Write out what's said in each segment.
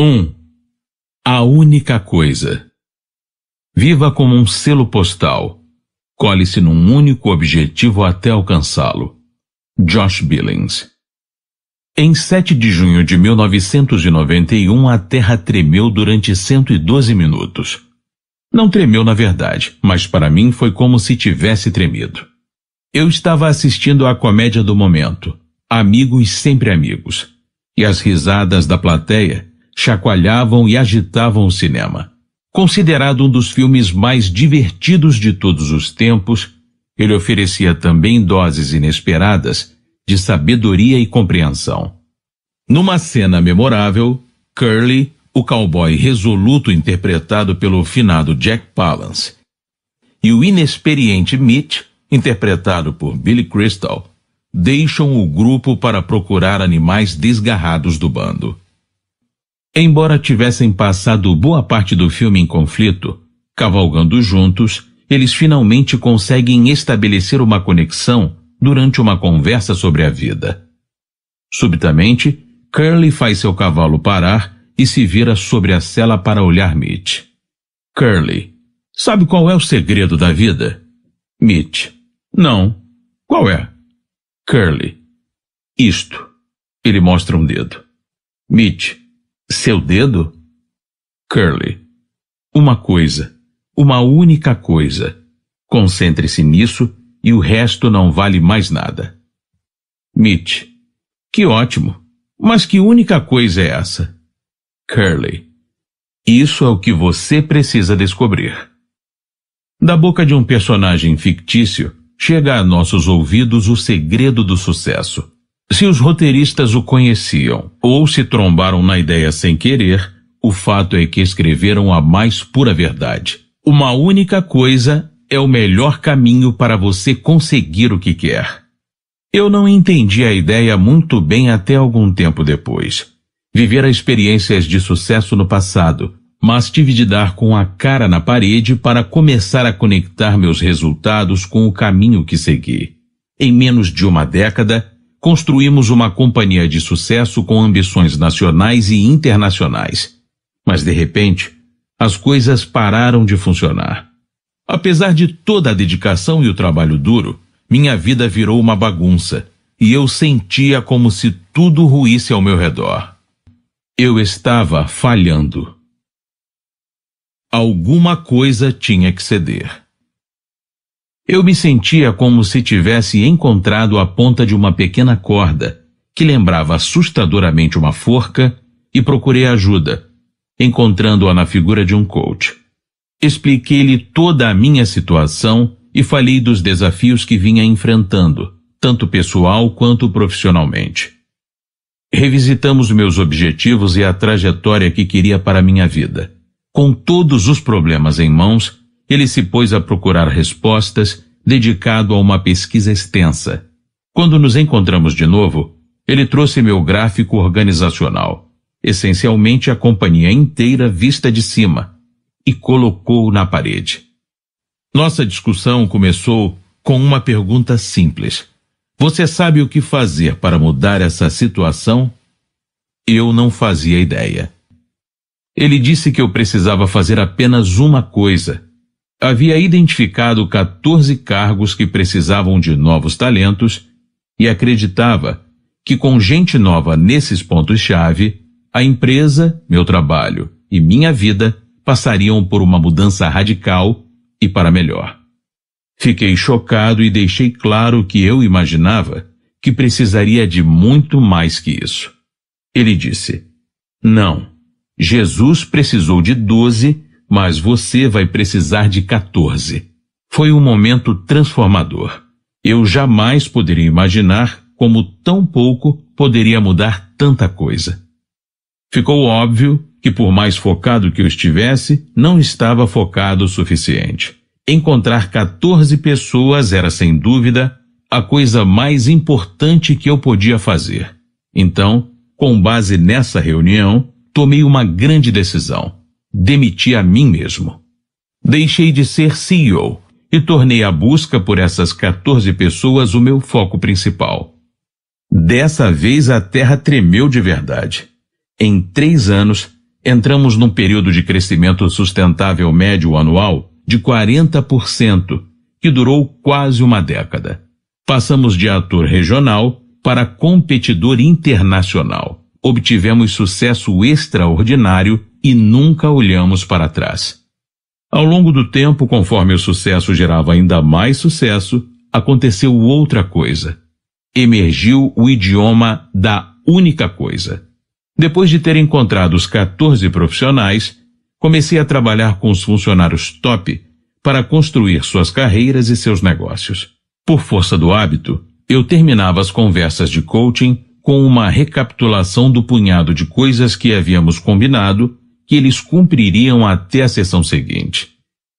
1. A única coisa. Viva como um selo postal. cole se num único objetivo até alcançá-lo. Josh Billings. Em 7 de junho de 1991, a Terra tremeu durante 112 minutos. Não tremeu na verdade, mas para mim foi como se tivesse tremido. Eu estava assistindo à comédia do momento, Amigos Sempre Amigos, e as risadas da plateia chacoalhavam e agitavam o cinema. Considerado um dos filmes mais divertidos de todos os tempos, ele oferecia também doses inesperadas de sabedoria e compreensão. Numa cena memorável, Curly, o cowboy resoluto interpretado pelo finado Jack Palance, e o inexperiente Mitch, interpretado por Billy Crystal, deixam o grupo para procurar animais desgarrados do bando. Embora tivessem passado boa parte do filme em conflito, cavalgando juntos, eles finalmente conseguem estabelecer uma conexão durante uma conversa sobre a vida. Subitamente, Curly faz seu cavalo parar e se vira sobre a cela para olhar Mitch. Curly, sabe qual é o segredo da vida? Mitch, não. Qual é? Curly, isto. Ele mostra um dedo. Mitch, seu dedo? Curly. Uma coisa. Uma única coisa. Concentre-se nisso e o resto não vale mais nada. Mitch. Que ótimo. Mas que única coisa é essa? Curly. Isso é o que você precisa descobrir. Da boca de um personagem fictício, chega a nossos ouvidos o segredo do sucesso. Se os roteiristas o conheciam ou se trombaram na ideia sem querer, o fato é que escreveram a mais pura verdade. Uma única coisa é o melhor caminho para você conseguir o que quer. Eu não entendi a ideia muito bem até algum tempo depois. Vivera experiências de sucesso no passado, mas tive de dar com a cara na parede para começar a conectar meus resultados com o caminho que segui. Em menos de uma década, construímos uma companhia de sucesso com ambições nacionais e internacionais. Mas de repente, as coisas pararam de funcionar. Apesar de toda a dedicação e o trabalho duro, minha vida virou uma bagunça e eu sentia como se tudo ruísse ao meu redor. Eu estava falhando. Alguma coisa tinha que ceder. Eu me sentia como se tivesse encontrado a ponta de uma pequena corda, que lembrava assustadoramente uma forca, e procurei ajuda, encontrando-a na figura de um coach. Expliquei-lhe toda a minha situação e falei dos desafios que vinha enfrentando, tanto pessoal quanto profissionalmente. Revisitamos meus objetivos e a trajetória que queria para minha vida. Com todos os problemas em mãos, ele se pôs a procurar respostas, dedicado a uma pesquisa extensa. Quando nos encontramos de novo, ele trouxe meu gráfico organizacional, essencialmente a companhia inteira vista de cima, e colocou na parede. Nossa discussão começou com uma pergunta simples. Você sabe o que fazer para mudar essa situação? Eu não fazia ideia. Ele disse que eu precisava fazer apenas uma coisa, havia identificado 14 cargos que precisavam de novos talentos e acreditava que com gente nova nesses pontos-chave, a empresa, meu trabalho e minha vida passariam por uma mudança radical e para melhor. Fiquei chocado e deixei claro que eu imaginava que precisaria de muito mais que isso. Ele disse: Não, Jesus precisou de doze mas você vai precisar de 14. Foi um momento transformador. Eu jamais poderia imaginar como tão pouco poderia mudar tanta coisa. Ficou óbvio que, por mais focado que eu estivesse, não estava focado o suficiente. Encontrar 14 pessoas era, sem dúvida, a coisa mais importante que eu podia fazer. Então, com base nessa reunião, tomei uma grande decisão demiti a mim mesmo. Deixei de ser CEO e tornei a busca por essas 14 pessoas o meu foco principal. Dessa vez a terra tremeu de verdade. Em três anos, entramos num período de crescimento sustentável médio anual de 40%, que durou quase uma década. Passamos de ator regional para competidor internacional. Obtivemos sucesso extraordinário e nunca olhamos para trás. Ao longo do tempo, conforme o sucesso gerava ainda mais sucesso, aconteceu outra coisa. Emergiu o idioma da única coisa. Depois de ter encontrado os 14 profissionais, comecei a trabalhar com os funcionários top para construir suas carreiras e seus negócios. Por força do hábito, eu terminava as conversas de coaching com uma recapitulação do punhado de coisas que havíamos combinado que eles cumpririam até a sessão seguinte.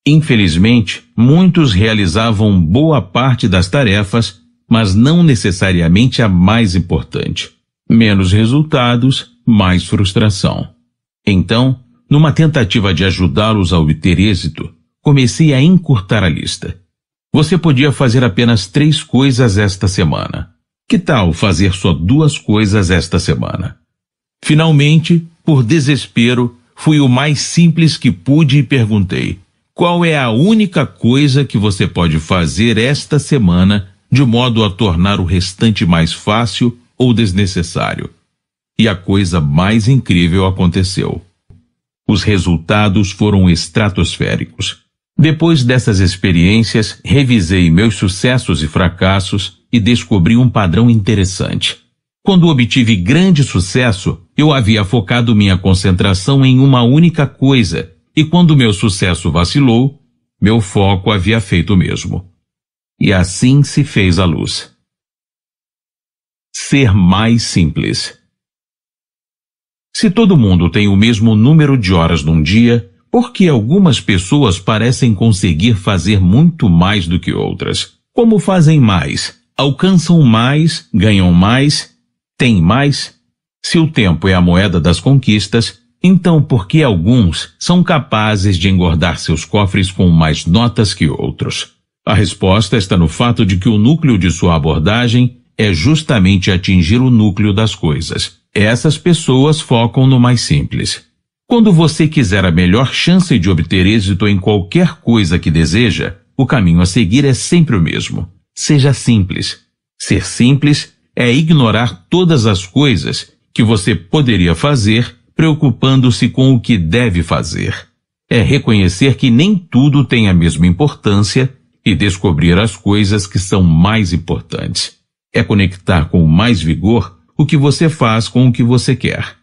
Infelizmente, muitos realizavam boa parte das tarefas, mas não necessariamente a mais importante. Menos resultados, mais frustração. Então, numa tentativa de ajudá-los a obter êxito, comecei a encurtar a lista. Você podia fazer apenas três coisas esta semana. Que tal fazer só duas coisas esta semana? Finalmente, por desespero, Fui o mais simples que pude e perguntei: qual é a única coisa que você pode fazer esta semana de modo a tornar o restante mais fácil ou desnecessário? E a coisa mais incrível aconteceu. Os resultados foram estratosféricos. Depois dessas experiências, revisei meus sucessos e fracassos e descobri um padrão interessante. Quando obtive grande sucesso, eu havia focado minha concentração em uma única coisa, e quando meu sucesso vacilou, meu foco havia feito o mesmo. E assim se fez a luz. Ser mais simples. Se todo mundo tem o mesmo número de horas num dia, por que algumas pessoas parecem conseguir fazer muito mais do que outras? Como fazem mais? Alcançam mais, ganham mais tem mais? Se o tempo é a moeda das conquistas, então por que alguns são capazes de engordar seus cofres com mais notas que outros? A resposta está no fato de que o núcleo de sua abordagem é justamente atingir o núcleo das coisas. Essas pessoas focam no mais simples. Quando você quiser a melhor chance de obter êxito em qualquer coisa que deseja, o caminho a seguir é sempre o mesmo. Seja simples. Ser simples é ignorar todas as coisas que você poderia fazer preocupando-se com o que deve fazer. É reconhecer que nem tudo tem a mesma importância e descobrir as coisas que são mais importantes. É conectar com mais vigor o que você faz com o que você quer.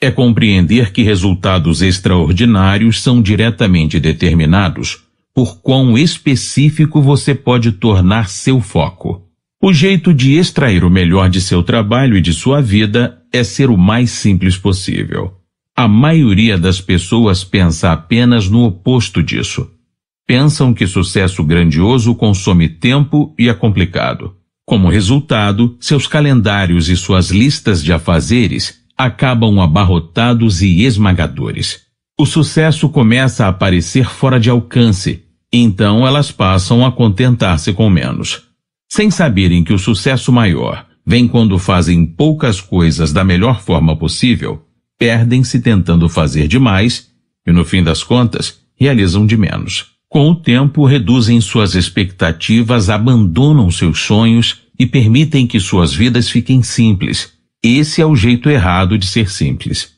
É compreender que resultados extraordinários são diretamente determinados por quão específico você pode tornar seu foco. O jeito de extrair o melhor de seu trabalho e de sua vida é ser o mais simples possível. A maioria das pessoas pensa apenas no oposto disso. Pensam que sucesso grandioso consome tempo e é complicado. Como resultado, seus calendários e suas listas de afazeres acabam abarrotados e esmagadores. O sucesso começa a aparecer fora de alcance, então elas passam a contentar-se com menos sem saberem que o sucesso maior vem quando fazem poucas coisas da melhor forma possível, perdem-se tentando fazer demais e, no fim das contas, realizam de menos. Com o tempo, reduzem suas expectativas, abandonam seus sonhos e permitem que suas vidas fiquem simples. Esse é o jeito errado de ser simples.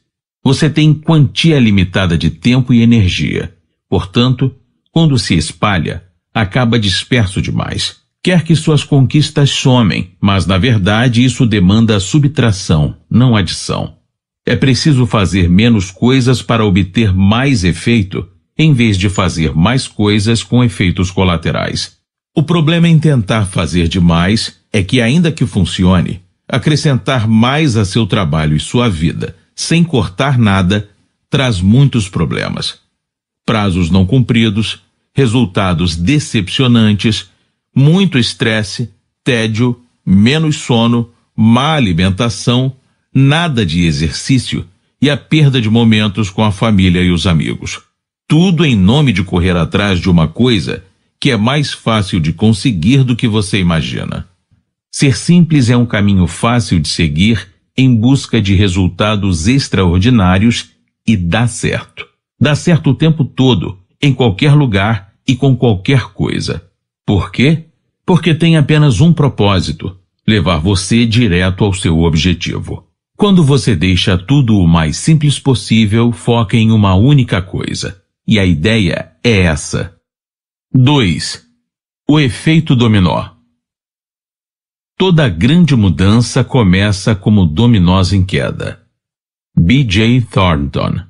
Você tem quantia limitada de tempo e energia. Portanto, quando se espalha, acaba disperso demais quer que suas conquistas somem, mas na verdade isso demanda subtração, não adição. É preciso fazer menos coisas para obter mais efeito, em vez de fazer mais coisas com efeitos colaterais. O problema em tentar fazer demais é que, ainda que funcione, acrescentar mais a seu trabalho e sua vida, sem cortar nada, traz muitos problemas. Prazos não cumpridos, resultados decepcionantes, muito estresse, tédio, menos sono, má alimentação, nada de exercício e a perda de momentos com a família e os amigos. Tudo em nome de correr atrás de uma coisa que é mais fácil de conseguir do que você imagina. Ser simples é um caminho fácil de seguir em busca de resultados extraordinários e dá certo. Dá certo o tempo todo, em qualquer lugar e com qualquer coisa. Por quê? Porque tem apenas um propósito: levar você direto ao seu objetivo. Quando você deixa tudo o mais simples possível, foca em uma única coisa. E a ideia é essa. 2. O efeito dominó. Toda grande mudança começa como dominós em queda. B.J. Thornton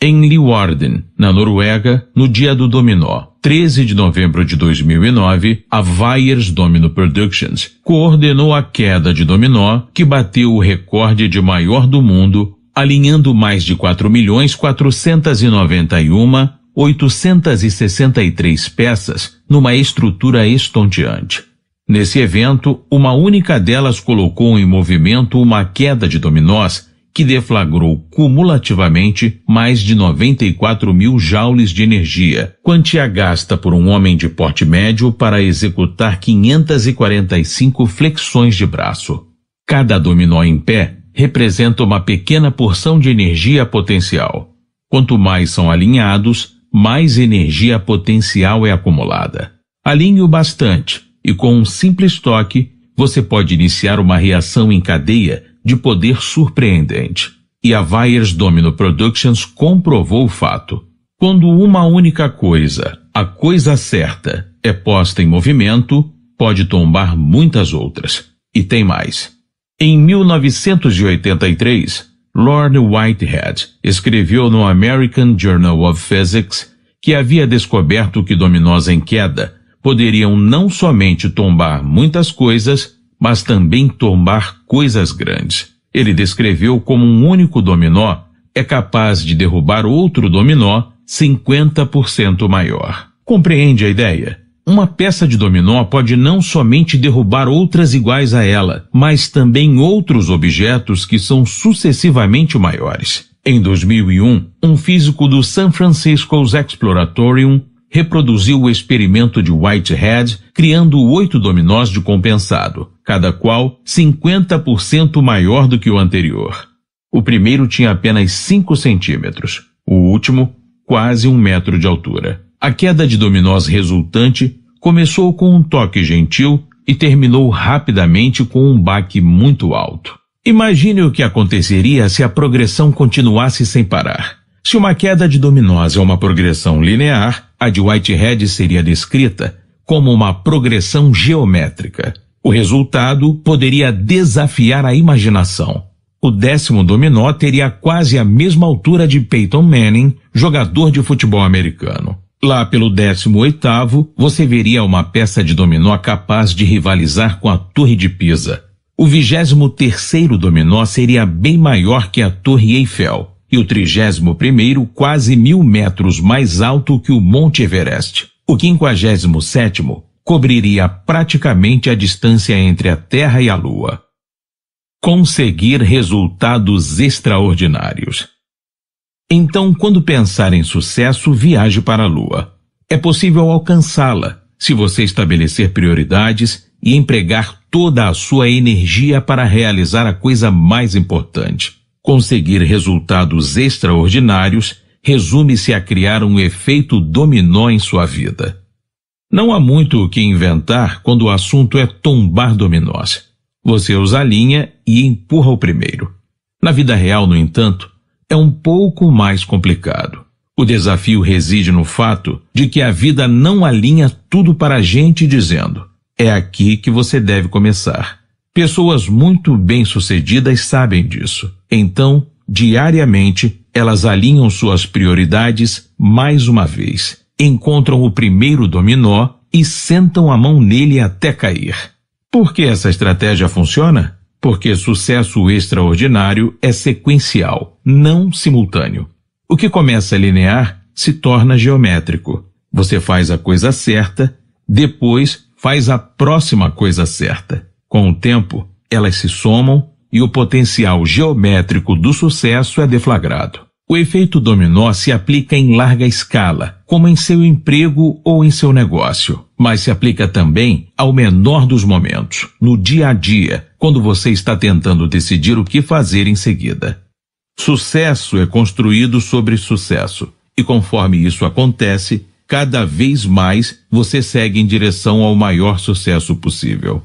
em Leeuwarden, na Noruega, no dia do dominó. 13 de novembro de 2009, a Weyers Domino Productions coordenou a queda de dominó, que bateu o recorde de maior do mundo, alinhando mais de 4.491.863 peças numa estrutura estonteante. Nesse evento, uma única delas colocou em movimento uma queda de dominós que deflagrou cumulativamente mais de 94 mil joules de energia, quantia gasta por um homem de porte médio para executar 545 flexões de braço. Cada dominó em pé representa uma pequena porção de energia potencial. Quanto mais são alinhados, mais energia potencial é acumulada. Alinhe o bastante e com um simples toque, você pode iniciar uma reação em cadeia de poder surpreendente. E a Weyers Domino Productions comprovou o fato. Quando uma única coisa, a coisa certa, é posta em movimento, pode tombar muitas outras. E tem mais. Em 1983, Lord Whitehead escreveu no American Journal of Physics que havia descoberto que dominós em queda poderiam não somente tombar muitas coisas, mas também tomar coisas grandes. Ele descreveu como um único dominó é capaz de derrubar outro dominó 50% maior. Compreende a ideia? Uma peça de dominó pode não somente derrubar outras iguais a ela, mas também outros objetos que são sucessivamente maiores. Em 2001, um físico do San Francisco's Exploratorium reproduziu o experimento de Whitehead, criando oito dominós de compensado, cada qual 50% maior do que o anterior. O primeiro tinha apenas 5 centímetros, o último, quase um metro de altura. A queda de dominós resultante começou com um toque gentil e terminou rapidamente com um baque muito alto. Imagine o que aconteceria se a progressão continuasse sem parar. Se uma queda de dominós é uma progressão linear, a de Whitehead seria descrita como uma progressão geométrica. O resultado poderia desafiar a imaginação. O décimo dominó teria quase a mesma altura de Peyton Manning, jogador de futebol americano. Lá pelo décimo oitavo, você veria uma peça de dominó capaz de rivalizar com a Torre de Pisa. O vigésimo terceiro dominó seria bem maior que a Torre Eiffel e o 31 quase mil metros mais alto que o Monte Everest. O 57 cobriria praticamente a distância entre a Terra e a Lua. Conseguir resultados extraordinários. Então, quando pensar em sucesso, viaje para a Lua. É possível alcançá-la se você estabelecer prioridades e empregar toda a sua energia para realizar a coisa mais importante. Conseguir resultados extraordinários resume-se a criar um efeito dominó em sua vida. Não há muito o que inventar quando o assunto é tombar dominós. Você os alinha e empurra o primeiro. Na vida real, no entanto, é um pouco mais complicado. O desafio reside no fato de que a vida não alinha tudo para a gente dizendo: é aqui que você deve começar. Pessoas muito bem-sucedidas sabem disso. Então, diariamente, elas alinham suas prioridades mais uma vez, encontram o primeiro dominó e sentam a mão nele até cair. Por que essa estratégia funciona? Porque sucesso extraordinário é sequencial, não simultâneo. O que começa linear se torna geométrico. Você faz a coisa certa, depois faz a próxima coisa certa. Com o tempo, elas se somam e o potencial geométrico do sucesso é deflagrado. O efeito dominó se aplica em larga escala, como em seu emprego ou em seu negócio, mas se aplica também ao menor dos momentos, no dia a dia, quando você está tentando decidir o que fazer em seguida. Sucesso é construído sobre sucesso, e conforme isso acontece, cada vez mais você segue em direção ao maior sucesso possível.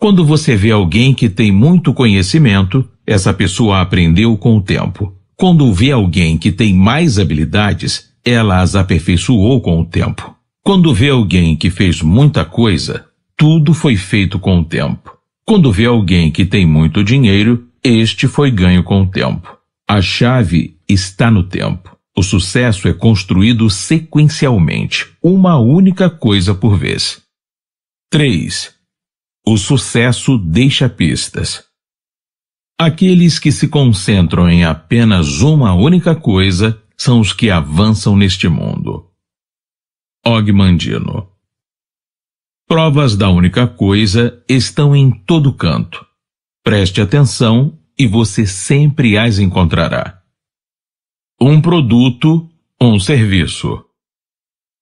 Quando você vê alguém que tem muito conhecimento, essa pessoa aprendeu com o tempo. Quando vê alguém que tem mais habilidades, ela as aperfeiçoou com o tempo. Quando vê alguém que fez muita coisa, tudo foi feito com o tempo. Quando vê alguém que tem muito dinheiro, este foi ganho com o tempo. A chave está no tempo. O sucesso é construído sequencialmente, uma única coisa por vez. 3. O sucesso deixa pistas. Aqueles que se concentram em apenas uma única coisa são os que avançam neste mundo. Ogmandino Provas da única coisa estão em todo canto. Preste atenção e você sempre as encontrará. Um produto, um serviço.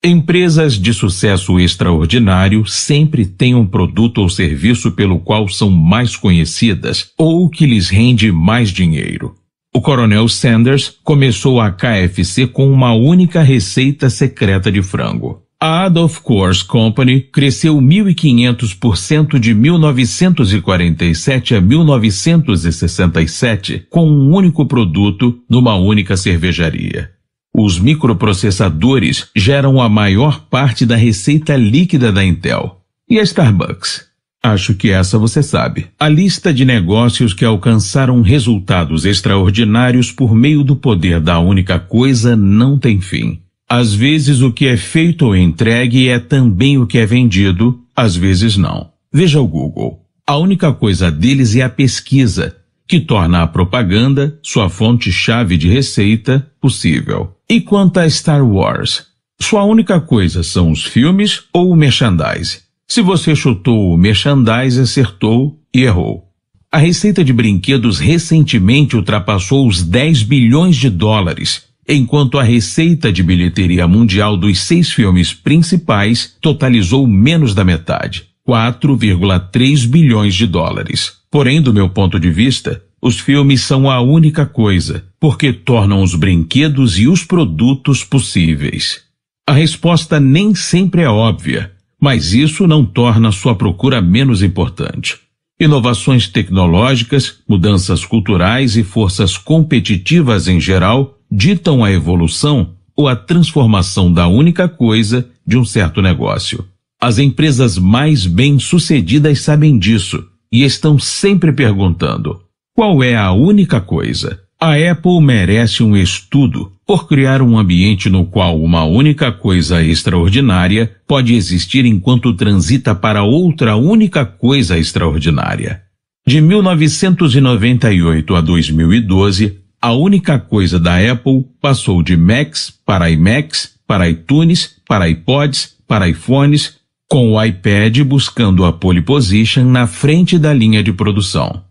Empresas de sucesso extraordinário sempre têm um produto ou serviço pelo qual são mais conhecidas ou que lhes rende mais dinheiro. O Coronel Sanders começou a KFC com uma única receita secreta de frango. A Adolf Coors Company cresceu 1.500% de 1947 a 1967 com um único produto numa única cervejaria. Os microprocessadores geram a maior parte da receita líquida da Intel. E a Starbucks? Acho que essa você sabe. A lista de negócios que alcançaram resultados extraordinários por meio do poder da única coisa não tem fim. Às vezes o que é feito ou entregue é também o que é vendido, às vezes não. Veja o Google. A única coisa deles é a pesquisa, que torna a propaganda sua fonte-chave de receita possível. E quanto a Star Wars? Sua única coisa são os filmes ou o merchandise? Se você chutou o merchandise, acertou e errou. A receita de brinquedos recentemente ultrapassou os 10 bilhões de dólares, enquanto a receita de bilheteria mundial dos seis filmes principais totalizou menos da metade, 4,3 bilhões de dólares. Porém, do meu ponto de vista, os filmes são a única coisa, porque tornam os brinquedos e os produtos possíveis. A resposta nem sempre é óbvia, mas isso não torna sua procura menos importante. Inovações tecnológicas, mudanças culturais e forças competitivas em geral ditam a evolução ou a transformação da única coisa de um certo negócio. As empresas mais bem-sucedidas sabem disso e estão sempre perguntando: qual é a única coisa? A Apple merece um estudo por criar um ambiente no qual uma única coisa extraordinária pode existir enquanto transita para outra única coisa extraordinária. De 1998 a 2012, a única coisa da Apple passou de Macs para iMacs, para iTunes, para iPods, para iPhones, com o iPad buscando a pole position na frente da linha de produção.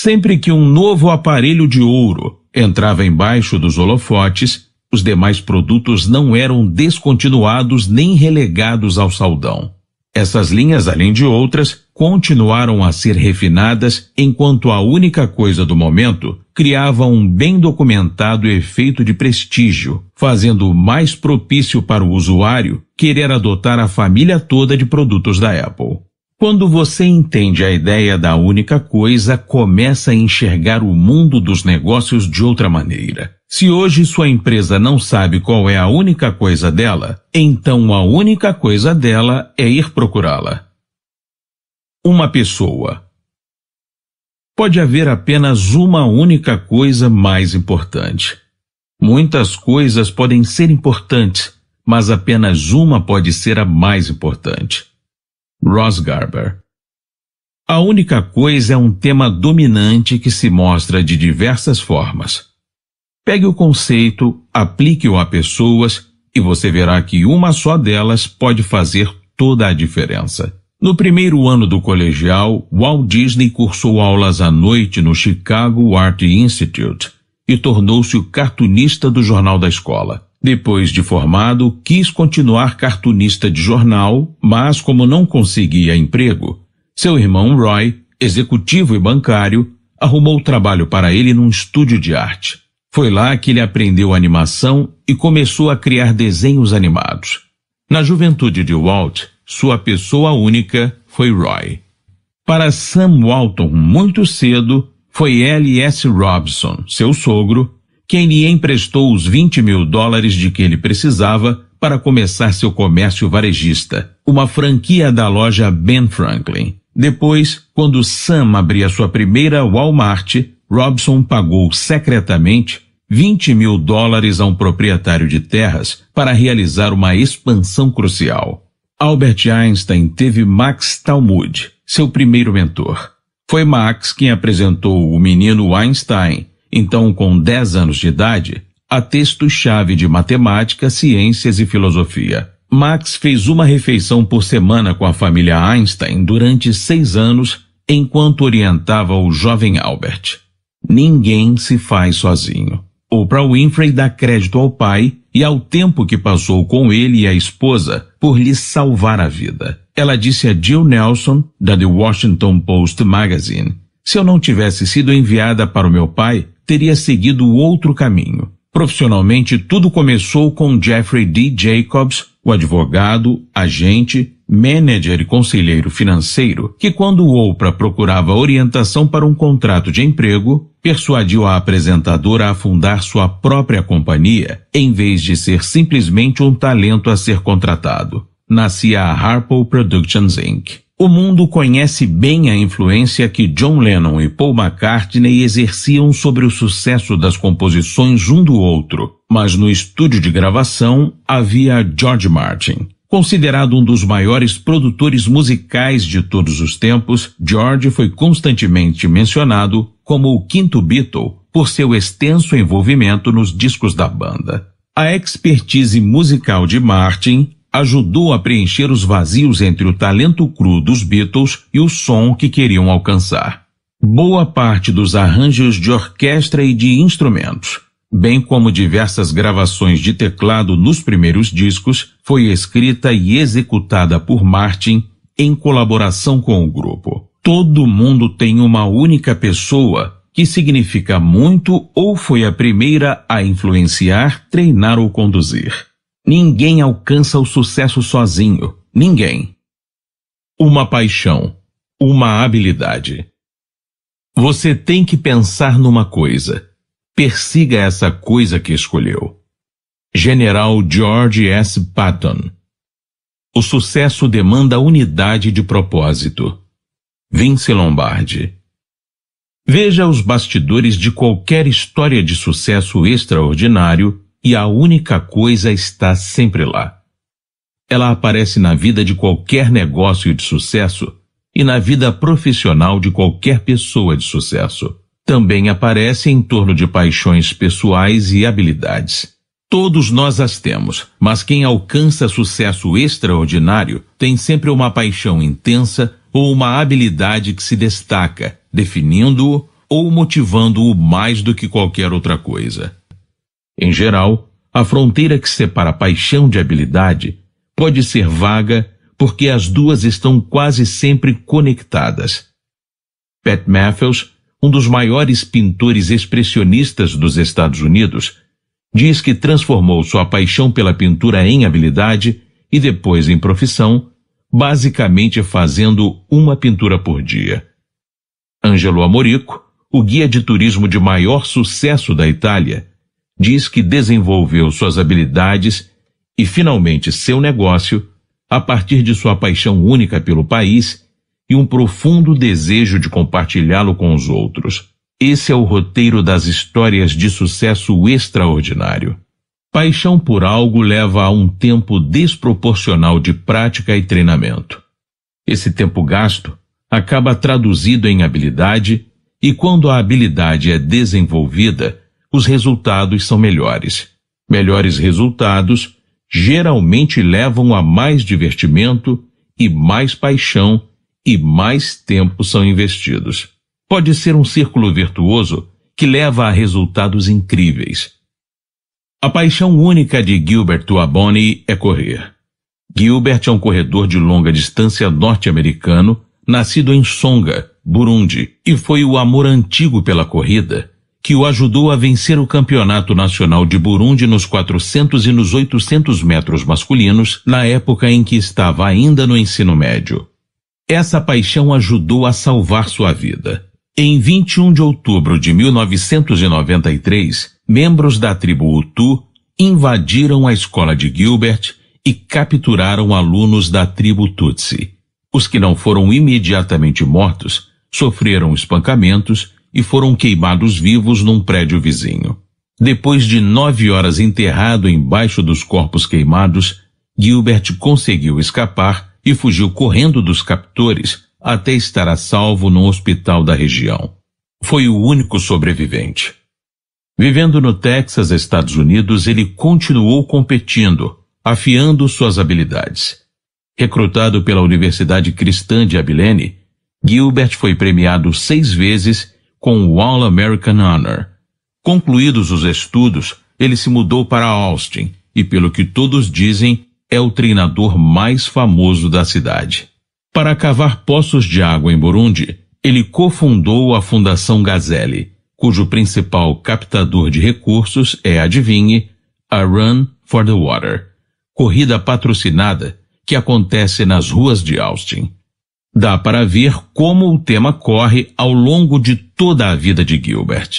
Sempre que um novo aparelho de ouro entrava embaixo dos holofotes, os demais produtos não eram descontinuados nem relegados ao saldão. Essas linhas, além de outras, continuaram a ser refinadas enquanto a única coisa do momento criava um bem documentado efeito de prestígio, fazendo mais propício para o usuário querer adotar a família toda de produtos da Apple. Quando você entende a ideia da única coisa, começa a enxergar o mundo dos negócios de outra maneira. Se hoje sua empresa não sabe qual é a única coisa dela, então a única coisa dela é ir procurá-la. Uma pessoa. Pode haver apenas uma única coisa mais importante. Muitas coisas podem ser importantes, mas apenas uma pode ser a mais importante. Ross Garber. A única coisa é um tema dominante que se mostra de diversas formas. Pegue o conceito, aplique-o a pessoas e você verá que uma só delas pode fazer toda a diferença. No primeiro ano do colegial, Walt Disney cursou aulas à noite no Chicago Art Institute e tornou-se o cartunista do jornal da escola. Depois de formado, quis continuar cartunista de jornal, mas como não conseguia emprego, seu irmão Roy, executivo e bancário, arrumou trabalho para ele num estúdio de arte. Foi lá que ele aprendeu animação e começou a criar desenhos animados. Na juventude de Walt, sua pessoa única foi Roy. Para Sam Walton, muito cedo, foi L.S. Robson, seu sogro, quem lhe emprestou os 20 mil dólares de que ele precisava para começar seu comércio varejista, uma franquia da loja Ben Franklin. Depois, quando Sam abria sua primeira Walmart, Robson pagou secretamente 20 mil dólares a um proprietário de terras para realizar uma expansão crucial. Albert Einstein teve Max Talmud, seu primeiro mentor. Foi Max quem apresentou o menino Einstein então, com 10 anos de idade, a texto-chave de matemática, ciências e filosofia. Max fez uma refeição por semana com a família Einstein durante seis anos, enquanto orientava o jovem Albert. Ninguém se faz sozinho. Oprah Winfrey dá crédito ao pai e ao tempo que passou com ele e a esposa por lhe salvar a vida. Ela disse a Jill Nelson, da The Washington Post Magazine, se eu não tivesse sido enviada para o meu pai, teria seguido outro caminho. Profissionalmente, tudo começou com Jeffrey D. Jacobs, o advogado, agente, manager e conselheiro financeiro, que quando o Oprah procurava orientação para um contrato de emprego, persuadiu a apresentadora a fundar sua própria companhia, em vez de ser simplesmente um talento a ser contratado. Nascia a Harpo Productions Inc. O mundo conhece bem a influência que John Lennon e Paul McCartney exerciam sobre o sucesso das composições um do outro, mas no estúdio de gravação havia George Martin. Considerado um dos maiores produtores musicais de todos os tempos, George foi constantemente mencionado como o quinto Beatle por seu extenso envolvimento nos discos da banda. A expertise musical de Martin ajudou a preencher os vazios entre o talento cru dos Beatles e o som que queriam alcançar. Boa parte dos arranjos de orquestra e de instrumentos, bem como diversas gravações de teclado nos primeiros discos, foi escrita e executada por Martin em colaboração com o grupo. Todo mundo tem uma única pessoa que significa muito ou foi a primeira a influenciar, treinar ou conduzir. Ninguém alcança o sucesso sozinho. Ninguém. Uma paixão. Uma habilidade. Você tem que pensar numa coisa. Persiga essa coisa que escolheu. General George S. Patton. O sucesso demanda unidade de propósito. Vince Lombardi. Veja os bastidores de qualquer história de sucesso extraordinário e a única coisa está sempre lá. Ela aparece na vida de qualquer negócio de sucesso e na vida profissional de qualquer pessoa de sucesso. Também aparece em torno de paixões pessoais e habilidades. Todos nós as temos, mas quem alcança sucesso extraordinário tem sempre uma paixão intensa ou uma habilidade que se destaca, definindo-o ou motivando-o mais do que qualquer outra coisa. Em geral, a fronteira que separa paixão de habilidade pode ser vaga porque as duas estão quase sempre conectadas. Pat Matthews, um dos maiores pintores expressionistas dos Estados Unidos, diz que transformou sua paixão pela pintura em habilidade e depois em profissão, basicamente fazendo uma pintura por dia. Angelo Amorico, o guia de turismo de maior sucesso da Itália, diz que desenvolveu suas habilidades e finalmente seu negócio a partir de sua paixão única pelo país e um profundo desejo de compartilhá-lo com os outros. Esse é o roteiro das histórias de sucesso extraordinário. Paixão por algo leva a um tempo desproporcional de prática e treinamento. Esse tempo gasto acaba traduzido em habilidade, e quando a habilidade é desenvolvida, os resultados são melhores. Melhores resultados geralmente levam a mais divertimento e mais paixão e mais tempo são investidos. Pode ser um círculo virtuoso que leva a resultados incríveis. A paixão única de Gilbert Aboni é correr. Gilbert é um corredor de longa distância norte-americano, nascido em Songa, Burundi, e foi o amor antigo pela corrida que o ajudou a vencer o Campeonato Nacional de Burundi nos 400 e nos 800 metros masculinos, na época em que estava ainda no ensino médio. Essa paixão ajudou a salvar sua vida. Em 21 de outubro de 1993, membros da tribo Hutu invadiram a escola de Gilbert e capturaram alunos da tribo Tutsi. Os que não foram imediatamente mortos sofreram espancamentos e foram queimados vivos num prédio vizinho. Depois de nove horas enterrado embaixo dos corpos queimados, Gilbert conseguiu escapar e fugiu correndo dos captores até estar a salvo num hospital da região. Foi o único sobrevivente. Vivendo no Texas, Estados Unidos, ele continuou competindo, afiando suas habilidades. Recrutado pela Universidade Cristã de Abilene, Gilbert foi premiado seis vezes com o All American Honor. Concluídos os estudos, ele se mudou para Austin e, pelo que todos dizem, é o treinador mais famoso da cidade. Para cavar poços de água em Burundi, ele cofundou a Fundação Gazelle, cujo principal captador de recursos é, adivinhe, a Run for the Water, corrida patrocinada que acontece nas ruas de Austin dá para ver como o tema corre ao longo de toda a vida de Gilbert.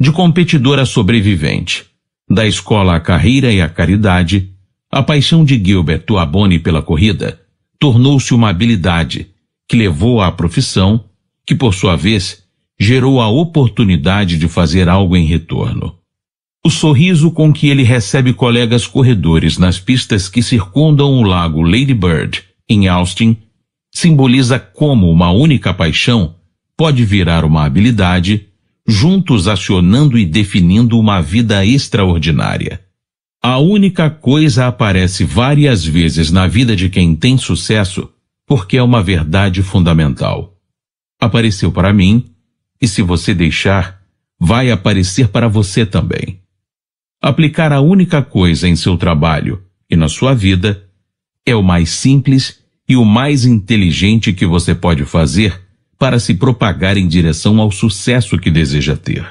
De competidora sobrevivente, da escola à carreira e à caridade, a paixão de Gilbert Tuaboni pela corrida tornou-se uma habilidade que levou à profissão, que por sua vez gerou a oportunidade de fazer algo em retorno. O sorriso com que ele recebe colegas corredores nas pistas que circundam o lago Lady Bird, em Austin, simboliza como uma única paixão pode virar uma habilidade, juntos acionando e definindo uma vida extraordinária. A única coisa aparece várias vezes na vida de quem tem sucesso porque é uma verdade fundamental. Apareceu para mim, e se você deixar, vai aparecer para você também. Aplicar a única coisa em seu trabalho e na sua vida é o mais simples e o mais inteligente que você pode fazer para se propagar em direção ao sucesso que deseja ter.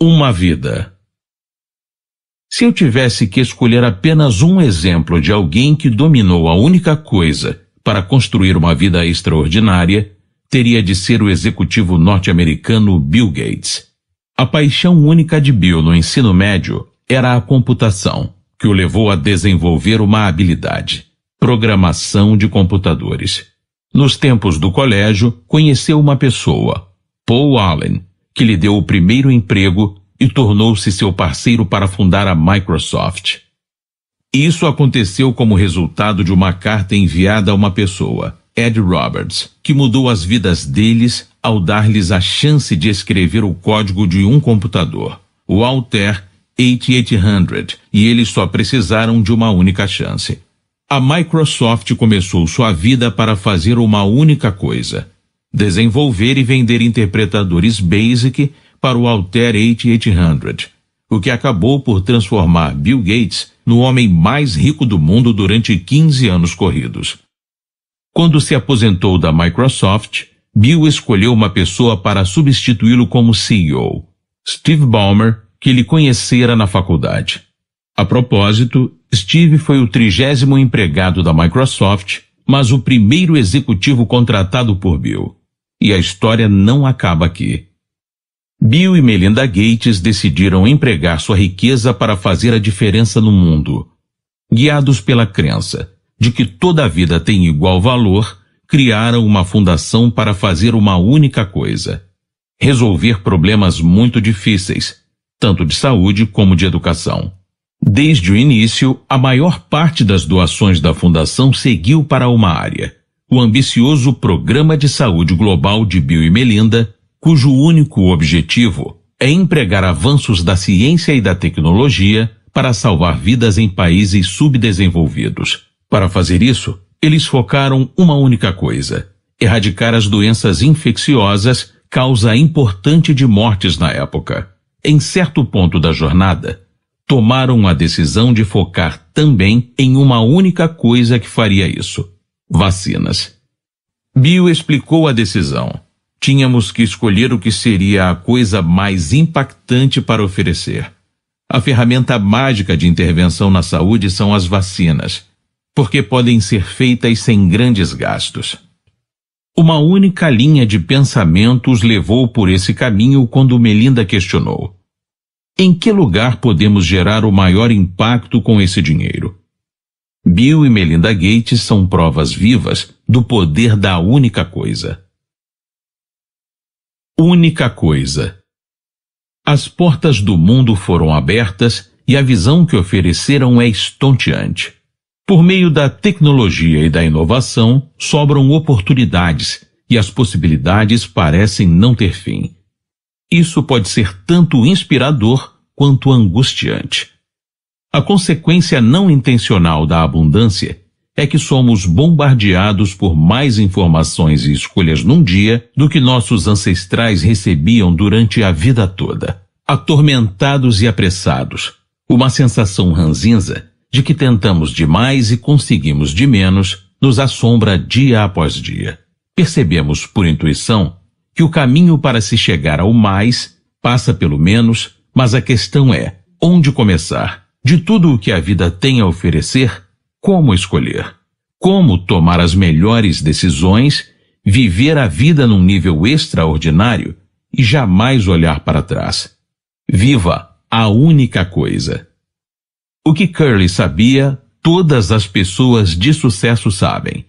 Uma vida. Se eu tivesse que escolher apenas um exemplo de alguém que dominou a única coisa para construir uma vida extraordinária, teria de ser o executivo norte-americano Bill Gates. A paixão única de Bill no ensino médio era a computação, que o levou a desenvolver uma habilidade programação de computadores. Nos tempos do colégio, conheceu uma pessoa, Paul Allen, que lhe deu o primeiro emprego e tornou-se seu parceiro para fundar a Microsoft. Isso aconteceu como resultado de uma carta enviada a uma pessoa, Ed Roberts, que mudou as vidas deles ao dar-lhes a chance de escrever o código de um computador, o Altair 8800, e eles só precisaram de uma única chance a Microsoft começou sua vida para fazer uma única coisa: desenvolver e vender interpretadores BASIC para o Altair 8800, o que acabou por transformar Bill Gates no homem mais rico do mundo durante 15 anos corridos. Quando se aposentou da Microsoft, Bill escolheu uma pessoa para substituí-lo como CEO, Steve Ballmer, que ele conhecera na faculdade. A propósito, Steve foi o trigésimo empregado da Microsoft, mas o primeiro executivo contratado por Bill. E a história não acaba aqui. Bill e Melinda Gates decidiram empregar sua riqueza para fazer a diferença no mundo. Guiados pela crença de que toda vida tem igual valor, criaram uma fundação para fazer uma única coisa: resolver problemas muito difíceis, tanto de saúde como de educação. Desde o início, a maior parte das doações da Fundação seguiu para uma área, o ambicioso Programa de Saúde Global de Bill e Melinda, cujo único objetivo é empregar avanços da ciência e da tecnologia para salvar vidas em países subdesenvolvidos. Para fazer isso, eles focaram uma única coisa: erradicar as doenças infecciosas, causa importante de mortes na época. Em certo ponto da jornada, tomaram a decisão de focar também em uma única coisa que faria isso: vacinas. Bill explicou a decisão. Tínhamos que escolher o que seria a coisa mais impactante para oferecer. A ferramenta mágica de intervenção na saúde são as vacinas, porque podem ser feitas sem grandes gastos. Uma única linha de pensamento os levou por esse caminho quando Melinda questionou: em que lugar podemos gerar o maior impacto com esse dinheiro? Bill e Melinda Gates são provas vivas do poder da única coisa. Única coisa. As portas do mundo foram abertas e a visão que ofereceram é estonteante. Por meio da tecnologia e da inovação, sobram oportunidades e as possibilidades parecem não ter fim. Isso pode ser tanto inspirador quanto angustiante. A consequência não intencional da abundância é que somos bombardeados por mais informações e escolhas num dia do que nossos ancestrais recebiam durante a vida toda. Atormentados e apressados, uma sensação ranzinza de que tentamos demais e conseguimos de menos nos assombra dia após dia. Percebemos por intuição que o caminho para se chegar ao mais passa pelo menos, mas a questão é onde começar. De tudo o que a vida tem a oferecer, como escolher? Como tomar as melhores decisões, viver a vida num nível extraordinário e jamais olhar para trás? Viva a única coisa. O que Curly sabia, todas as pessoas de sucesso sabem.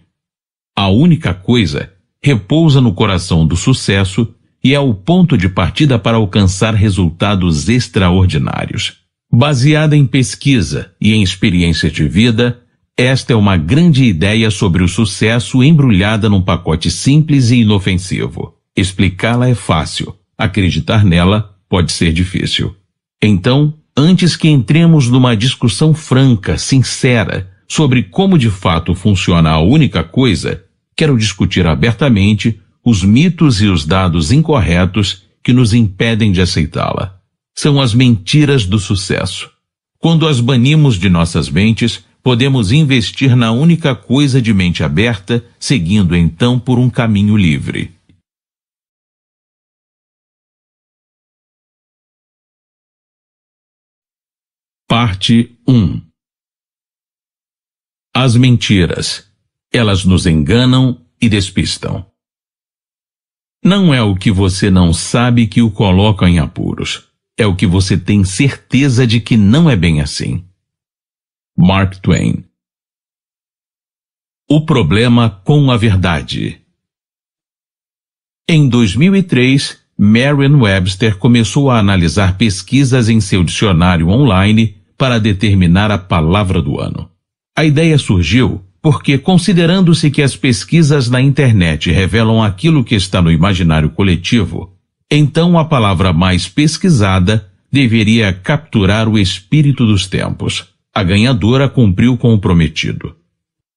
A única coisa repousa no coração do sucesso e é o ponto de partida para alcançar resultados extraordinários. Baseada em pesquisa e em experiência de vida, esta é uma grande ideia sobre o sucesso embrulhada num pacote simples e inofensivo. Explicá-la é fácil, acreditar nela pode ser difícil. Então, antes que entremos numa discussão franca, sincera, sobre como de fato funciona a única coisa quero discutir abertamente os mitos e os dados incorretos que nos impedem de aceitá-la. São as mentiras do sucesso. Quando as banimos de nossas mentes, podemos investir na única coisa de mente aberta, seguindo então por um caminho livre. Parte 1 As mentiras elas nos enganam e despistam. Não é o que você não sabe que o coloca em apuros. É o que você tem certeza de que não é bem assim. Mark Twain O problema com a verdade. Em 2003, Merriam-Webster começou a analisar pesquisas em seu dicionário online para determinar a palavra do ano. A ideia surgiu porque, considerando-se que as pesquisas na internet revelam aquilo que está no imaginário coletivo, então a palavra mais pesquisada deveria capturar o espírito dos tempos. A ganhadora cumpriu com o prometido.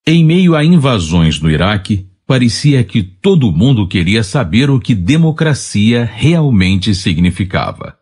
Em meio a invasões no Iraque, parecia que todo mundo queria saber o que democracia realmente significava.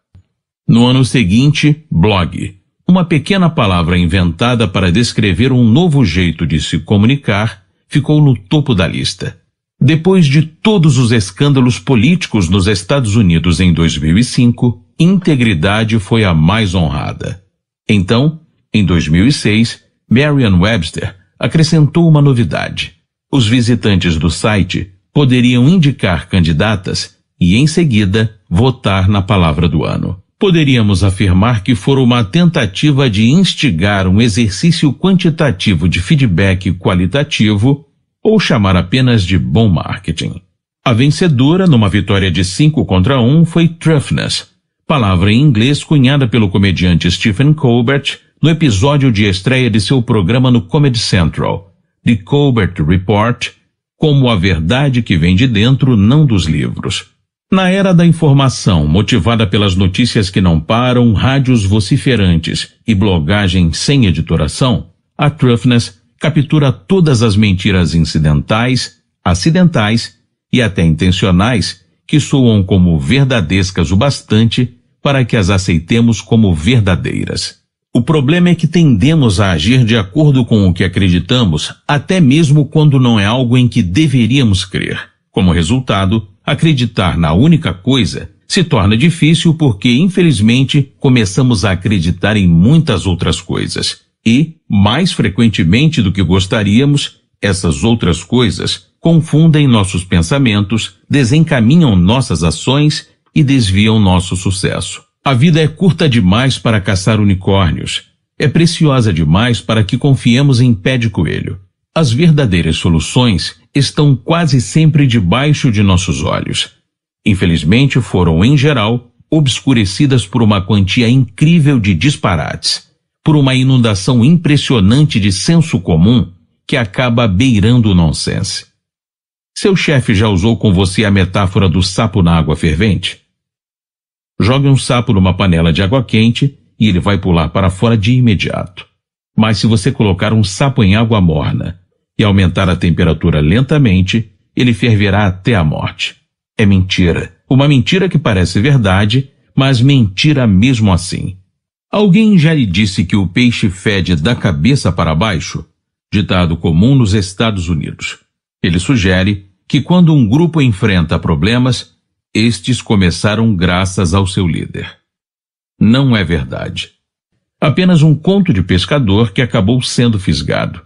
No ano seguinte, blog, uma pequena palavra inventada para descrever um novo jeito de se comunicar ficou no topo da lista. Depois de todos os escândalos políticos nos Estados Unidos em 2005, integridade foi a mais honrada. Então, em 2006, Merriam-Webster acrescentou uma novidade. Os visitantes do site poderiam indicar candidatas e, em seguida, votar na palavra do ano poderíamos afirmar que for uma tentativa de instigar um exercício quantitativo de feedback qualitativo ou chamar apenas de bom marketing. A vencedora, numa vitória de 5 contra 1, um, foi Truffness, palavra em inglês cunhada pelo comediante Stephen Colbert no episódio de estreia de seu programa no Comedy Central, The Colbert Report, como a verdade que vem de dentro, não dos livros. Na era da informação, motivada pelas notícias que não param, rádios vociferantes e blogagem sem editoração, a Truffness captura todas as mentiras incidentais, acidentais e até intencionais que soam como verdadeiras o bastante para que as aceitemos como verdadeiras. O problema é que tendemos a agir de acordo com o que acreditamos, até mesmo quando não é algo em que deveríamos crer. Como resultado, acreditar na única coisa se torna difícil porque, infelizmente, começamos a acreditar em muitas outras coisas. E, mais frequentemente do que gostaríamos, essas outras coisas confundem nossos pensamentos, desencaminham nossas ações e desviam nosso sucesso. A vida é curta demais para caçar unicórnios. É preciosa demais para que confiemos em pé de coelho. As verdadeiras soluções estão quase sempre debaixo de nossos olhos. Infelizmente, foram, em geral, obscurecidas por uma quantia incrível de disparates, por uma inundação impressionante de senso comum que acaba beirando o nonsense. Seu chefe já usou com você a metáfora do sapo na água fervente? Jogue um sapo numa panela de água quente e ele vai pular para fora de imediato. Mas se você colocar um sapo em água morna e aumentar a temperatura lentamente, ele ferverá até a morte. É mentira. Uma mentira que parece verdade, mas mentira mesmo assim. Alguém já lhe disse que o peixe fede da cabeça para baixo? Ditado comum nos Estados Unidos. Ele sugere que quando um grupo enfrenta problemas, estes começaram graças ao seu líder. Não é verdade. Apenas um conto de pescador que acabou sendo fisgado.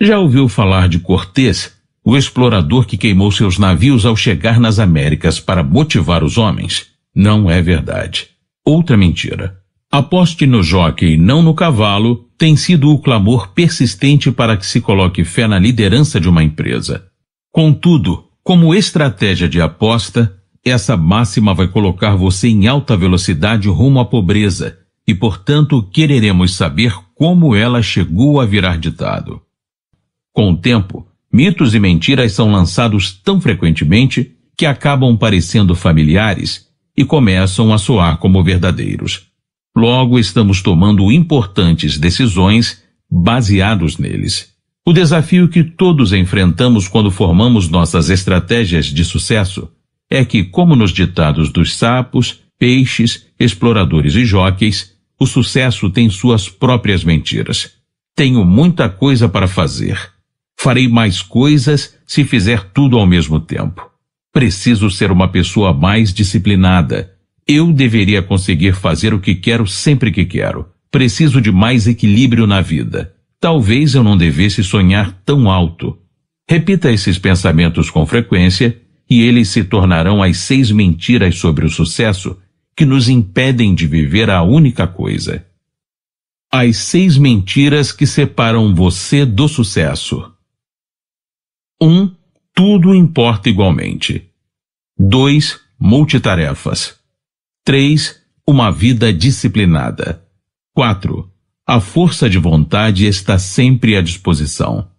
Já ouviu falar de Cortês, o explorador que queimou seus navios ao chegar nas Américas para motivar os homens? Não é verdade. Outra mentira. Aposte no jockey, não no cavalo, tem sido o clamor persistente para que se coloque fé na liderança de uma empresa. Contudo, como estratégia de aposta, essa máxima vai colocar você em alta velocidade rumo à pobreza, e portanto quereremos saber como ela chegou a virar ditado. Com o tempo, mitos e mentiras são lançados tão frequentemente que acabam parecendo familiares e começam a soar como verdadeiros. Logo, estamos tomando importantes decisões baseados neles. O desafio que todos enfrentamos quando formamos nossas estratégias de sucesso é que, como nos ditados dos sapos, peixes, exploradores e jóqueis, o sucesso tem suas próprias mentiras. Tenho muita coisa para fazer. Farei mais coisas se fizer tudo ao mesmo tempo. Preciso ser uma pessoa mais disciplinada. Eu deveria conseguir fazer o que quero sempre que quero. Preciso de mais equilíbrio na vida. Talvez eu não devesse sonhar tão alto. Repita esses pensamentos com frequência e eles se tornarão as seis mentiras sobre o sucesso que nos impedem de viver a única coisa. As seis mentiras que separam você do sucesso. 1. Tudo importa igualmente. 2. Multitarefas. 3. Uma vida disciplinada. 4. A força de vontade está sempre à disposição.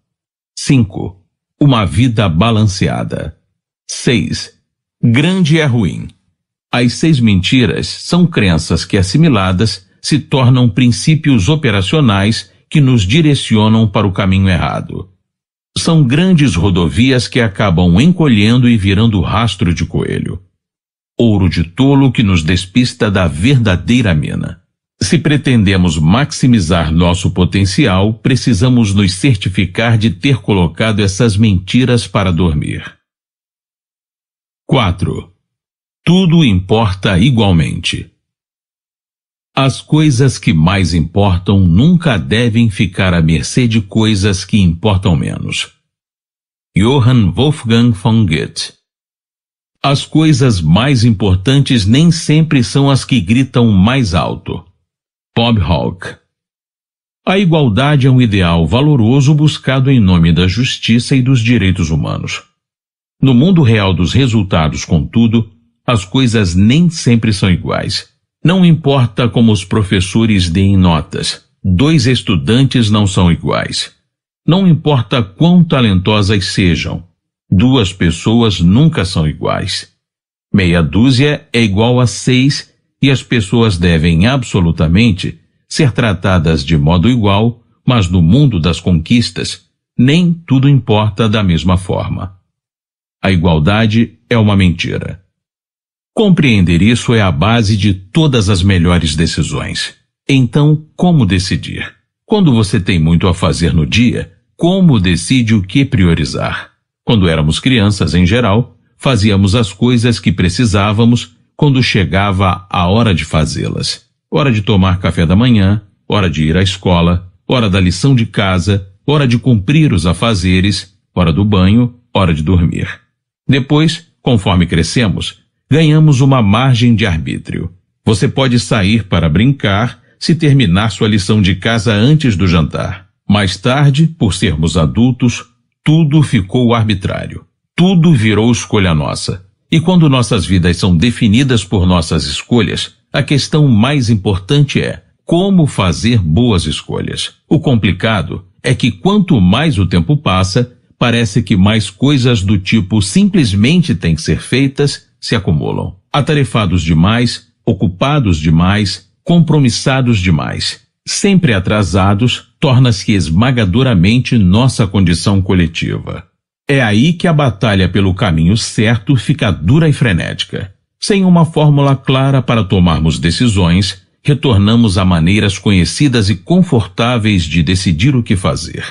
5. Uma vida balanceada. 6. Grande é ruim. As seis mentiras são crenças que, assimiladas, se tornam princípios operacionais que nos direcionam para o caminho errado. São grandes rodovias que acabam encolhendo e virando rastro de coelho. Ouro de tolo que nos despista da verdadeira mina. Se pretendemos maximizar nosso potencial, precisamos nos certificar de ter colocado essas mentiras para dormir. 4. Tudo importa igualmente. As coisas que mais importam nunca devem ficar à mercê de coisas que importam menos. Johann Wolfgang von Goethe As coisas mais importantes nem sempre são as que gritam mais alto. Bob Hawke A igualdade é um ideal valoroso buscado em nome da justiça e dos direitos humanos. No mundo real dos resultados, contudo, as coisas nem sempre são iguais. Não importa como os professores deem notas, dois estudantes não são iguais. Não importa quão talentosas sejam, duas pessoas nunca são iguais. Meia dúzia é igual a seis e as pessoas devem absolutamente ser tratadas de modo igual, mas no mundo das conquistas, nem tudo importa da mesma forma. A igualdade é uma mentira. Compreender isso é a base de todas as melhores decisões. Então, como decidir? Quando você tem muito a fazer no dia, como decide o que priorizar? Quando éramos crianças, em geral, fazíamos as coisas que precisávamos quando chegava a hora de fazê-las. Hora de tomar café da manhã, hora de ir à escola, hora da lição de casa, hora de cumprir os afazeres, hora do banho, hora de dormir. Depois, conforme crescemos, ganhamos uma margem de arbítrio. Você pode sair para brincar se terminar sua lição de casa antes do jantar. Mais tarde, por sermos adultos, tudo ficou arbitrário. Tudo virou escolha nossa. E quando nossas vidas são definidas por nossas escolhas, a questão mais importante é como fazer boas escolhas. O complicado é que quanto mais o tempo passa, parece que mais coisas do tipo simplesmente têm que ser feitas se acumulam. Atarefados demais, ocupados demais, compromissados demais. Sempre atrasados, torna-se esmagadoramente nossa condição coletiva. É aí que a batalha pelo caminho certo fica dura e frenética. Sem uma fórmula clara para tomarmos decisões, retornamos a maneiras conhecidas e confortáveis de decidir o que fazer.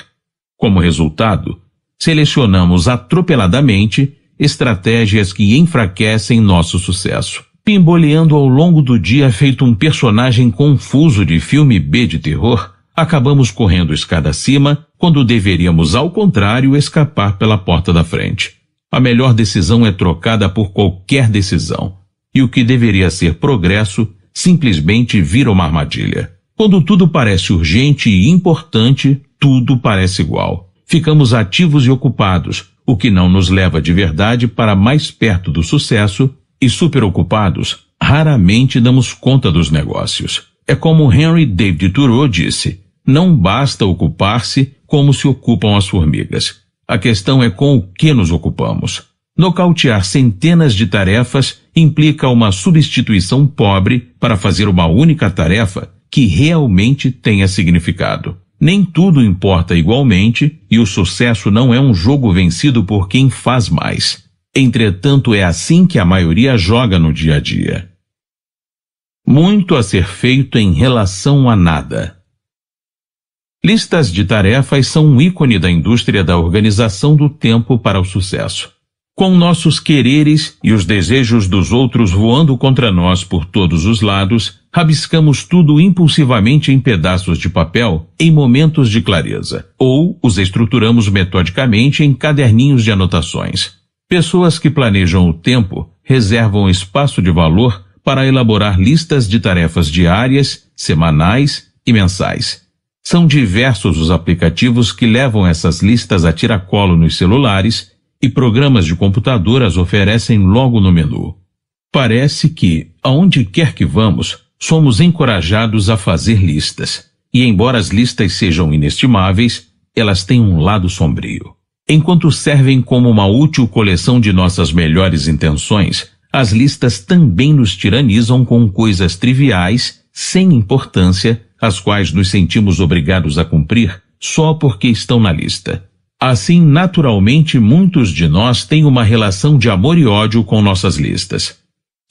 Como resultado, selecionamos atropeladamente estratégias que enfraquecem nosso sucesso. Pimboleando ao longo do dia feito um personagem confuso de filme B de terror, acabamos correndo escada acima quando deveríamos, ao contrário, escapar pela porta da frente. A melhor decisão é trocada por qualquer decisão, e o que deveria ser progresso simplesmente vira uma armadilha. Quando tudo parece urgente e importante, tudo parece igual. Ficamos ativos e ocupados, o que não nos leva de verdade para mais perto do sucesso e superocupados, raramente damos conta dos negócios. É como Henry David Thoreau disse: não basta ocupar-se como se ocupam as formigas. A questão é com o que nos ocupamos. Nocautear centenas de tarefas implica uma substituição pobre para fazer uma única tarefa que realmente tenha significado. Nem tudo importa igualmente, e o sucesso não é um jogo vencido por quem faz mais. Entretanto, é assim que a maioria joga no dia a dia. Muito a ser feito em relação a nada. Listas de tarefas são um ícone da indústria da organização do tempo para o sucesso. Com nossos quereres e os desejos dos outros voando contra nós por todos os lados, rabiscamos tudo impulsivamente em pedaços de papel em momentos de clareza, ou os estruturamos metodicamente em caderninhos de anotações. Pessoas que planejam o tempo reservam espaço de valor para elaborar listas de tarefas diárias, semanais e mensais. São diversos os aplicativos que levam essas listas a tiracolo nos celulares e programas de computador as oferecem logo no menu. Parece que, aonde quer que vamos, somos encorajados a fazer listas, e embora as listas sejam inestimáveis, elas têm um lado sombrio. Enquanto servem como uma útil coleção de nossas melhores intenções, as listas também nos tiranizam com coisas triviais, sem importância, as quais nos sentimos obrigados a cumprir só porque estão na lista. Assim, naturalmente, muitos de nós têm uma relação de amor e ódio com nossas listas.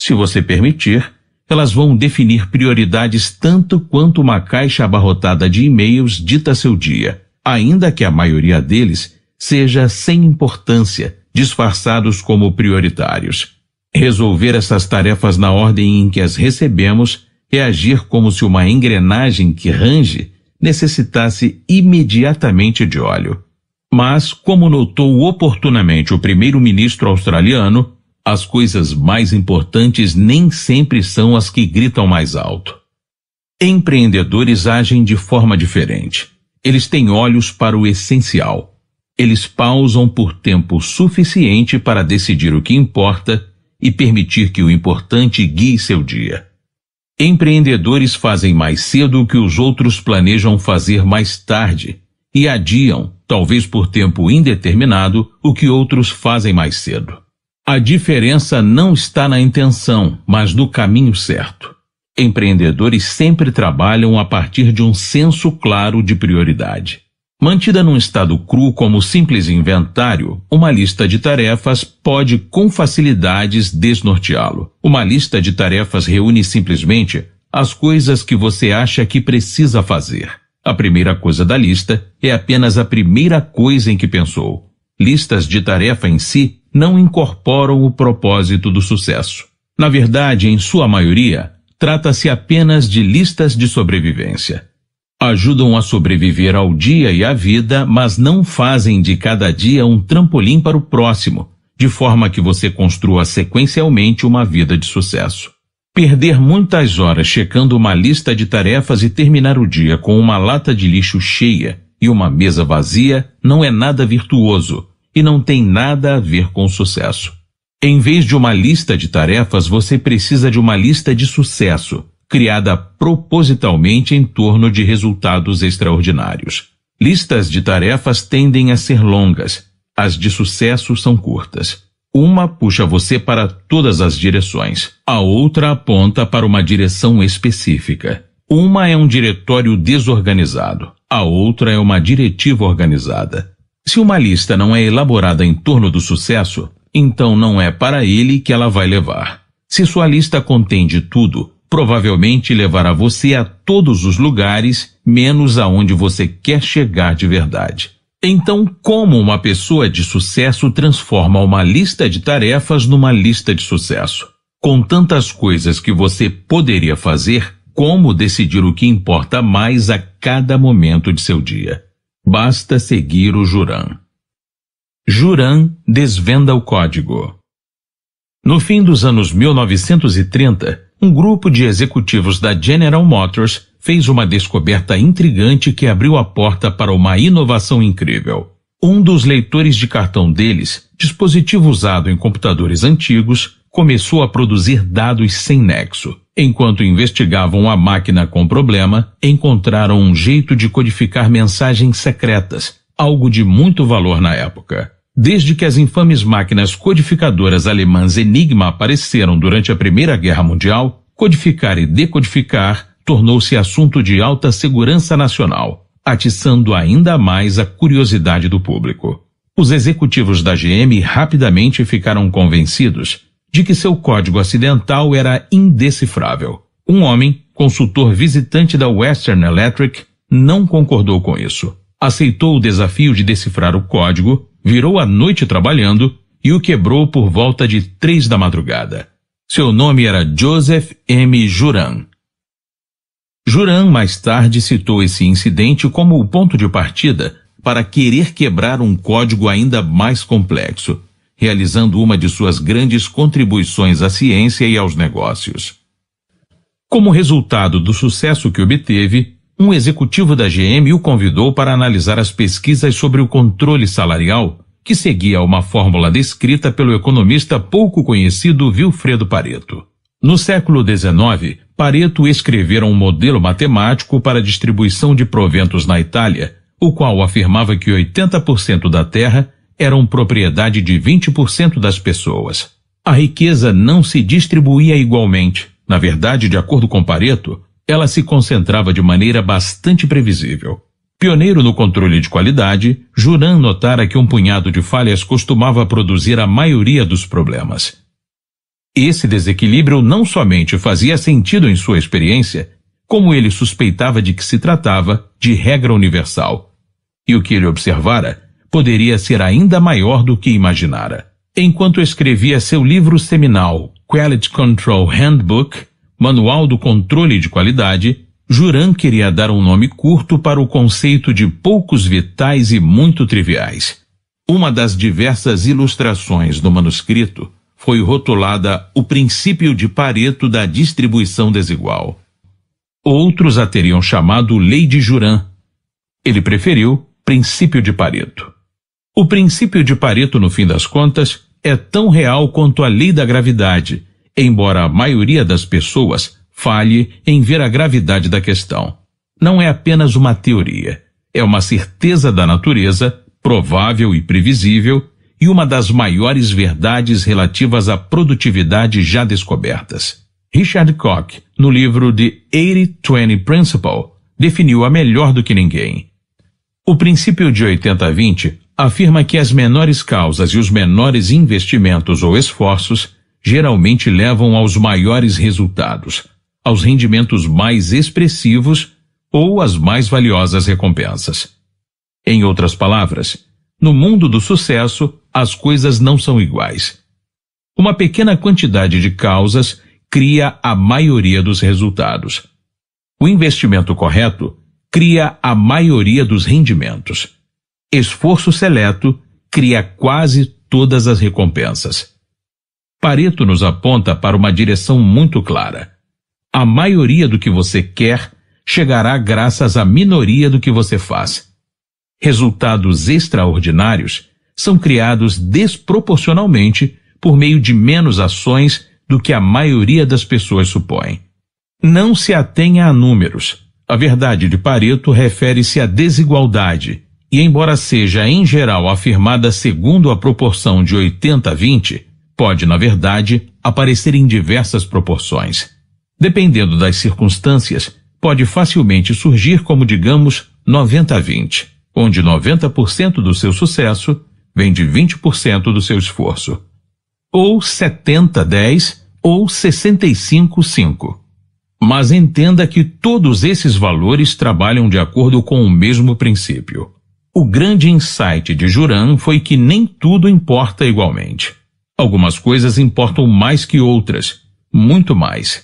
Se você permitir, elas vão definir prioridades tanto quanto uma caixa abarrotada de e-mails dita seu dia, ainda que a maioria deles seja sem importância, disfarçados como prioritários. Resolver essas tarefas na ordem em que as recebemos é agir como se uma engrenagem que range necessitasse imediatamente de óleo. Mas, como notou oportunamente o primeiro-ministro australiano, as coisas mais importantes nem sempre são as que gritam mais alto. Empreendedores agem de forma diferente. Eles têm olhos para o essencial. Eles pausam por tempo suficiente para decidir o que importa e permitir que o importante guie seu dia. Empreendedores fazem mais cedo o que os outros planejam fazer mais tarde e adiam, talvez por tempo indeterminado, o que outros fazem mais cedo. A diferença não está na intenção, mas no caminho certo. Empreendedores sempre trabalham a partir de um senso claro de prioridade. Mantida num estado cru como simples inventário, uma lista de tarefas pode com facilidades desnorteá-lo. Uma lista de tarefas reúne simplesmente as coisas que você acha que precisa fazer. A primeira coisa da lista é apenas a primeira coisa em que pensou. Listas de tarefa em si não incorporam o propósito do sucesso. Na verdade, em sua maioria, trata-se apenas de listas de sobrevivência. Ajudam a sobreviver ao dia e à vida, mas não fazem de cada dia um trampolim para o próximo, de forma que você construa sequencialmente uma vida de sucesso. Perder muitas horas checando uma lista de tarefas e terminar o dia com uma lata de lixo cheia e uma mesa vazia não é nada virtuoso, e não tem nada a ver com sucesso. Em vez de uma lista de tarefas, você precisa de uma lista de sucesso, criada propositalmente em torno de resultados extraordinários. Listas de tarefas tendem a ser longas, as de sucesso são curtas. Uma puxa você para todas as direções, a outra aponta para uma direção específica. Uma é um diretório desorganizado, a outra é uma diretiva organizada. Se uma lista não é elaborada em torno do sucesso, então não é para ele que ela vai levar. Se sua lista contém de tudo, provavelmente levará você a todos os lugares, menos aonde você quer chegar de verdade. Então, como uma pessoa de sucesso transforma uma lista de tarefas numa lista de sucesso? Com tantas coisas que você poderia fazer, como decidir o que importa mais a cada momento de seu dia? Basta seguir o Juran. Juran desvenda o código. No fim dos anos 1930, um grupo de executivos da General Motors fez uma descoberta intrigante que abriu a porta para uma inovação incrível. Um dos leitores de cartão deles, dispositivo usado em computadores antigos, começou a produzir dados sem nexo. Enquanto investigavam a máquina com problema, encontraram um jeito de codificar mensagens secretas, algo de muito valor na época. Desde que as infames máquinas codificadoras alemãs Enigma apareceram durante a Primeira Guerra Mundial, codificar e decodificar tornou-se assunto de alta segurança nacional, atiçando ainda mais a curiosidade do público. Os executivos da GM rapidamente ficaram convencidos de que seu código acidental era indecifrável. Um homem, consultor visitante da Western Electric, não concordou com isso. Aceitou o desafio de decifrar o código, virou a noite trabalhando e o quebrou por volta de três da madrugada. Seu nome era Joseph M. Juran. Juran mais tarde citou esse incidente como o ponto de partida para querer quebrar um código ainda mais complexo realizando uma de suas grandes contribuições à ciência e aos negócios. Como resultado do sucesso que obteve, um executivo da GM o convidou para analisar as pesquisas sobre o controle salarial, que seguia uma fórmula descrita pelo economista pouco conhecido Wilfredo Pareto. No século XIX, Pareto escrevera um modelo matemático para a distribuição de proventos na Itália, o qual afirmava que 80% da terra eram propriedade de 20% das pessoas. A riqueza não se distribuía igualmente. Na verdade, de acordo com Pareto, ela se concentrava de maneira bastante previsível. Pioneiro no controle de qualidade, Juran notara que um punhado de falhas costumava produzir a maioria dos problemas. Esse desequilíbrio não somente fazia sentido em sua experiência, como ele suspeitava de que se tratava de regra universal. E o que ele observara poderia ser ainda maior do que imaginara. Enquanto escrevia seu livro seminal Quality Control Handbook, Manual do Controle de Qualidade, Juran queria dar um nome curto para o conceito de poucos vitais e muito triviais. Uma das diversas ilustrações do manuscrito foi rotulada O Princípio de Pareto da Distribuição Desigual. Outros a teriam chamado Lei de Juran. Ele preferiu Princípio de Pareto. O princípio de Pareto, no fim das contas, é tão real quanto a lei da gravidade, embora a maioria das pessoas falhe em ver a gravidade da questão. Não é apenas uma teoria, é uma certeza da natureza, provável e previsível, e uma das maiores verdades relativas à produtividade já descobertas. Richard Koch, no livro The 80-20 Principle, definiu a melhor do que ninguém. O princípio de 80-20 afirma que as menores causas e os menores investimentos ou esforços geralmente levam aos maiores resultados, aos rendimentos mais expressivos ou às mais valiosas recompensas. Em outras palavras, no mundo do sucesso, as coisas não são iguais. Uma pequena quantidade de causas cria a maioria dos resultados. O investimento correto cria a maioria dos rendimentos. Esforço seleto cria quase todas as recompensas. Pareto nos aponta para uma direção muito clara. A maioria do que você quer chegará graças à minoria do que você faz. Resultados extraordinários são criados desproporcionalmente por meio de menos ações do que a maioria das pessoas supõe. Não se atenha a números. A verdade de Pareto refere-se à desigualdade, e embora seja em geral afirmada segundo a proporção de 80 a 20, pode, na verdade, aparecer em diversas proporções. Dependendo das circunstâncias, pode facilmente surgir como, digamos, 90 a 20, onde 90% do seu sucesso vem de 20% do seu esforço. Ou 70 a 10 ou 65 5. Mas entenda que todos esses valores trabalham de acordo com o mesmo princípio. O grande insight de Juran foi que nem tudo importa igualmente. Algumas coisas importam mais que outras, muito mais.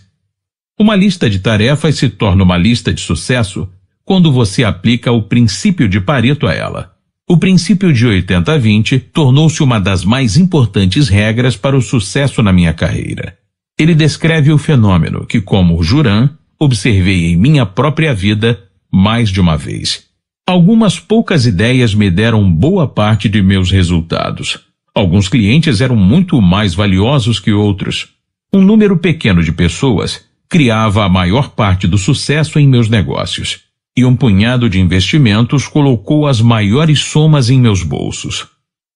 Uma lista de tarefas se torna uma lista de sucesso quando você aplica o princípio de Pareto a ela. O princípio de 80-20 tornou-se uma das mais importantes regras para o sucesso na minha carreira. Ele descreve o fenômeno que, como Juran, observei em minha própria vida mais de uma vez. Algumas poucas ideias me deram boa parte de meus resultados. Alguns clientes eram muito mais valiosos que outros. Um número pequeno de pessoas criava a maior parte do sucesso em meus negócios, e um punhado de investimentos colocou as maiores somas em meus bolsos.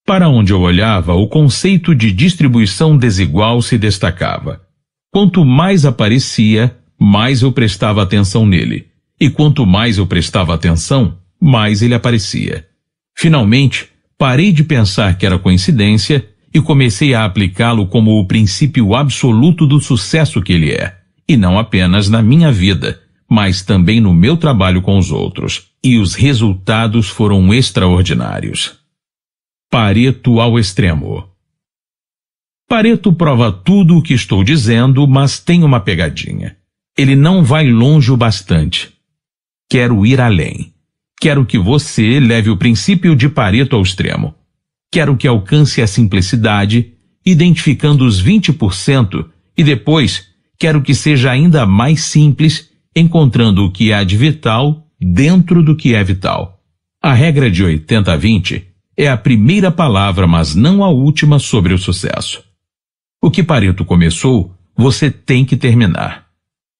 Para onde eu olhava, o conceito de distribuição desigual se destacava. Quanto mais aparecia, mais eu prestava atenção nele, e quanto mais eu prestava atenção, mas ele aparecia. Finalmente, parei de pensar que era coincidência e comecei a aplicá-lo como o princípio absoluto do sucesso que ele é, e não apenas na minha vida, mas também no meu trabalho com os outros, e os resultados foram extraordinários. Pareto ao extremo. Pareto prova tudo o que estou dizendo, mas tem uma pegadinha. Ele não vai longe o bastante. Quero ir além. Quero que você leve o princípio de Pareto ao extremo. Quero que alcance a simplicidade, identificando os 20%, e depois quero que seja ainda mais simples, encontrando o que há de vital dentro do que é vital. A regra de 80 20 é a primeira palavra, mas não a última sobre o sucesso. O que Pareto começou, você tem que terminar.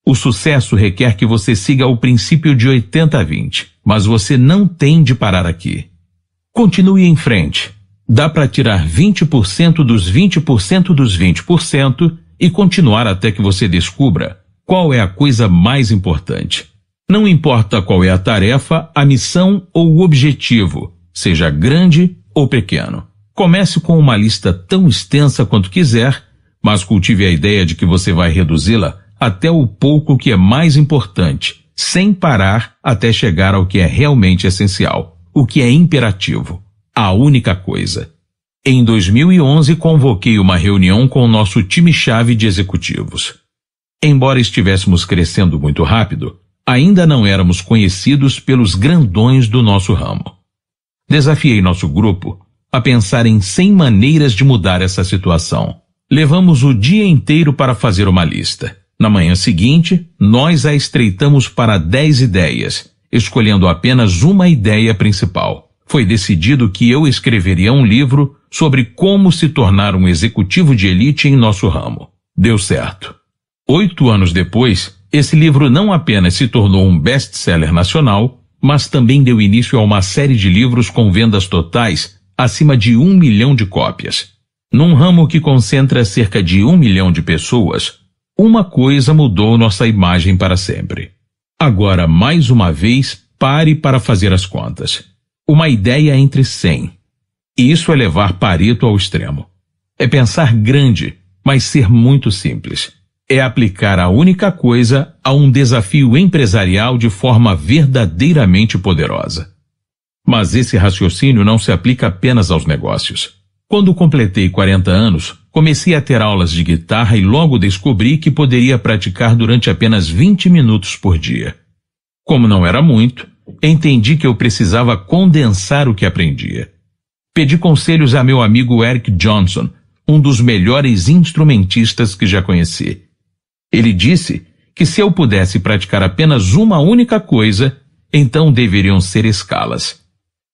O sucesso requer que você siga o princípio de 80 20 mas você não tem de parar aqui. Continue em frente. Dá para tirar 20% dos 20% dos 20% e continuar até que você descubra qual é a coisa mais importante. Não importa qual é a tarefa, a missão ou o objetivo, seja grande ou pequeno. Comece com uma lista tão extensa quanto quiser, mas cultive a ideia de que você vai reduzi-la até o pouco que é mais importante sem parar até chegar ao que é realmente essencial, o que é imperativo, a única coisa. Em 2011, convoquei uma reunião com o nosso time-chave de executivos. Embora estivéssemos crescendo muito rápido, ainda não éramos conhecidos pelos grandões do nosso ramo. Desafiei nosso grupo a pensar em 100 maneiras de mudar essa situação. Levamos o dia inteiro para fazer uma lista. Na manhã seguinte, nós a estreitamos para dez ideias, escolhendo apenas uma ideia principal. Foi decidido que eu escreveria um livro sobre como se tornar um executivo de elite em nosso ramo. Deu certo. Oito anos depois, esse livro não apenas se tornou um best-seller nacional, mas também deu início a uma série de livros com vendas totais acima de um milhão de cópias. Num ramo que concentra cerca de um milhão de pessoas, uma coisa mudou nossa imagem para sempre. Agora, mais uma vez, pare para fazer as contas. Uma ideia entre cem. Isso é levar Pareto ao extremo. É pensar grande, mas ser muito simples. É aplicar a única coisa a um desafio empresarial de forma verdadeiramente poderosa. Mas esse raciocínio não se aplica apenas aos negócios. Quando completei 40 anos, comecei a ter aulas de guitarra e logo descobri que poderia praticar durante apenas 20 minutos por dia. Como não era muito, entendi que eu precisava condensar o que aprendia. Pedi conselhos a meu amigo Eric Johnson, um dos melhores instrumentistas que já conheci. Ele disse que se eu pudesse praticar apenas uma única coisa, então deveriam ser escalas.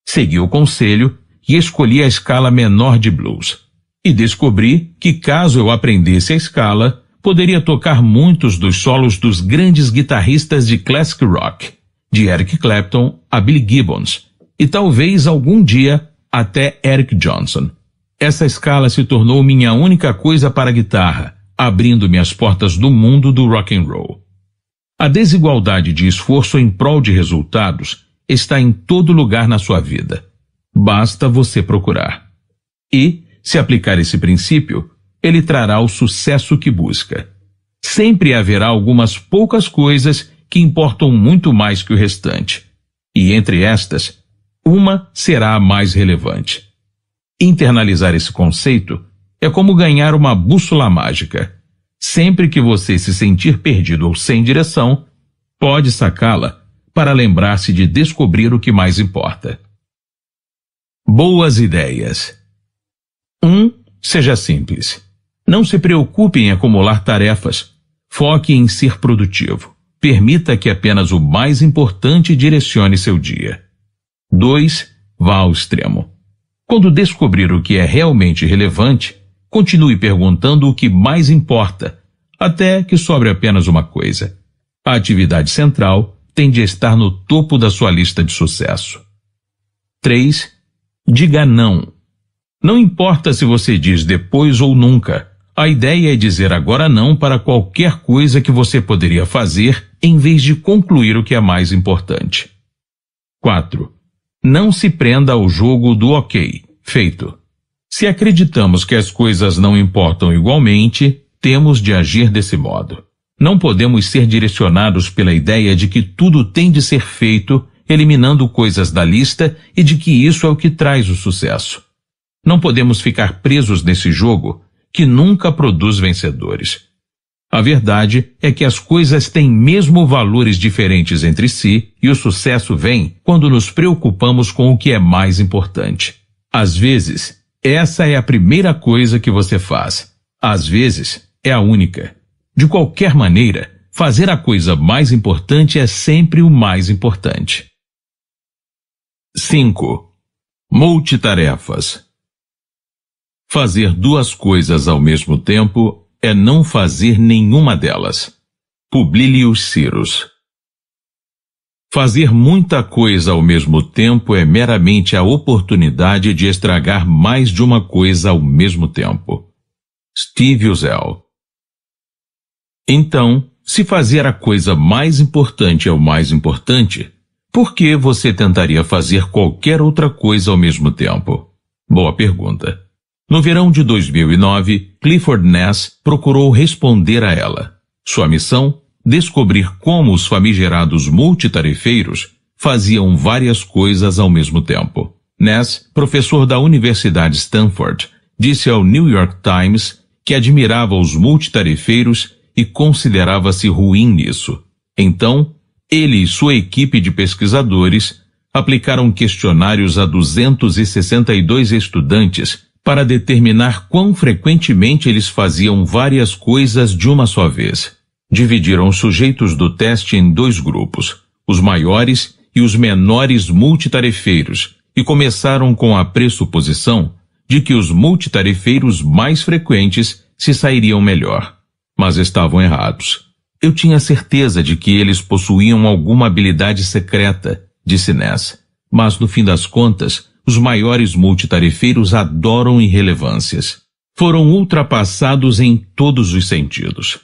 Segui o conselho e escolhi a escala menor de blues e descobri que caso eu aprendesse a escala, poderia tocar muitos dos solos dos grandes guitarristas de classic rock, de Eric Clapton a Billy Gibbons, e talvez algum dia até Eric Johnson. Essa escala se tornou minha única coisa para guitarra, abrindo-me as portas do mundo do rock and roll. A desigualdade de esforço em prol de resultados está em todo lugar na sua vida. Basta você procurar. E se aplicar esse princípio, ele trará o sucesso que busca. Sempre haverá algumas poucas coisas que importam muito mais que o restante. E entre estas, uma será a mais relevante. Internalizar esse conceito é como ganhar uma bússola mágica. Sempre que você se sentir perdido ou sem direção, pode sacá-la para lembrar-se de descobrir o que mais importa. Boas ideias. 1. Um, seja simples. Não se preocupe em acumular tarefas. Foque em ser produtivo. Permita que apenas o mais importante direcione seu dia. 2. Vá ao extremo. Quando descobrir o que é realmente relevante, continue perguntando o que mais importa, até que sobre apenas uma coisa. A atividade central tem de estar no topo da sua lista de sucesso. 3. Diga não não importa se você diz depois ou nunca. A ideia é dizer agora não para qualquer coisa que você poderia fazer em vez de concluir o que é mais importante. 4. Não se prenda ao jogo do ok, feito. Se acreditamos que as coisas não importam igualmente, temos de agir desse modo. Não podemos ser direcionados pela ideia de que tudo tem de ser feito, eliminando coisas da lista e de que isso é o que traz o sucesso. Não podemos ficar presos nesse jogo que nunca produz vencedores. A verdade é que as coisas têm mesmo valores diferentes entre si e o sucesso vem quando nos preocupamos com o que é mais importante. Às vezes, essa é a primeira coisa que você faz. Às vezes, é a única. De qualquer maneira, fazer a coisa mais importante é sempre o mais importante. 5. Multitarefas Fazer duas coisas ao mesmo tempo é não fazer nenhuma delas. Publílio Cirus. Fazer muita coisa ao mesmo tempo é meramente a oportunidade de estragar mais de uma coisa ao mesmo tempo. Steve Uzel. Então, se fazer a coisa mais importante é o mais importante, por que você tentaria fazer qualquer outra coisa ao mesmo tempo? Boa pergunta. No verão de 2009, Clifford Ness procurou responder a ela. Sua missão? Descobrir como os famigerados multitarefeiros faziam várias coisas ao mesmo tempo. Ness, professor da Universidade Stanford, disse ao New York Times que admirava os multitarefeiros e considerava-se ruim nisso. Então, ele e sua equipe de pesquisadores aplicaram questionários a 262 estudantes para determinar quão frequentemente eles faziam várias coisas de uma só vez. Dividiram os sujeitos do teste em dois grupos, os maiores e os menores multitarefeiros, e começaram com a pressuposição de que os multitarefeiros mais frequentes se sairiam melhor. Mas estavam errados. Eu tinha certeza de que eles possuíam alguma habilidade secreta, disse Ness. Mas no fim das contas, os maiores multitarefeiros adoram irrelevâncias. Foram ultrapassados em todos os sentidos.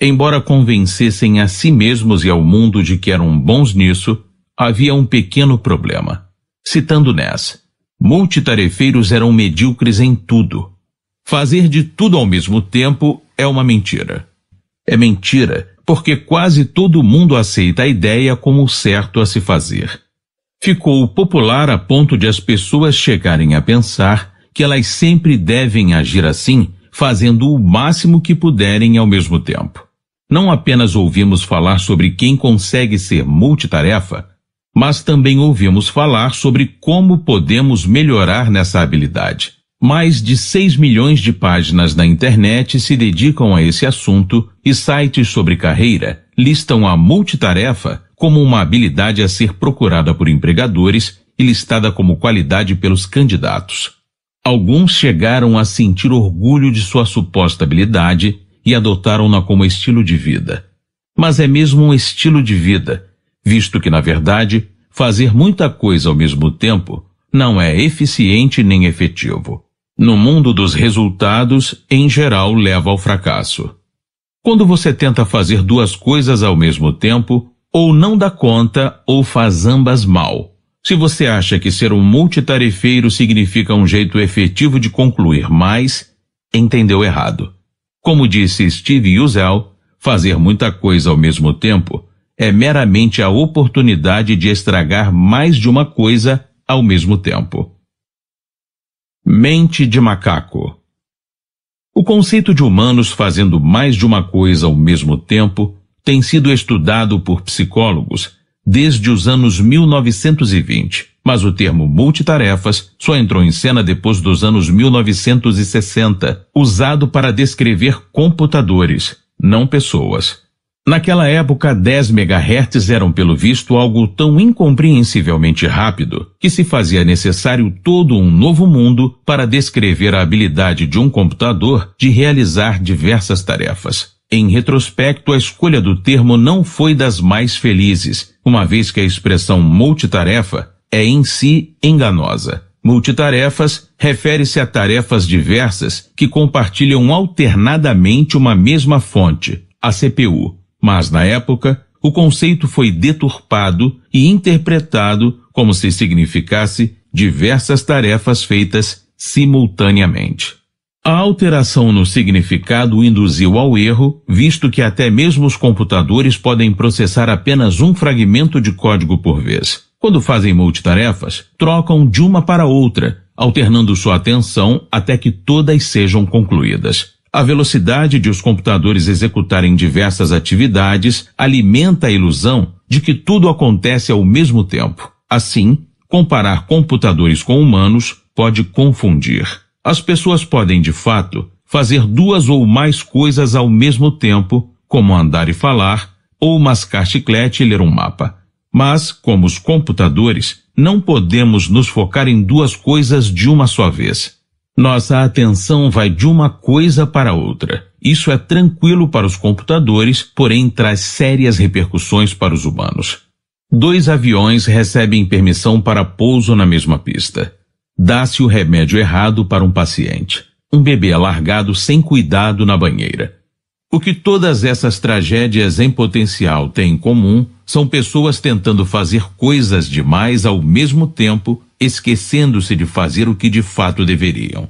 Embora convencessem a si mesmos e ao mundo de que eram bons nisso, havia um pequeno problema. Citando Ness, multitarefeiros eram medíocres em tudo. Fazer de tudo ao mesmo tempo é uma mentira. É mentira porque quase todo mundo aceita a ideia como certo a se fazer ficou popular a ponto de as pessoas chegarem a pensar que elas sempre devem agir assim, fazendo o máximo que puderem ao mesmo tempo. Não apenas ouvimos falar sobre quem consegue ser multitarefa, mas também ouvimos falar sobre como podemos melhorar nessa habilidade. Mais de 6 milhões de páginas na internet se dedicam a esse assunto e sites sobre carreira listam a multitarefa como uma habilidade a ser procurada por empregadores e listada como qualidade pelos candidatos. Alguns chegaram a sentir orgulho de sua suposta habilidade e adotaram-na como estilo de vida. Mas é mesmo um estilo de vida, visto que, na verdade, fazer muita coisa ao mesmo tempo não é eficiente nem efetivo. No mundo dos resultados, em geral, leva ao fracasso. Quando você tenta fazer duas coisas ao mesmo tempo, ou não dá conta ou faz ambas mal. Se você acha que ser um multitarefeiro significa um jeito efetivo de concluir mais, entendeu errado. Como disse Steve Usel, fazer muita coisa ao mesmo tempo é meramente a oportunidade de estragar mais de uma coisa ao mesmo tempo. Mente de macaco. O conceito de humanos fazendo mais de uma coisa ao mesmo tempo tem sido estudado por psicólogos desde os anos 1920, mas o termo multitarefas só entrou em cena depois dos anos 1960, usado para descrever computadores, não pessoas. Naquela época, 10 MHz eram, pelo visto, algo tão incompreensivelmente rápido que se fazia necessário todo um novo mundo para descrever a habilidade de um computador de realizar diversas tarefas. Em retrospecto, a escolha do termo não foi das mais felizes, uma vez que a expressão multitarefa é em si enganosa. Multitarefas refere-se a tarefas diversas que compartilham alternadamente uma mesma fonte, a CPU. Mas na época, o conceito foi deturpado e interpretado como se significasse diversas tarefas feitas simultaneamente. A alteração no significado induziu ao erro, visto que até mesmo os computadores podem processar apenas um fragmento de código por vez. Quando fazem multitarefas, trocam de uma para outra, alternando sua atenção até que todas sejam concluídas. A velocidade de os computadores executarem diversas atividades alimenta a ilusão de que tudo acontece ao mesmo tempo. Assim, comparar computadores com humanos pode confundir as pessoas podem, de fato, fazer duas ou mais coisas ao mesmo tempo, como andar e falar, ou mascar chiclete e ler um mapa. Mas, como os computadores, não podemos nos focar em duas coisas de uma só vez. Nossa atenção vai de uma coisa para outra. Isso é tranquilo para os computadores, porém traz sérias repercussões para os humanos. Dois aviões recebem permissão para pouso na mesma pista. Dá-se o remédio errado para um paciente. Um bebê alargado sem cuidado na banheira. O que todas essas tragédias em potencial têm em comum são pessoas tentando fazer coisas demais ao mesmo tempo, esquecendo-se de fazer o que de fato deveriam.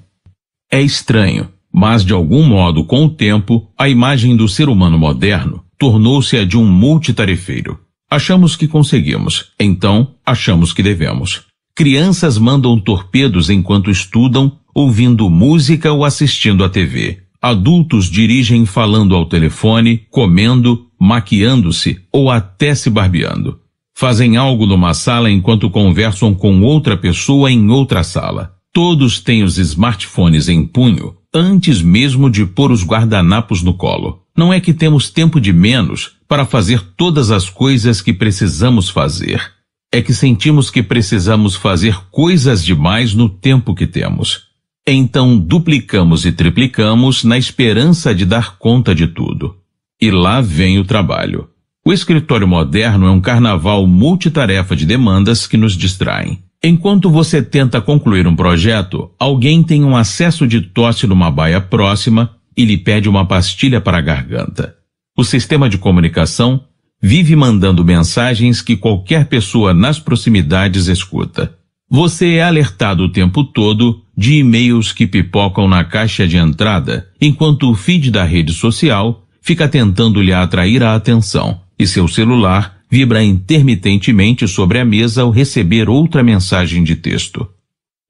É estranho, mas de algum modo, com o tempo, a imagem do ser humano moderno tornou-se a de um multitarefeiro. Achamos que conseguimos, então achamos que devemos. Crianças mandam torpedos enquanto estudam, ouvindo música ou assistindo à TV. Adultos dirigem falando ao telefone, comendo, maquiando-se ou até se barbeando. Fazem algo numa sala enquanto conversam com outra pessoa em outra sala. Todos têm os smartphones em punho antes mesmo de pôr os guardanapos no colo. Não é que temos tempo de menos para fazer todas as coisas que precisamos fazer é que sentimos que precisamos fazer coisas demais no tempo que temos. Então duplicamos e triplicamos na esperança de dar conta de tudo. E lá vem o trabalho. O escritório moderno é um carnaval multitarefa de demandas que nos distraem. Enquanto você tenta concluir um projeto, alguém tem um acesso de tosse numa baia próxima e lhe pede uma pastilha para a garganta. O sistema de comunicação vive mandando mensagens que qualquer pessoa nas proximidades escuta. Você é alertado o tempo todo de e-mails que pipocam na caixa de entrada, enquanto o feed da rede social fica tentando lhe atrair a atenção e seu celular vibra intermitentemente sobre a mesa ao receber outra mensagem de texto.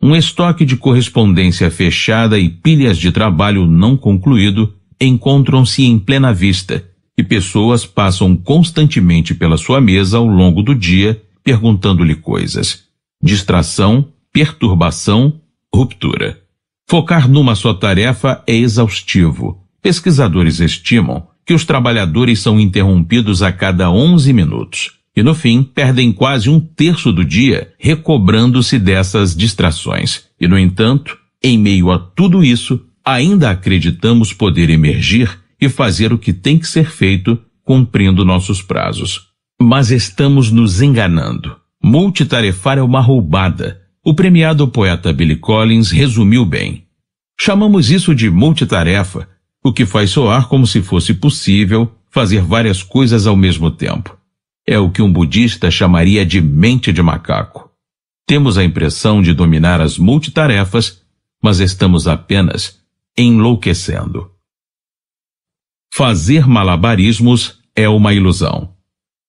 Um estoque de correspondência fechada e pilhas de trabalho não concluído encontram-se em plena vista e pessoas passam constantemente pela sua mesa ao longo do dia perguntando-lhe coisas. Distração, perturbação, ruptura. Focar numa só tarefa é exaustivo. Pesquisadores estimam que os trabalhadores são interrompidos a cada 11 minutos e, no fim, perdem quase um terço do dia recobrando-se dessas distrações. E, no entanto, em meio a tudo isso, ainda acreditamos poder emergir e fazer o que tem que ser feito cumprindo nossos prazos. Mas estamos nos enganando. Multitarefar é uma roubada. O premiado poeta Billy Collins resumiu bem. Chamamos isso de multitarefa, o que faz soar como se fosse possível fazer várias coisas ao mesmo tempo. É o que um budista chamaria de mente de macaco. Temos a impressão de dominar as multitarefas, mas estamos apenas enlouquecendo fazer malabarismos é uma ilusão.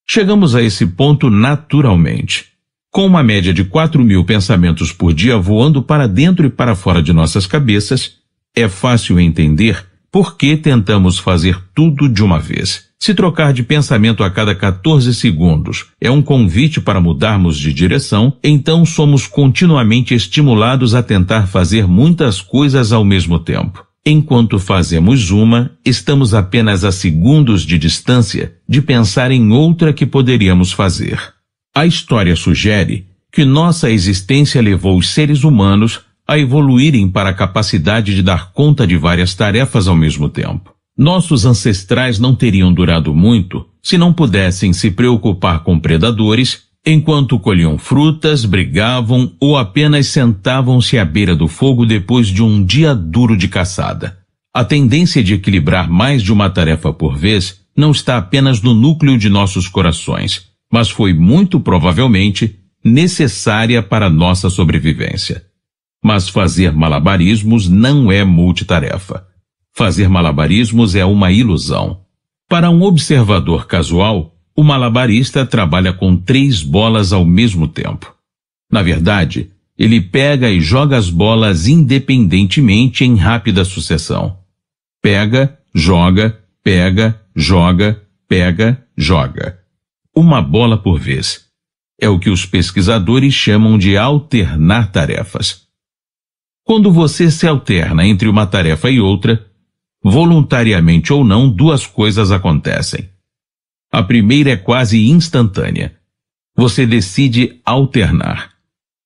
Chegamos a esse ponto naturalmente. Com uma média de 4 mil pensamentos por dia voando para dentro e para fora de nossas cabeças, é fácil entender por que tentamos fazer tudo de uma vez. Se trocar de pensamento a cada 14 segundos é um convite para mudarmos de direção, então somos continuamente estimulados a tentar fazer muitas coisas ao mesmo tempo. Enquanto fazemos uma, estamos apenas a segundos de distância de pensar em outra que poderíamos fazer. A história sugere que nossa existência levou os seres humanos a evoluírem para a capacidade de dar conta de várias tarefas ao mesmo tempo. Nossos ancestrais não teriam durado muito se não pudessem se preocupar com predadores enquanto colhiam frutas, brigavam ou apenas sentavam-se à beira do fogo depois de um dia duro de caçada. A tendência de equilibrar mais de uma tarefa por vez não está apenas no núcleo de nossos corações, mas foi muito provavelmente necessária para nossa sobrevivência. Mas fazer malabarismos não é multitarefa. Fazer malabarismos é uma ilusão. Para um observador casual, o malabarista trabalha com três bolas ao mesmo tempo. Na verdade, ele pega e joga as bolas independentemente em rápida sucessão. Pega, joga, pega, joga, pega, joga. Uma bola por vez. É o que os pesquisadores chamam de alternar tarefas. Quando você se alterna entre uma tarefa e outra, voluntariamente ou não, duas coisas acontecem. A primeira é quase instantânea. Você decide alternar.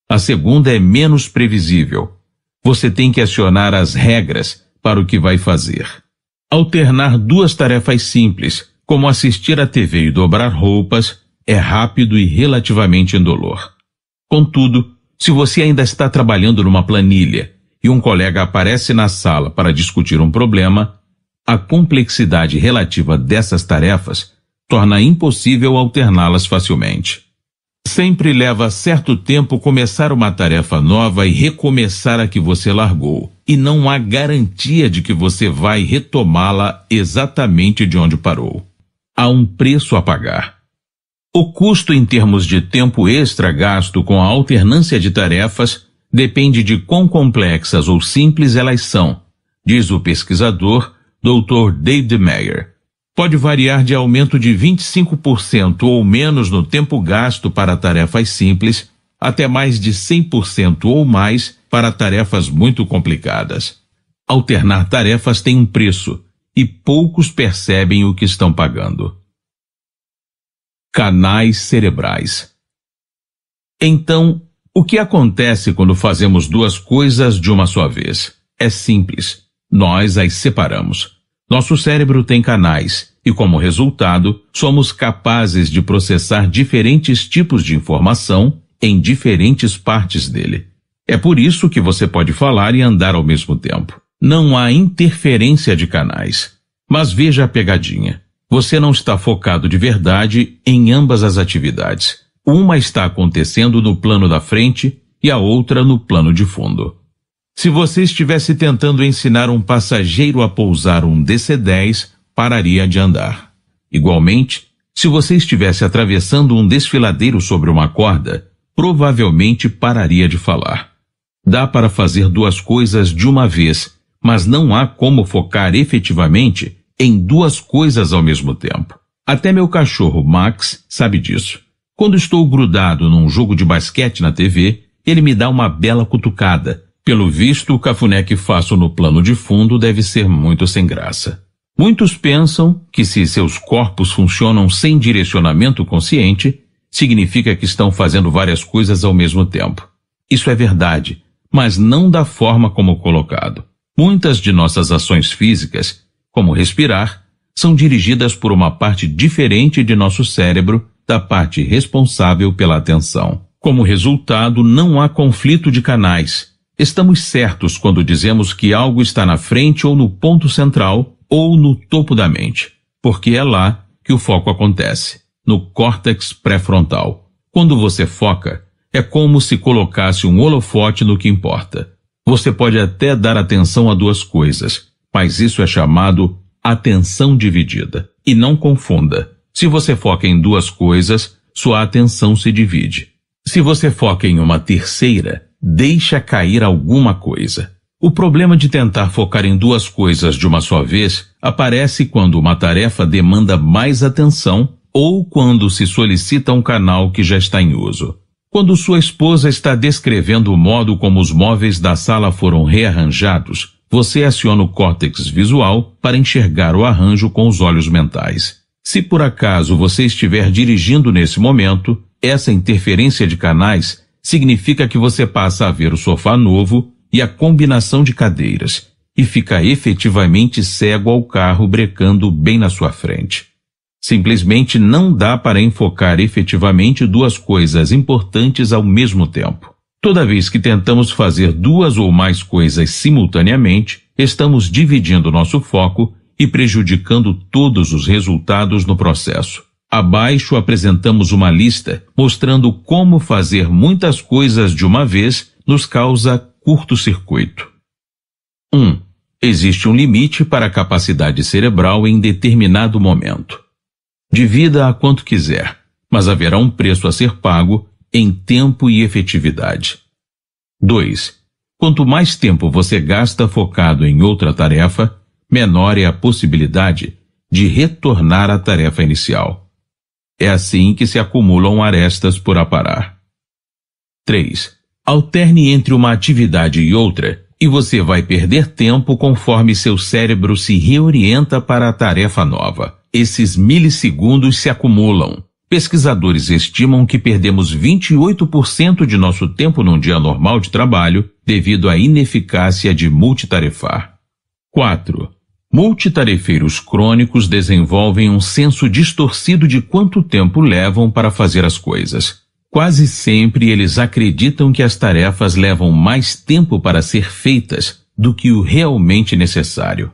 A segunda é menos previsível. Você tem que acionar as regras para o que vai fazer. Alternar duas tarefas simples, como assistir à TV e dobrar roupas, é rápido e relativamente indolor. Contudo, se você ainda está trabalhando numa planilha e um colega aparece na sala para discutir um problema, a complexidade relativa dessas tarefas torna impossível alterná-las facilmente. Sempre leva certo tempo começar uma tarefa nova e recomeçar a que você largou, e não há garantia de que você vai retomá-la exatamente de onde parou. Há um preço a pagar. O custo em termos de tempo extra gasto com a alternância de tarefas depende de quão complexas ou simples elas são, diz o pesquisador Dr. David Meyer pode variar de aumento de 25% ou menos no tempo gasto para tarefas simples, até mais de 100% ou mais para tarefas muito complicadas. Alternar tarefas tem um preço e poucos percebem o que estão pagando. Canais cerebrais. Então, o que acontece quando fazemos duas coisas de uma só vez? É simples. Nós as separamos. Nosso cérebro tem canais e, como resultado, somos capazes de processar diferentes tipos de informação em diferentes partes dele. É por isso que você pode falar e andar ao mesmo tempo. Não há interferência de canais. Mas veja a pegadinha. Você não está focado de verdade em ambas as atividades. Uma está acontecendo no plano da frente e a outra no plano de fundo. Se você estivesse tentando ensinar um passageiro a pousar um DC-10, pararia de andar. Igualmente, se você estivesse atravessando um desfiladeiro sobre uma corda, provavelmente pararia de falar. Dá para fazer duas coisas de uma vez, mas não há como focar efetivamente em duas coisas ao mesmo tempo. Até meu cachorro, Max, sabe disso. Quando estou grudado num jogo de basquete na TV, ele me dá uma bela cutucada, pelo visto, o cafuné que faço no plano de fundo deve ser muito sem graça. Muitos pensam que se seus corpos funcionam sem direcionamento consciente, significa que estão fazendo várias coisas ao mesmo tempo. Isso é verdade, mas não da forma como colocado. Muitas de nossas ações físicas, como respirar, são dirigidas por uma parte diferente de nosso cérebro, da parte responsável pela atenção. Como resultado, não há conflito de canais, Estamos certos quando dizemos que algo está na frente ou no ponto central ou no topo da mente, porque é lá que o foco acontece, no córtex pré-frontal. Quando você foca, é como se colocasse um holofote no que importa. Você pode até dar atenção a duas coisas, mas isso é chamado atenção dividida. E não confunda. Se você foca em duas coisas, sua atenção se divide. Se você foca em uma terceira, deixa cair alguma coisa. O problema de tentar focar em duas coisas de uma só vez aparece quando uma tarefa demanda mais atenção ou quando se solicita um canal que já está em uso. Quando sua esposa está descrevendo o modo como os móveis da sala foram rearranjados, você aciona o córtex visual para enxergar o arranjo com os olhos mentais. Se por acaso você estiver dirigindo nesse momento, essa interferência de canais significa que você passa a ver o sofá novo e a combinação de cadeiras e fica efetivamente cego ao carro brecando bem na sua frente. Simplesmente não dá para enfocar efetivamente duas coisas importantes ao mesmo tempo. Toda vez que tentamos fazer duas ou mais coisas simultaneamente, estamos dividindo nosso foco e prejudicando todos os resultados no processo. Abaixo apresentamos uma lista mostrando como fazer muitas coisas de uma vez nos causa curto-circuito. 1. Um, existe um limite para a capacidade cerebral em determinado momento. Divida a quanto quiser, mas haverá um preço a ser pago em tempo e efetividade. 2. Quanto mais tempo você gasta focado em outra tarefa, menor é a possibilidade de retornar à tarefa inicial. É assim que se acumulam arestas por aparar. 3. Alterne entre uma atividade e outra, e você vai perder tempo conforme seu cérebro se reorienta para a tarefa nova. Esses milissegundos se acumulam. Pesquisadores estimam que perdemos 28% de nosso tempo num dia normal de trabalho devido à ineficácia de multitarefar. 4. Multitarefeiros crônicos desenvolvem um senso distorcido de quanto tempo levam para fazer as coisas. Quase sempre eles acreditam que as tarefas levam mais tempo para ser feitas do que o realmente necessário.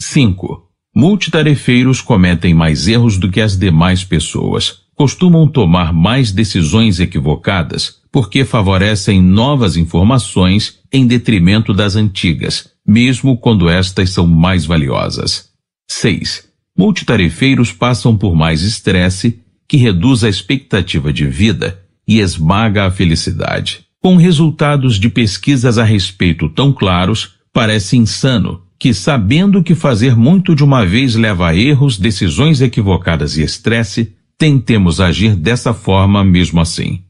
5. Multitarefeiros cometem mais erros do que as demais pessoas. Costumam tomar mais decisões equivocadas porque favorecem novas informações em detrimento das antigas mesmo quando estas são mais valiosas. 6. Multitarefeiros passam por mais estresse, que reduz a expectativa de vida e esmaga a felicidade. Com resultados de pesquisas a respeito tão claros, parece insano que, sabendo que fazer muito de uma vez leva a erros, decisões equivocadas e estresse, tentemos agir dessa forma mesmo assim.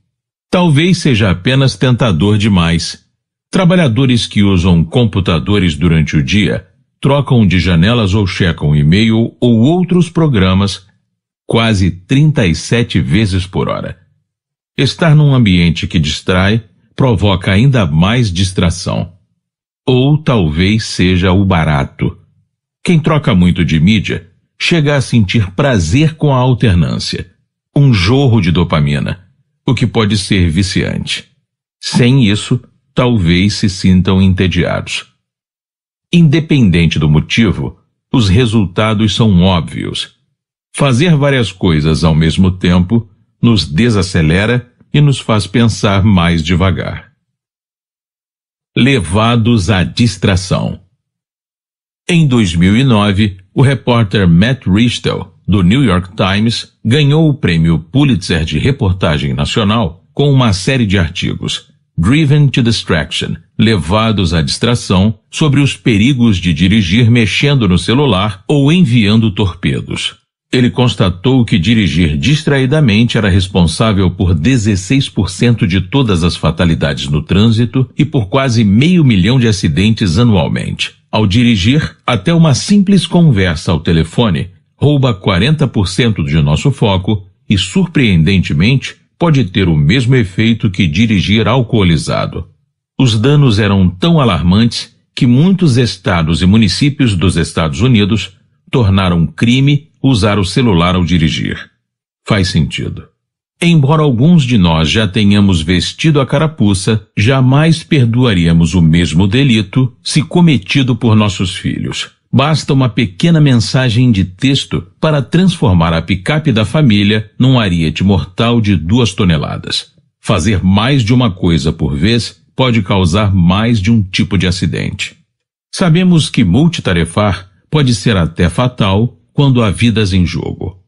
Talvez seja apenas tentador demais, Trabalhadores que usam computadores durante o dia trocam de janelas ou checam e-mail ou outros programas quase 37 vezes por hora. Estar num ambiente que distrai provoca ainda mais distração. Ou talvez seja o barato. Quem troca muito de mídia chega a sentir prazer com a alternância, um jorro de dopamina, o que pode ser viciante. Sem isso, talvez se sintam entediados. Independente do motivo, os resultados são óbvios. Fazer várias coisas ao mesmo tempo nos desacelera e nos faz pensar mais devagar. Levados à distração. Em 2009, o repórter Matt Richter, do New York Times, ganhou o prêmio Pulitzer de reportagem nacional com uma série de artigos driven to distraction, levados à distração, sobre os perigos de dirigir mexendo no celular ou enviando torpedos. Ele constatou que dirigir distraidamente era responsável por 16% de todas as fatalidades no trânsito e por quase meio milhão de acidentes anualmente. Ao dirigir, até uma simples conversa ao telefone rouba 40% de nosso foco e, surpreendentemente, pode ter o mesmo efeito que dirigir alcoolizado. Os danos eram tão alarmantes que muitos estados e municípios dos Estados Unidos tornaram crime usar o celular ao dirigir. Faz sentido. Embora alguns de nós já tenhamos vestido a carapuça, jamais perdoaríamos o mesmo delito se cometido por nossos filhos. Basta uma pequena mensagem de texto para transformar a picape da família num ariete mortal de duas toneladas. Fazer mais de uma coisa por vez pode causar mais de um tipo de acidente. Sabemos que multitarefar pode ser até fatal quando há vidas em jogo.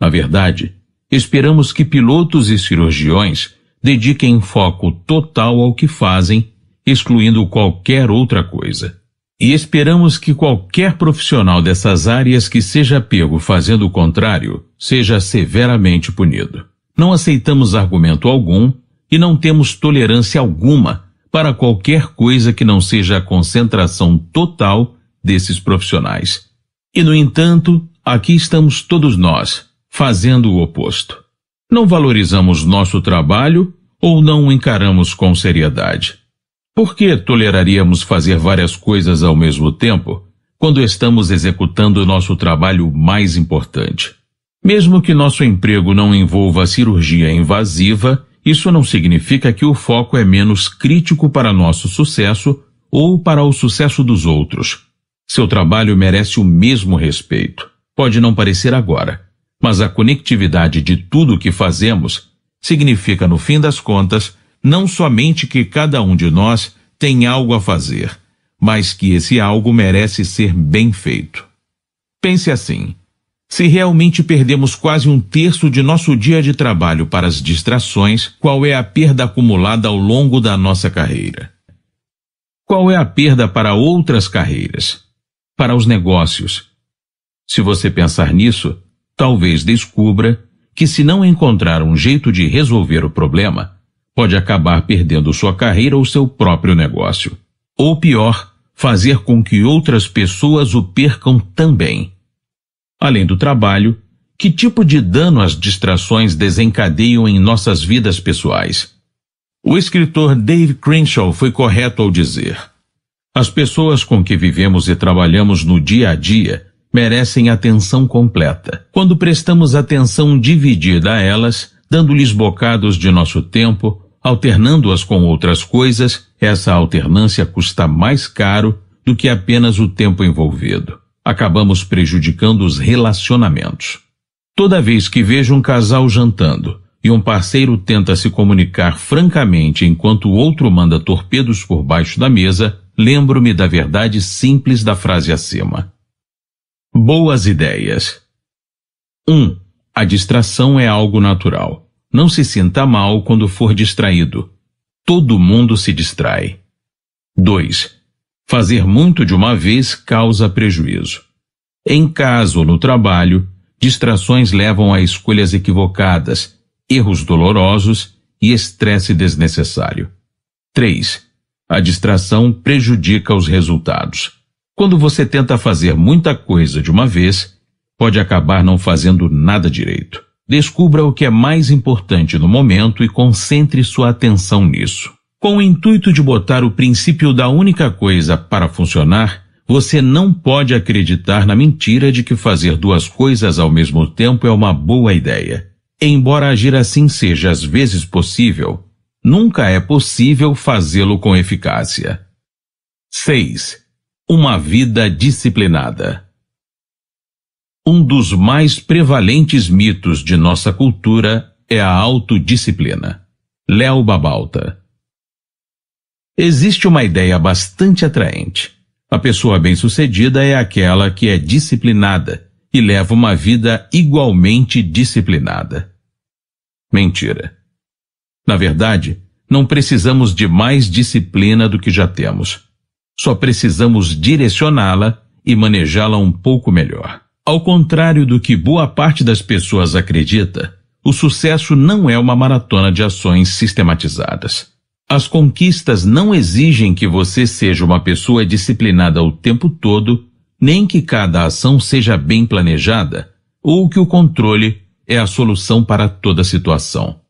Na verdade, esperamos que pilotos e cirurgiões dediquem foco total ao que fazem, excluindo qualquer outra coisa e esperamos que qualquer profissional dessas áreas que seja pego fazendo o contrário seja severamente punido. Não aceitamos argumento algum e não temos tolerância alguma para qualquer coisa que não seja a concentração total desses profissionais. E, no entanto, aqui estamos todos nós, fazendo o oposto. Não valorizamos nosso trabalho ou não o encaramos com seriedade. Por que toleraríamos fazer várias coisas ao mesmo tempo quando estamos executando o nosso trabalho mais importante? Mesmo que nosso emprego não envolva cirurgia invasiva, isso não significa que o foco é menos crítico para nosso sucesso ou para o sucesso dos outros. Seu trabalho merece o mesmo respeito. Pode não parecer agora, mas a conectividade de tudo o que fazemos significa, no fim das contas, não somente que cada um de nós tem algo a fazer, mas que esse algo merece ser bem feito. Pense assim: se realmente perdemos quase um terço de nosso dia de trabalho para as distrações, qual é a perda acumulada ao longo da nossa carreira? Qual é a perda para outras carreiras? Para os negócios? Se você pensar nisso, talvez descubra que, se não encontrar um jeito de resolver o problema, pode acabar perdendo sua carreira ou seu próprio negócio. Ou pior, fazer com que outras pessoas o percam também. Além do trabalho, que tipo de dano as distrações desencadeiam em nossas vidas pessoais? O escritor Dave Crenshaw foi correto ao dizer: As pessoas com que vivemos e trabalhamos no dia a dia merecem atenção completa. Quando prestamos atenção dividida a elas, dando-lhes bocados de nosso tempo, alternando-as com outras coisas, essa alternância custa mais caro do que apenas o tempo envolvido. Acabamos prejudicando os relacionamentos. Toda vez que vejo um casal jantando e um parceiro tenta se comunicar francamente enquanto o outro manda torpedos por baixo da mesa, lembro-me da verdade simples da frase acima. Boas ideias. 1. Um, a distração é algo natural não se sinta mal quando for distraído. Todo mundo se distrai. 2. Fazer muito de uma vez causa prejuízo. Em casa ou no trabalho, distrações levam a escolhas equivocadas, erros dolorosos e estresse desnecessário. 3. A distração prejudica os resultados. Quando você tenta fazer muita coisa de uma vez, pode acabar não fazendo nada direito. Descubra o que é mais importante no momento e concentre sua atenção nisso. Com o intuito de botar o princípio da única coisa para funcionar, você não pode acreditar na mentira de que fazer duas coisas ao mesmo tempo é uma boa ideia. Embora agir assim seja às vezes possível, nunca é possível fazê-lo com eficácia. 6. Uma vida disciplinada. Um dos mais prevalentes mitos de nossa cultura é a autodisciplina. Léo Babalta. Existe uma ideia bastante atraente. A pessoa bem-sucedida é aquela que é disciplinada e leva uma vida igualmente disciplinada. Mentira. Na verdade, não precisamos de mais disciplina do que já temos. Só precisamos direcioná-la e manejá-la um pouco melhor. Ao contrário do que boa parte das pessoas acredita, o sucesso não é uma maratona de ações sistematizadas. As conquistas não exigem que você seja uma pessoa disciplinada o tempo todo, nem que cada ação seja bem planejada, ou que o controle é a solução para toda situação.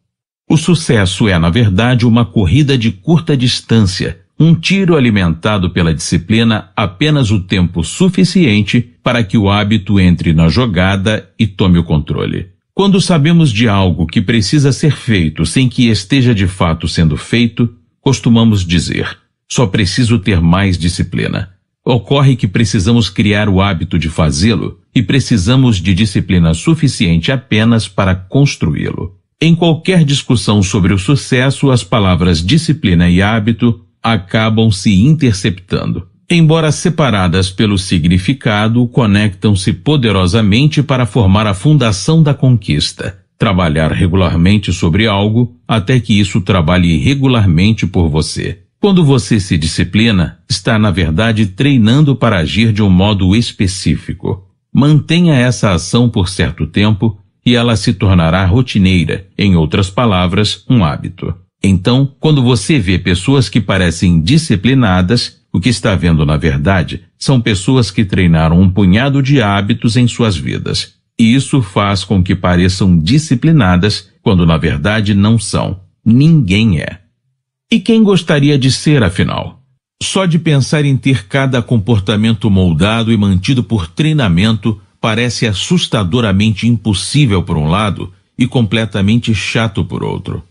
O sucesso é, na verdade, uma corrida de curta distância, um tiro alimentado pela disciplina apenas o tempo suficiente para que o hábito entre na jogada e tome o controle. Quando sabemos de algo que precisa ser feito sem que esteja de fato sendo feito, costumamos dizer: só preciso ter mais disciplina. Ocorre que precisamos criar o hábito de fazê-lo e precisamos de disciplina suficiente apenas para construí-lo. Em qualquer discussão sobre o sucesso, as palavras disciplina e hábito acabam se interceptando. Embora separadas pelo significado, conectam-se poderosamente para formar a fundação da conquista. Trabalhar regularmente sobre algo até que isso trabalhe regularmente por você. Quando você se disciplina, está na verdade treinando para agir de um modo específico. Mantenha essa ação por certo tempo e ela se tornará rotineira, em outras palavras, um hábito. Então, quando você vê pessoas que parecem disciplinadas, o que está vendo na verdade são pessoas que treinaram um punhado de hábitos em suas vidas. E isso faz com que pareçam disciplinadas quando na verdade não são. Ninguém é. E quem gostaria de ser, afinal? Só de pensar em ter cada comportamento moldado e mantido por treinamento parece assustadoramente impossível por um lado e completamente chato por outro.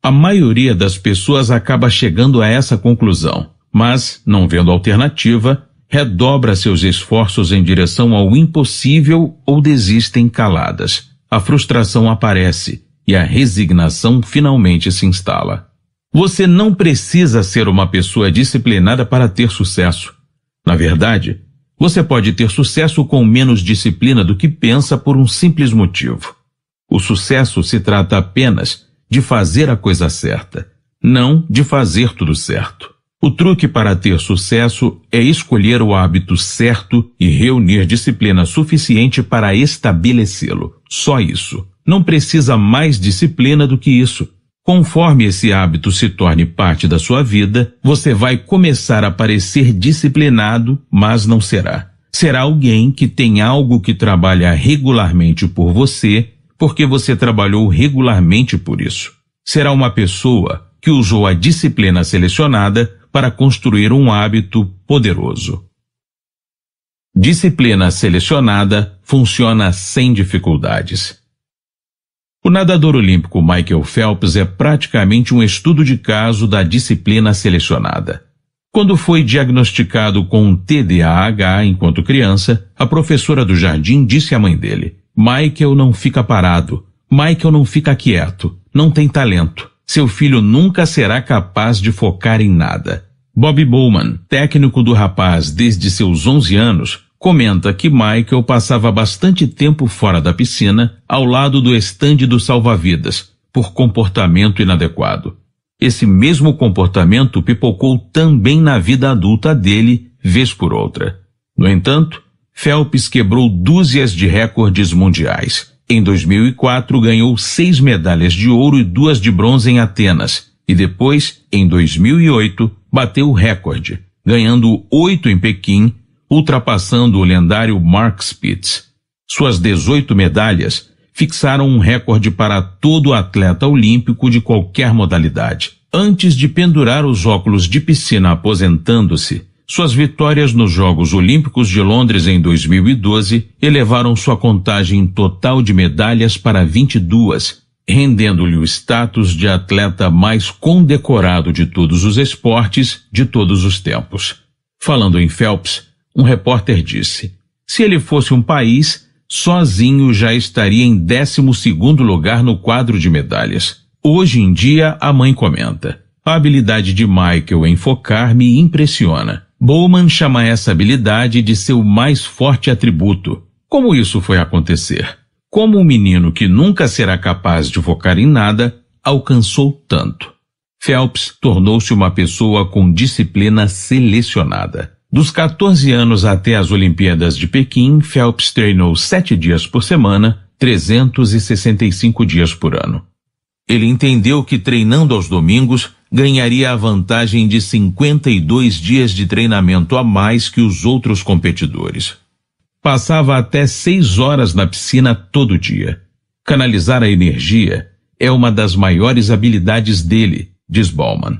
A maioria das pessoas acaba chegando a essa conclusão, mas, não vendo alternativa, redobra seus esforços em direção ao impossível ou desistem caladas. A frustração aparece e a resignação finalmente se instala. Você não precisa ser uma pessoa disciplinada para ter sucesso. Na verdade, você pode ter sucesso com menos disciplina do que pensa por um simples motivo. O sucesso se trata apenas de fazer a coisa certa, não de fazer tudo certo. O truque para ter sucesso é escolher o hábito certo e reunir disciplina suficiente para estabelecê-lo. Só isso. Não precisa mais disciplina do que isso. Conforme esse hábito se torne parte da sua vida, você vai começar a parecer disciplinado, mas não será. Será alguém que tem algo que trabalha regularmente por você porque você trabalhou regularmente por isso. Será uma pessoa que usou a disciplina selecionada para construir um hábito poderoso. Disciplina selecionada funciona sem dificuldades. O nadador olímpico Michael Phelps é praticamente um estudo de caso da disciplina selecionada. Quando foi diagnosticado com um TDAH enquanto criança, a professora do jardim disse à mãe dele: Michael não fica parado. Michael não fica quieto. Não tem talento. Seu filho nunca será capaz de focar em nada. Bob Bowman, técnico do rapaz desde seus 11 anos, comenta que Michael passava bastante tempo fora da piscina, ao lado do estande do salva-vidas, por comportamento inadequado. Esse mesmo comportamento pipocou também na vida adulta dele, vez por outra. No entanto, Phelps quebrou dúzias de recordes mundiais. Em 2004, ganhou seis medalhas de ouro e duas de bronze em Atenas. E depois, em 2008, bateu o recorde, ganhando oito em Pequim, ultrapassando o lendário Mark Spitz. Suas 18 medalhas fixaram um recorde para todo atleta olímpico de qualquer modalidade. Antes de pendurar os óculos de piscina aposentando-se, suas vitórias nos Jogos Olímpicos de Londres em 2012 elevaram sua contagem total de medalhas para 22, rendendo-lhe o status de atleta mais condecorado de todos os esportes de todos os tempos. Falando em Phelps, um repórter disse: "Se ele fosse um país, sozinho já estaria em 12 lugar no quadro de medalhas. Hoje em dia, a mãe comenta: "A habilidade de Michael em focar me impressiona." Bowman chama essa habilidade de seu mais forte atributo. Como isso foi acontecer? Como um menino que nunca será capaz de focar em nada alcançou tanto? Phelps tornou-se uma pessoa com disciplina selecionada. Dos 14 anos até as Olimpíadas de Pequim, Phelps treinou sete dias por semana, 365 dias por ano. Ele entendeu que treinando aos domingos ganharia a vantagem de 52 dias de treinamento a mais que os outros competidores. Passava até seis horas na piscina todo dia. Canalizar a energia é uma das maiores habilidades dele, diz Bauman.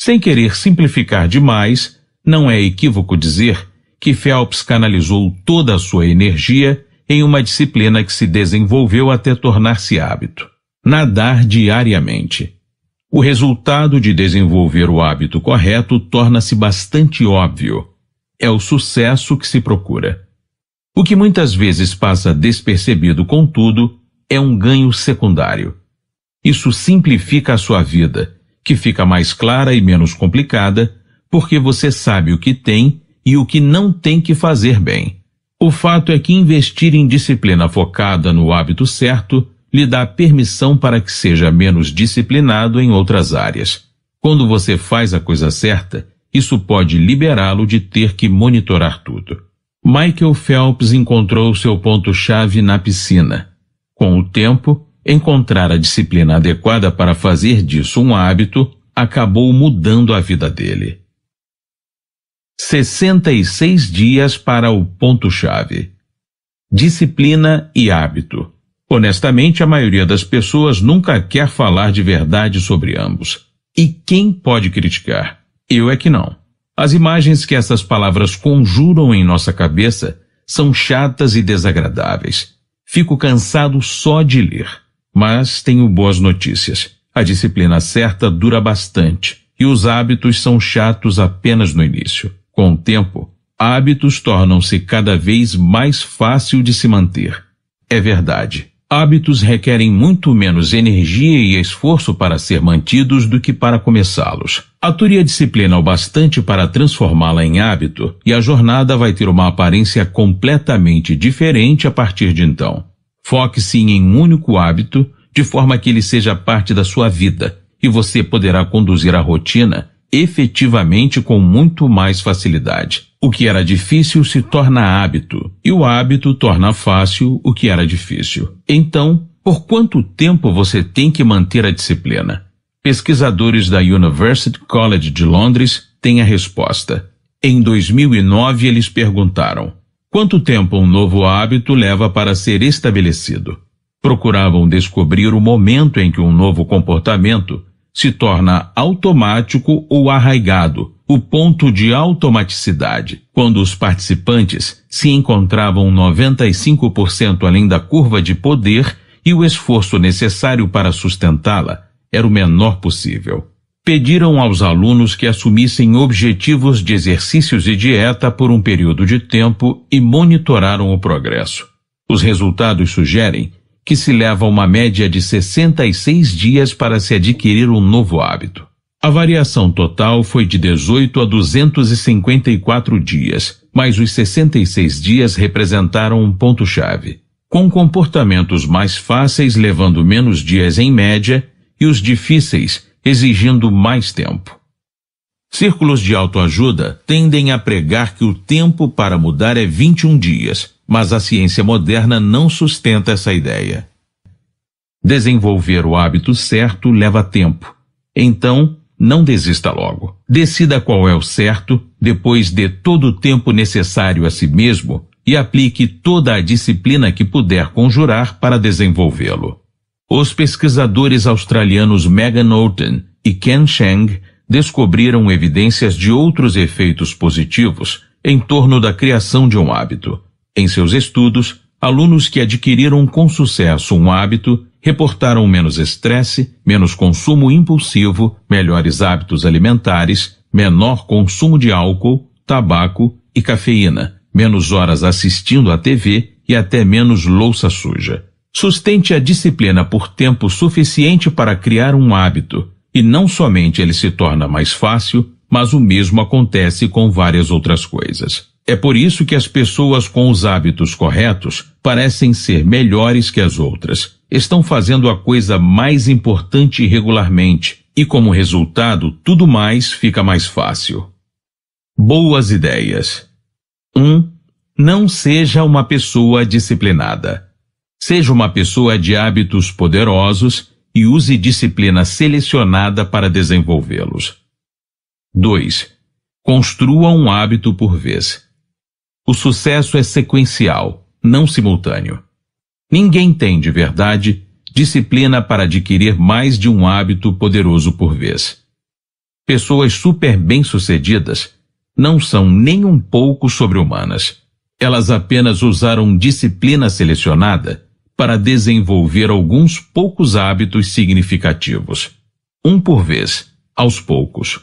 Sem querer simplificar demais, não é equívoco dizer que Phelps canalizou toda a sua energia em uma disciplina que se desenvolveu até tornar-se hábito: nadar diariamente. O resultado de desenvolver o hábito correto torna-se bastante óbvio. É o sucesso que se procura. O que muitas vezes passa despercebido, contudo, é um ganho secundário. Isso simplifica a sua vida, que fica mais clara e menos complicada, porque você sabe o que tem e o que não tem que fazer bem. O fato é que investir em disciplina focada no hábito certo lhe dá permissão para que seja menos disciplinado em outras áreas. Quando você faz a coisa certa, isso pode liberá-lo de ter que monitorar tudo. Michael Phelps encontrou seu ponto-chave na piscina. Com o tempo, encontrar a disciplina adequada para fazer disso um hábito acabou mudando a vida dele. 66 dias para o ponto-chave. Disciplina e hábito. Honestamente, a maioria das pessoas nunca quer falar de verdade sobre ambos. E quem pode criticar? Eu é que não. As imagens que essas palavras conjuram em nossa cabeça são chatas e desagradáveis. Fico cansado só de ler. Mas tenho boas notícias. A disciplina certa dura bastante e os hábitos são chatos apenas no início. Com o tempo, hábitos tornam-se cada vez mais fácil de se manter. É verdade. Hábitos requerem muito menos energia e esforço para ser mantidos do que para começá-los. Ature a disciplina o bastante para transformá-la em hábito e a jornada vai ter uma aparência completamente diferente a partir de então. Foque-se em um único hábito, de forma que ele seja parte da sua vida, e você poderá conduzir a rotina efetivamente com muito mais facilidade. O que era difícil se torna hábito, e o hábito torna fácil o que era difícil. Então, por quanto tempo você tem que manter a disciplina? Pesquisadores da University College de Londres têm a resposta. Em 2009, eles perguntaram: quanto tempo um novo hábito leva para ser estabelecido? Procuravam descobrir o momento em que um novo comportamento se torna automático ou arraigado, o ponto de automaticidade, quando os participantes se encontravam 95% além da curva de poder e o esforço necessário para sustentá-la era o menor possível. Pediram aos alunos que assumissem objetivos de exercícios e dieta por um período de tempo e monitoraram o progresso. Os resultados sugerem que se leva uma média de 66 dias para se adquirir um novo hábito. A variação total foi de 18 a 254 dias, mas os 66 dias representaram um ponto-chave, com comportamentos mais fáceis levando menos dias em média e os difíceis exigindo mais tempo. Círculos de autoajuda tendem a pregar que o tempo para mudar é 21 dias, mas a ciência moderna não sustenta essa ideia. Desenvolver o hábito certo leva tempo. Então, não desista logo. Decida qual é o certo, depois dê todo o tempo necessário a si mesmo e aplique toda a disciplina que puder conjurar para desenvolvê-lo. Os pesquisadores australianos Megan Orton e Ken Cheng descobriram evidências de outros efeitos positivos em torno da criação de um hábito. Em seus estudos, alunos que adquiriram com sucesso um hábito reportaram menos estresse, menos consumo impulsivo, melhores hábitos alimentares, menor consumo de álcool, tabaco e cafeína, menos horas assistindo à TV e até menos louça suja. Sustente a disciplina por tempo suficiente para criar um hábito, e não somente ele se torna mais fácil, mas o mesmo acontece com várias outras coisas. É por isso que as pessoas com os hábitos corretos parecem ser melhores que as outras. Estão fazendo a coisa mais importante regularmente e, como resultado, tudo mais fica mais fácil. Boas ideias. 1. Um, não seja uma pessoa disciplinada. Seja uma pessoa de hábitos poderosos e use disciplina selecionada para desenvolvê-los. 2. Construa um hábito por vez. O sucesso é sequencial, não simultâneo. Ninguém tem, de verdade, disciplina para adquirir mais de um hábito poderoso por vez. Pessoas super bem-sucedidas não são nem um pouco sobre-humanas. Elas apenas usaram disciplina selecionada para desenvolver alguns poucos hábitos significativos. Um por vez, aos poucos.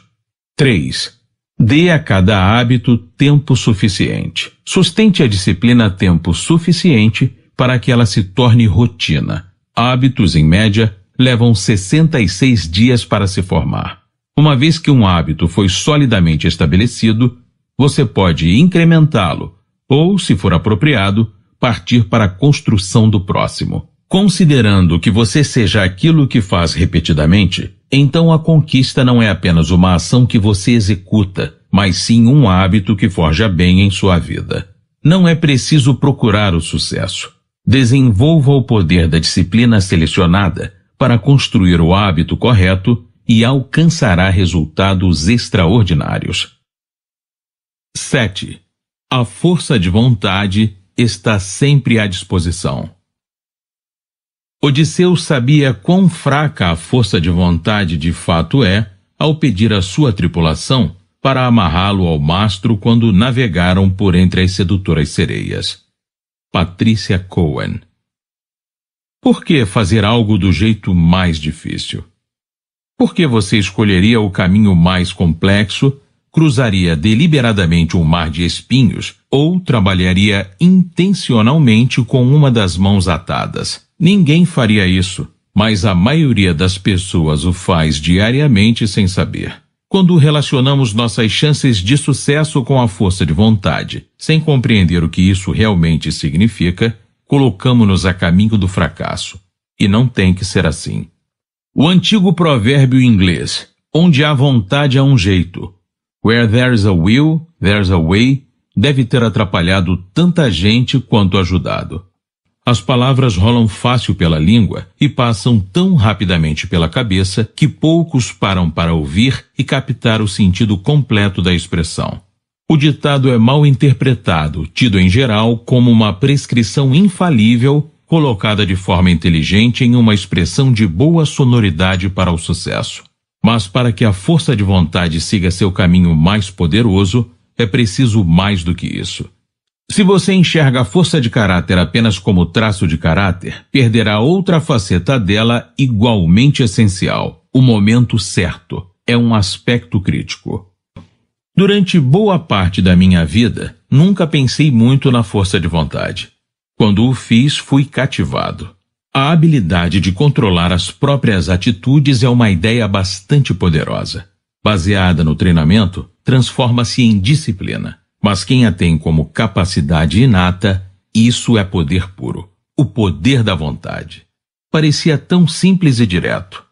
3. Dê a cada hábito tempo suficiente. Sustente a disciplina tempo suficiente para que ela se torne rotina. Hábitos, em média, levam 66 dias para se formar. Uma vez que um hábito foi solidamente estabelecido, você pode incrementá-lo ou, se for apropriado, partir para a construção do próximo. Considerando que você seja aquilo que faz repetidamente, então a conquista não é apenas uma ação que você executa, mas sim um hábito que forja bem em sua vida. Não é preciso procurar o sucesso. Desenvolva o poder da disciplina selecionada para construir o hábito correto e alcançará resultados extraordinários. 7. A força de vontade está sempre à disposição. Odisseu sabia quão fraca a força de vontade de fato é ao pedir a sua tripulação para amarrá-lo ao mastro quando navegaram por entre as sedutoras sereias. Patrícia Cohen Por que fazer algo do jeito mais difícil? Por que você escolheria o caminho mais complexo, cruzaria deliberadamente um mar de espinhos ou trabalharia intencionalmente com uma das mãos atadas? Ninguém faria isso, mas a maioria das pessoas o faz diariamente sem saber. Quando relacionamos nossas chances de sucesso com a força de vontade, sem compreender o que isso realmente significa, colocamos-nos a caminho do fracasso. E não tem que ser assim. O antigo provérbio inglês, onde há vontade há um jeito, where there's a will, there's a way, deve ter atrapalhado tanta gente quanto ajudado. As palavras rolam fácil pela língua e passam tão rapidamente pela cabeça que poucos param para ouvir e captar o sentido completo da expressão. O ditado é mal interpretado, tido em geral como uma prescrição infalível colocada de forma inteligente em uma expressão de boa sonoridade para o sucesso. Mas para que a força de vontade siga seu caminho mais poderoso, é preciso mais do que isso se você enxerga a força de caráter apenas como traço de caráter, perderá outra faceta dela igualmente essencial: o momento certo. É um aspecto crítico. Durante boa parte da minha vida, nunca pensei muito na força de vontade. Quando o fiz, fui cativado. A habilidade de controlar as próprias atitudes é uma ideia bastante poderosa. Baseada no treinamento, transforma-se em disciplina. Mas quem a tem como capacidade inata, isso é poder puro, o poder da vontade. Parecia tão simples e direto.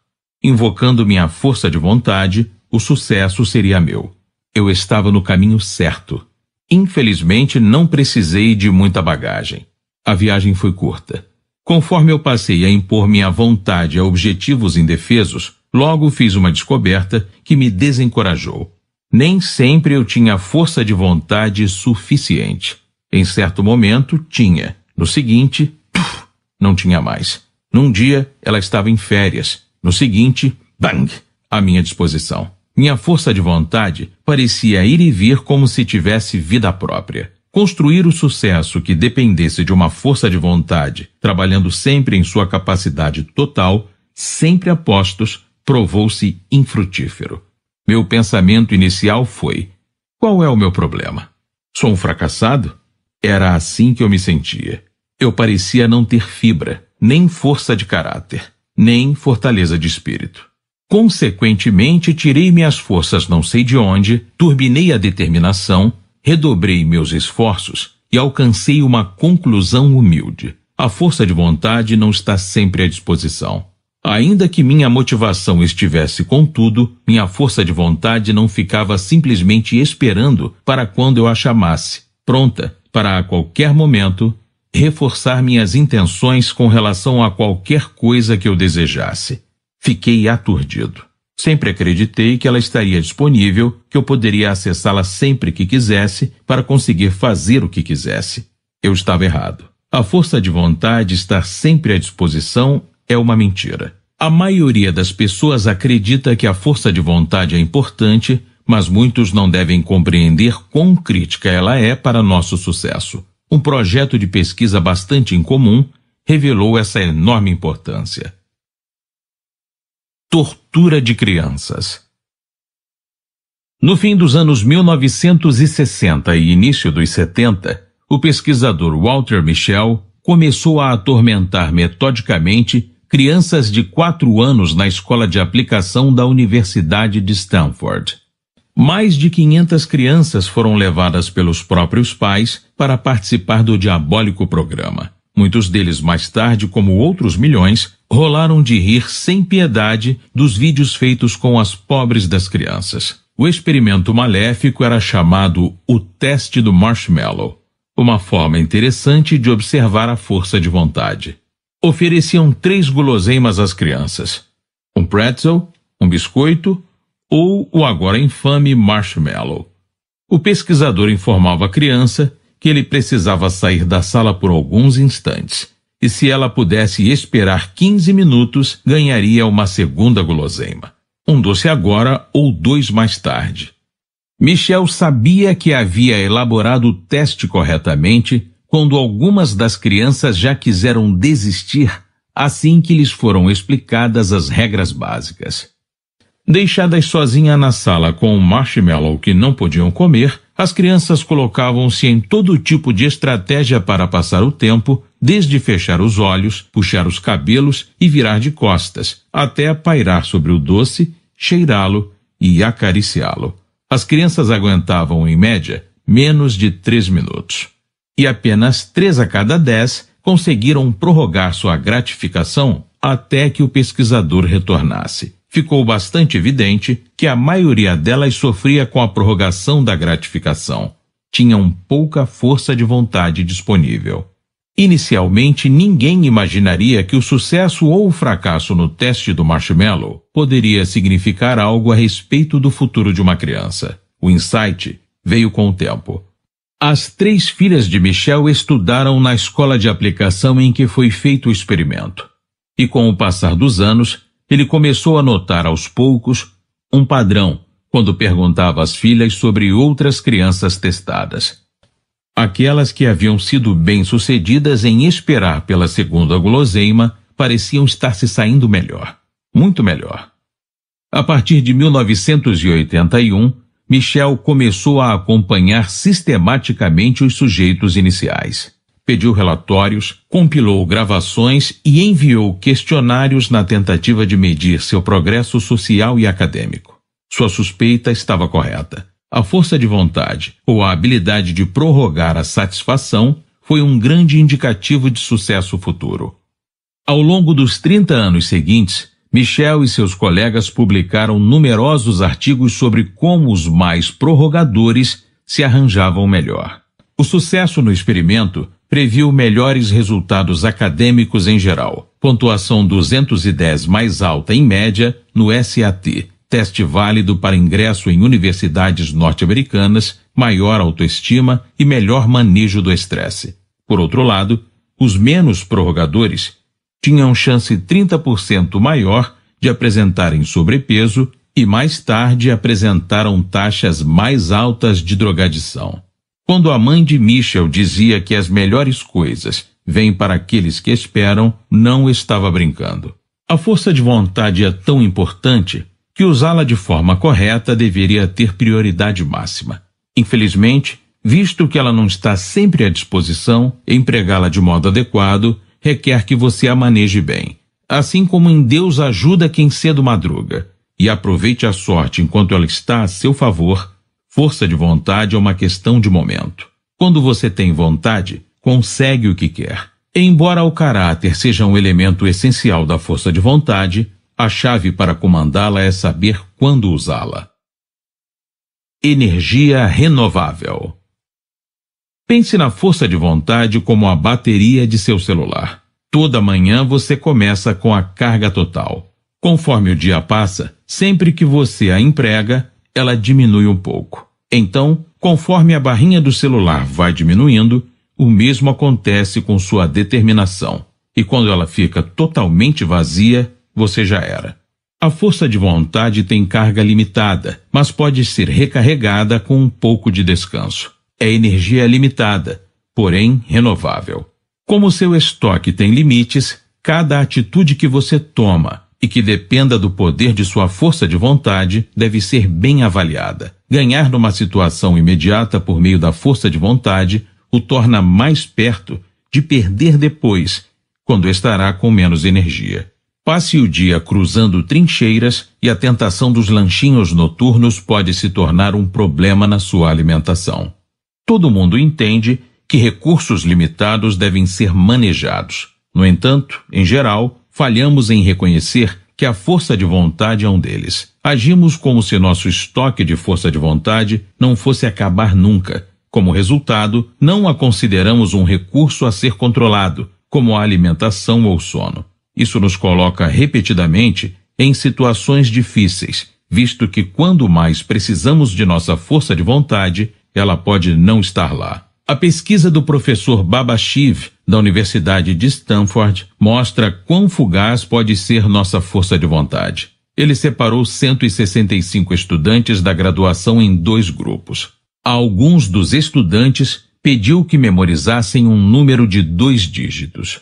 Invocando minha força de vontade, o sucesso seria meu. Eu estava no caminho certo. Infelizmente, não precisei de muita bagagem. A viagem foi curta. Conforme eu passei a impor minha vontade a objetivos indefesos, logo fiz uma descoberta que me desencorajou. Nem sempre eu tinha força de vontade suficiente. Em certo momento, tinha. No seguinte, puff, não tinha mais. Num dia, ela estava em férias. No seguinte, bang, à minha disposição. Minha força de vontade parecia ir e vir como se tivesse vida própria. Construir o sucesso que dependesse de uma força de vontade, trabalhando sempre em sua capacidade total, sempre a postos, provou-se infrutífero. Meu pensamento inicial foi: qual é o meu problema? Sou um fracassado? Era assim que eu me sentia. Eu parecia não ter fibra, nem força de caráter, nem fortaleza de espírito. Consequentemente, tirei minhas forças não sei de onde, turbinei a determinação, redobrei meus esforços e alcancei uma conclusão humilde. A força de vontade não está sempre à disposição. Ainda que minha motivação estivesse contudo, minha força de vontade não ficava simplesmente esperando para quando eu a chamasse, pronta para a qualquer momento reforçar minhas intenções com relação a qualquer coisa que eu desejasse. Fiquei aturdido. Sempre acreditei que ela estaria disponível, que eu poderia acessá-la sempre que quisesse para conseguir fazer o que quisesse. Eu estava errado. A força de vontade estar sempre à disposição é uma mentira. A maioria das pessoas acredita que a força de vontade é importante, mas muitos não devem compreender quão crítica ela é para nosso sucesso. Um projeto de pesquisa bastante incomum revelou essa enorme importância. Tortura de crianças. No fim dos anos 1960 e início dos 70, o pesquisador Walter Michel começou a atormentar metodicamente crianças de 4 anos na escola de aplicação da Universidade de Stanford. Mais de 500 crianças foram levadas pelos próprios pais para participar do diabólico programa. Muitos deles, mais tarde, como outros milhões, rolaram de rir sem piedade dos vídeos feitos com as pobres das crianças. O experimento maléfico era chamado o teste do marshmallow, uma forma interessante de observar a força de vontade ofereciam três guloseimas às crianças: um pretzel, um biscoito ou o agora infame marshmallow. O pesquisador informava a criança que ele precisava sair da sala por alguns instantes e se ela pudesse esperar 15 minutos, ganharia uma segunda guloseima. Um doce agora ou dois mais tarde. Michel sabia que havia elaborado o teste corretamente quando algumas das crianças já quiseram desistir assim que lhes foram explicadas as regras básicas. Deixadas sozinhas na sala com o marshmallow que não podiam comer, as crianças colocavam-se em todo tipo de estratégia para passar o tempo, desde fechar os olhos, puxar os cabelos e virar de costas, até pairar sobre o doce, cheirá-lo e acariciá-lo. As crianças aguentavam, em média, menos de três minutos e apenas três a cada dez conseguiram prorrogar sua gratificação até que o pesquisador retornasse. Ficou bastante evidente que a maioria delas sofria com a prorrogação da gratificação. Tinham pouca força de vontade disponível. Inicialmente, ninguém imaginaria que o sucesso ou o fracasso no teste do marshmallow poderia significar algo a respeito do futuro de uma criança. O insight veio com o tempo. As três filhas de Michel estudaram na escola de aplicação em que foi feito o experimento. E com o passar dos anos, ele começou a notar aos poucos um padrão quando perguntava às filhas sobre outras crianças testadas. Aquelas que haviam sido bem-sucedidas em esperar pela segunda guloseima pareciam estar se saindo melhor, muito melhor. A partir de 1981, Michel começou a acompanhar sistematicamente os sujeitos iniciais. Pediu relatórios, compilou gravações e enviou questionários na tentativa de medir seu progresso social e acadêmico. Sua suspeita estava correta. A força de vontade ou a habilidade de prorrogar a satisfação foi um grande indicativo de sucesso futuro. Ao longo dos 30 anos seguintes, Michel e seus colegas publicaram numerosos artigos sobre como os mais prorrogadores se arranjavam melhor. O sucesso no experimento previu melhores resultados acadêmicos em geral, pontuação 210 mais alta em média no SAT, teste válido para ingresso em universidades norte-americanas, maior autoestima e melhor manejo do estresse. Por outro lado, os menos prorrogadores tinham chance 30% maior de apresentarem sobrepeso e mais tarde apresentaram taxas mais altas de drogadição. Quando a mãe de Michel dizia que as melhores coisas vêm para aqueles que esperam, não estava brincando. A força de vontade é tão importante que usá-la de forma correta deveria ter prioridade máxima. Infelizmente, visto que ela não está sempre à disposição, empregá-la de modo adequado requer que você a maneje bem, assim como em Deus ajuda quem cedo madruga. E aproveite a sorte enquanto ela está a seu favor. Força de vontade é uma questão de momento. Quando você tem vontade, consegue o que quer. Embora o caráter seja um elemento essencial da força de vontade, a chave para comandá-la é saber quando usá-la. Energia renovável. Pense na força de vontade como a bateria de seu celular. Toda manhã você começa com a carga total. Conforme o dia passa, sempre que você a emprega, ela diminui um pouco. Então, conforme a barrinha do celular vai diminuindo, o mesmo acontece com sua determinação. E quando ela fica totalmente vazia, você já era. A força de vontade tem carga limitada, mas pode ser recarregada com um pouco de descanso é energia limitada, porém renovável. Como seu estoque tem limites, cada atitude que você toma e que dependa do poder de sua força de vontade deve ser bem avaliada. Ganhar numa situação imediata por meio da força de vontade o torna mais perto de perder depois, quando estará com menos energia. Passe o dia cruzando trincheiras e a tentação dos lanchinhos noturnos pode se tornar um problema na sua alimentação. Todo mundo entende que recursos limitados devem ser manejados. No entanto, em geral, falhamos em reconhecer que a força de vontade é um deles. Agimos como se nosso estoque de força de vontade não fosse acabar nunca. Como resultado, não a consideramos um recurso a ser controlado, como a alimentação ou sono. Isso nos coloca repetidamente em situações difíceis, visto que quando mais precisamos de nossa força de vontade, ela pode não estar lá. A pesquisa do professor Baba Shiv, da Universidade de Stanford, mostra quão fugaz pode ser nossa força de vontade. Ele separou 165 estudantes da graduação em dois grupos. A alguns dos estudantes pediu que memorizassem um número de dois dígitos.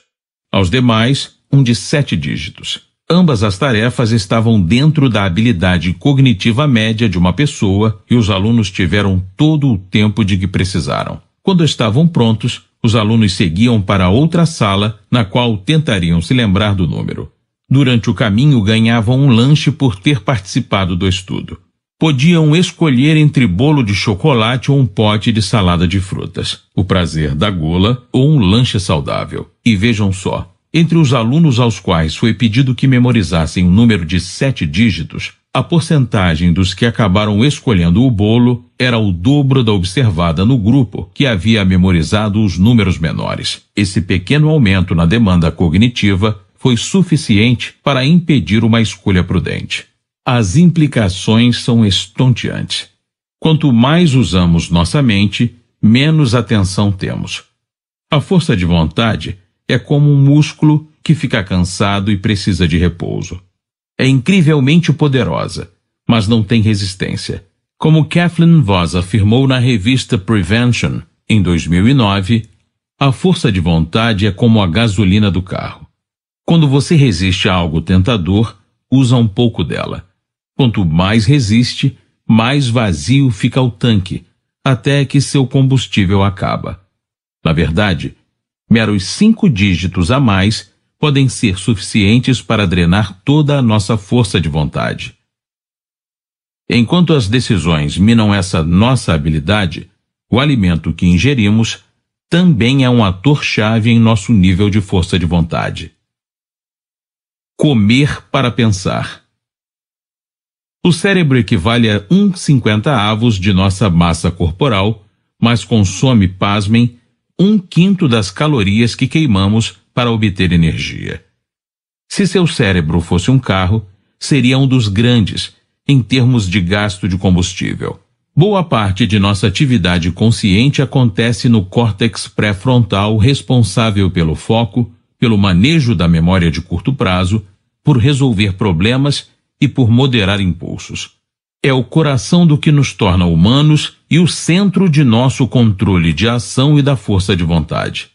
Aos demais, um de sete dígitos. Ambas as tarefas estavam dentro da habilidade cognitiva média de uma pessoa e os alunos tiveram todo o tempo de que precisaram. Quando estavam prontos, os alunos seguiam para outra sala, na qual tentariam se lembrar do número. Durante o caminho, ganhavam um lanche por ter participado do estudo. Podiam escolher entre bolo de chocolate ou um pote de salada de frutas, o prazer da gola ou um lanche saudável. E vejam só, entre os alunos aos quais foi pedido que memorizassem o um número de sete dígitos, a porcentagem dos que acabaram escolhendo o bolo era o dobro da observada no grupo que havia memorizado os números menores. Esse pequeno aumento na demanda cognitiva foi suficiente para impedir uma escolha prudente. As implicações são estonteantes. Quanto mais usamos nossa mente, menos atenção temos. A força de vontade é como um músculo que fica cansado e precisa de repouso. É incrivelmente poderosa, mas não tem resistência. Como Kathleen Voss afirmou na revista Prevention, em 2009, a força de vontade é como a gasolina do carro. Quando você resiste a algo tentador, usa um pouco dela. Quanto mais resiste, mais vazio fica o tanque, até que seu combustível acaba. Na verdade, meros cinco dígitos a mais podem ser suficientes para drenar toda a nossa força de vontade. Enquanto as decisões minam essa nossa habilidade, o alimento que ingerimos também é um ator-chave em nosso nível de força de vontade. Comer para pensar. O cérebro equivale a 1,50 avos de nossa massa corporal, mas consome, pasmem, um quinto das calorias que queimamos para obter energia. Se seu cérebro fosse um carro, seria um dos grandes em termos de gasto de combustível. Boa parte de nossa atividade consciente acontece no córtex pré-frontal, responsável pelo foco, pelo manejo da memória de curto prazo, por resolver problemas e por moderar impulsos. É o coração do que nos torna humanos e o centro de nosso controle de ação e da força de vontade.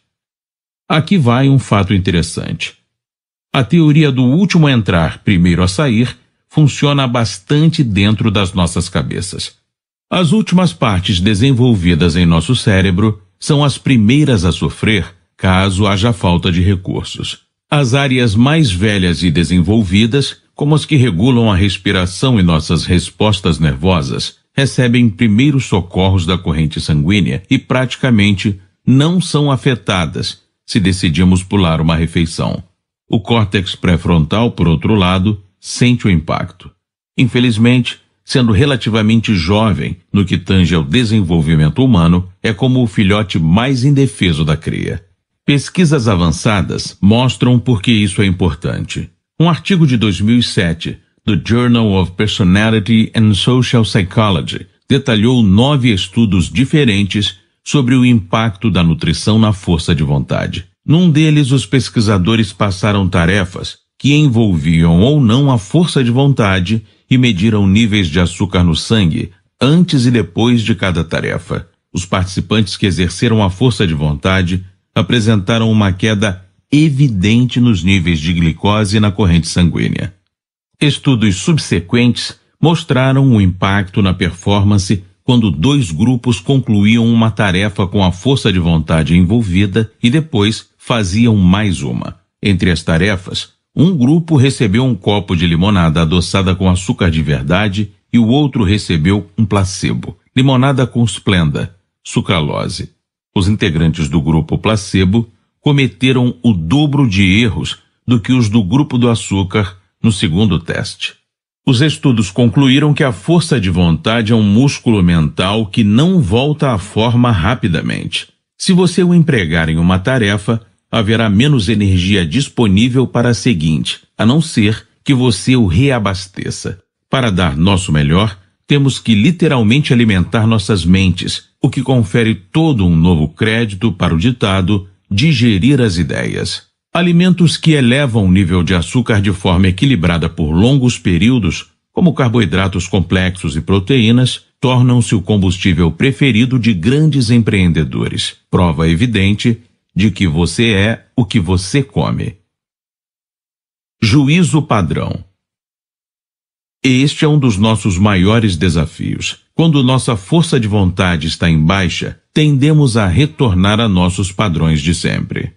Aqui vai um fato interessante. A teoria do último a entrar, primeiro a sair, funciona bastante dentro das nossas cabeças. As últimas partes desenvolvidas em nosso cérebro são as primeiras a sofrer caso haja falta de recursos. As áreas mais velhas e desenvolvidas, como as que regulam a respiração e nossas respostas nervosas, recebem primeiros socorros da corrente sanguínea e praticamente não são afetadas se decidimos pular uma refeição. O córtex pré-frontal, por outro lado, sente o impacto. Infelizmente, sendo relativamente jovem no que tange ao desenvolvimento humano, é como o filhote mais indefeso da cria. Pesquisas avançadas mostram por que isso é importante. Um artigo de 2007 do Journal of Personality and Social Psychology detalhou nove estudos diferentes sobre o impacto da nutrição na força de vontade. Num deles, os pesquisadores passaram tarefas que envolviam ou não a força de vontade e mediram níveis de açúcar no sangue antes e depois de cada tarefa. Os participantes que exerceram a força de vontade apresentaram uma queda evidente nos níveis de glicose na corrente sanguínea. Estudos subsequentes mostraram o um impacto na performance quando dois grupos concluíam uma tarefa com a força de vontade envolvida e depois faziam mais uma. Entre as tarefas, um grupo recebeu um copo de limonada adoçada com açúcar de verdade e o outro recebeu um placebo, limonada com esplenda, sucralose. Os integrantes do grupo placebo cometeram o dobro de erros do que os do grupo do açúcar no segundo teste. Os estudos concluíram que a força de vontade é um músculo mental que não volta à forma rapidamente. Se você o empregar em uma tarefa, haverá menos energia disponível para a seguinte, a não ser que você o reabasteça. Para dar nosso melhor, temos que literalmente alimentar nossas mentes, o que confere todo um novo crédito para o ditado digerir as ideias. Alimentos que elevam o nível de açúcar de forma equilibrada por longos períodos, como carboidratos complexos e proteínas, tornam-se o combustível preferido de grandes empreendedores, prova evidente de que você é o que você come. Juízo padrão. Este é um dos nossos maiores desafios. Quando nossa força de vontade está em baixa, tendemos a retornar a nossos padrões de sempre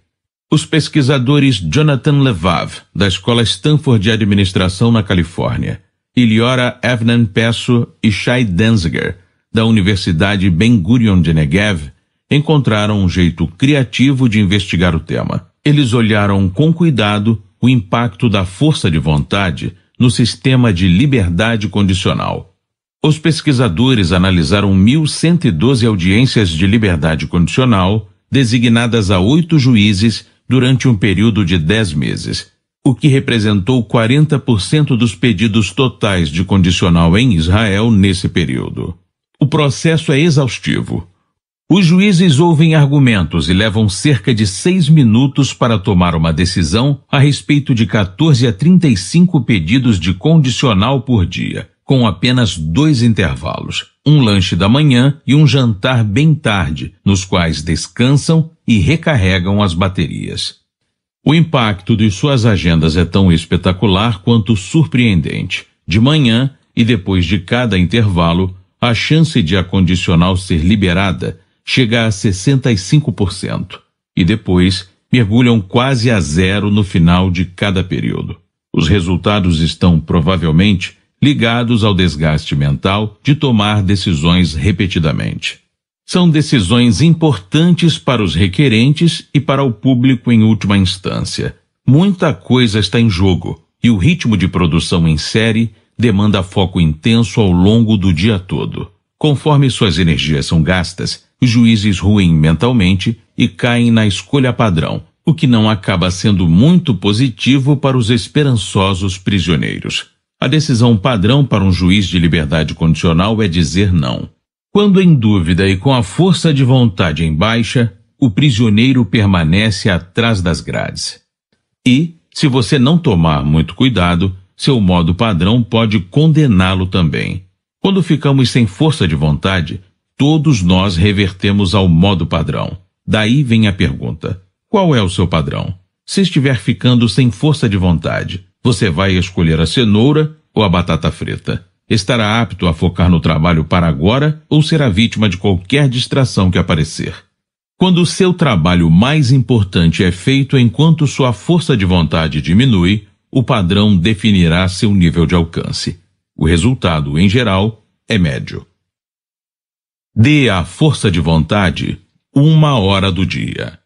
os pesquisadores Jonathan Levav, da Escola Stanford de Administração na Califórnia, Iliora Liora Evnan Pesso e Shai Danziger, da Universidade Ben Gurion de Negev, encontraram um jeito criativo de investigar o tema. Eles olharam com cuidado o impacto da força de vontade no sistema de liberdade condicional. Os pesquisadores analisaram 1.112 audiências de liberdade condicional, designadas a oito juízes durante um período de 10 meses, o que representou 40% dos pedidos totais de condicional em Israel nesse período. O processo é exaustivo. Os juízes ouvem argumentos e levam cerca de seis minutos para tomar uma decisão a respeito de 14 a 35 pedidos de condicional por dia, com apenas dois intervalos, um lanche da manhã e um jantar bem tarde, nos quais descansam e recarregam as baterias. O impacto de suas agendas é tão espetacular quanto surpreendente. De manhã e depois de cada intervalo, a chance de a condicional ser liberada chega a 65% e depois mergulham quase a zero no final de cada período. Os resultados estão provavelmente ligados ao desgaste mental de tomar decisões repetidamente. São decisões importantes para os requerentes e para o público em última instância. Muita coisa está em jogo e o ritmo de produção em série demanda foco intenso ao longo do dia todo. Conforme suas energias são gastas, os juízes ruem mentalmente e caem na escolha padrão, o que não acaba sendo muito positivo para os esperançosos prisioneiros. A decisão padrão para um juiz de liberdade condicional é dizer não. Quando em dúvida e com a força de vontade em baixa, o prisioneiro permanece atrás das grades. E, se você não tomar muito cuidado, seu modo padrão pode condená-lo também. Quando ficamos sem força de vontade, todos nós revertemos ao modo padrão. Daí vem a pergunta: qual é o seu padrão? Se estiver ficando sem força de vontade, você vai escolher a cenoura ou a batata frita? estará apto a focar no trabalho para agora ou será vítima de qualquer distração que aparecer. Quando o seu trabalho mais importante é feito enquanto sua força de vontade diminui, o padrão definirá seu nível de alcance. O resultado, em geral, é médio. Dê à força de vontade uma hora do dia.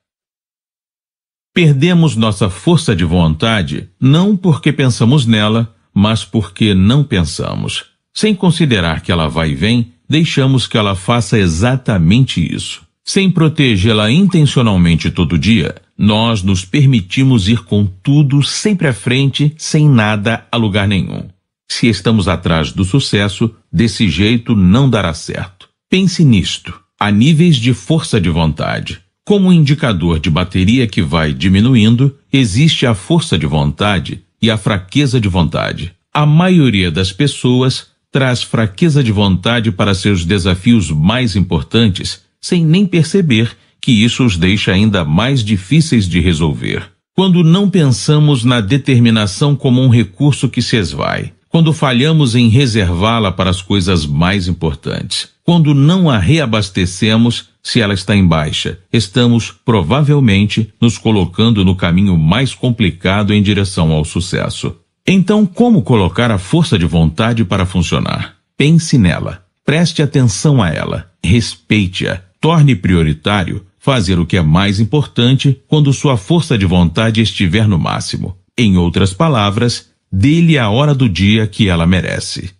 Perdemos nossa força de vontade não porque pensamos nela, mas porque não pensamos. Sem considerar que ela vai e vem, deixamos que ela faça exatamente isso. Sem protegê-la intencionalmente todo dia, nós nos permitimos ir com tudo sempre à frente, sem nada a lugar nenhum. Se estamos atrás do sucesso, desse jeito não dará certo. Pense nisto, a níveis de força de vontade. Como um indicador de bateria que vai diminuindo, existe a força de vontade e a fraqueza de vontade. A maioria das pessoas traz fraqueza de vontade para seus desafios mais importantes, sem nem perceber que isso os deixa ainda mais difíceis de resolver. Quando não pensamos na determinação como um recurso que se esvai, quando falhamos em reservá-la para as coisas mais importantes, quando não a reabastecemos se ela está em baixa, estamos provavelmente nos colocando no caminho mais complicado em direção ao sucesso. Então, como colocar a força de vontade para funcionar? Pense nela, preste atenção a ela, respeite-a, torne prioritário fazer o que é mais importante quando sua força de vontade estiver no máximo. Em outras palavras, dê-lhe a hora do dia que ela merece.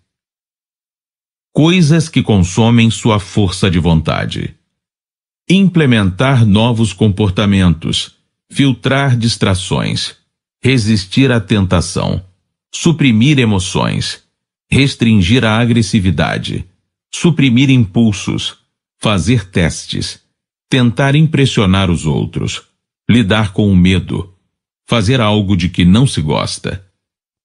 Coisas que consomem sua força de vontade. Implementar novos comportamentos, filtrar distrações, resistir à tentação, suprimir emoções, restringir a agressividade, suprimir impulsos, fazer testes, tentar impressionar os outros, lidar com o medo, fazer algo de que não se gosta,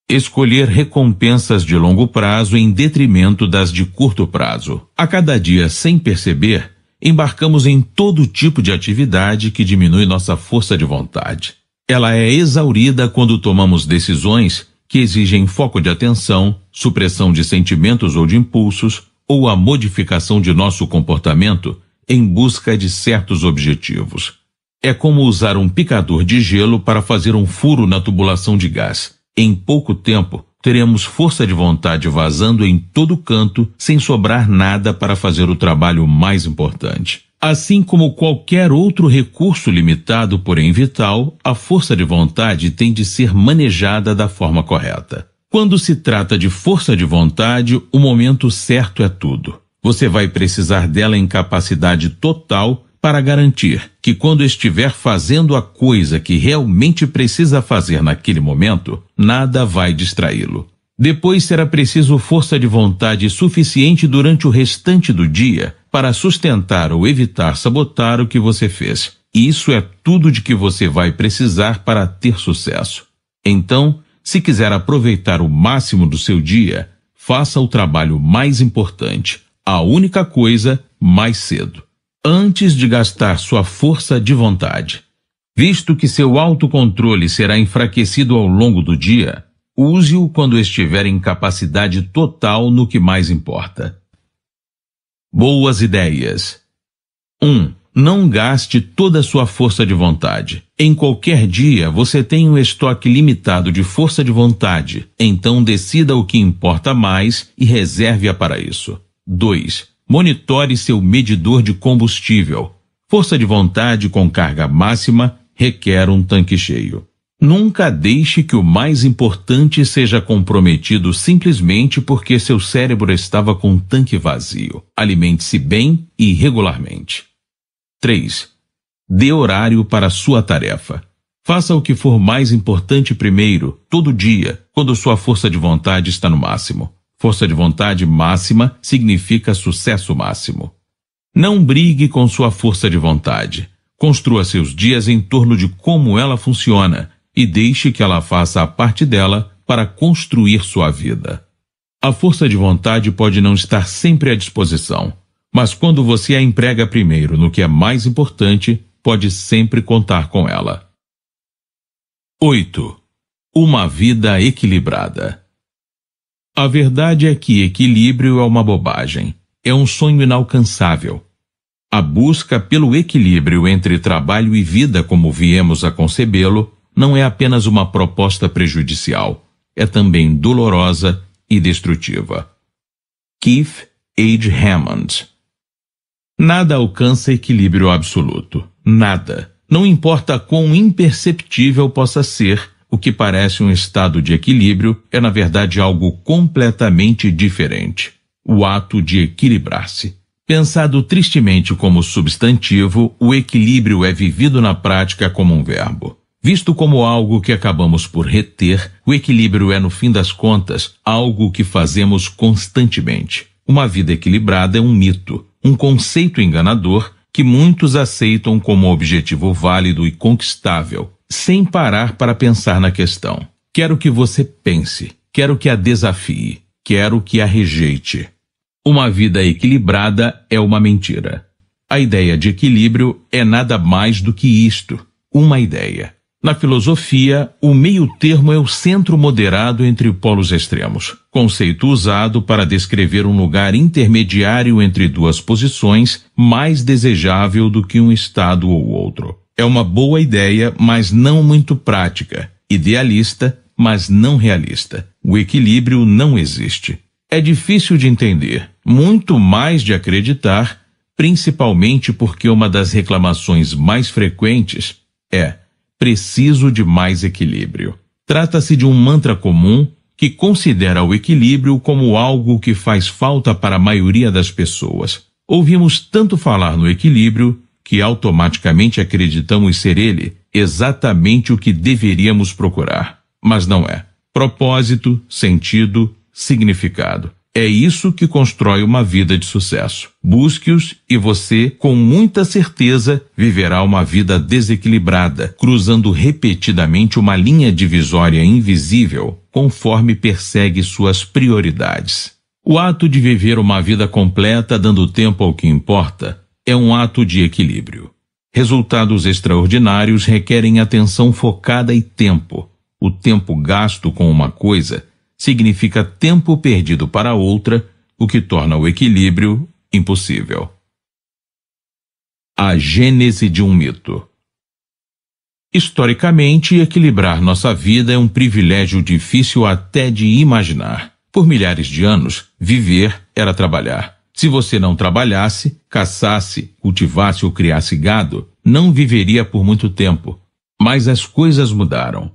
escolher recompensas de longo prazo em detrimento das de curto prazo. A cada dia, sem perceber, embarcamos em todo tipo de atividade que diminui nossa força de vontade. Ela é exaurida quando tomamos decisões que exigem foco de atenção, supressão de sentimentos ou de impulsos, ou a modificação de nosso comportamento em busca de certos objetivos. É como usar um picador de gelo para fazer um furo na tubulação de gás. Em pouco tempo, teremos força de vontade vazando em todo canto, sem sobrar nada para fazer o trabalho mais importante. Assim como qualquer outro recurso limitado, porém vital, a força de vontade tem de ser manejada da forma correta. Quando se trata de força de vontade, o momento certo é tudo. Você vai precisar dela em capacidade total para garantir que, quando estiver fazendo a coisa que realmente precisa fazer naquele momento, nada vai distraí-lo. Depois será preciso força de vontade suficiente durante o restante do dia para sustentar ou evitar sabotar o que você fez. Isso é tudo de que você vai precisar para ter sucesso. Então, se quiser aproveitar o máximo do seu dia, faça o trabalho mais importante, a única coisa, mais cedo, antes de gastar sua força de vontade. Visto que seu autocontrole será enfraquecido ao longo do dia, use-o quando estiver em capacidade total no que mais importa. Boas ideias. 1. Um, não gaste toda a sua força de vontade. Em qualquer dia você tem um estoque limitado de força de vontade, então decida o que importa mais e reserve-a para isso. 2. Monitore seu medidor de combustível. Força de vontade com carga máxima requer um tanque cheio. Nunca deixe que o mais importante seja comprometido simplesmente porque seu cérebro estava com um tanque vazio. Alimente-se bem e regularmente. 3. Dê horário para sua tarefa. Faça o que for mais importante primeiro, todo dia, quando sua força de vontade está no máximo. Força de vontade máxima significa sucesso máximo. Não brigue com sua força de vontade. Construa seus dias em torno de como ela funciona e deixe que ela faça a parte dela para construir sua vida. A força de vontade pode não estar sempre à disposição, mas quando você a emprega primeiro no que é mais importante, pode sempre contar com ela. 8. Uma vida equilibrada. A verdade é que equilíbrio é uma bobagem, é um sonho inalcançável. A busca pelo equilíbrio entre trabalho e vida, como viemos a concebê-lo, não é apenas uma proposta prejudicial, é também dolorosa e destrutiva. Keith H. Hammond Nada alcança equilíbrio absoluto. Nada. Não importa quão imperceptível possa ser, o que parece um estado de equilíbrio é, na verdade, algo completamente diferente. O ato de equilibrar-se. Pensado tristemente como substantivo, o equilíbrio é vivido na prática como um verbo. Visto como algo que acabamos por reter, o equilíbrio é, no fim das contas, algo que fazemos constantemente. Uma vida equilibrada é um mito, um conceito enganador que muitos aceitam como objetivo válido e conquistável, sem parar para pensar na questão. Quero que você pense, quero que a desafie, quero que a rejeite. Uma vida equilibrada é uma mentira. A ideia de equilíbrio é nada mais do que isto, uma ideia na filosofia, o meio-termo é o centro moderado entre polos extremos, conceito usado para descrever um lugar intermediário entre duas posições, mais desejável do que um estado ou outro. É uma boa ideia, mas não muito prática, idealista, mas não realista. O equilíbrio não existe. É difícil de entender, muito mais de acreditar, principalmente porque uma das reclamações mais frequentes é preciso de mais equilíbrio. Trata-se de um mantra comum que considera o equilíbrio como algo que faz falta para a maioria das pessoas. Ouvimos tanto falar no equilíbrio que automaticamente acreditamos ser ele exatamente o que deveríamos procurar. Mas não é. Propósito, sentido, significado. É isso que constrói uma vida de sucesso. Busque-os e você, com muita certeza, viverá uma vida desequilibrada, cruzando repetidamente uma linha divisória invisível conforme persegue suas prioridades. O ato de viver uma vida completa dando tempo ao que importa é um ato de equilíbrio. Resultados extraordinários requerem atenção focada e tempo. O tempo gasto com uma coisa significa tempo perdido para outra, o que torna o equilíbrio impossível. A gênese de um mito. Historicamente, equilibrar nossa vida é um privilégio difícil até de imaginar. Por milhares de anos, viver era trabalhar. Se você não trabalhasse, caçasse, cultivasse ou criasse gado, não viveria por muito tempo. Mas as coisas mudaram.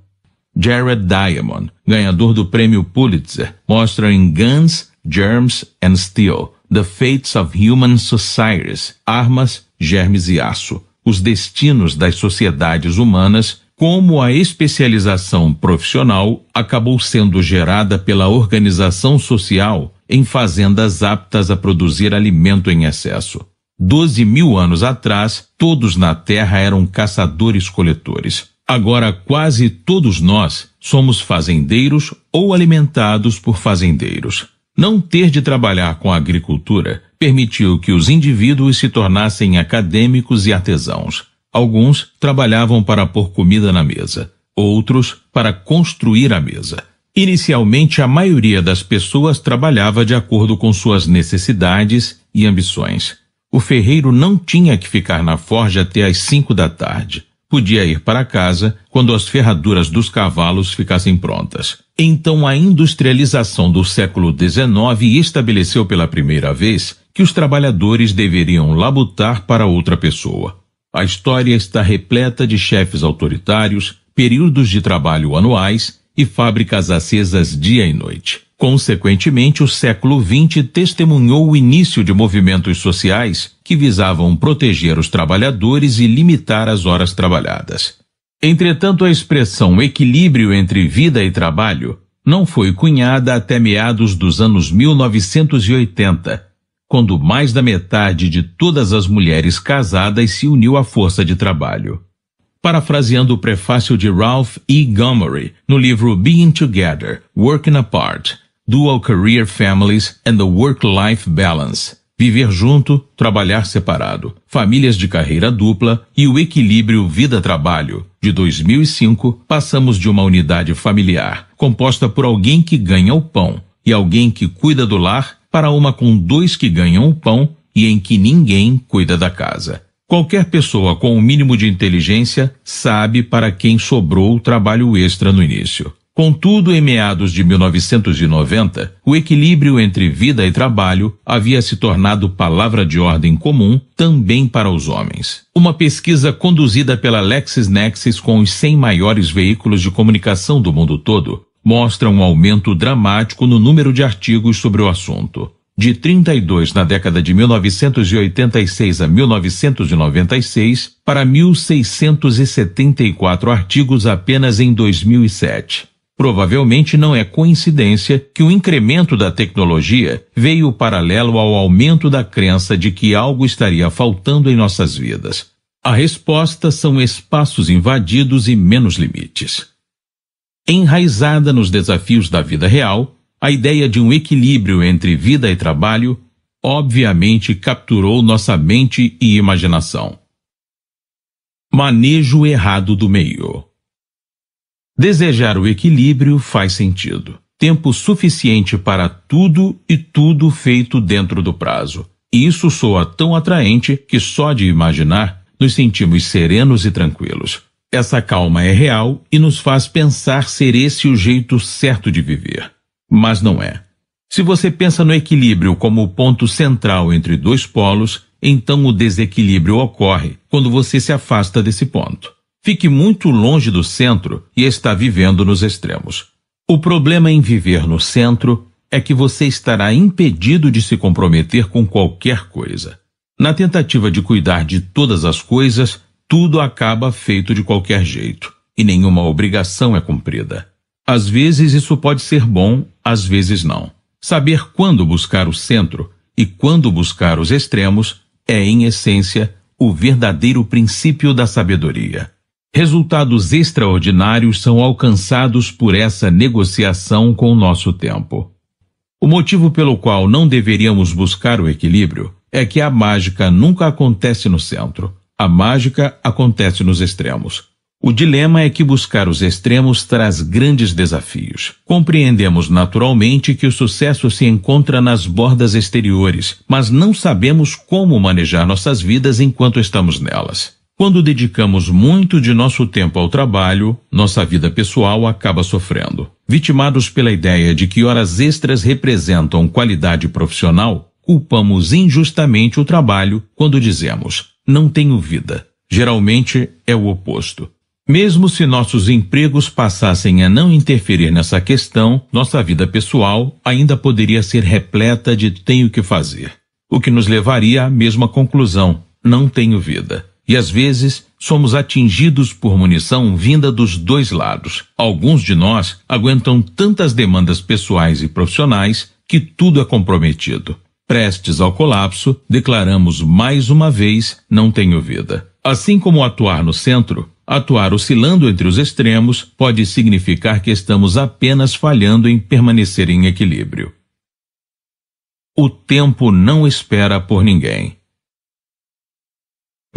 Jared Diamond, ganhador do prêmio Pulitzer, mostra em Guns, Germs and Steel, The Fates of Human Societies, Armas, Germes e Aço, os destinos das sociedades humanas, como a especialização profissional acabou sendo gerada pela organização social em fazendas aptas a produzir alimento em excesso. Doze mil anos atrás, todos na Terra eram caçadores-coletores. Agora, quase todos nós somos fazendeiros ou alimentados por fazendeiros. Não ter de trabalhar com a agricultura permitiu que os indivíduos se tornassem acadêmicos e artesãos. Alguns trabalhavam para pôr comida na mesa, outros para construir a mesa. Inicialmente, a maioria das pessoas trabalhava de acordo com suas necessidades e ambições. O ferreiro não tinha que ficar na forja até às cinco da tarde podia ir para casa quando as ferraduras dos cavalos ficassem prontas. Então a industrialização do século XIX estabeleceu pela primeira vez que os trabalhadores deveriam labutar para outra pessoa. A história está repleta de chefes autoritários, períodos de trabalho anuais e fábricas acesas dia e noite. Consequentemente, o século XX testemunhou o início de movimentos sociais que visavam proteger os trabalhadores e limitar as horas trabalhadas. Entretanto, a expressão equilíbrio entre vida e trabalho não foi cunhada até meados dos anos 1980, quando mais da metade de todas as mulheres casadas se uniu à força de trabalho. Parafraseando o prefácio de Ralph E. Gomery no livro Being Together, Working Apart, Dual Career Families and the Work-Life Balance. Viver junto, trabalhar separado. Famílias de carreira dupla e o equilíbrio vida-trabalho. De 2005, passamos de uma unidade familiar, composta por alguém que ganha o pão e alguém que cuida do lar, para uma com dois que ganham o pão e em que ninguém cuida da casa. Qualquer pessoa com o um mínimo de inteligência sabe para quem sobrou o trabalho extra no início. Contudo, em meados de 1990, o equilíbrio entre vida e trabalho havia se tornado palavra de ordem comum também para os homens. Uma pesquisa conduzida pela LexisNexis com os 100 maiores veículos de comunicação do mundo todo mostra um aumento dramático no número de artigos sobre o assunto. De 32 na década de 1986 a 1996 para 1.674 artigos apenas em 2007. Provavelmente não é coincidência que o incremento da tecnologia veio paralelo ao aumento da crença de que algo estaria faltando em nossas vidas. A resposta são espaços invadidos e menos limites. Enraizada nos desafios da vida real, a ideia de um equilíbrio entre vida e trabalho obviamente capturou nossa mente e imaginação. Manejo errado do meio. Desejar o equilíbrio faz sentido. Tempo suficiente para tudo e tudo feito dentro do prazo. E isso soa tão atraente que só de imaginar nos sentimos serenos e tranquilos. Essa calma é real e nos faz pensar ser esse o jeito certo de viver. Mas não é. Se você pensa no equilíbrio como o ponto central entre dois polos, então o desequilíbrio ocorre quando você se afasta desse ponto fique muito longe do centro e está vivendo nos extremos. O problema em viver no centro é que você estará impedido de se comprometer com qualquer coisa. Na tentativa de cuidar de todas as coisas, tudo acaba feito de qualquer jeito e nenhuma obrigação é cumprida. Às vezes isso pode ser bom, às vezes não. Saber quando buscar o centro e quando buscar os extremos é, em essência, o verdadeiro princípio da sabedoria. Resultados extraordinários são alcançados por essa negociação com o nosso tempo. O motivo pelo qual não deveríamos buscar o equilíbrio é que a mágica nunca acontece no centro. A mágica acontece nos extremos. O dilema é que buscar os extremos traz grandes desafios. Compreendemos naturalmente que o sucesso se encontra nas bordas exteriores, mas não sabemos como manejar nossas vidas enquanto estamos nelas. Quando dedicamos muito de nosso tempo ao trabalho, nossa vida pessoal acaba sofrendo. Vitimados pela ideia de que horas extras representam qualidade profissional, culpamos injustamente o trabalho quando dizemos não tenho vida. Geralmente é o oposto. Mesmo se nossos empregos passassem a não interferir nessa questão, nossa vida pessoal ainda poderia ser repleta de tenho que fazer, o que nos levaria à mesma conclusão: não tenho vida e às vezes somos atingidos por munição vinda dos dois lados. Alguns de nós aguentam tantas demandas pessoais e profissionais que tudo é comprometido. Prestes ao colapso, declaramos mais uma vez: não tenho vida. Assim como atuar no centro, atuar oscilando entre os extremos pode significar que estamos apenas falhando em permanecer em equilíbrio. O tempo não espera por ninguém.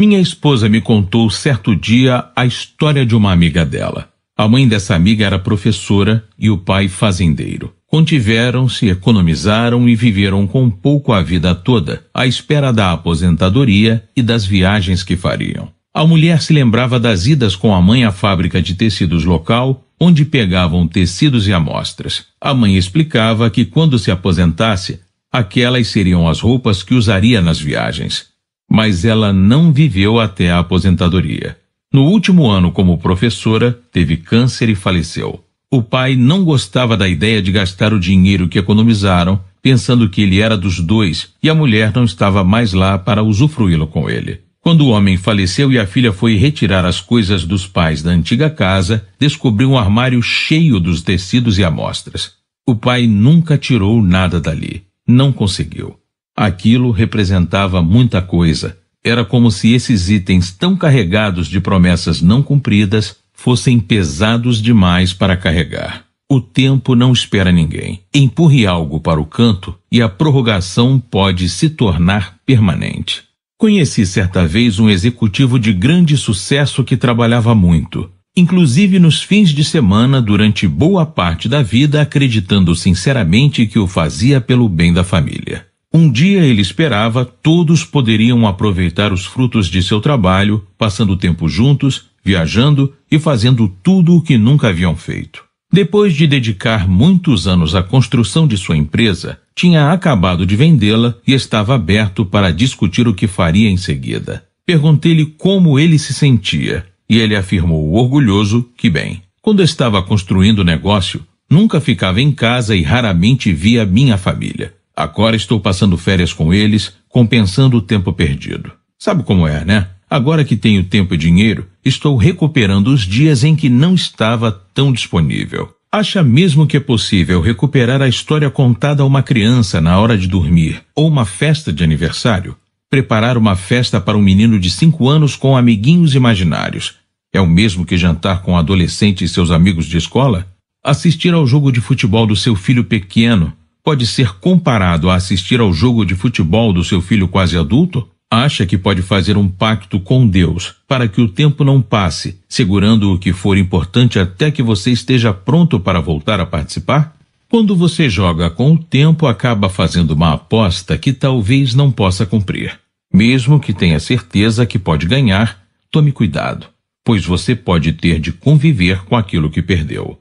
Minha esposa me contou certo dia a história de uma amiga dela. A mãe dessa amiga era professora e o pai fazendeiro. Contiveram-se, economizaram e viveram com pouco a vida toda, à espera da aposentadoria e das viagens que fariam. A mulher se lembrava das idas com a mãe à fábrica de tecidos local, onde pegavam tecidos e amostras. A mãe explicava que quando se aposentasse, aquelas seriam as roupas que usaria nas viagens mas ela não viveu até a aposentadoria. No último ano como professora, teve câncer e faleceu. O pai não gostava da ideia de gastar o dinheiro que economizaram, pensando que ele era dos dois e a mulher não estava mais lá para usufruí-lo com ele. Quando o homem faleceu e a filha foi retirar as coisas dos pais da antiga casa, descobriu um armário cheio dos tecidos e amostras. O pai nunca tirou nada dali. Não conseguiu. Aquilo representava muita coisa. Era como se esses itens tão carregados de promessas não cumpridas fossem pesados demais para carregar. O tempo não espera ninguém. Empurre algo para o canto e a prorrogação pode se tornar permanente. Conheci certa vez um executivo de grande sucesso que trabalhava muito, inclusive nos fins de semana durante boa parte da vida, acreditando sinceramente que o fazia pelo bem da família. Um dia ele esperava, todos poderiam aproveitar os frutos de seu trabalho, passando tempo juntos, viajando e fazendo tudo o que nunca haviam feito. Depois de dedicar muitos anos à construção de sua empresa, tinha acabado de vendê-la e estava aberto para discutir o que faria em seguida. Perguntei-lhe como ele se sentia, e ele afirmou orgulhoso que bem. Quando estava construindo o negócio, nunca ficava em casa e raramente via minha família. Agora estou passando férias com eles, compensando o tempo perdido. Sabe como é, né? Agora que tenho tempo e dinheiro, estou recuperando os dias em que não estava tão disponível. Acha mesmo que é possível recuperar a história contada a uma criança na hora de dormir ou uma festa de aniversário? Preparar uma festa para um menino de cinco anos com amiguinhos imaginários é o mesmo que jantar com um adolescente e seus amigos de escola? Assistir ao jogo de futebol do seu filho pequeno pode ser comparado a assistir ao jogo de futebol do seu filho quase adulto? Acha que pode fazer um pacto com Deus para que o tempo não passe, segurando o que for importante até que você esteja pronto para voltar a participar? Quando você joga com o tempo, acaba fazendo uma aposta que talvez não possa cumprir. Mesmo que tenha certeza que pode ganhar, tome cuidado, pois você pode ter de conviver com aquilo que perdeu.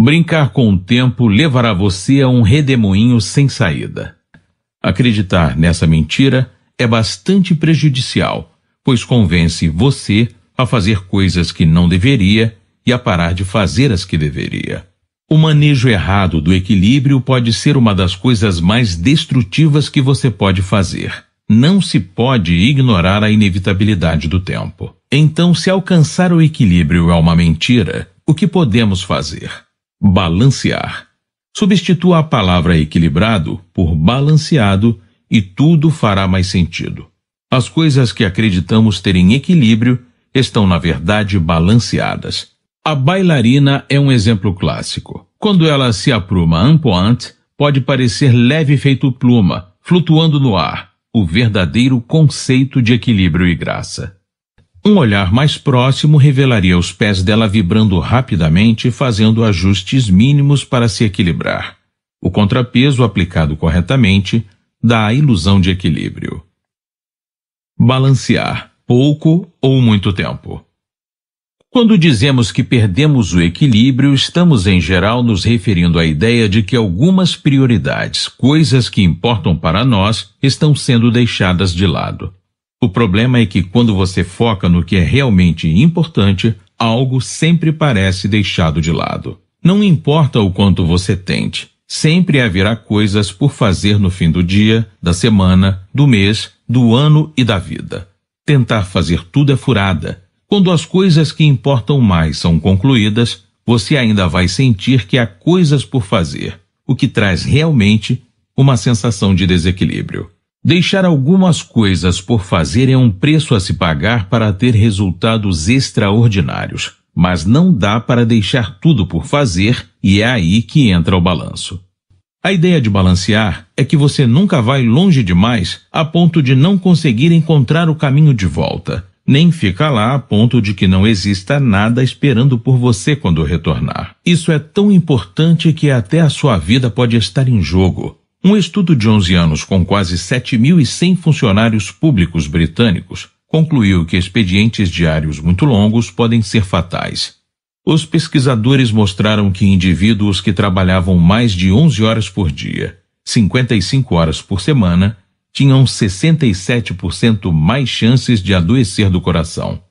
Brincar com o tempo levará você a um redemoinho sem saída. Acreditar nessa mentira é bastante prejudicial, pois convence você a fazer coisas que não deveria e a parar de fazer as que deveria. O manejo errado do equilíbrio pode ser uma das coisas mais destrutivas que você pode fazer. Não se pode ignorar a inevitabilidade do tempo. Então, se alcançar o equilíbrio é uma mentira, o que podemos fazer? Balancear. Substitua a palavra equilibrado por balanceado e tudo fará mais sentido. As coisas que acreditamos terem equilíbrio estão, na verdade, balanceadas. A bailarina é um exemplo clássico. Quando ela se apruma en pointe, pode parecer leve feito pluma, flutuando no ar, o verdadeiro conceito de equilíbrio e graça. Um olhar mais próximo revelaria os pés dela vibrando rapidamente, fazendo ajustes mínimos para se equilibrar. O contrapeso aplicado corretamente dá a ilusão de equilíbrio. Balancear pouco ou muito tempo. Quando dizemos que perdemos o equilíbrio, estamos em geral nos referindo à ideia de que algumas prioridades, coisas que importam para nós, estão sendo deixadas de lado. O problema é que quando você foca no que é realmente importante, algo sempre parece deixado de lado. Não importa o quanto você tente, sempre haverá coisas por fazer no fim do dia, da semana, do mês, do ano e da vida. Tentar fazer tudo é furada. Quando as coisas que importam mais são concluídas, você ainda vai sentir que há coisas por fazer, o que traz realmente uma sensação de desequilíbrio. Deixar algumas coisas por fazer é um preço a se pagar para ter resultados extraordinários, mas não dá para deixar tudo por fazer e é aí que entra o balanço. A ideia de balancear é que você nunca vai longe demais a ponto de não conseguir encontrar o caminho de volta, nem fica lá a ponto de que não exista nada esperando por você quando retornar. Isso é tão importante que até a sua vida pode estar em jogo, um estudo de 11 anos com quase 7.100 funcionários públicos britânicos concluiu que expedientes diários muito longos podem ser fatais. Os pesquisadores mostraram que indivíduos que trabalhavam mais de 11 horas por dia, 55 horas por semana, tinham 67% mais chances de adoecer do coração.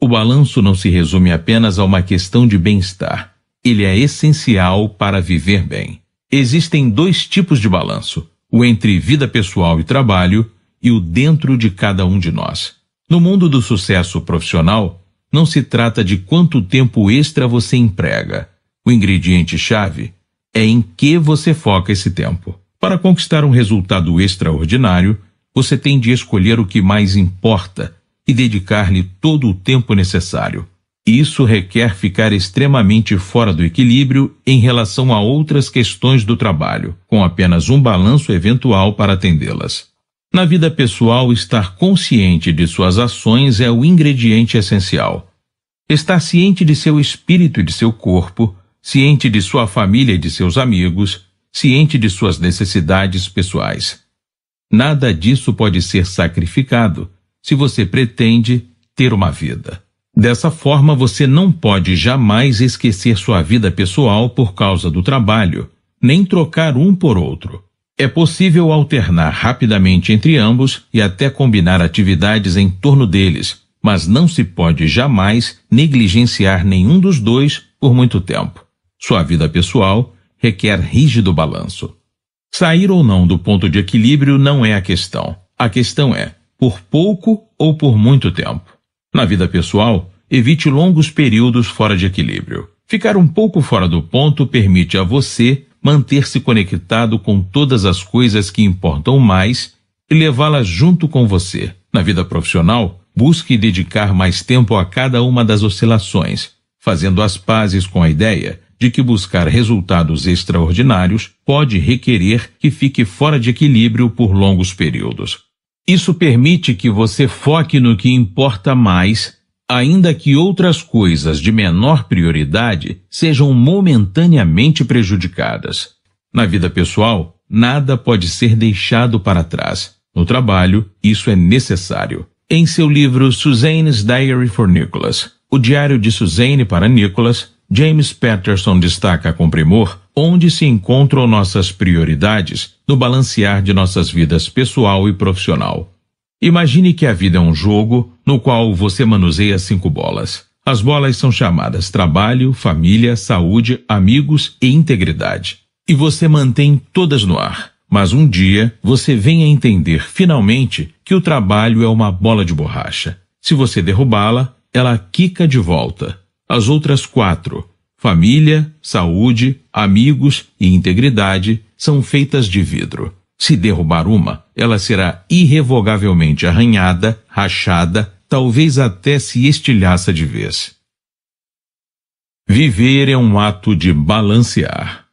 O balanço não se resume apenas a uma questão de bem-estar. Ele é essencial para viver bem. Existem dois tipos de balanço: o entre vida pessoal e trabalho e o dentro de cada um de nós. No mundo do sucesso profissional, não se trata de quanto tempo extra você emprega. O ingrediente-chave é em que você foca esse tempo. Para conquistar um resultado extraordinário, você tem de escolher o que mais importa e dedicar-lhe todo o tempo necessário. Isso requer ficar extremamente fora do equilíbrio em relação a outras questões do trabalho, com apenas um balanço eventual para atendê-las. Na vida pessoal, estar consciente de suas ações é o ingrediente essencial. Estar ciente de seu espírito e de seu corpo, ciente de sua família e de seus amigos, ciente de suas necessidades pessoais. Nada disso pode ser sacrificado se você pretende ter uma vida. Dessa forma, você não pode jamais esquecer sua vida pessoal por causa do trabalho, nem trocar um por outro. É possível alternar rapidamente entre ambos e até combinar atividades em torno deles, mas não se pode jamais negligenciar nenhum dos dois por muito tempo. Sua vida pessoal requer rígido balanço. Sair ou não do ponto de equilíbrio não é a questão. A questão é, por pouco ou por muito tempo. Na vida pessoal, evite longos períodos fora de equilíbrio. Ficar um pouco fora do ponto permite a você manter-se conectado com todas as coisas que importam mais e levá-las junto com você. Na vida profissional, busque dedicar mais tempo a cada uma das oscilações, fazendo as pazes com a ideia de que buscar resultados extraordinários pode requerer que fique fora de equilíbrio por longos períodos. Isso permite que você foque no que importa mais, ainda que outras coisas de menor prioridade sejam momentaneamente prejudicadas. Na vida pessoal, nada pode ser deixado para trás. No trabalho, isso é necessário. Em seu livro Suzanne's Diary for Nicholas, o diário de Suzanne para Nicholas, James Patterson destaca com primor onde se encontram nossas prioridades no balancear de nossas vidas pessoal e profissional. Imagine que a vida é um jogo no qual você manuseia cinco bolas. As bolas são chamadas trabalho, família, saúde, amigos e integridade. E você mantém todas no ar. Mas um dia você vem a entender finalmente que o trabalho é uma bola de borracha. Se você derrubá-la, ela quica de volta. As outras quatro Família, saúde, amigos e integridade são feitas de vidro. Se derrubar uma, ela será irrevogavelmente arranhada, rachada, talvez até se estilhaça de vez. Viver é um ato de balancear.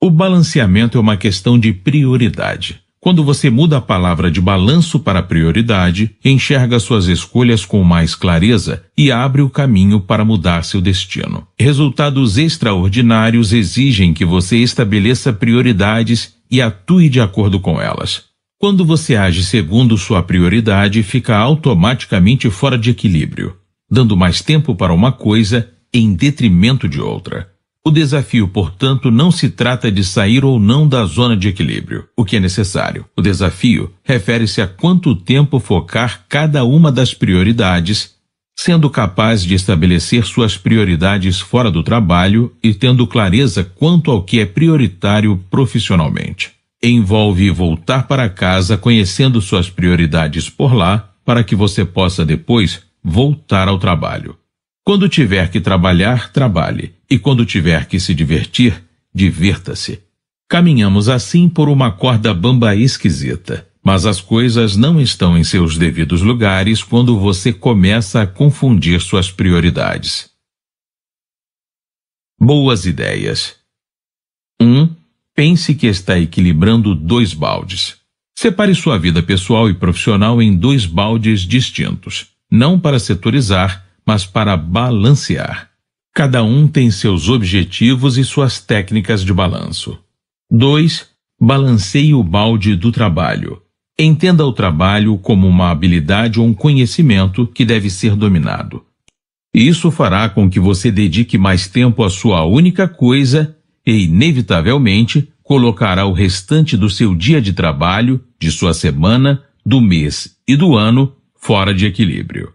O balanceamento é uma questão de prioridade. Quando você muda a palavra de balanço para prioridade, enxerga suas escolhas com mais clareza e abre o caminho para mudar seu destino. Resultados extraordinários exigem que você estabeleça prioridades e atue de acordo com elas. Quando você age segundo sua prioridade, fica automaticamente fora de equilíbrio, dando mais tempo para uma coisa em detrimento de outra. O desafio, portanto, não se trata de sair ou não da zona de equilíbrio, o que é necessário. O desafio refere-se a quanto tempo focar cada uma das prioridades, sendo capaz de estabelecer suas prioridades fora do trabalho e tendo clareza quanto ao que é prioritário profissionalmente. Envolve voltar para casa conhecendo suas prioridades por lá, para que você possa depois voltar ao trabalho. Quando tiver que trabalhar, trabalhe, e quando tiver que se divertir, divirta-se. Caminhamos assim por uma corda bamba esquisita, mas as coisas não estão em seus devidos lugares quando você começa a confundir suas prioridades. Boas ideias. 1. Um, pense que está equilibrando dois baldes. Separe sua vida pessoal e profissional em dois baldes distintos, não para setorizar, mas para balancear. Cada um tem seus objetivos e suas técnicas de balanço. 2. Balanceie o balde do trabalho. Entenda o trabalho como uma habilidade ou um conhecimento que deve ser dominado. Isso fará com que você dedique mais tempo à sua única coisa e, inevitavelmente, colocará o restante do seu dia de trabalho, de sua semana, do mês e do ano fora de equilíbrio.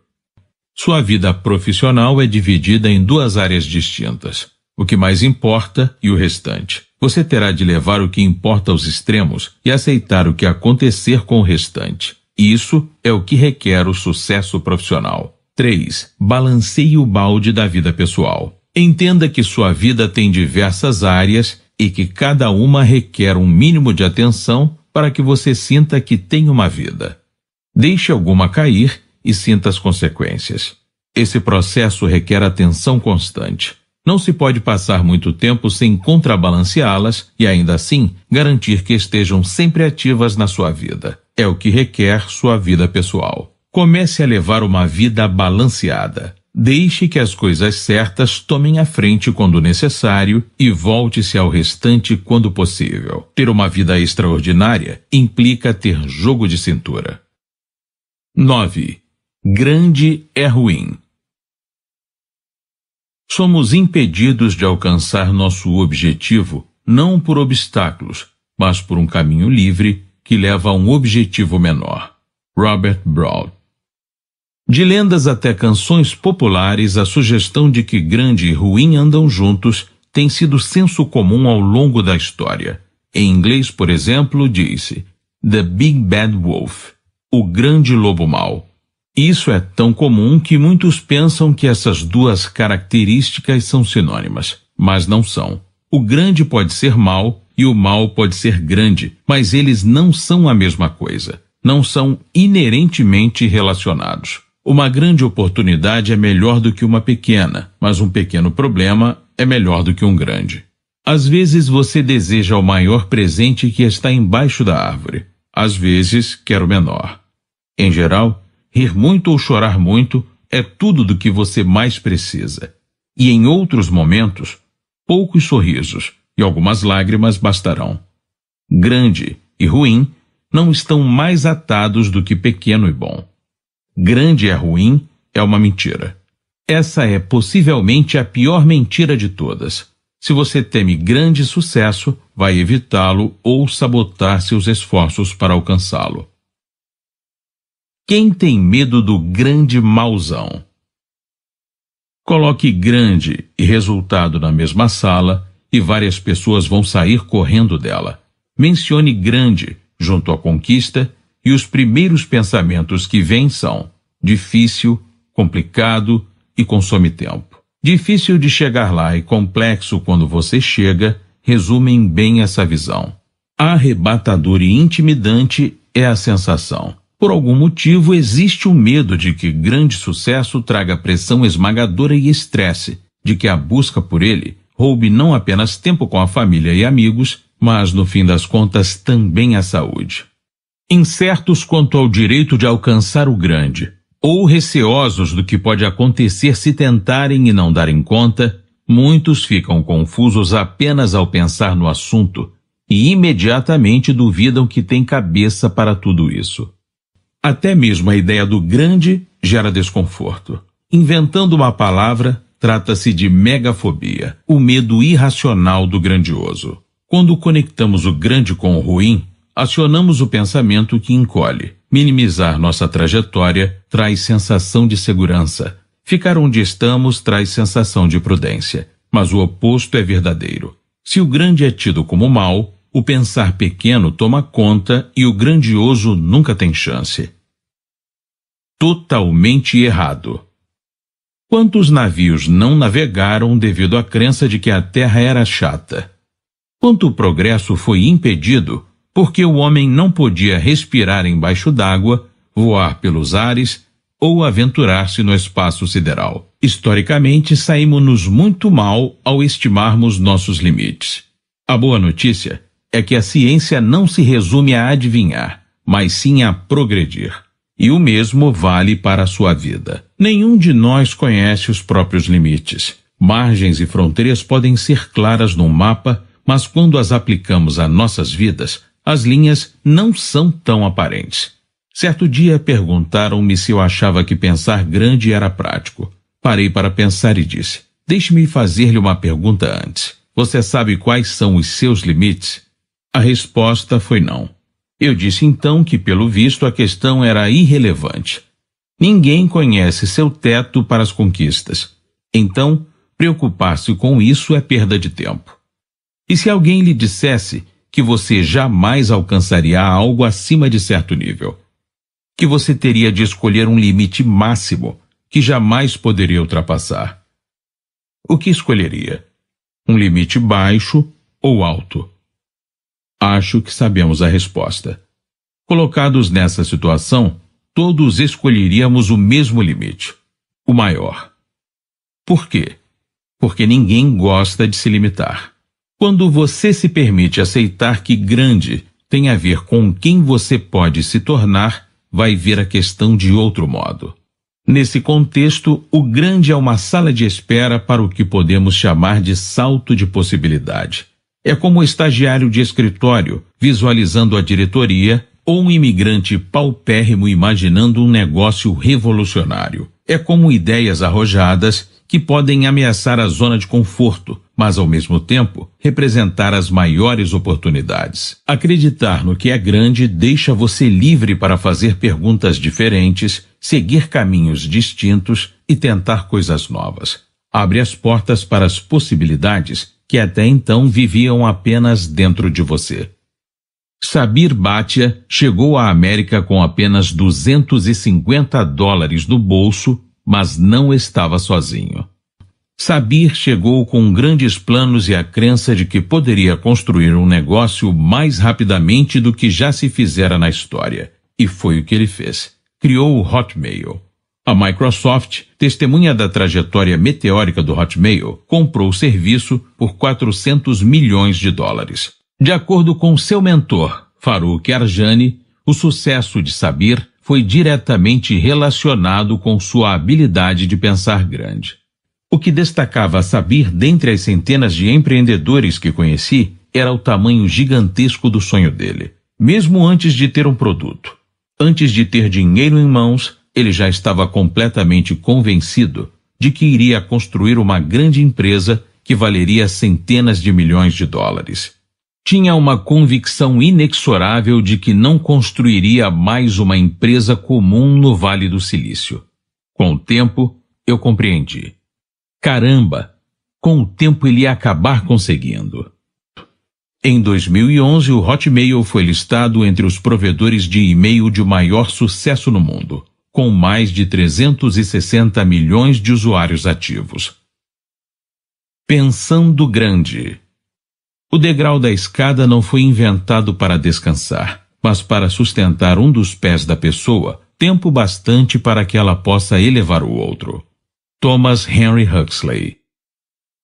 Sua vida profissional é dividida em duas áreas distintas: o que mais importa e o restante. Você terá de levar o que importa aos extremos e aceitar o que acontecer com o restante. Isso é o que requer o sucesso profissional. 3. Balanceie o balde da vida pessoal. Entenda que sua vida tem diversas áreas e que cada uma requer um mínimo de atenção para que você sinta que tem uma vida. Deixe alguma cair e sinta as consequências. Esse processo requer atenção constante. Não se pode passar muito tempo sem contrabalanceá-las e, ainda assim, garantir que estejam sempre ativas na sua vida. É o que requer sua vida pessoal. Comece a levar uma vida balanceada. Deixe que as coisas certas tomem a frente quando necessário e volte-se ao restante quando possível. Ter uma vida extraordinária implica ter jogo de cintura. 9 grande é ruim. Somos impedidos de alcançar nosso objetivo não por obstáculos, mas por um caminho livre que leva a um objetivo menor. Robert Brown. De lendas até canções populares, a sugestão de que grande e ruim andam juntos tem sido senso comum ao longo da história. Em inglês, por exemplo, diz-se The Big Bad Wolf, o grande lobo mau. Isso é tão comum que muitos pensam que essas duas características são sinônimas, mas não são. O grande pode ser mal e o mal pode ser grande, mas eles não são a mesma coisa. Não são inerentemente relacionados. Uma grande oportunidade é melhor do que uma pequena, mas um pequeno problema é melhor do que um grande. Às vezes você deseja o maior presente que está embaixo da árvore, às vezes quer o menor. Em geral, Rir muito ou chorar muito é tudo do que você mais precisa. E em outros momentos, poucos sorrisos e algumas lágrimas bastarão. Grande e ruim não estão mais atados do que pequeno e bom. Grande é ruim é uma mentira. Essa é possivelmente a pior mentira de todas. Se você teme grande sucesso, vai evitá-lo ou sabotar seus esforços para alcançá-lo. Quem tem medo do grande mauzão? Coloque grande e resultado na mesma sala e várias pessoas vão sair correndo dela. Mencione grande junto à conquista e os primeiros pensamentos que vêm são difícil, complicado e consome tempo. Difícil de chegar lá e complexo quando você chega resumem bem essa visão. Arrebatador e intimidante é a sensação. Por algum motivo, existe o medo de que grande sucesso traga pressão esmagadora e estresse, de que a busca por ele roube não apenas tempo com a família e amigos, mas, no fim das contas, também a saúde. Incertos quanto ao direito de alcançar o grande, ou receosos do que pode acontecer se tentarem e não darem conta, muitos ficam confusos apenas ao pensar no assunto e imediatamente duvidam que têm cabeça para tudo isso. Até mesmo a ideia do grande gera desconforto. Inventando uma palavra, trata-se de megafobia, o medo irracional do grandioso. Quando conectamos o grande com o ruim, acionamos o pensamento que encolhe. Minimizar nossa trajetória traz sensação de segurança. Ficar onde estamos traz sensação de prudência. Mas o oposto é verdadeiro. Se o grande é tido como mal, o pensar pequeno toma conta e o grandioso nunca tem chance totalmente errado. Quantos navios não navegaram devido à crença de que a terra era chata? Quanto progresso foi impedido porque o homem não podia respirar embaixo d'água, voar pelos ares ou aventurar-se no espaço sideral? Historicamente, saímos-nos muito mal ao estimarmos nossos limites. A boa notícia é que a ciência não se resume a adivinhar, mas sim a progredir. E o mesmo vale para a sua vida. Nenhum de nós conhece os próprios limites. Margens e fronteiras podem ser claras num mapa, mas quando as aplicamos a nossas vidas, as linhas não são tão aparentes. Certo dia perguntaram-me se eu achava que pensar grande era prático. Parei para pensar e disse: Deixe-me fazer-lhe uma pergunta antes. Você sabe quais são os seus limites? A resposta foi não. Eu disse então que, pelo visto, a questão era irrelevante. Ninguém conhece seu teto para as conquistas. Então, preocupar-se com isso é perda de tempo. E se alguém lhe dissesse que você jamais alcançaria algo acima de certo nível? Que você teria de escolher um limite máximo que jamais poderia ultrapassar? O que escolheria? Um limite baixo ou alto? Acho que sabemos a resposta. Colocados nessa situação, todos escolheríamos o mesmo limite, o maior. Por quê? Porque ninguém gosta de se limitar. Quando você se permite aceitar que grande tem a ver com quem você pode se tornar, vai ver a questão de outro modo. Nesse contexto, o grande é uma sala de espera para o que podemos chamar de salto de possibilidade. É como um estagiário de escritório visualizando a diretoria ou um imigrante paupérrimo imaginando um negócio revolucionário. É como ideias arrojadas que podem ameaçar a zona de conforto, mas ao mesmo tempo representar as maiores oportunidades. Acreditar no que é grande deixa você livre para fazer perguntas diferentes, seguir caminhos distintos e tentar coisas novas. Abre as portas para as possibilidades que até então viviam apenas dentro de você. Sabir Bhatia chegou à América com apenas 250 dólares no bolso, mas não estava sozinho. Sabir chegou com grandes planos e a crença de que poderia construir um negócio mais rapidamente do que já se fizera na história. E foi o que ele fez. Criou o Hotmail. A Microsoft, testemunha da trajetória meteórica do Hotmail, comprou o serviço por 400 milhões de dólares. De acordo com seu mentor, Farouk Arjani, o sucesso de Sabir foi diretamente relacionado com sua habilidade de pensar grande. O que destacava Sabir dentre as centenas de empreendedores que conheci era o tamanho gigantesco do sonho dele. Mesmo antes de ter um produto, antes de ter dinheiro em mãos, ele já estava completamente convencido de que iria construir uma grande empresa que valeria centenas de milhões de dólares. Tinha uma convicção inexorável de que não construiria mais uma empresa comum no Vale do Silício. Com o tempo, eu compreendi. Caramba! Com o tempo ele ia acabar conseguindo. Em 2011, o Hotmail foi listado entre os provedores de e-mail de maior sucesso no mundo com mais de 360 milhões de usuários ativos. Pensando grande. O degrau da escada não foi inventado para descansar, mas para sustentar um dos pés da pessoa, tempo bastante para que ela possa elevar o outro. Thomas Henry Huxley.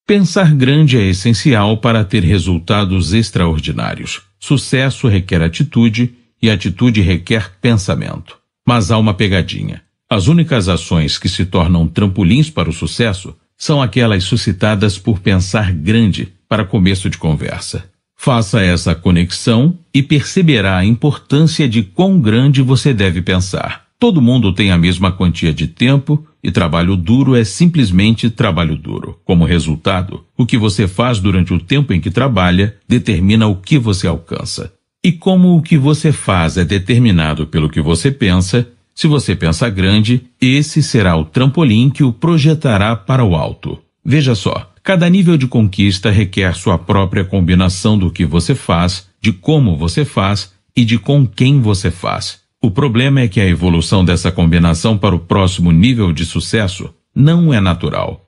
Pensar grande é essencial para ter resultados extraordinários. Sucesso requer atitude e atitude requer pensamento. Mas há uma pegadinha. As únicas ações que se tornam trampolins para o sucesso são aquelas suscitadas por pensar grande para começo de conversa. Faça essa conexão e perceberá a importância de quão grande você deve pensar. Todo mundo tem a mesma quantia de tempo e trabalho duro é simplesmente trabalho duro. Como resultado, o que você faz durante o tempo em que trabalha determina o que você alcança. E como o que você faz é determinado pelo que você pensa, se você pensa grande, esse será o trampolim que o projetará para o alto. Veja só, cada nível de conquista requer sua própria combinação do que você faz, de como você faz e de com quem você faz. O problema é que a evolução dessa combinação para o próximo nível de sucesso não é natural.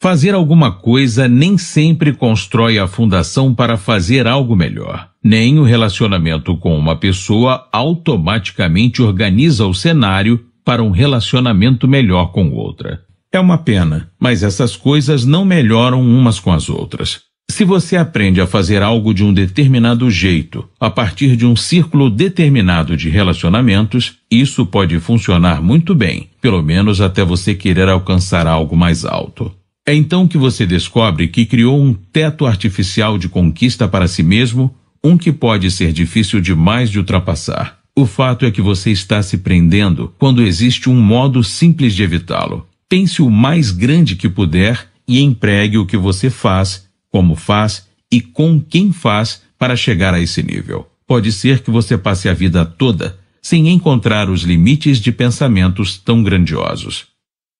Fazer alguma coisa nem sempre constrói a fundação para fazer algo melhor nem o relacionamento com uma pessoa automaticamente organiza o cenário para um relacionamento melhor com outra. É uma pena, mas essas coisas não melhoram umas com as outras. Se você aprende a fazer algo de um determinado jeito, a partir de um círculo determinado de relacionamentos, isso pode funcionar muito bem, pelo menos até você querer alcançar algo mais alto. É então que você descobre que criou um teto artificial de conquista para si mesmo um que pode ser difícil demais de ultrapassar. O fato é que você está se prendendo quando existe um modo simples de evitá-lo. Pense o mais grande que puder e empregue o que você faz, como faz e com quem faz para chegar a esse nível. Pode ser que você passe a vida toda sem encontrar os limites de pensamentos tão grandiosos.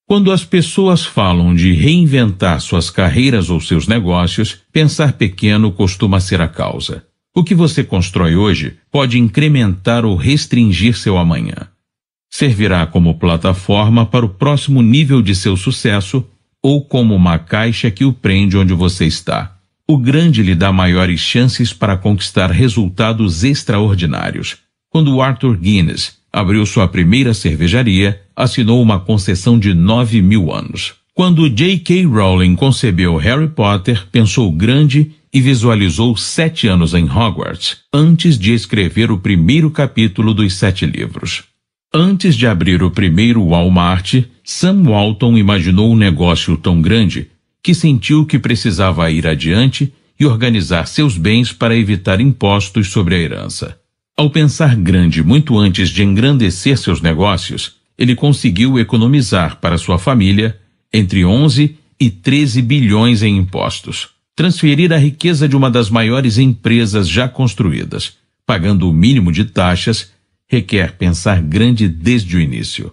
Quando as pessoas falam de reinventar suas carreiras ou seus negócios, pensar pequeno costuma ser a causa. O que você constrói hoje pode incrementar ou restringir seu amanhã. Servirá como plataforma para o próximo nível de seu sucesso ou como uma caixa que o prende onde você está. O grande lhe dá maiores chances para conquistar resultados extraordinários. Quando Arthur Guinness abriu sua primeira cervejaria, assinou uma concessão de 9 mil anos. Quando J.K. Rowling concebeu Harry Potter, pensou grande e visualizou sete anos em Hogwarts antes de escrever o primeiro capítulo dos sete livros. Antes de abrir o primeiro Walmart, Sam Walton imaginou um negócio tão grande que sentiu que precisava ir adiante e organizar seus bens para evitar impostos sobre a herança. Ao pensar grande muito antes de engrandecer seus negócios, ele conseguiu economizar para sua família entre 11 e 13 bilhões em impostos transferir a riqueza de uma das maiores empresas já construídas, pagando o mínimo de taxas, requer pensar grande desde o início.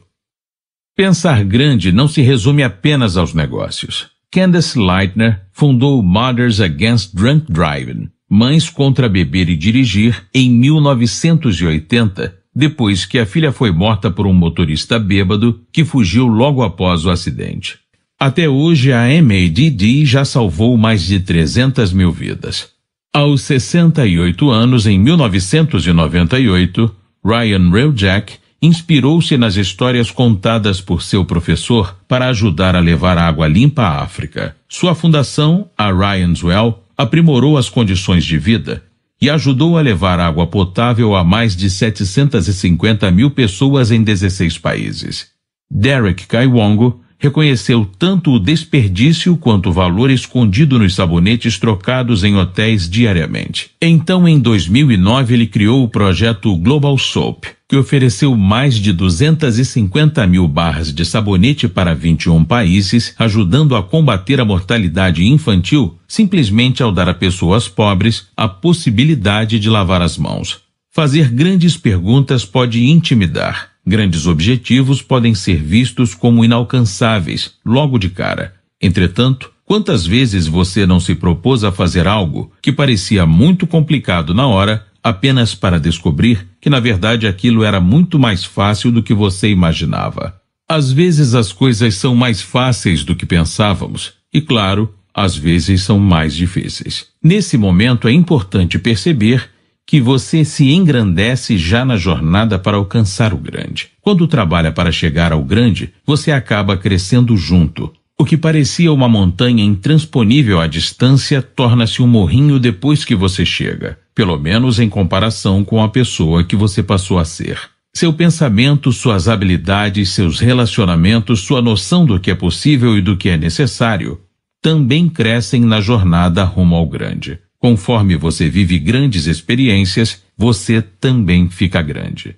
Pensar grande não se resume apenas aos negócios. Candace Leitner fundou Mothers Against Drunk Driving, Mães contra Beber e Dirigir, em 1980, depois que a filha foi morta por um motorista bêbado que fugiu logo após o acidente. Até hoje, a MADD já salvou mais de 300 mil vidas. Aos 68 anos, em 1998, Ryan Jack inspirou-se nas histórias contadas por seu professor para ajudar a levar água limpa à África. Sua fundação, a Ryan's Well, aprimorou as condições de vida e ajudou a levar água potável a mais de 750 mil pessoas em 16 países. Derek Kaiwongo reconheceu tanto o desperdício quanto o valor escondido nos sabonetes trocados em hotéis diariamente. Então, em 2009, ele criou o projeto Global Soap, que ofereceu mais de 250 mil barras de sabonete para 21 países, ajudando a combater a mortalidade infantil simplesmente ao dar a pessoas pobres a possibilidade de lavar as mãos. Fazer grandes perguntas pode intimidar Grandes objetivos podem ser vistos como inalcançáveis logo de cara. Entretanto, quantas vezes você não se propôs a fazer algo que parecia muito complicado na hora, apenas para descobrir que na verdade aquilo era muito mais fácil do que você imaginava? Às vezes as coisas são mais fáceis do que pensávamos, e claro, às vezes são mais difíceis. Nesse momento é importante perceber que você se engrandece já na jornada para alcançar o grande. Quando trabalha para chegar ao grande, você acaba crescendo junto. O que parecia uma montanha intransponível à distância torna-se um morrinho depois que você chega, pelo menos em comparação com a pessoa que você passou a ser. Seu pensamento, suas habilidades, seus relacionamentos, sua noção do que é possível e do que é necessário também crescem na jornada rumo ao grande. Conforme você vive grandes experiências, você também fica grande.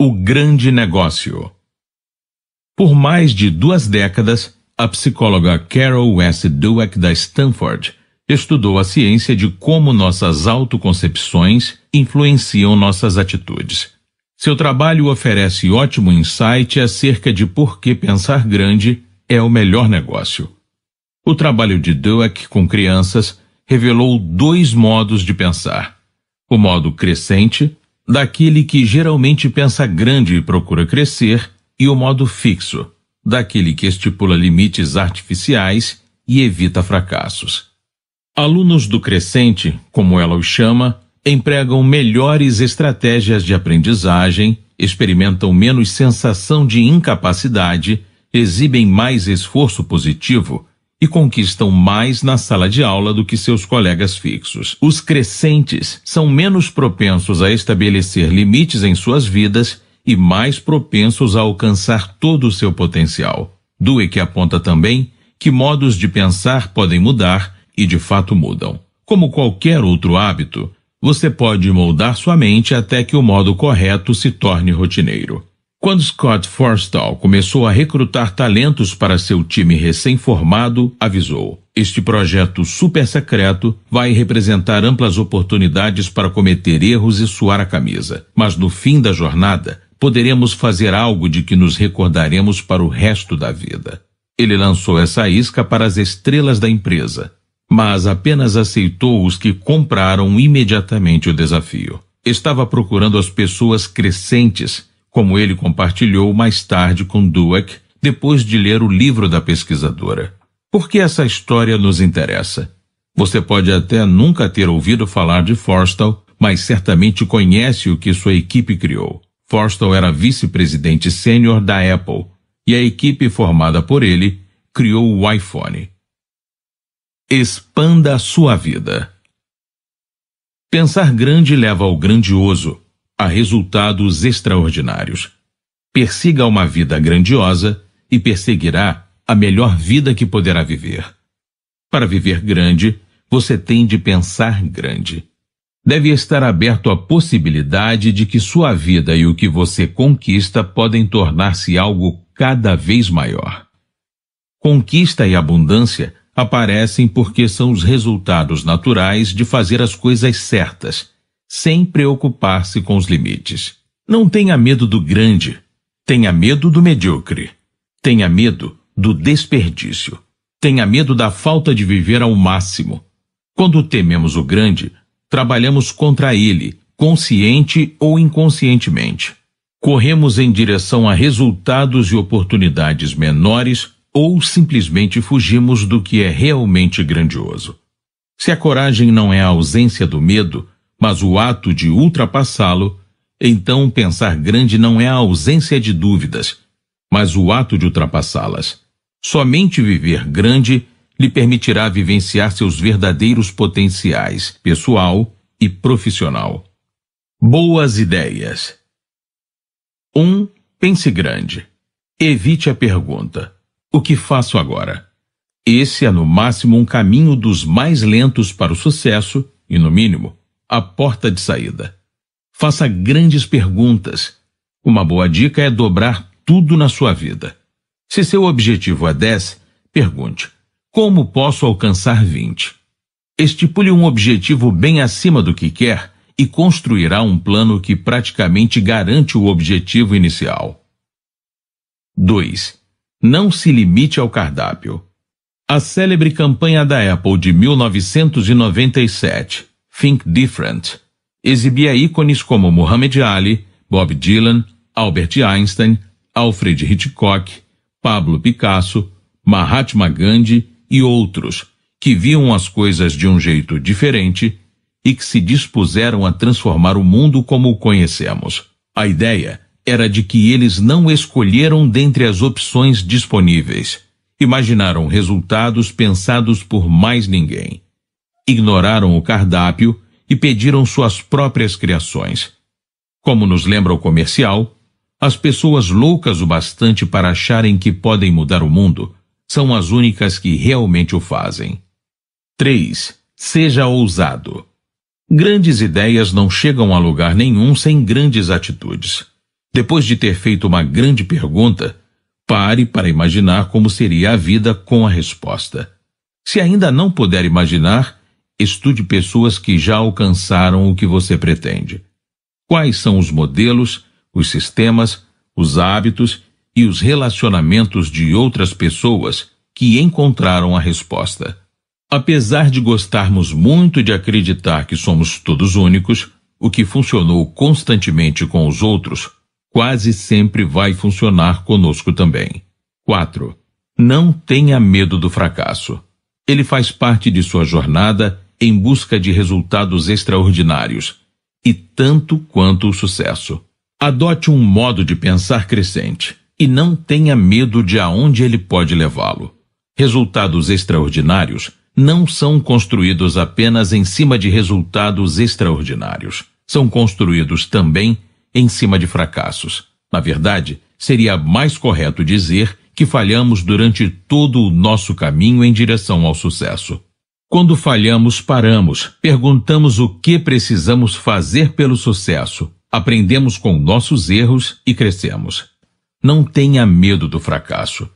O grande negócio. Por mais de duas décadas, a psicóloga Carol S. Dweck da Stanford estudou a ciência de como nossas autoconcepções influenciam nossas atitudes. Seu trabalho oferece ótimo insight acerca de por que pensar grande é o melhor negócio. O trabalho de Dweck com crianças revelou dois modos de pensar: o modo crescente, daquele que geralmente pensa grande e procura crescer, e o modo fixo, daquele que estipula limites artificiais e evita fracassos. Alunos do crescente, como ela os chama, empregam melhores estratégias de aprendizagem, experimentam menos sensação de incapacidade, exibem mais esforço positivo e conquistam mais na sala de aula do que seus colegas fixos. Os crescentes são menos propensos a estabelecer limites em suas vidas e mais propensos a alcançar todo o seu potencial. Dweck aponta também que modos de pensar podem mudar e de fato mudam. Como qualquer outro hábito, você pode moldar sua mente até que o modo correto se torne rotineiro. Quando Scott Forstall começou a recrutar talentos para seu time recém-formado, avisou: Este projeto super secreto vai representar amplas oportunidades para cometer erros e suar a camisa, mas no fim da jornada poderemos fazer algo de que nos recordaremos para o resto da vida. Ele lançou essa isca para as estrelas da empresa, mas apenas aceitou os que compraram imediatamente o desafio. Estava procurando as pessoas crescentes como ele compartilhou mais tarde com Dweck depois de ler o livro da pesquisadora. Por que essa história nos interessa? Você pode até nunca ter ouvido falar de Forstall, mas certamente conhece o que sua equipe criou. Forstall era vice-presidente sênior da Apple e a equipe formada por ele criou o iPhone. Expanda a sua vida. Pensar grande leva ao grandioso, a resultados extraordinários. Persiga uma vida grandiosa e perseguirá a melhor vida que poderá viver. Para viver grande, você tem de pensar grande. Deve estar aberto à possibilidade de que sua vida e o que você conquista podem tornar-se algo cada vez maior. Conquista e abundância aparecem porque são os resultados naturais de fazer as coisas certas sem preocupar-se com os limites. Não tenha medo do grande, tenha medo do medíocre, tenha medo do desperdício, tenha medo da falta de viver ao máximo. Quando tememos o grande, trabalhamos contra ele, consciente ou inconscientemente. Corremos em direção a resultados e oportunidades menores ou simplesmente fugimos do que é realmente grandioso. Se a coragem não é a ausência do medo, mas o ato de ultrapassá-lo, então pensar grande não é a ausência de dúvidas, mas o ato de ultrapassá-las. Somente viver grande lhe permitirá vivenciar seus verdadeiros potenciais, pessoal e profissional. Boas ideias. 1. Um, pense grande. Evite a pergunta: o que faço agora? Esse é no máximo um caminho dos mais lentos para o sucesso e, no mínimo, a porta de saída. Faça grandes perguntas. Uma boa dica é dobrar tudo na sua vida. Se seu objetivo é 10, pergunte: como posso alcançar 20? Estipule um objetivo bem acima do que quer e construirá um plano que praticamente garante o objetivo inicial. 2. Não se limite ao cardápio. A célebre campanha da Apple de 1997 Think Different exibia ícones como Muhammad Ali, Bob Dylan, Albert Einstein, Alfred Hitchcock, Pablo Picasso, Mahatma Gandhi e outros que viam as coisas de um jeito diferente e que se dispuseram a transformar o mundo como o conhecemos. A ideia era de que eles não escolheram dentre as opções disponíveis. Imaginaram resultados pensados por mais ninguém ignoraram o cardápio e pediram suas próprias criações. Como nos lembra o comercial, as pessoas loucas o bastante para acharem que podem mudar o mundo são as únicas que realmente o fazem. 3. Seja ousado. Grandes ideias não chegam a lugar nenhum sem grandes atitudes. Depois de ter feito uma grande pergunta, pare para imaginar como seria a vida com a resposta. Se ainda não puder imaginar, estude pessoas que já alcançaram o que você pretende. Quais são os modelos, os sistemas, os hábitos e os relacionamentos de outras pessoas que encontraram a resposta? Apesar de gostarmos muito de acreditar que somos todos únicos, o que funcionou constantemente com os outros quase sempre vai funcionar conosco também. 4. Não tenha medo do fracasso. Ele faz parte de sua jornada em busca de resultados extraordinários, e tanto quanto o sucesso. Adote um modo de pensar crescente e não tenha medo de aonde ele pode levá-lo. Resultados extraordinários não são construídos apenas em cima de resultados extraordinários. São construídos também em cima de fracassos. Na verdade, seria mais correto dizer que falhamos durante todo o nosso caminho em direção ao sucesso. Quando falhamos, paramos, perguntamos o que precisamos fazer pelo sucesso, aprendemos com nossos erros e crescemos. Não tenha medo do fracasso.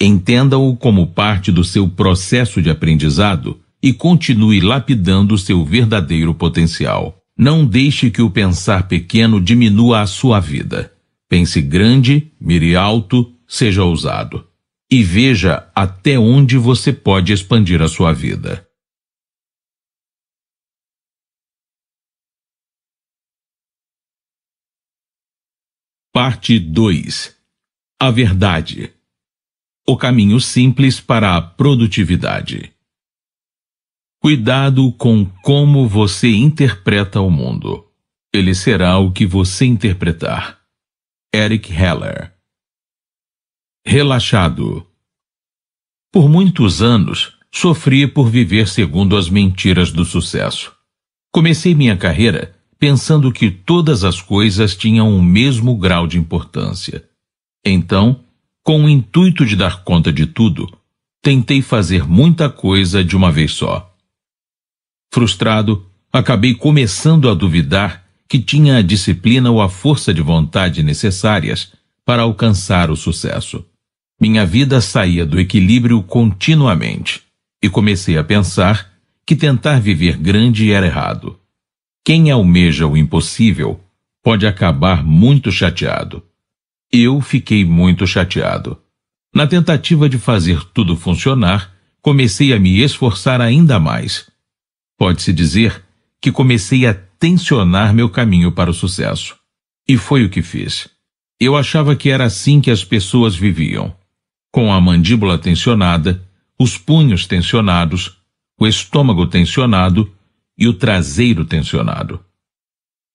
Entenda-o como parte do seu processo de aprendizado e continue lapidando seu verdadeiro potencial. Não deixe que o pensar pequeno diminua a sua vida. Pense grande, mire alto, seja ousado. E veja até onde você pode expandir a sua vida. Parte 2 A Verdade O caminho simples para a produtividade. Cuidado com como você interpreta o mundo. Ele será o que você interpretar. Eric Heller Relaxado Por muitos anos, sofri por viver segundo as mentiras do sucesso. Comecei minha carreira pensando que todas as coisas tinham o mesmo grau de importância. Então, com o intuito de dar conta de tudo, tentei fazer muita coisa de uma vez só. Frustrado, acabei começando a duvidar que tinha a disciplina ou a força de vontade necessárias para alcançar o sucesso. Minha vida saía do equilíbrio continuamente e comecei a pensar que tentar viver grande era errado. Quem almeja o impossível pode acabar muito chateado. Eu fiquei muito chateado. Na tentativa de fazer tudo funcionar, comecei a me esforçar ainda mais. Pode-se dizer que comecei a tensionar meu caminho para o sucesso. E foi o que fiz. Eu achava que era assim que as pessoas viviam. Com a mandíbula tensionada, os punhos tensionados, o estômago tensionado e o traseiro tensionado.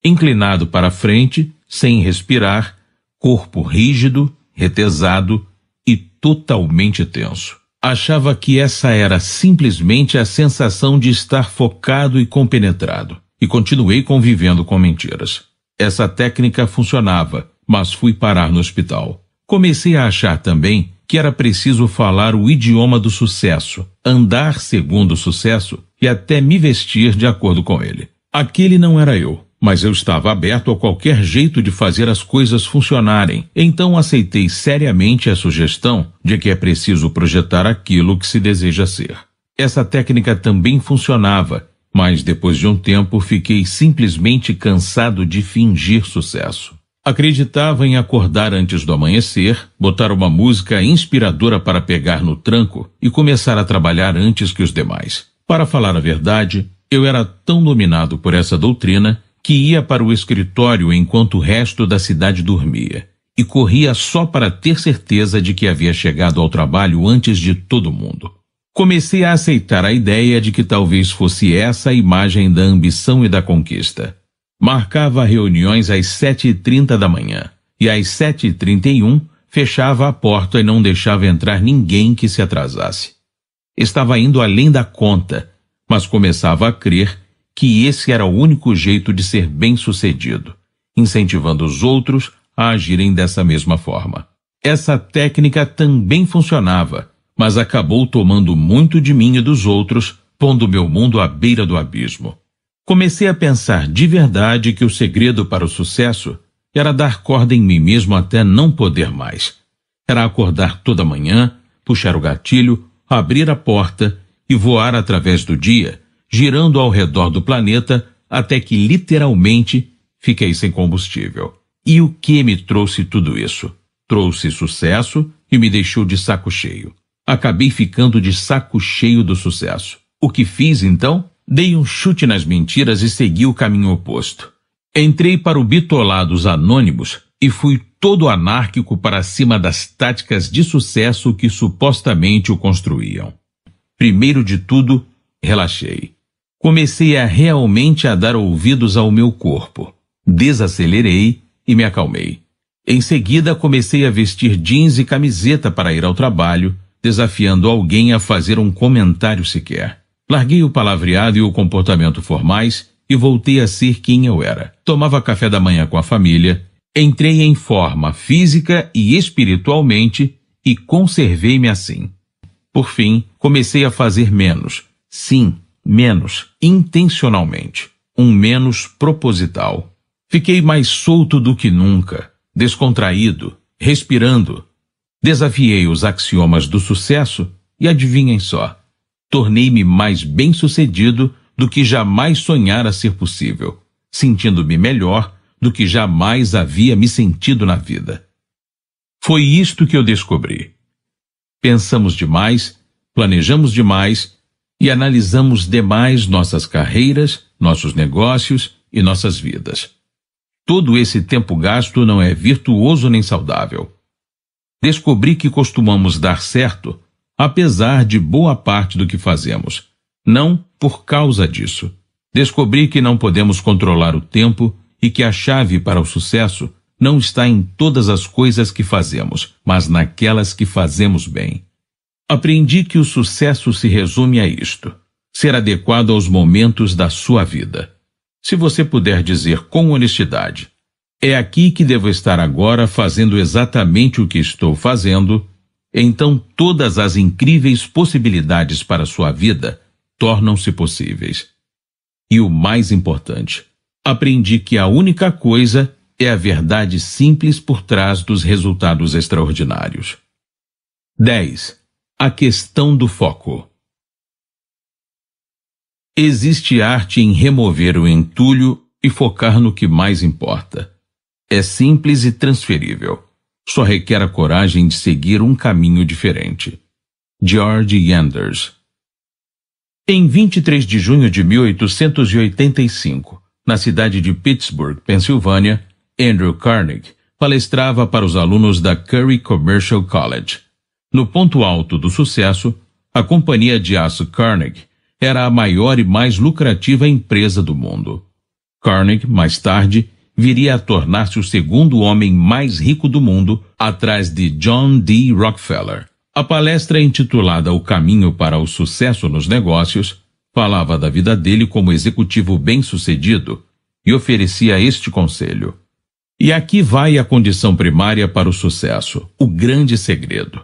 Inclinado para frente, sem respirar, corpo rígido, retesado e totalmente tenso. Achava que essa era simplesmente a sensação de estar focado e compenetrado, e continuei convivendo com mentiras. Essa técnica funcionava, mas fui parar no hospital. Comecei a achar também que era preciso falar o idioma do sucesso, andar segundo o sucesso e até me vestir de acordo com ele. Aquele não era eu, mas eu estava aberto a qualquer jeito de fazer as coisas funcionarem, então aceitei seriamente a sugestão de que é preciso projetar aquilo que se deseja ser. Essa técnica também funcionava, mas depois de um tempo fiquei simplesmente cansado de fingir sucesso. Acreditava em acordar antes do amanhecer, botar uma música inspiradora para pegar no tranco e começar a trabalhar antes que os demais. Para falar a verdade, eu era tão dominado por essa doutrina que ia para o escritório enquanto o resto da cidade dormia e corria só para ter certeza de que havia chegado ao trabalho antes de todo mundo. Comecei a aceitar a ideia de que talvez fosse essa a imagem da ambição e da conquista. Marcava reuniões às sete e trinta da manhã e às sete e trinta e um fechava a porta e não deixava entrar ninguém que se atrasasse. Estava indo além da conta, mas começava a crer que esse era o único jeito de ser bem-sucedido, incentivando os outros a agirem dessa mesma forma. Essa técnica também funcionava, mas acabou tomando muito de mim e dos outros, pondo meu mundo à beira do abismo. Comecei a pensar de verdade que o segredo para o sucesso era dar corda em mim mesmo até não poder mais. Era acordar toda manhã, puxar o gatilho, abrir a porta e voar através do dia, girando ao redor do planeta até que literalmente fiquei sem combustível. E o que me trouxe tudo isso? Trouxe sucesso e me deixou de saco cheio. Acabei ficando de saco cheio do sucesso. O que fiz então? Dei um chute nas mentiras e segui o caminho oposto. Entrei para o Bitolados Anônimos e fui todo anárquico para cima das táticas de sucesso que supostamente o construíam. Primeiro de tudo, relaxei. Comecei a realmente a dar ouvidos ao meu corpo. Desacelerei e me acalmei. Em seguida, comecei a vestir jeans e camiseta para ir ao trabalho, desafiando alguém a fazer um comentário sequer. Larguei o palavreado e o comportamento formais e voltei a ser quem eu era. Tomava café da manhã com a família, Entrei em forma física e espiritualmente e conservei-me assim. Por fim, comecei a fazer menos. Sim, menos, intencionalmente. Um menos proposital. Fiquei mais solto do que nunca, descontraído, respirando. Desafiei os axiomas do sucesso e adivinhem só. Tornei-me mais bem-sucedido do que jamais sonhara ser possível, sentindo-me melhor do que jamais havia me sentido na vida. Foi isto que eu descobri. Pensamos demais, planejamos demais e analisamos demais nossas carreiras, nossos negócios e nossas vidas. Todo esse tempo gasto não é virtuoso nem saudável. Descobri que costumamos dar certo, apesar de boa parte do que fazemos. Não por causa disso. Descobri que não podemos controlar o tempo, e que a chave para o sucesso não está em todas as coisas que fazemos, mas naquelas que fazemos bem. Aprendi que o sucesso se resume a isto: ser adequado aos momentos da sua vida. Se você puder dizer com honestidade, é aqui que devo estar agora fazendo exatamente o que estou fazendo, então todas as incríveis possibilidades para sua vida tornam-se possíveis. E o mais importante, aprendi que a única coisa é a verdade simples por trás dos resultados extraordinários. 10. A questão do foco. Existe arte em remover o entulho e focar no que mais importa. É simples e transferível. Só requer a coragem de seguir um caminho diferente. George Yanders Em 23 de junho de 1885, na cidade de Pittsburgh, Pensilvânia, Andrew Carnegie palestrava para os alunos da Curry Commercial College. No ponto alto do sucesso, a companhia de aço Carnegie era a maior e mais lucrativa empresa do mundo. Carnegie, mais tarde, viria a tornar-se o segundo homem mais rico do mundo, atrás de John D. Rockefeller. A palestra é intitulada O Caminho para o Sucesso nos Negócios falava da vida dele como executivo bem-sucedido e oferecia este conselho. E aqui vai a condição primária para o sucesso, o grande segredo.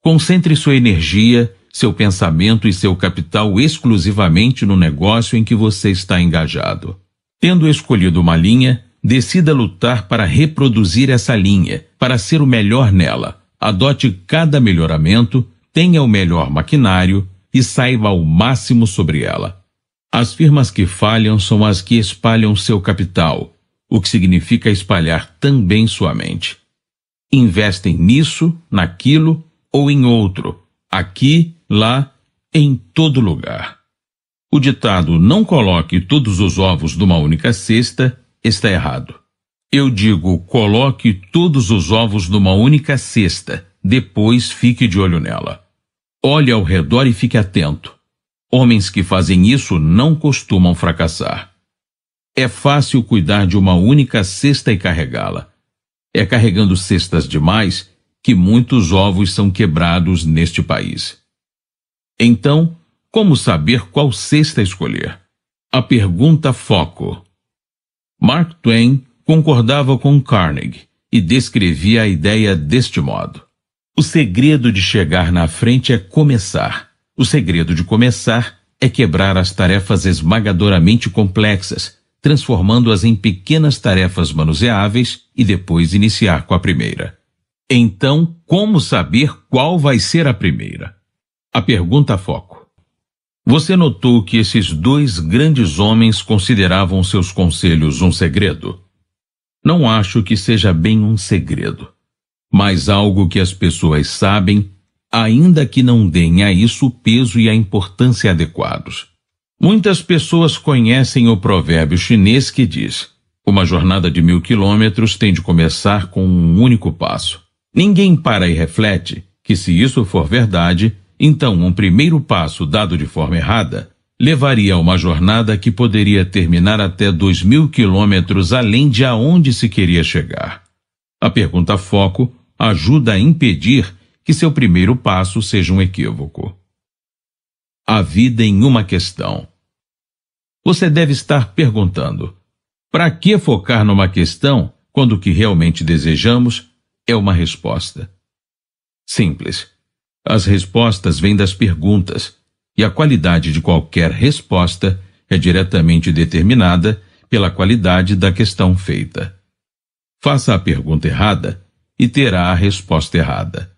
Concentre sua energia, seu pensamento e seu capital exclusivamente no negócio em que você está engajado. Tendo escolhido uma linha, decida lutar para reproduzir essa linha, para ser o melhor nela. Adote cada melhoramento, tenha o melhor maquinário, e saiba ao máximo sobre ela. As firmas que falham são as que espalham seu capital, o que significa espalhar também sua mente. Investem nisso, naquilo ou em outro, aqui, lá, em todo lugar. O ditado não coloque todos os ovos numa única cesta está errado. Eu digo coloque todos os ovos numa única cesta, depois fique de olho nela. Olhe ao redor e fique atento. Homens que fazem isso não costumam fracassar. É fácil cuidar de uma única cesta e carregá-la. É carregando cestas demais que muitos ovos são quebrados neste país. Então, como saber qual cesta escolher? A pergunta foco. Mark Twain concordava com Carnegie e descrevia a ideia deste modo. O segredo de chegar na frente é começar. O segredo de começar é quebrar as tarefas esmagadoramente complexas, transformando-as em pequenas tarefas manuseáveis e depois iniciar com a primeira. Então, como saber qual vai ser a primeira? A pergunta foco. Você notou que esses dois grandes homens consideravam seus conselhos um segredo? Não acho que seja bem um segredo mas algo que as pessoas sabem, ainda que não deem a isso o peso e a importância adequados. Muitas pessoas conhecem o provérbio chinês que diz: Uma jornada de mil quilômetros tem de começar com um único passo. Ninguém para e reflete que, se isso for verdade, então um primeiro passo dado de forma errada levaria a uma jornada que poderia terminar até dois mil quilômetros além de aonde se queria chegar. A pergunta foco ajuda a impedir que seu primeiro passo seja um equívoco. A vida em uma questão. Você deve estar perguntando: para que focar numa questão quando o que realmente desejamos é uma resposta? Simples. As respostas vêm das perguntas, e a qualidade de qualquer resposta é diretamente determinada pela qualidade da questão feita. Faça a pergunta errada e terá a resposta errada.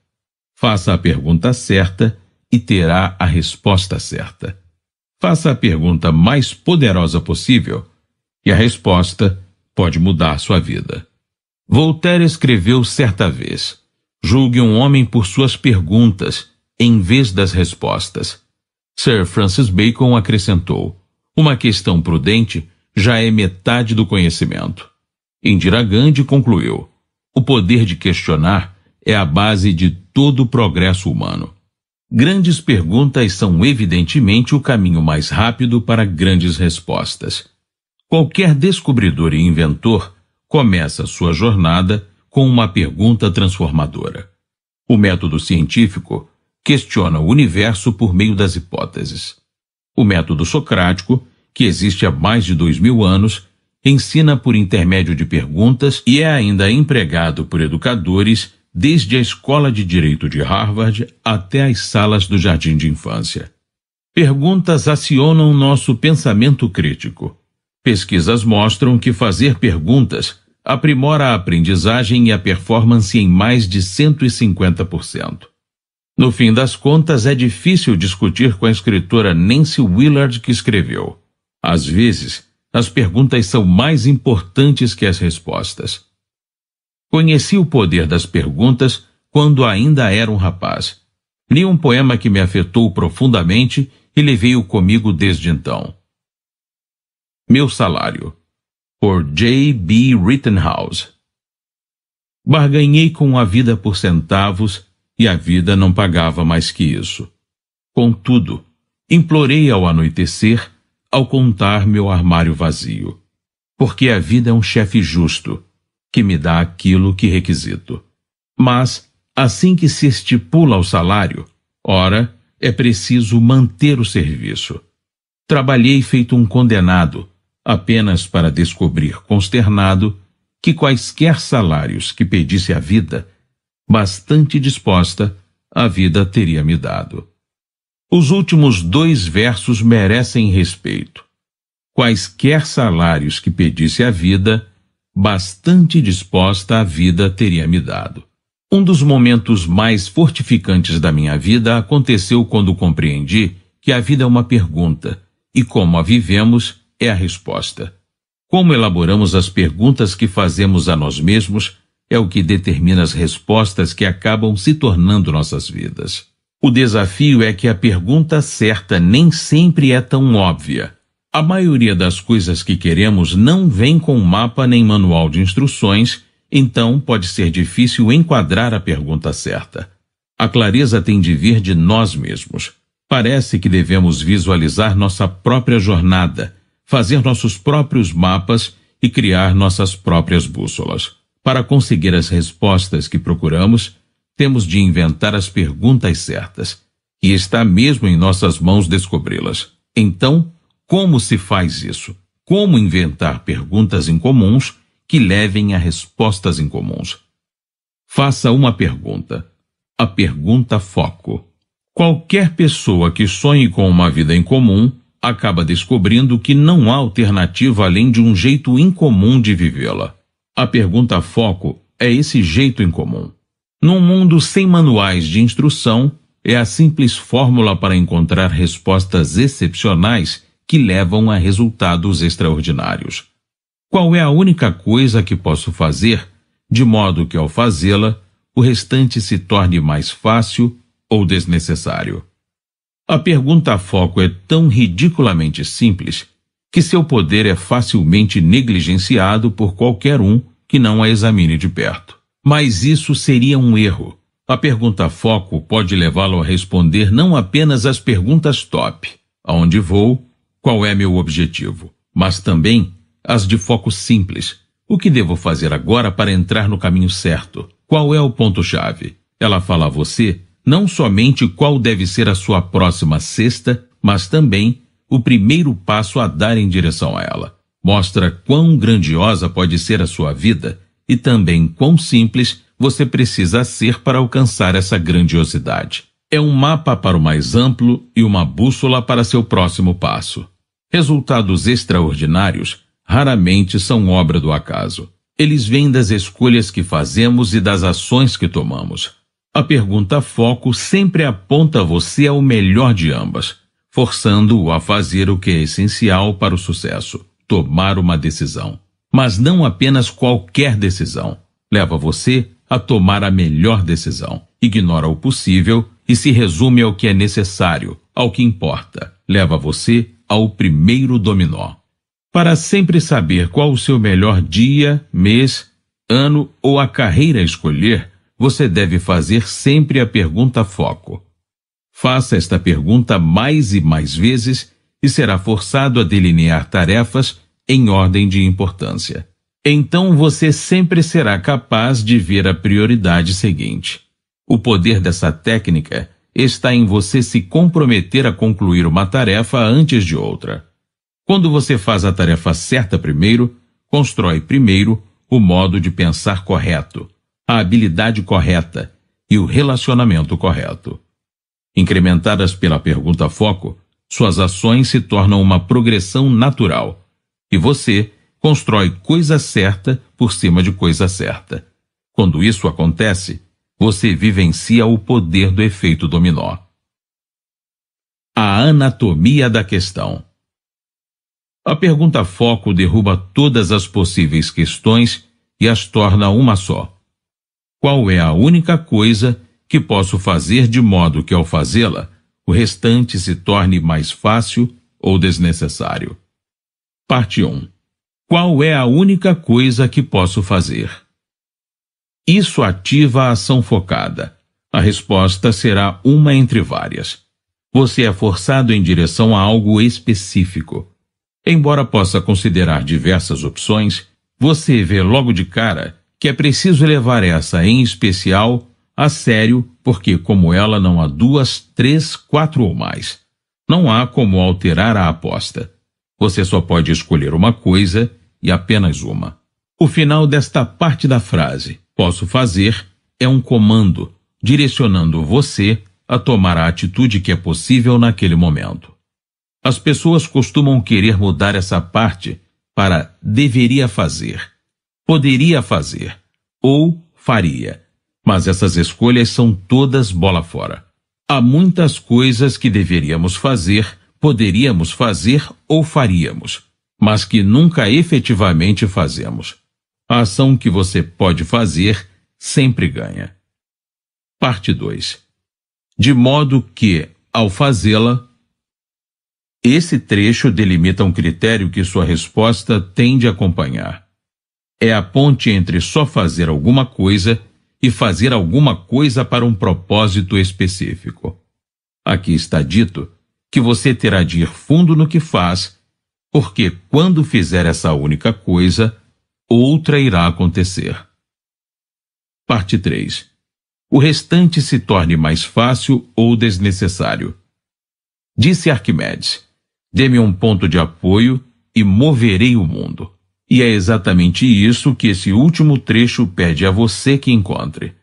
Faça a pergunta certa e terá a resposta certa. Faça a pergunta mais poderosa possível e a resposta pode mudar sua vida. Voltaire escreveu certa vez: Julgue um homem por suas perguntas em vez das respostas. Sir Francis Bacon acrescentou: Uma questão prudente já é metade do conhecimento. Indira Gandhi concluiu: o poder de questionar é a base de todo o progresso humano. Grandes perguntas são, evidentemente, o caminho mais rápido para grandes respostas. Qualquer descobridor e inventor começa sua jornada com uma pergunta transformadora. O método científico questiona o universo por meio das hipóteses. O método socrático, que existe há mais de dois mil anos, ensina por intermédio de perguntas e é ainda empregado por educadores desde a Escola de Direito de Harvard até as salas do jardim de infância. Perguntas acionam nosso pensamento crítico. Pesquisas mostram que fazer perguntas aprimora a aprendizagem e a performance em mais de 150%. No fim das contas, é difícil discutir com a escritora Nancy Willard que escreveu. Às vezes, as perguntas são mais importantes que as respostas. Conheci o poder das perguntas quando ainda era um rapaz. Li um poema que me afetou profundamente e levei-o comigo desde então. Meu Salário, por J. B. Rittenhouse. Barganhei com a vida por centavos e a vida não pagava mais que isso. Contudo, implorei ao anoitecer ao contar meu armário vazio. Porque a vida é um chefe justo, que me dá aquilo que requisito. Mas, assim que se estipula o salário, ora, é preciso manter o serviço. Trabalhei feito um condenado, apenas para descobrir consternado que quaisquer salários que pedisse a vida, bastante disposta, a vida teria me dado. Os últimos dois versos merecem respeito. Quaisquer salários que pedisse a vida, bastante disposta a vida teria me dado. Um dos momentos mais fortificantes da minha vida aconteceu quando compreendi que a vida é uma pergunta e como a vivemos é a resposta. Como elaboramos as perguntas que fazemos a nós mesmos é o que determina as respostas que acabam se tornando nossas vidas. O desafio é que a pergunta certa nem sempre é tão óbvia. A maioria das coisas que queremos não vem com mapa nem manual de instruções, então pode ser difícil enquadrar a pergunta certa. A clareza tem de vir de nós mesmos. Parece que devemos visualizar nossa própria jornada, fazer nossos próprios mapas e criar nossas próprias bússolas. Para conseguir as respostas que procuramos, temos de inventar as perguntas certas, e está mesmo em nossas mãos descobri-las. Então, como se faz isso? Como inventar perguntas incomuns que levem a respostas incomuns? Faça uma pergunta. A pergunta foco. Qualquer pessoa que sonhe com uma vida incomum acaba descobrindo que não há alternativa além de um jeito incomum de vivê-la. A pergunta foco é esse jeito incomum. Num mundo sem manuais de instrução, é a simples fórmula para encontrar respostas excepcionais que levam a resultados extraordinários. Qual é a única coisa que posso fazer, de modo que ao fazê-la, o restante se torne mais fácil ou desnecessário? A pergunta a foco é tão ridiculamente simples que seu poder é facilmente negligenciado por qualquer um que não a examine de perto. Mas isso seria um erro. A pergunta foco pode levá-lo a responder não apenas as perguntas top: aonde vou, qual é meu objetivo, mas também as de foco simples: o que devo fazer agora para entrar no caminho certo? Qual é o ponto-chave? Ela fala a você não somente qual deve ser a sua próxima cesta, mas também o primeiro passo a dar em direção a ela. Mostra quão grandiosa pode ser a sua vida e também quão simples você precisa ser para alcançar essa grandiosidade. É um mapa para o mais amplo e uma bússola para seu próximo passo. Resultados extraordinários raramente são obra do acaso. Eles vêm das escolhas que fazemos e das ações que tomamos. A pergunta foco sempre aponta você ao melhor de ambas, forçando-o a fazer o que é essencial para o sucesso: tomar uma decisão. Mas não apenas qualquer decisão. Leva você a tomar a melhor decisão. Ignora o possível e se resume ao que é necessário, ao que importa. Leva você ao primeiro dominó. Para sempre saber qual o seu melhor dia, mês, ano ou a carreira a escolher, você deve fazer sempre a pergunta foco. Faça esta pergunta mais e mais vezes e será forçado a delinear tarefas em ordem de importância. Então você sempre será capaz de ver a prioridade seguinte. O poder dessa técnica está em você se comprometer a concluir uma tarefa antes de outra. Quando você faz a tarefa certa primeiro, constrói primeiro o modo de pensar correto, a habilidade correta e o relacionamento correto. Incrementadas pela pergunta foco, suas ações se tornam uma progressão natural e você constrói coisa certa por cima de coisa certa. Quando isso acontece, você vivencia o poder do efeito dominó. A anatomia da questão. A pergunta foco derruba todas as possíveis questões e as torna uma só. Qual é a única coisa que posso fazer de modo que, ao fazê-la, o restante se torne mais fácil ou desnecessário? Parte 1 Qual é a única coisa que posso fazer? Isso ativa a ação focada. A resposta será uma entre várias. Você é forçado em direção a algo específico. Embora possa considerar diversas opções, você vê logo de cara que é preciso levar essa, em especial, a sério, porque como ela não há duas, três, quatro ou mais. Não há como alterar a aposta. Você só pode escolher uma coisa e apenas uma. O final desta parte da frase, posso fazer, é um comando direcionando você a tomar a atitude que é possível naquele momento. As pessoas costumam querer mudar essa parte para deveria fazer, poderia fazer ou faria, mas essas escolhas são todas bola fora. Há muitas coisas que deveríamos fazer poderíamos fazer ou faríamos, mas que nunca efetivamente fazemos. A ação que você pode fazer sempre ganha. Parte 2. De modo que, ao fazê-la, esse trecho delimita um critério que sua resposta tem de acompanhar. É a ponte entre só fazer alguma coisa e fazer alguma coisa para um propósito específico. Aqui está dito que você terá de ir fundo no que faz, porque quando fizer essa única coisa, outra irá acontecer. Parte 3. O restante se torne mais fácil ou desnecessário. Disse Arquimedes: Dê-me um ponto de apoio e moverei o mundo. E é exatamente isso que esse último trecho pede a você que encontre.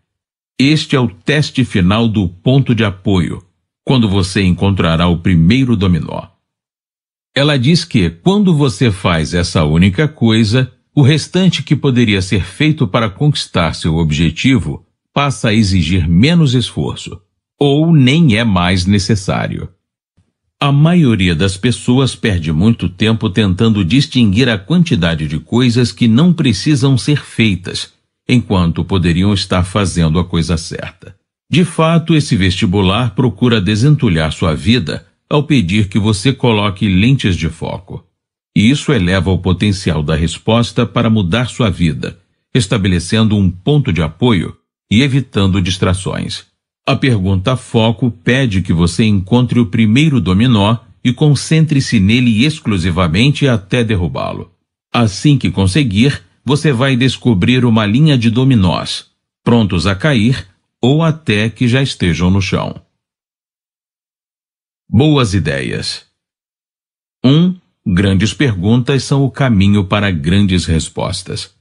Este é o teste final do ponto de apoio quando você encontrará o primeiro dominó. Ela diz que, quando você faz essa única coisa, o restante que poderia ser feito para conquistar seu objetivo passa a exigir menos esforço, ou nem é mais necessário. A maioria das pessoas perde muito tempo tentando distinguir a quantidade de coisas que não precisam ser feitas, enquanto poderiam estar fazendo a coisa certa. De fato, esse vestibular procura desentulhar sua vida ao pedir que você coloque lentes de foco. E isso eleva o potencial da resposta para mudar sua vida, estabelecendo um ponto de apoio e evitando distrações. A pergunta foco pede que você encontre o primeiro dominó e concentre-se nele exclusivamente até derrubá-lo. Assim que conseguir, você vai descobrir uma linha de dominós, prontos a cair ou até que já estejam no chão. Boas ideias. 1. Um, grandes perguntas são o caminho para grandes respostas.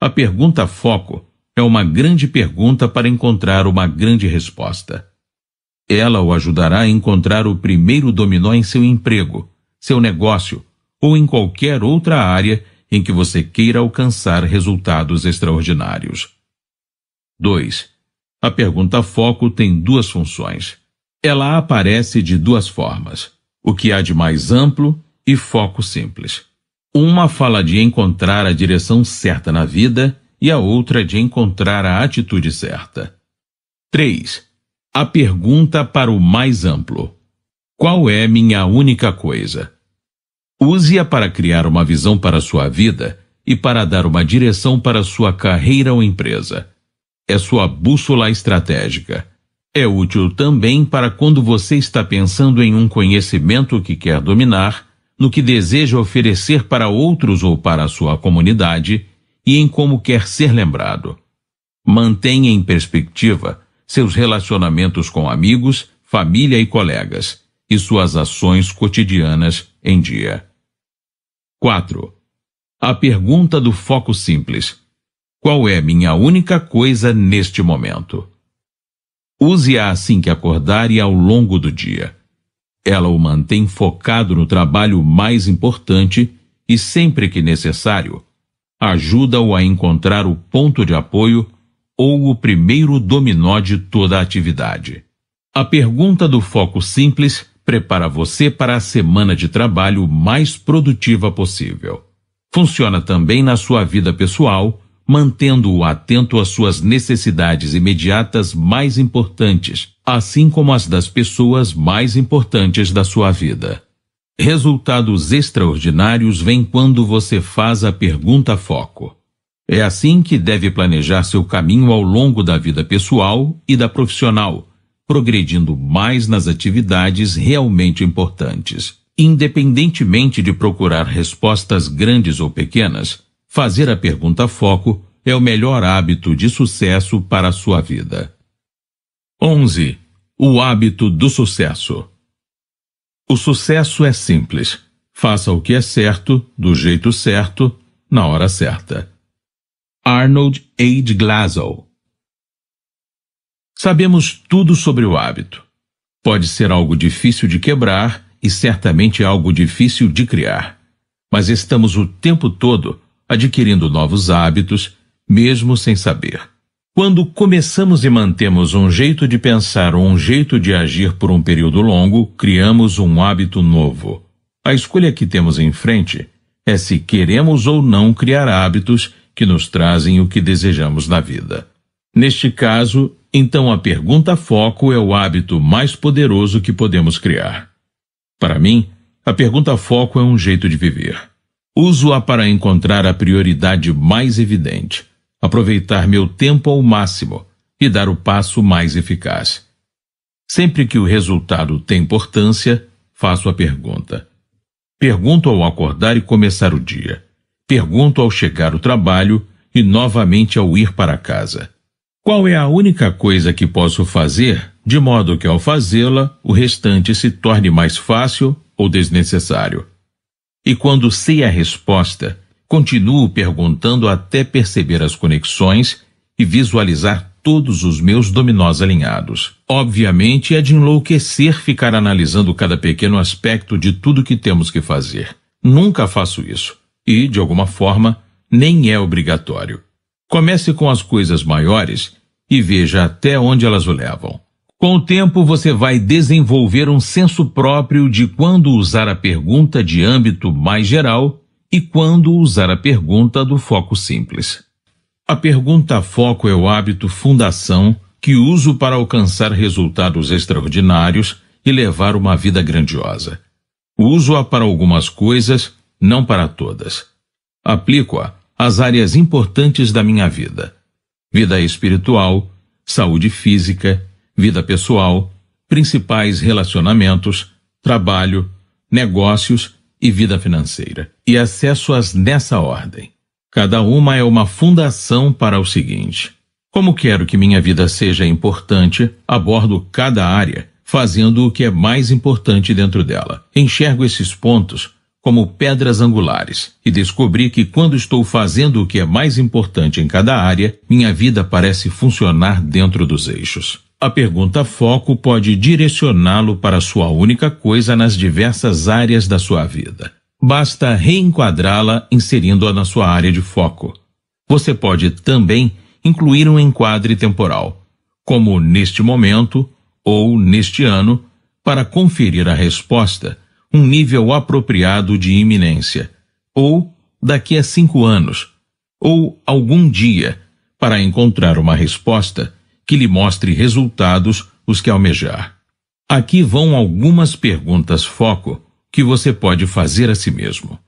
A pergunta foco é uma grande pergunta para encontrar uma grande resposta. Ela o ajudará a encontrar o primeiro dominó em seu emprego, seu negócio ou em qualquer outra área em que você queira alcançar resultados extraordinários. 2. A pergunta foco tem duas funções. Ela aparece de duas formas: o que há de mais amplo e foco simples. Uma fala de encontrar a direção certa na vida e a outra de encontrar a atitude certa. 3. A pergunta para o mais amplo: Qual é minha única coisa? Use-a para criar uma visão para sua vida e para dar uma direção para sua carreira ou empresa é sua bússola estratégica. É útil também para quando você está pensando em um conhecimento que quer dominar, no que deseja oferecer para outros ou para a sua comunidade e em como quer ser lembrado. Mantenha em perspectiva seus relacionamentos com amigos, família e colegas e suas ações cotidianas em dia. 4. A pergunta do foco simples qual é minha única coisa neste momento. Use-a assim que acordar e ao longo do dia. Ela o mantém focado no trabalho mais importante e, sempre que necessário, ajuda-o a encontrar o ponto de apoio ou o primeiro dominó de toda a atividade. A pergunta do foco simples prepara você para a semana de trabalho mais produtiva possível. Funciona também na sua vida pessoal mantendo-o atento às suas necessidades imediatas mais importantes, assim como as das pessoas mais importantes da sua vida. Resultados extraordinários vêm quando você faz a pergunta foco. É assim que deve planejar seu caminho ao longo da vida pessoal e da profissional, progredindo mais nas atividades realmente importantes. Independentemente de procurar respostas grandes ou pequenas, fazer a pergunta foco é o melhor hábito de sucesso para a sua vida. 11. O hábito do sucesso. O sucesso é simples. Faça o que é certo, do jeito certo, na hora certa. Arnold H. Glasgow Sabemos tudo sobre o hábito. Pode ser algo difícil de quebrar e certamente algo difícil de criar. Mas estamos o tempo todo adquirindo novos hábitos, mesmo sem saber. Quando começamos e mantemos um jeito de pensar ou um jeito de agir por um período longo, criamos um hábito novo. A escolha que temos em frente é se queremos ou não criar hábitos que nos trazem o que desejamos na vida. Neste caso, então a pergunta foco é o hábito mais poderoso que podemos criar. Para mim, a pergunta foco é um jeito de viver. Uso-a para encontrar a prioridade mais evidente, aproveitar meu tempo ao máximo e dar o passo mais eficaz. Sempre que o resultado tem importância, faço a pergunta. Pergunto ao acordar e começar o dia. Pergunto ao chegar ao trabalho e novamente ao ir para casa. Qual é a única coisa que posso fazer, de modo que ao fazê-la, o restante se torne mais fácil ou desnecessário? E quando sei a resposta, continuo perguntando até perceber as conexões e visualizar todos os meus dominós alinhados. Obviamente é de enlouquecer ficar analisando cada pequeno aspecto de tudo que temos que fazer. Nunca faço isso. E, de alguma forma, nem é obrigatório. Comece com as coisas maiores e veja até onde elas o levam. Com o tempo, você vai desenvolver um senso próprio de quando usar a pergunta de âmbito mais geral e quando usar a pergunta do foco simples. A pergunta foco é o hábito fundação que uso para alcançar resultados extraordinários e levar uma vida grandiosa. Uso-a para algumas coisas, não para todas. Aplico-a às áreas importantes da minha vida: vida espiritual, saúde física, vida pessoal, principais relacionamentos, trabalho, negócios e vida financeira. E acesso as nessa ordem. Cada uma é uma fundação para o seguinte: como quero que minha vida seja importante, abordo cada área, fazendo o que é mais importante dentro dela. Enxergo esses pontos como pedras angulares, e descobri que quando estou fazendo o que é mais importante em cada área, minha vida parece funcionar dentro dos eixos. A pergunta foco pode direcioná-lo para sua única coisa nas diversas áreas da sua vida. Basta reenquadrá-la inserindo-a na sua área de foco. Você pode também incluir um enquadre temporal, como neste momento ou neste ano, para conferir a resposta um nível apropriado de iminência, ou daqui a cinco anos, ou algum dia, para encontrar uma resposta que lhe mostre resultados os que almejar. Aqui vão algumas perguntas foco que você pode fazer a si mesmo.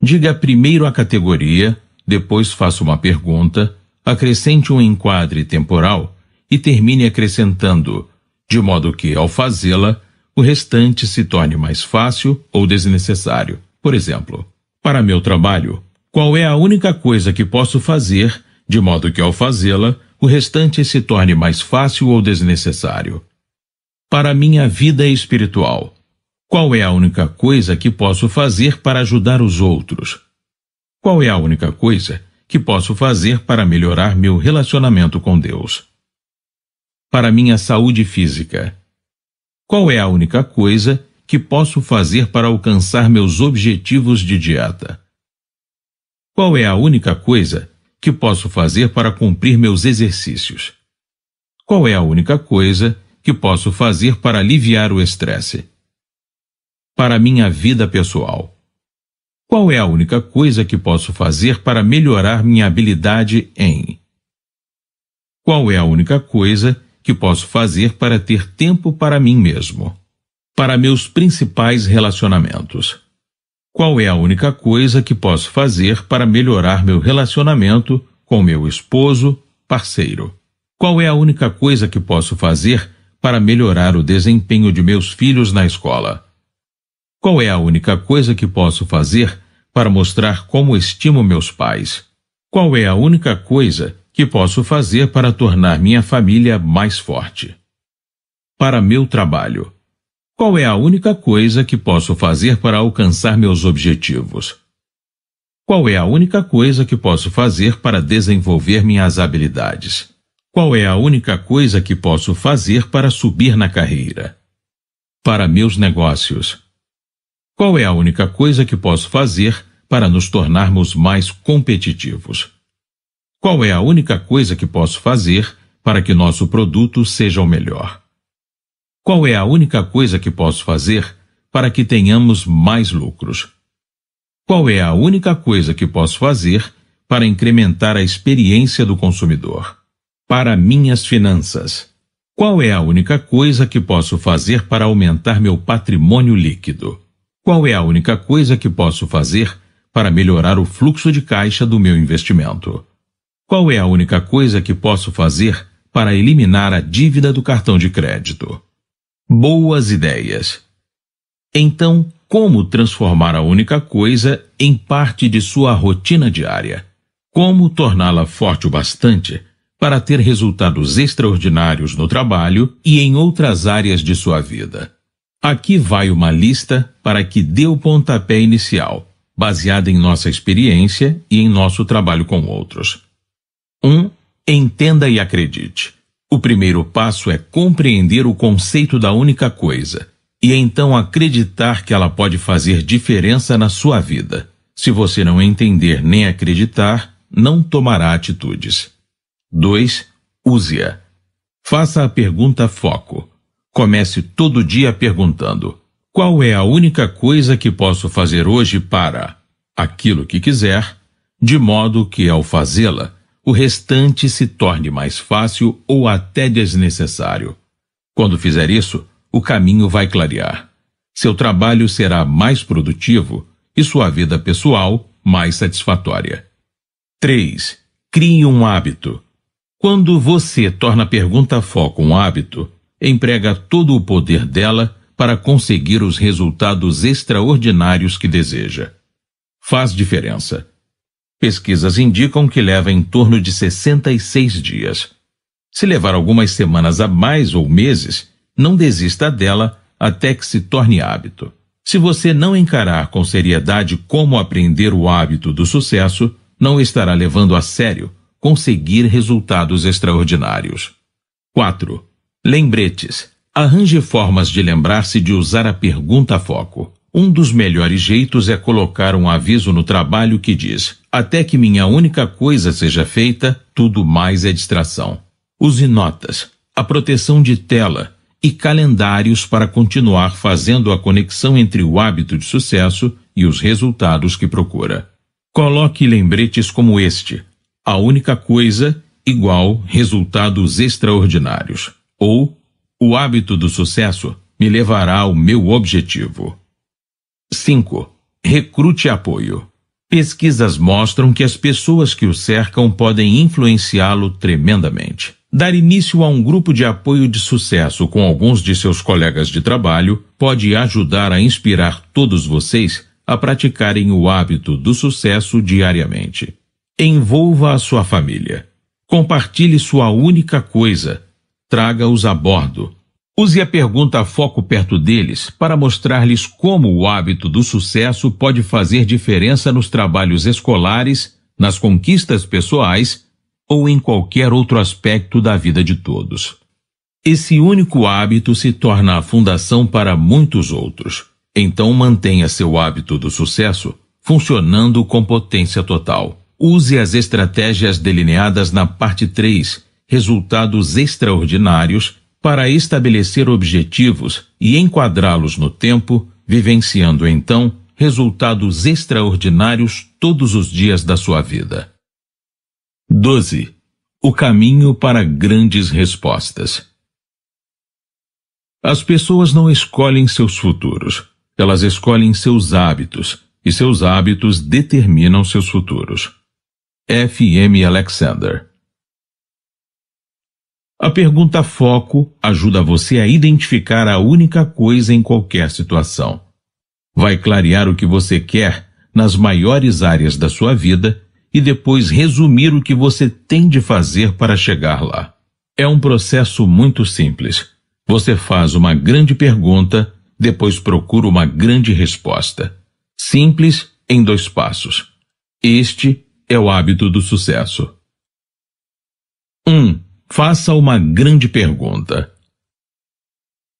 Diga primeiro a categoria, depois faça uma pergunta, acrescente um enquadre temporal e termine acrescentando, de modo que, ao fazê-la, o restante se torne mais fácil ou desnecessário. Por exemplo, para meu trabalho, qual é a única coisa que posso fazer, de modo que ao fazê-la, o restante se torne mais fácil ou desnecessário? Para minha vida espiritual, qual é a única coisa que posso fazer para ajudar os outros? Qual é a única coisa que posso fazer para melhorar meu relacionamento com Deus? Para minha saúde física, qual é a única coisa que posso fazer para alcançar meus objetivos de dieta? Qual é a única coisa que posso fazer para cumprir meus exercícios? Qual é a única coisa que posso fazer para aliviar o estresse? Para minha vida pessoal. Qual é a única coisa que posso fazer para melhorar minha habilidade em? Qual é a única coisa que posso fazer para ter tempo para mim mesmo? Para meus principais relacionamentos. Qual é a única coisa que posso fazer para melhorar meu relacionamento com meu esposo, parceiro? Qual é a única coisa que posso fazer para melhorar o desempenho de meus filhos na escola? Qual é a única coisa que posso fazer para mostrar como estimo meus pais? Qual é a única coisa que posso fazer para tornar minha família mais forte? Para meu trabalho. Qual é a única coisa que posso fazer para alcançar meus objetivos? Qual é a única coisa que posso fazer para desenvolver minhas habilidades? Qual é a única coisa que posso fazer para subir na carreira? Para meus negócios. Qual é a única coisa que posso fazer para nos tornarmos mais competitivos? Qual é a única coisa que posso fazer para que nosso produto seja o melhor? Qual é a única coisa que posso fazer para que tenhamos mais lucros? Qual é a única coisa que posso fazer para incrementar a experiência do consumidor? Para minhas finanças. Qual é a única coisa que posso fazer para aumentar meu patrimônio líquido? Qual é a única coisa que posso fazer para melhorar o fluxo de caixa do meu investimento? Qual é a única coisa que posso fazer para eliminar a dívida do cartão de crédito? Boas ideias. Então, como transformar a única coisa em parte de sua rotina diária? Como torná-la forte o bastante para ter resultados extraordinários no trabalho e em outras áreas de sua vida? Aqui vai uma lista para que dê o pontapé inicial, baseada em nossa experiência e em nosso trabalho com outros. 1. Um, entenda e acredite. O primeiro passo é compreender o conceito da única coisa e então acreditar que ela pode fazer diferença na sua vida. Se você não entender nem acreditar, não tomará atitudes. 2. Use-a. Faça a pergunta foco. Comece todo dia perguntando: qual é a única coisa que posso fazer hoje para aquilo que quiser, de modo que ao fazê-la, o restante se torne mais fácil ou até desnecessário. Quando fizer isso, o caminho vai clarear. Seu trabalho será mais produtivo e sua vida pessoal mais satisfatória. 3. Crie um hábito. Quando você torna a pergunta foco um hábito, emprega todo o poder dela para conseguir os resultados extraordinários que deseja. Faz diferença Pesquisas indicam que leva em torno de 66 dias. Se levar algumas semanas a mais ou meses, não desista dela até que se torne hábito. Se você não encarar com seriedade como aprender o hábito do sucesso, não estará levando a sério conseguir resultados extraordinários. 4. Lembretes. Arranje formas de lembrar-se de usar a pergunta foco. Um dos melhores jeitos é colocar um aviso no trabalho que diz: Até que minha única coisa seja feita, tudo mais é distração. Use notas, a proteção de tela e calendários para continuar fazendo a conexão entre o hábito de sucesso e os resultados que procura. Coloque lembretes como este: A única coisa igual resultados extraordinários. Ou O hábito do sucesso me levará ao meu objetivo. 5. Recrute apoio. Pesquisas mostram que as pessoas que o cercam podem influenciá-lo tremendamente. Dar início a um grupo de apoio de sucesso com alguns de seus colegas de trabalho pode ajudar a inspirar todos vocês a praticarem o hábito do sucesso diariamente. Envolva a sua família. Compartilhe sua única coisa. Traga-os a bordo. Use a pergunta foco perto deles para mostrar-lhes como o hábito do sucesso pode fazer diferença nos trabalhos escolares, nas conquistas pessoais ou em qualquer outro aspecto da vida de todos. Esse único hábito se torna a fundação para muitos outros. Então mantenha seu hábito do sucesso funcionando com potência total. Use as estratégias delineadas na parte 3, resultados extraordinários para estabelecer objetivos e enquadrá-los no tempo, vivenciando então resultados extraordinários todos os dias da sua vida. 12. O caminho para grandes respostas. As pessoas não escolhem seus futuros, elas escolhem seus hábitos, e seus hábitos determinam seus futuros. F. M. Alexander a pergunta foco ajuda você a identificar a única coisa em qualquer situação. Vai clarear o que você quer nas maiores áreas da sua vida e depois resumir o que você tem de fazer para chegar lá. É um processo muito simples. Você faz uma grande pergunta, depois procura uma grande resposta. Simples em dois passos. Este é o hábito do sucesso. 1. Um, faça uma grande pergunta.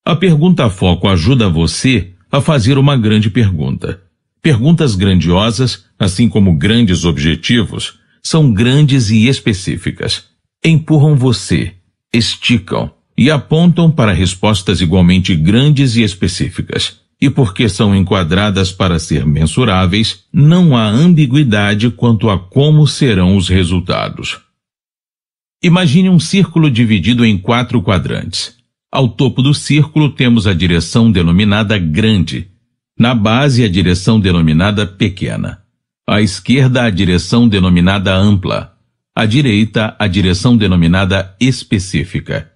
A pergunta foco ajuda você a fazer uma grande pergunta. Perguntas grandiosas, assim como grandes objetivos, são grandes e específicas. Empurram você, esticam e apontam para respostas igualmente grandes e específicas. E porque são enquadradas para ser mensuráveis, não há ambiguidade quanto a como serão os resultados. Imagine um círculo dividido em quatro quadrantes. Ao topo do círculo temos a direção denominada grande, na base a direção denominada pequena, à esquerda a direção denominada ampla, à direita a direção denominada específica.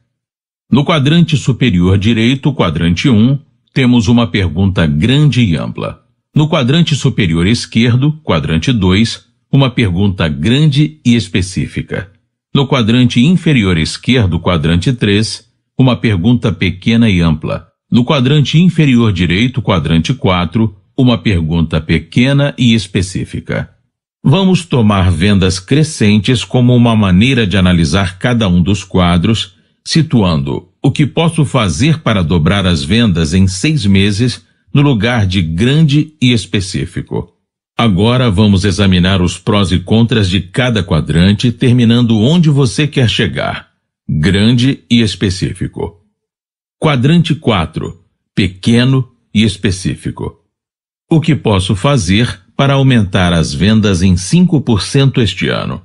No quadrante superior direito, quadrante 1, temos uma pergunta grande e ampla. No quadrante superior esquerdo, quadrante 2, uma pergunta grande e específica. No quadrante inferior esquerdo, quadrante 3, uma pergunta pequena e ampla. No quadrante inferior direito, quadrante 4, uma pergunta pequena e específica. Vamos tomar vendas crescentes como uma maneira de analisar cada um dos quadros, situando o que posso fazer para dobrar as vendas em seis meses no lugar de grande e específico. Agora vamos examinar os prós e contras de cada quadrante, terminando onde você quer chegar. Grande e específico. Quadrante 4. Pequeno e específico. O que posso fazer para aumentar as vendas em 5% este ano?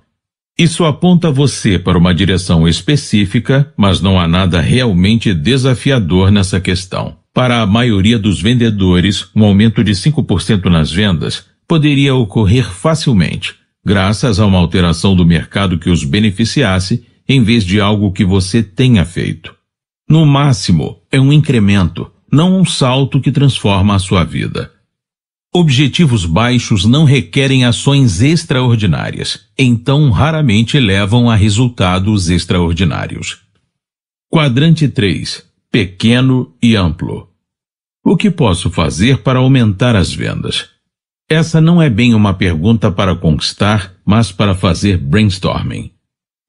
Isso aponta você para uma direção específica, mas não há nada realmente desafiador nessa questão. Para a maioria dos vendedores, um aumento de 5% nas vendas poderia ocorrer facilmente, graças a uma alteração do mercado que os beneficiasse, em vez de algo que você tenha feito. No máximo, é um incremento, não um salto que transforma a sua vida. Objetivos baixos não requerem ações extraordinárias, então raramente levam a resultados extraordinários. Quadrante 3 Pequeno e amplo. O que posso fazer para aumentar as vendas? Essa não é bem uma pergunta para conquistar, mas para fazer brainstorming.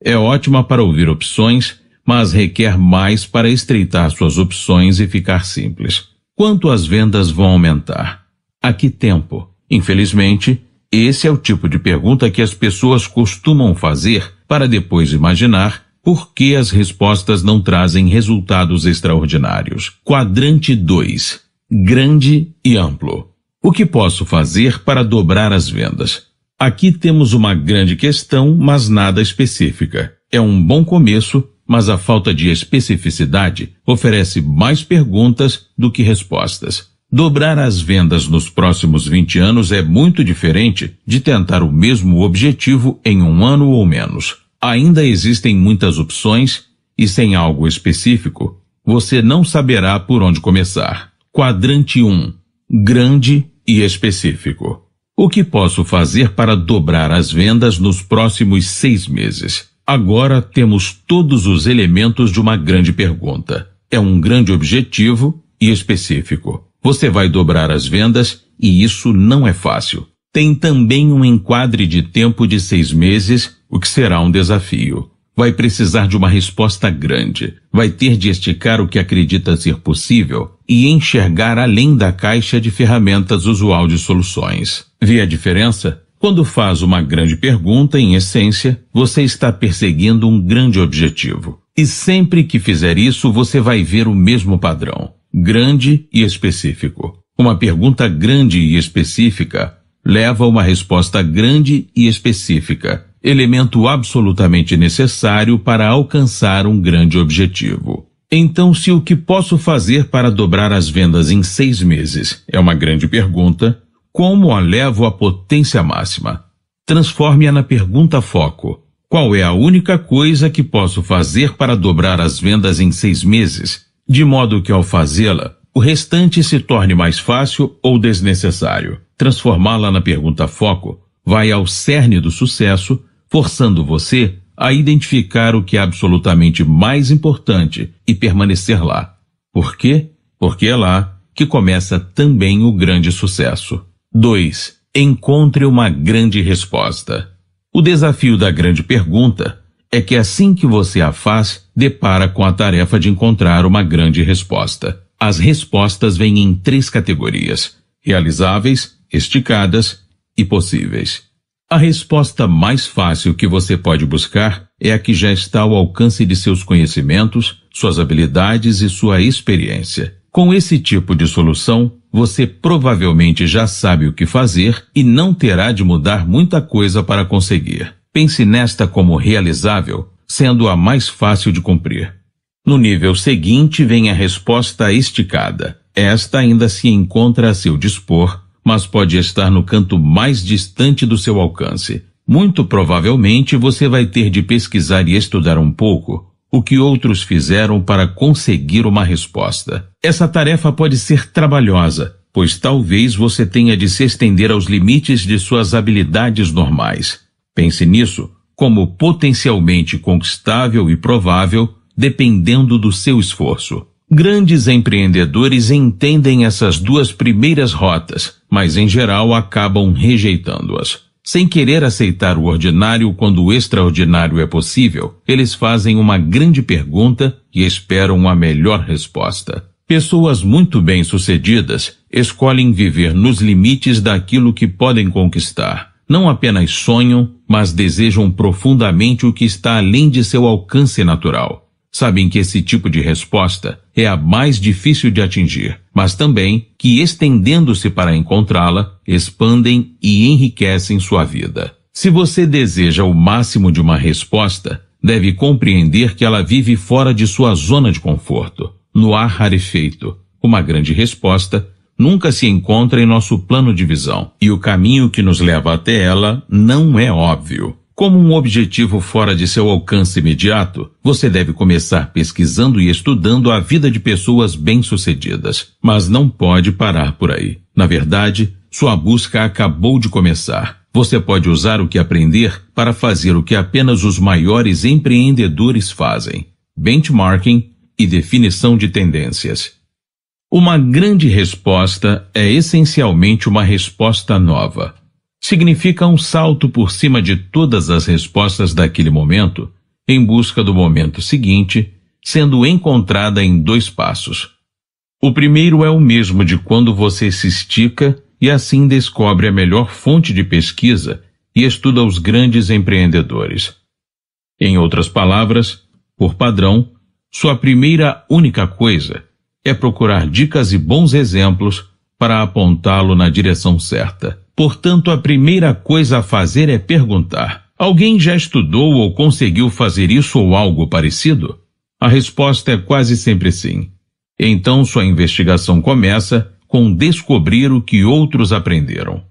É ótima para ouvir opções, mas requer mais para estreitar suas opções e ficar simples. Quanto as vendas vão aumentar? A que tempo? Infelizmente, esse é o tipo de pergunta que as pessoas costumam fazer para depois imaginar por que as respostas não trazem resultados extraordinários? Quadrante 2 Grande e amplo. O que posso fazer para dobrar as vendas? Aqui temos uma grande questão, mas nada específica. É um bom começo, mas a falta de especificidade oferece mais perguntas do que respostas. Dobrar as vendas nos próximos 20 anos é muito diferente de tentar o mesmo objetivo em um ano ou menos. Ainda existem muitas opções e sem algo específico, você não saberá por onde começar. Quadrante 1. Grande e específico. O que posso fazer para dobrar as vendas nos próximos seis meses? Agora temos todos os elementos de uma grande pergunta. É um grande objetivo e específico. Você vai dobrar as vendas e isso não é fácil. Tem também um enquadre de tempo de seis meses, o que será um desafio. Vai precisar de uma resposta grande. Vai ter de esticar o que acredita ser possível e enxergar além da caixa de ferramentas usual de soluções. Vê a diferença? Quando faz uma grande pergunta, em essência, você está perseguindo um grande objetivo. E sempre que fizer isso, você vai ver o mesmo padrão: grande e específico. Uma pergunta grande e específica leva a uma resposta grande e específica, elemento absolutamente necessário para alcançar um grande objetivo. Então, se o que posso fazer para dobrar as vendas em seis meses é uma grande pergunta, como a levo à potência máxima? Transforme-a na pergunta foco. Qual é a única coisa que posso fazer para dobrar as vendas em seis meses, de modo que ao fazê-la, o restante se torne mais fácil ou desnecessário? Transformá-la na pergunta foco vai ao cerne do sucesso, forçando você a identificar o que é absolutamente mais importante e permanecer lá. Por quê? Porque é lá que começa também o grande sucesso. 2. Encontre uma grande resposta. O desafio da grande pergunta é que assim que você a faz, depara com a tarefa de encontrar uma grande resposta. As respostas vêm em três categorias: realizáveis, esticadas e possíveis. A resposta mais fácil que você pode buscar é a que já está ao alcance de seus conhecimentos, suas habilidades e sua experiência. Com esse tipo de solução, você provavelmente já sabe o que fazer e não terá de mudar muita coisa para conseguir. Pense nesta como realizável, sendo a mais fácil de cumprir. No nível seguinte vem a resposta esticada. Esta ainda se encontra a seu dispor mas pode estar no canto mais distante do seu alcance. Muito provavelmente você vai ter de pesquisar e estudar um pouco o que outros fizeram para conseguir uma resposta. Essa tarefa pode ser trabalhosa, pois talvez você tenha de se estender aos limites de suas habilidades normais. Pense nisso como potencialmente conquistável e provável, dependendo do seu esforço. Grandes empreendedores entendem essas duas primeiras rotas, mas em geral acabam rejeitando-as. Sem querer aceitar o ordinário quando o extraordinário é possível, eles fazem uma grande pergunta e esperam a melhor resposta. Pessoas muito bem-sucedidas escolhem viver nos limites daquilo que podem conquistar. Não apenas sonham, mas desejam profundamente o que está além de seu alcance natural sabem que esse tipo de resposta é a mais difícil de atingir, mas também que, estendendo-se para encontrá-la, expandem e enriquecem sua vida. Se você deseja o máximo de uma resposta, deve compreender que ela vive fora de sua zona de conforto, no ar rarefeito. Uma grande resposta nunca se encontra em nosso plano de visão, e o caminho que nos leva até ela não é óbvio. Como um objetivo fora de seu alcance imediato, você deve começar pesquisando e estudando a vida de pessoas bem-sucedidas, mas não pode parar por aí. Na verdade, sua busca acabou de começar. Você pode usar o que aprender para fazer o que apenas os maiores empreendedores fazem: benchmarking e definição de tendências. Uma grande resposta é essencialmente uma resposta nova, significa um salto por cima de todas as respostas daquele momento, em busca do momento seguinte, sendo encontrada em dois passos. O primeiro é o mesmo de quando você se estica e assim descobre a melhor fonte de pesquisa e estuda os grandes empreendedores. Em outras palavras, por padrão, sua primeira única coisa é procurar dicas e bons exemplos para apontá-lo na direção certa. Portanto, a primeira coisa a fazer é perguntar: alguém já estudou ou conseguiu fazer isso ou algo parecido? A resposta é quase sempre sim. Então sua investigação começa com descobrir o que outros aprenderam.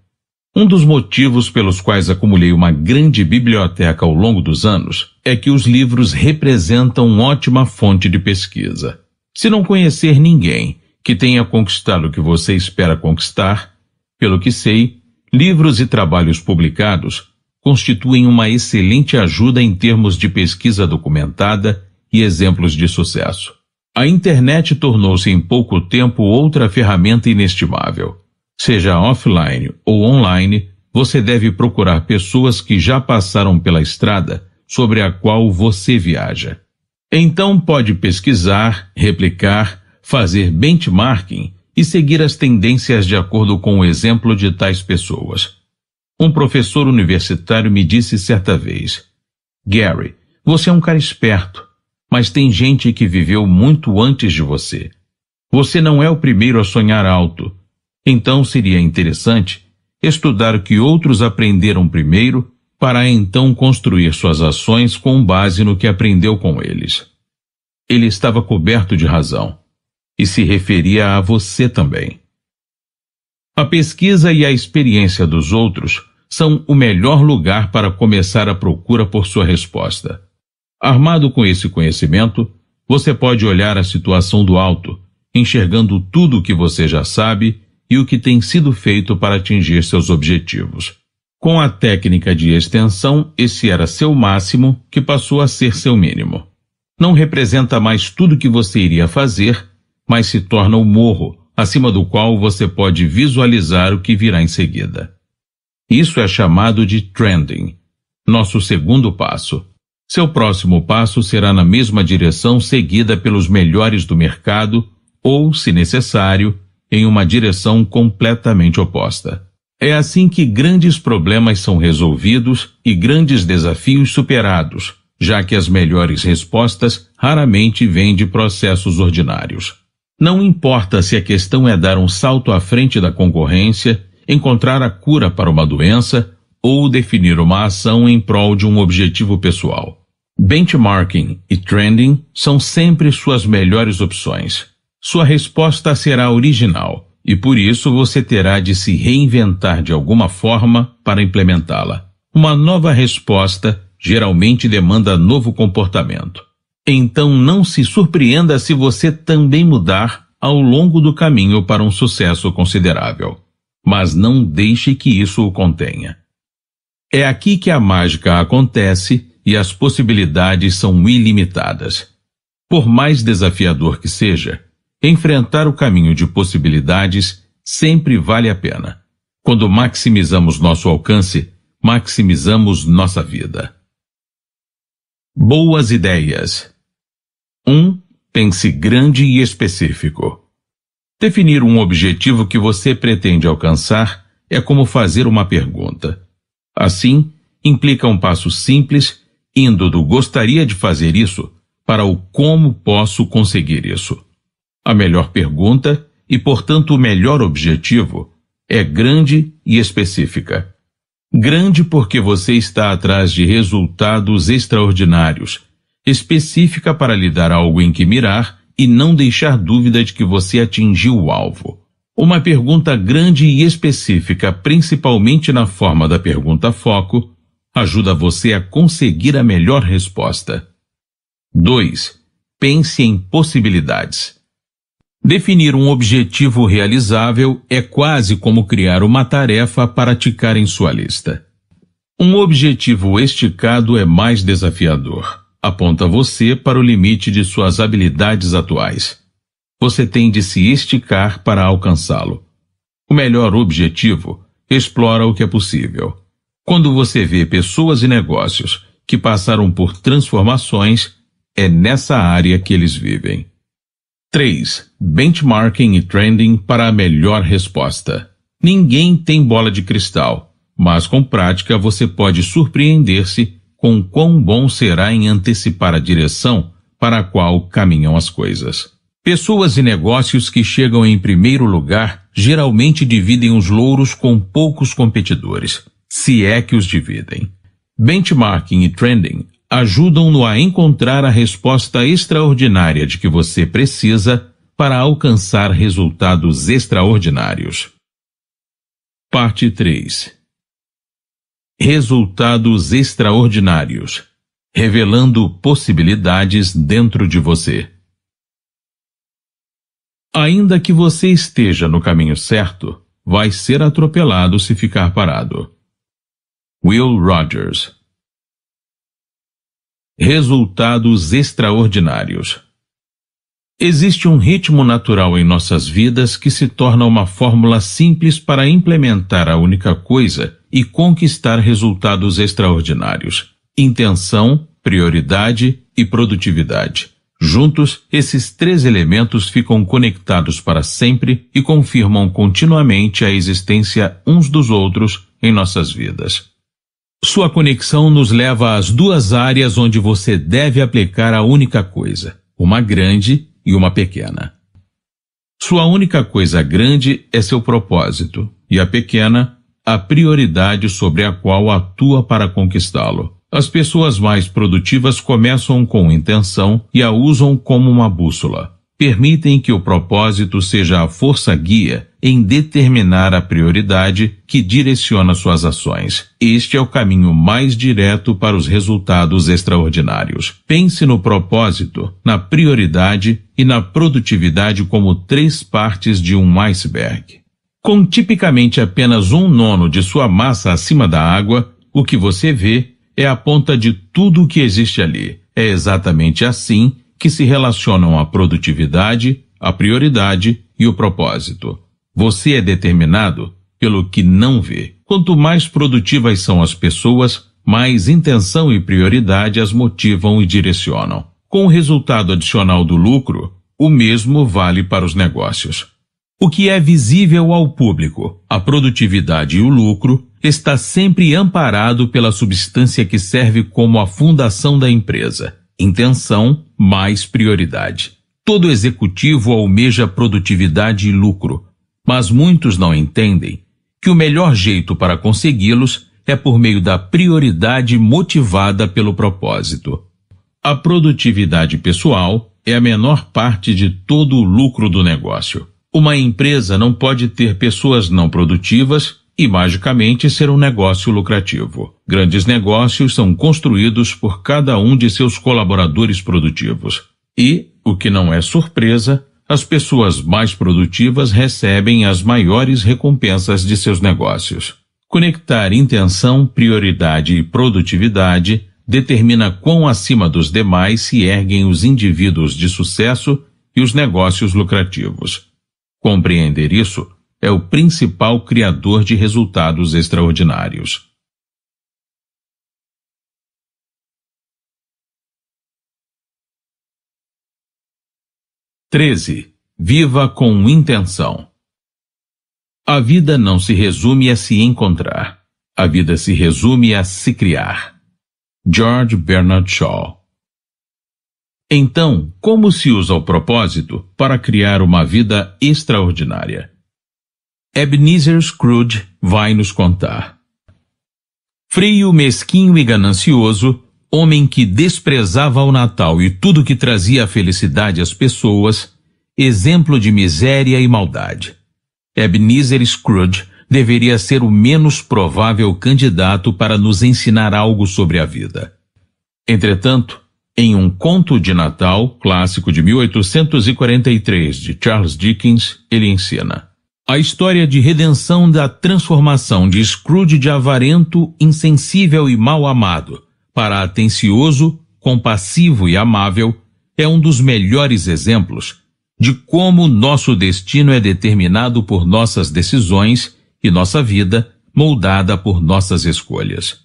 Um dos motivos pelos quais acumulei uma grande biblioteca ao longo dos anos é que os livros representam ótima fonte de pesquisa. Se não conhecer ninguém que tenha conquistado o que você espera conquistar, pelo que sei, Livros e trabalhos publicados constituem uma excelente ajuda em termos de pesquisa documentada e exemplos de sucesso. A internet tornou-se em pouco tempo outra ferramenta inestimável. Seja offline ou online, você deve procurar pessoas que já passaram pela estrada sobre a qual você viaja. Então pode pesquisar, replicar, fazer benchmarking e seguir as tendências de acordo com o exemplo de tais pessoas. Um professor universitário me disse certa vez: Gary, você é um cara esperto, mas tem gente que viveu muito antes de você. Você não é o primeiro a sonhar alto. Então seria interessante estudar o que outros aprenderam primeiro para então construir suas ações com base no que aprendeu com eles. Ele estava coberto de razão e se referia a você também. A pesquisa e a experiência dos outros são o melhor lugar para começar a procura por sua resposta. Armado com esse conhecimento, você pode olhar a situação do alto, enxergando tudo o que você já sabe e o que tem sido feito para atingir seus objetivos. Com a técnica de extensão, esse era seu máximo, que passou a ser seu mínimo. Não representa mais tudo o que você iria fazer, mas se torna o morro, acima do qual você pode visualizar o que virá em seguida. Isso é chamado de trending, nosso segundo passo. Seu próximo passo será na mesma direção seguida pelos melhores do mercado ou, se necessário, em uma direção completamente oposta. É assim que grandes problemas são resolvidos e grandes desafios superados, já que as melhores respostas raramente vêm de processos ordinários. Não importa se a questão é dar um salto à frente da concorrência, encontrar a cura para uma doença ou definir uma ação em prol de um objetivo pessoal. Benchmarking e trending são sempre suas melhores opções. Sua resposta será original e por isso você terá de se reinventar de alguma forma para implementá-la. Uma nova resposta geralmente demanda novo comportamento. Então não se surpreenda se você também mudar ao longo do caminho para um sucesso considerável. Mas não deixe que isso o contenha. É aqui que a mágica acontece e as possibilidades são ilimitadas. Por mais desafiador que seja, enfrentar o caminho de possibilidades sempre vale a pena. Quando maximizamos nosso alcance, maximizamos nossa vida. Boas ideias. Um, pense grande e específico. Definir um objetivo que você pretende alcançar é como fazer uma pergunta. Assim, implica um passo simples, indo do gostaria de fazer isso para o como posso conseguir isso. A melhor pergunta, e portanto o melhor objetivo, é grande e específica. Grande porque você está atrás de resultados extraordinários específica para lhe dar algo em que mirar e não deixar dúvida de que você atingiu o alvo. Uma pergunta grande e específica, principalmente na forma da pergunta foco, ajuda você a conseguir a melhor resposta. 2. Pense em possibilidades. Definir um objetivo realizável é quase como criar uma tarefa para ticar em sua lista. Um objetivo esticado é mais desafiador aponta você para o limite de suas habilidades atuais. Você tem de se esticar para alcançá-lo. O melhor objetivo explora o que é possível. Quando você vê pessoas e negócios que passaram por transformações, é nessa área que eles vivem. 3. Benchmarking e trending para a melhor resposta. Ninguém tem bola de cristal, mas com prática você pode surpreender-se com quão bom será em antecipar a direção para a qual caminham as coisas. Pessoas e negócios que chegam em primeiro lugar geralmente dividem os louros com poucos competidores, se é que os dividem. Benchmarking e trending ajudam-no a encontrar a resposta extraordinária de que você precisa para alcançar resultados extraordinários. Parte 3 resultados extraordinários, revelando possibilidades dentro de você. Ainda que você esteja no caminho certo, vai ser atropelado se ficar parado. Will Rogers Resultados extraordinários. Existe um ritmo natural em nossas vidas que se torna uma fórmula simples para implementar a única coisa e conquistar resultados extraordinários. Intenção, prioridade e produtividade. Juntos, esses três elementos ficam conectados para sempre e confirmam continuamente a existência uns dos outros em nossas vidas. Sua conexão nos leva às duas áreas onde você deve aplicar a única coisa, uma grande e uma pequena. Sua única coisa grande é seu propósito, e a pequena, a prioridade sobre a qual atua para conquistá-lo. As pessoas mais produtivas começam com intenção e a usam como uma bússola. Permitem que o propósito seja a força guia em determinar a prioridade que direciona suas ações. Este é o caminho mais direto para os resultados extraordinários. Pense no propósito, na prioridade e na produtividade como três partes de um iceberg. Com tipicamente apenas um nono de sua massa acima da água, o que você vê é a ponta de tudo o que existe ali. É exatamente assim que se relacionam a produtividade, a prioridade e o propósito. Você é determinado pelo que não vê. Quanto mais produtivas são as pessoas, mais intenção e prioridade as motivam e direcionam. Com o resultado adicional do lucro, o mesmo vale para os negócios. O que é visível ao público, a produtividade e o lucro, está sempre amparado pela substância que serve como a fundação da empresa, intenção mais prioridade. Todo executivo almeja produtividade e lucro, mas muitos não entendem que o melhor jeito para consegui-los é por meio da prioridade motivada pelo propósito. A produtividade pessoal é a menor parte de todo o lucro do negócio. Uma empresa não pode ter pessoas não produtivas e magicamente ser um negócio lucrativo. Grandes negócios são construídos por cada um de seus colaboradores produtivos. E, o que não é surpresa, as pessoas mais produtivas recebem as maiores recompensas de seus negócios. Conectar intenção, prioridade e produtividade determina quão acima dos demais se erguem os indivíduos de sucesso e os negócios lucrativos. Compreender isso é o principal criador de resultados extraordinários. Treze. Viva com intenção. A vida não se resume a se encontrar. A vida se resume a se criar. George Bernard Shaw então, como se usa o propósito para criar uma vida extraordinária? Ebenezer Scrooge vai nos contar. Frio, mesquinho e ganancioso, homem que desprezava o Natal e tudo que trazia felicidade às pessoas, exemplo de miséria e maldade. Ebenezer Scrooge deveria ser o menos provável candidato para nos ensinar algo sobre a vida. Entretanto, em um conto de Natal, clássico de 1843 de Charles Dickens, ele ensina. A história de redenção da transformação de Scrooge de avarento, insensível e mal amado, para atencioso, compassivo e amável, é um dos melhores exemplos de como nosso destino é determinado por nossas decisões e nossa vida moldada por nossas escolhas.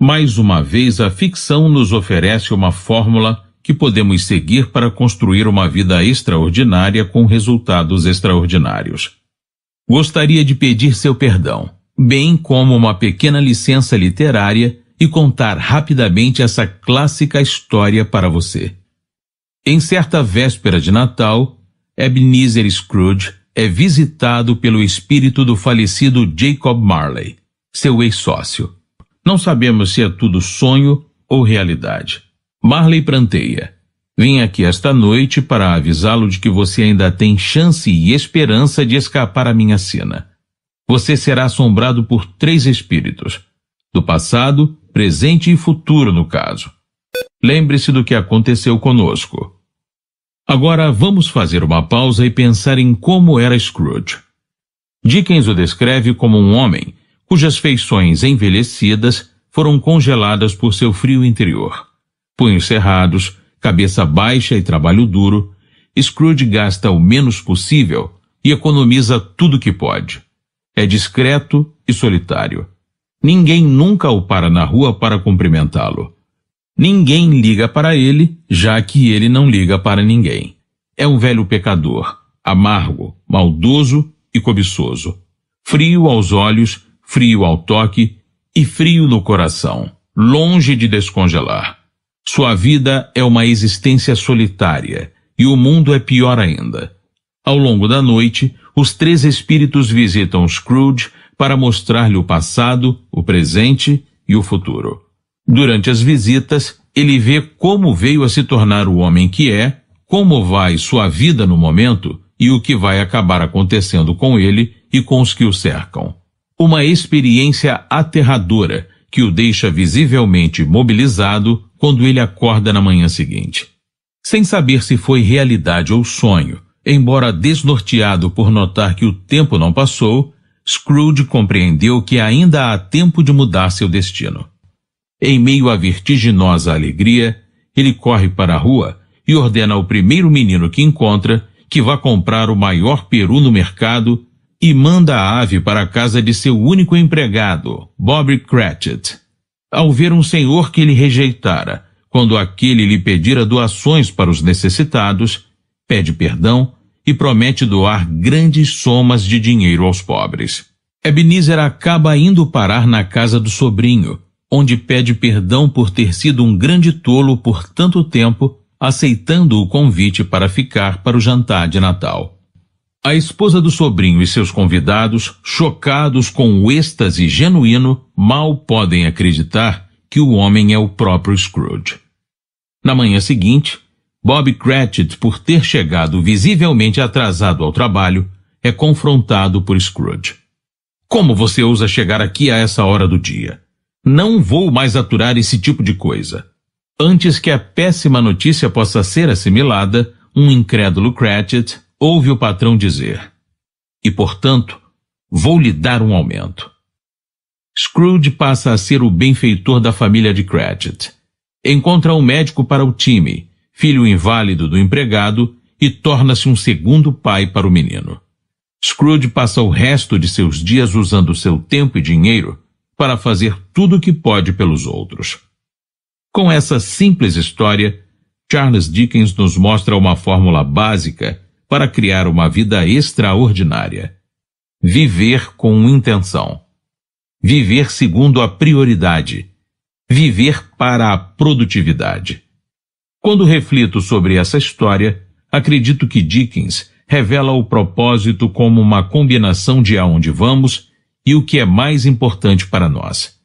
Mais uma vez, a ficção nos oferece uma fórmula que podemos seguir para construir uma vida extraordinária com resultados extraordinários. Gostaria de pedir seu perdão, bem como uma pequena licença literária e contar rapidamente essa clássica história para você. Em certa véspera de Natal, Ebenezer Scrooge é visitado pelo espírito do falecido Jacob Marley, seu ex-sócio. Não sabemos se é tudo sonho ou realidade. Marley pranteia. Vim aqui esta noite para avisá-lo de que você ainda tem chance e esperança de escapar à minha cena. Você será assombrado por três espíritos. Do passado, presente e futuro, no caso. Lembre-se do que aconteceu conosco. Agora vamos fazer uma pausa e pensar em como era Scrooge. Dickens o descreve como um homem cujas feições envelhecidas foram congeladas por seu frio interior. Punhos cerrados, cabeça baixa e trabalho duro, Scrooge gasta o menos possível e economiza tudo que pode. É discreto e solitário. Ninguém nunca o para na rua para cumprimentá-lo. Ninguém liga para ele, já que ele não liga para ninguém. É um velho pecador, amargo, maldoso e cobiçoso. Frio aos olhos frio ao toque e frio no coração, longe de descongelar. Sua vida é uma existência solitária e o mundo é pior ainda. Ao longo da noite, os três espíritos visitam Scrooge para mostrar-lhe o passado, o presente e o futuro. Durante as visitas, ele vê como veio a se tornar o homem que é, como vai sua vida no momento e o que vai acabar acontecendo com ele e com os que o cercam. Uma experiência aterradora que o deixa visivelmente mobilizado quando ele acorda na manhã seguinte. Sem saber se foi realidade ou sonho, embora desnorteado por notar que o tempo não passou, Scrooge compreendeu que ainda há tempo de mudar seu destino. Em meio à vertiginosa alegria, ele corre para a rua e ordena ao primeiro menino que encontra que vá comprar o maior peru no mercado e manda a ave para a casa de seu único empregado, Bob Cratchit. Ao ver um senhor que ele rejeitara, quando aquele lhe pedira doações para os necessitados, pede perdão e promete doar grandes somas de dinheiro aos pobres. Ebenezer acaba indo parar na casa do sobrinho, onde pede perdão por ter sido um grande tolo por tanto tempo, aceitando o convite para ficar para o jantar de Natal. A esposa do sobrinho e seus convidados, chocados com o êxtase genuíno, mal podem acreditar que o homem é o próprio Scrooge. Na manhã seguinte, Bob Cratchit, por ter chegado visivelmente atrasado ao trabalho, é confrontado por Scrooge. Como você ousa chegar aqui a essa hora do dia? Não vou mais aturar esse tipo de coisa. Antes que a péssima notícia possa ser assimilada, um incrédulo Cratchit ouve o patrão dizer, e portanto, vou lhe dar um aumento. Scrooge passa a ser o benfeitor da família de Cratchit. Encontra um médico para o time, filho inválido do empregado, e torna-se um segundo pai para o menino. Scrooge passa o resto de seus dias usando seu tempo e dinheiro para fazer tudo o que pode pelos outros. Com essa simples história, Charles Dickens nos mostra uma fórmula básica para criar uma vida extraordinária. Viver com intenção. Viver segundo a prioridade. Viver para a produtividade. Quando reflito sobre essa história, acredito que Dickens revela o propósito como uma combinação de aonde vamos e o que é mais importante para nós.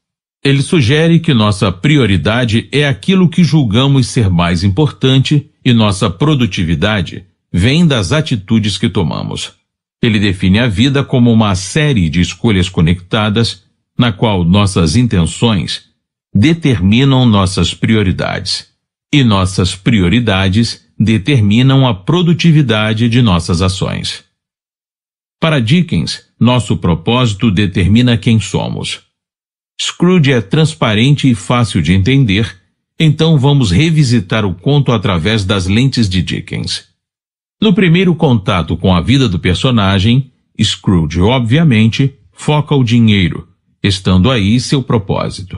Ele sugere que nossa prioridade é aquilo que julgamos ser mais importante e nossa produtividade vem das atitudes que tomamos. Ele define a vida como uma série de escolhas conectadas, na qual nossas intenções determinam nossas prioridades. E nossas prioridades determinam a produtividade de nossas ações. Para Dickens, nosso propósito determina quem somos. Scrooge é transparente e fácil de entender, então vamos revisitar o conto através das lentes de Dickens. No primeiro contato com a vida do personagem, Scrooge, obviamente, foca o dinheiro, estando aí seu propósito.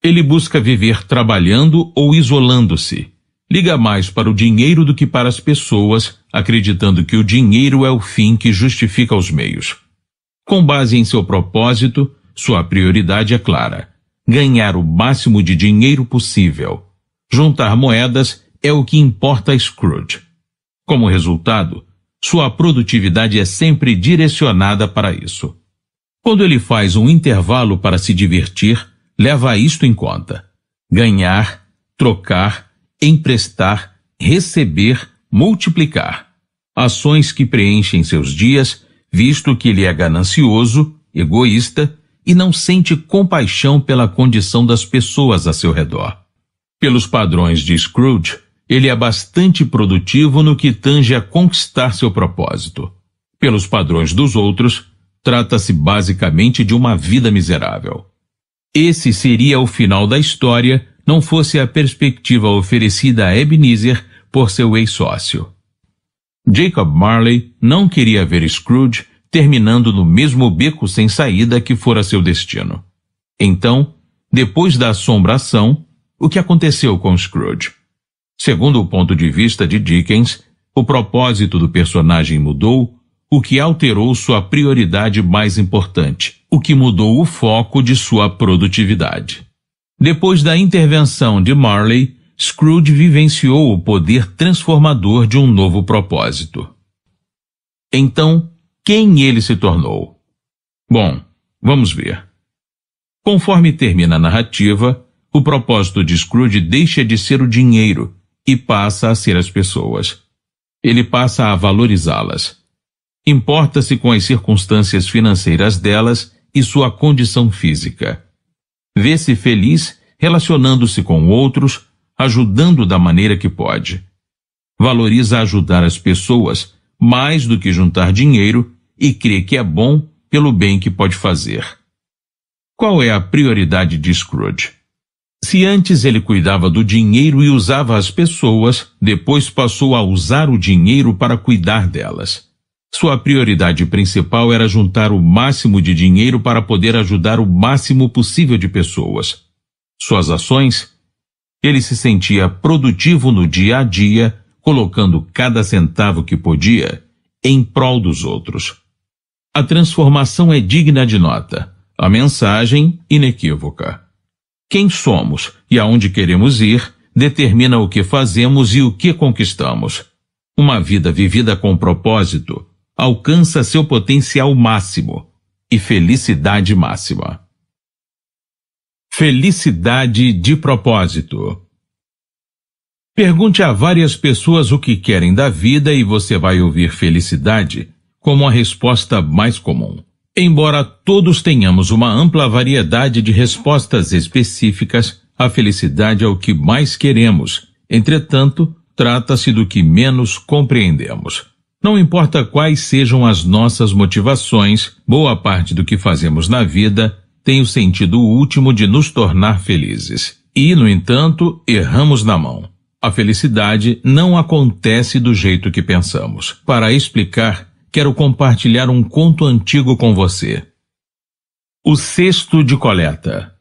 Ele busca viver trabalhando ou isolando-se. Liga mais para o dinheiro do que para as pessoas, acreditando que o dinheiro é o fim que justifica os meios. Com base em seu propósito, sua prioridade é clara: ganhar o máximo de dinheiro possível. Juntar moedas é o que importa a Scrooge. Como resultado, sua produtividade é sempre direcionada para isso. Quando ele faz um intervalo para se divertir, leva isto em conta: ganhar, trocar, emprestar, receber, multiplicar. Ações que preenchem seus dias, visto que ele é ganancioso, egoísta e não sente compaixão pela condição das pessoas a seu redor. Pelos padrões de Scrooge, ele é bastante produtivo no que tange a conquistar seu propósito. Pelos padrões dos outros, trata-se basicamente de uma vida miserável. Esse seria o final da história, não fosse a perspectiva oferecida a Ebenezer por seu ex-sócio. Jacob Marley não queria ver Scrooge terminando no mesmo beco sem saída que fora seu destino. Então, depois da assombração, o que aconteceu com Scrooge? Segundo o ponto de vista de Dickens, o propósito do personagem mudou, o que alterou sua prioridade mais importante, o que mudou o foco de sua produtividade. Depois da intervenção de Marley, Scrooge vivenciou o poder transformador de um novo propósito. Então, quem ele se tornou? Bom, vamos ver. Conforme termina a narrativa, o propósito de Scrooge deixa de ser o dinheiro e passa a ser as pessoas. Ele passa a valorizá-las. Importa-se com as circunstâncias financeiras delas e sua condição física. Vê-se feliz relacionando-se com outros, ajudando da maneira que pode. Valoriza ajudar as pessoas mais do que juntar dinheiro e crê que é bom pelo bem que pode fazer. Qual é a prioridade de Scrooge? Se antes ele cuidava do dinheiro e usava as pessoas, depois passou a usar o dinheiro para cuidar delas. Sua prioridade principal era juntar o máximo de dinheiro para poder ajudar o máximo possível de pessoas. Suas ações? Ele se sentia produtivo no dia a dia, colocando cada centavo que podia em prol dos outros. A transformação é digna de nota, a mensagem inequívoca. Quem somos e aonde queremos ir determina o que fazemos e o que conquistamos. Uma vida vivida com propósito alcança seu potencial máximo e felicidade máxima. Felicidade de propósito. Pergunte a várias pessoas o que querem da vida e você vai ouvir felicidade como a resposta mais comum. Embora todos tenhamos uma ampla variedade de respostas específicas, a felicidade é o que mais queremos. Entretanto, trata-se do que menos compreendemos. Não importa quais sejam as nossas motivações, boa parte do que fazemos na vida tem o sentido último de nos tornar felizes. E, no entanto, erramos na mão. A felicidade não acontece do jeito que pensamos. Para explicar, quero compartilhar um conto antigo com você. O Cesto de Coleta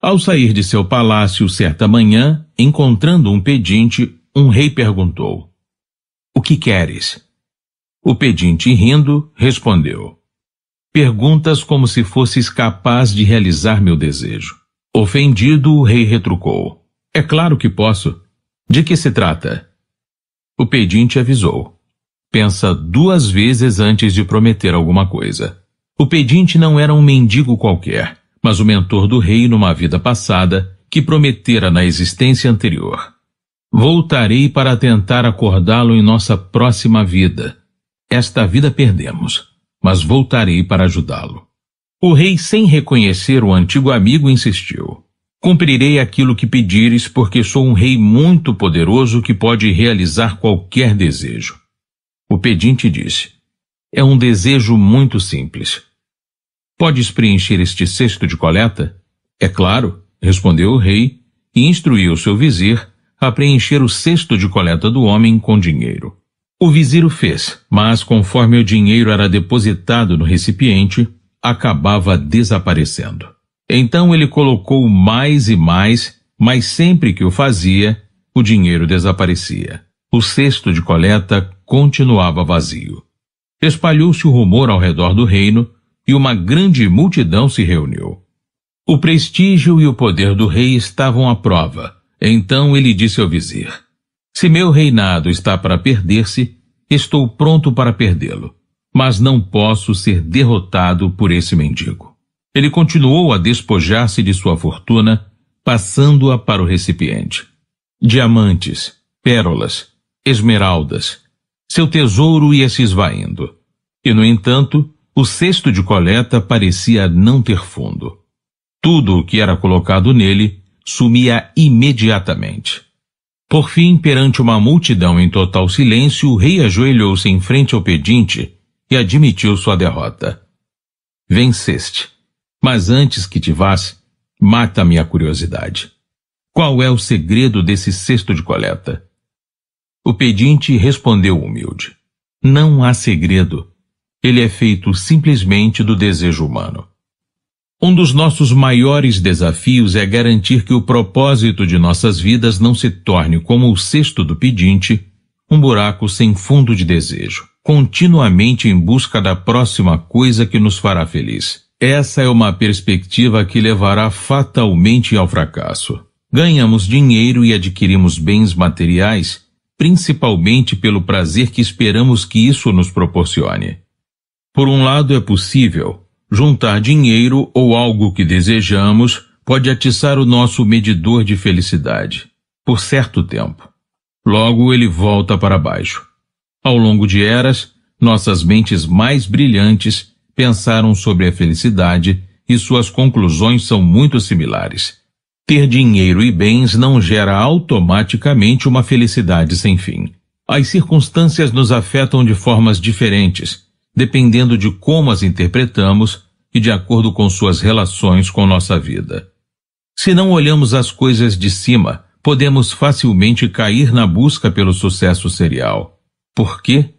Ao sair de seu palácio certa manhã, encontrando um pedinte, um rei perguntou: O que queres? O pedinte, rindo, respondeu: Perguntas como se fosses capaz de realizar meu desejo. Ofendido, o rei retrucou: É claro que posso. De que se trata? O pedinte avisou: pensa duas vezes antes de prometer alguma coisa. O pedinte não era um mendigo qualquer, mas o mentor do rei numa vida passada que prometera na existência anterior. Voltarei para tentar acordá-lo em nossa próxima vida. Esta vida perdemos, mas voltarei para ajudá-lo. O rei, sem reconhecer o antigo amigo, insistiu. Cumprirei aquilo que pedires, porque sou um rei muito poderoso que pode realizar qualquer desejo. O pedinte disse: É um desejo muito simples. Podes preencher este cesto de coleta? É claro, respondeu o rei, e instruiu seu vizir a preencher o cesto de coleta do homem com dinheiro. O vizir o fez, mas conforme o dinheiro era depositado no recipiente, acabava desaparecendo. Então ele colocou mais e mais, mas sempre que o fazia, o dinheiro desaparecia. O cesto de coleta continuava vazio. Espalhou-se o rumor ao redor do reino e uma grande multidão se reuniu. O prestígio e o poder do rei estavam à prova. Então ele disse ao vizir: Se meu reinado está para perder-se, estou pronto para perdê-lo, mas não posso ser derrotado por esse mendigo. Ele continuou a despojar-se de sua fortuna, passando-a para o recipiente. Diamantes, pérolas, esmeraldas, seu tesouro ia se esvaindo. E, no entanto, o cesto de coleta parecia não ter fundo. Tudo o que era colocado nele sumia imediatamente. Por fim, perante uma multidão em total silêncio, o rei ajoelhou-se em frente ao pedinte e admitiu sua derrota. Venceste. Mas antes que te vás, mata minha curiosidade. Qual é o segredo desse cesto de coleta? O pedinte respondeu humilde: Não há segredo. Ele é feito simplesmente do desejo humano. Um dos nossos maiores desafios é garantir que o propósito de nossas vidas não se torne, como o cesto do pedinte, um buraco sem fundo de desejo, continuamente em busca da próxima coisa que nos fará feliz. Essa é uma perspectiva que levará fatalmente ao fracasso. Ganhamos dinheiro e adquirimos bens materiais principalmente pelo prazer que esperamos que isso nos proporcione. Por um lado, é possível juntar dinheiro ou algo que desejamos pode atiçar o nosso medidor de felicidade por certo tempo. Logo ele volta para baixo. Ao longo de eras, nossas mentes mais brilhantes pensaram sobre a felicidade e suas conclusões são muito similares. Ter dinheiro e bens não gera automaticamente uma felicidade sem fim. As circunstâncias nos afetam de formas diferentes, dependendo de como as interpretamos e de acordo com suas relações com nossa vida. Se não olhamos as coisas de cima, podemos facilmente cair na busca pelo sucesso serial. Porque,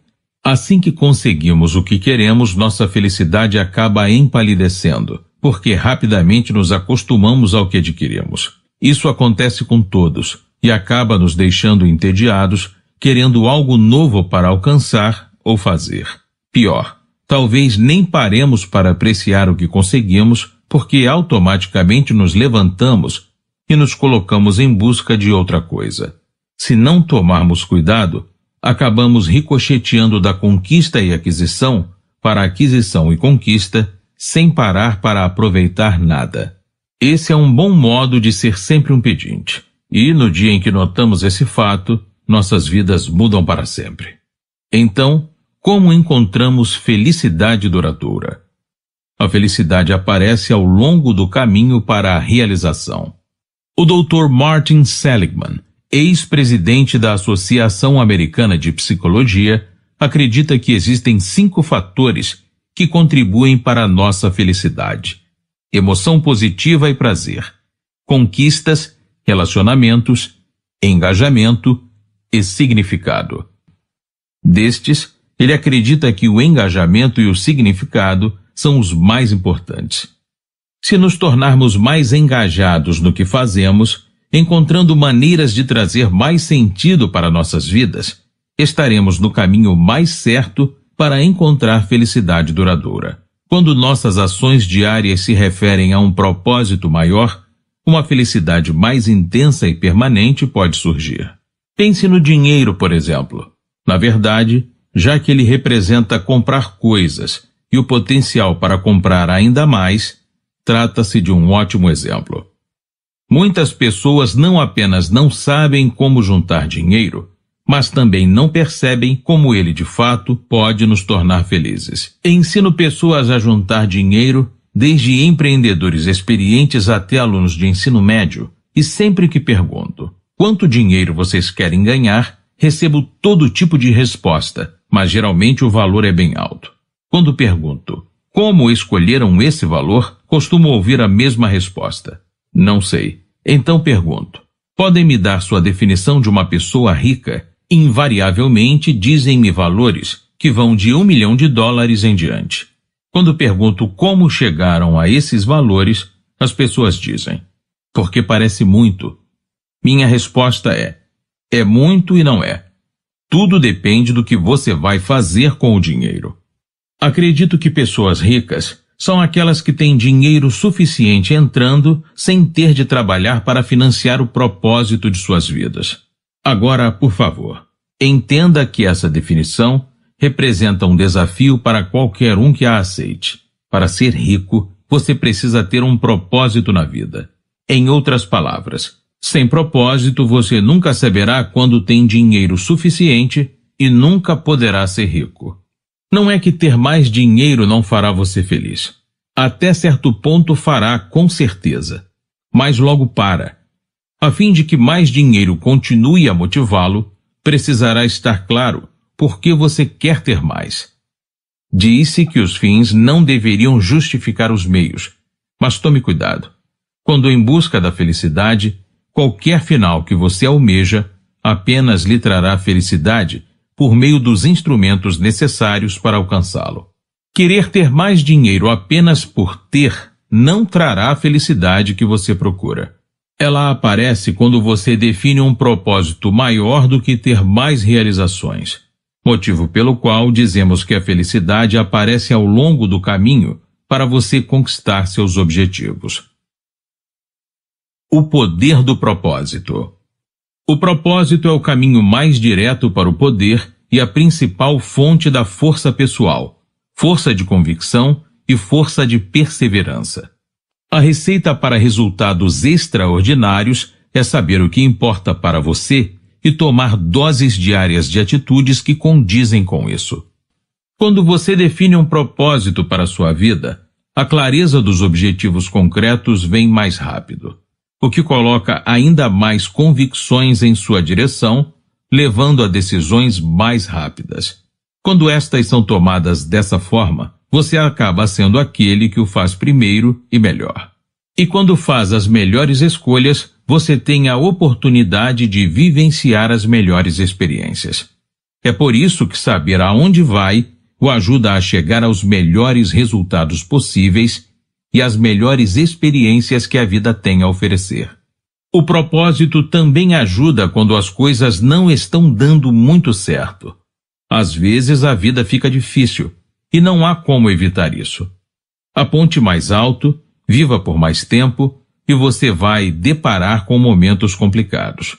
assim que conseguimos o que queremos, nossa felicidade acaba empalidecendo porque rapidamente nos acostumamos ao que adquirimos. Isso acontece com todos e acaba nos deixando entediados, querendo algo novo para alcançar ou fazer. Pior, talvez nem paremos para apreciar o que conseguimos, porque automaticamente nos levantamos e nos colocamos em busca de outra coisa. Se não tomarmos cuidado, acabamos ricocheteando da conquista e aquisição para aquisição e conquista sem parar para aproveitar nada. Esse é um bom modo de ser sempre um pedinte. E no dia em que notamos esse fato, nossas vidas mudam para sempre. Então, como encontramos felicidade duradoura? A felicidade aparece ao longo do caminho para a realização. O Dr. Martin Seligman, ex-presidente da Associação Americana de Psicologia, acredita que existem cinco fatores que contribuem para a nossa felicidade. Emoção positiva e prazer. Conquistas, relacionamentos, engajamento e significado. Destes, ele acredita que o engajamento e o significado são os mais importantes. Se nos tornarmos mais engajados no que fazemos, encontrando maneiras de trazer mais sentido para nossas vidas, estaremos no caminho mais certo para encontrar felicidade duradoura. Quando nossas ações diárias se referem a um propósito maior, uma felicidade mais intensa e permanente pode surgir. Pense no dinheiro, por exemplo. Na verdade, já que ele representa comprar coisas e o potencial para comprar ainda mais, trata-se de um ótimo exemplo. Muitas pessoas não apenas não sabem como juntar dinheiro, mas também não percebem como ele de fato pode nos tornar felizes. Ensino pessoas a juntar dinheiro, desde empreendedores experientes até alunos de ensino médio, e sempre que pergunto quanto dinheiro vocês querem ganhar, recebo todo tipo de resposta, mas geralmente o valor é bem alto. Quando pergunto como escolheram esse valor, costumo ouvir a mesma resposta. Não sei. Então pergunto: podem me dar sua definição de uma pessoa rica? invariavelmente dizem-me valores que vão de um milhão de dólares em diante. Quando pergunto como chegaram a esses valores, as pessoas dizem, porque parece muito. Minha resposta é, é muito e não é. Tudo depende do que você vai fazer com o dinheiro. Acredito que pessoas ricas são aquelas que têm dinheiro suficiente entrando sem ter de trabalhar para financiar o propósito de suas vidas. Agora, por favor, entenda que essa definição representa um desafio para qualquer um que a aceite. Para ser rico, você precisa ter um propósito na vida. Em outras palavras, sem propósito, você nunca saberá quando tem dinheiro suficiente e nunca poderá ser rico. Não é que ter mais dinheiro não fará você feliz. Até certo ponto fará, com certeza. Mas logo para a fim de que mais dinheiro continue a motivá-lo, precisará estar claro por que você quer ter mais. Disse que os fins não deveriam justificar os meios, mas tome cuidado. Quando em busca da felicidade, qualquer final que você almeja apenas lhe trará felicidade por meio dos instrumentos necessários para alcançá-lo. Querer ter mais dinheiro apenas por ter não trará a felicidade que você procura. Ela aparece quando você define um propósito maior do que ter mais realizações, motivo pelo qual dizemos que a felicidade aparece ao longo do caminho para você conquistar seus objetivos. O poder do propósito. O propósito é o caminho mais direto para o poder e a principal fonte da força pessoal, força de convicção e força de perseverança. A receita para resultados extraordinários é saber o que importa para você e tomar doses diárias de atitudes que condizem com isso. Quando você define um propósito para sua vida, a clareza dos objetivos concretos vem mais rápido, o que coloca ainda mais convicções em sua direção, levando a decisões mais rápidas. Quando estas são tomadas dessa forma, você acaba sendo aquele que o faz primeiro e melhor. E quando faz as melhores escolhas, você tem a oportunidade de vivenciar as melhores experiências. É por isso que saber aonde vai o ajuda a chegar aos melhores resultados possíveis e às melhores experiências que a vida tem a oferecer. O propósito também ajuda quando as coisas não estão dando muito certo. Às vezes a vida fica difícil, e não há como evitar isso. Aponte mais alto, viva por mais tempo e você vai deparar com momentos complicados.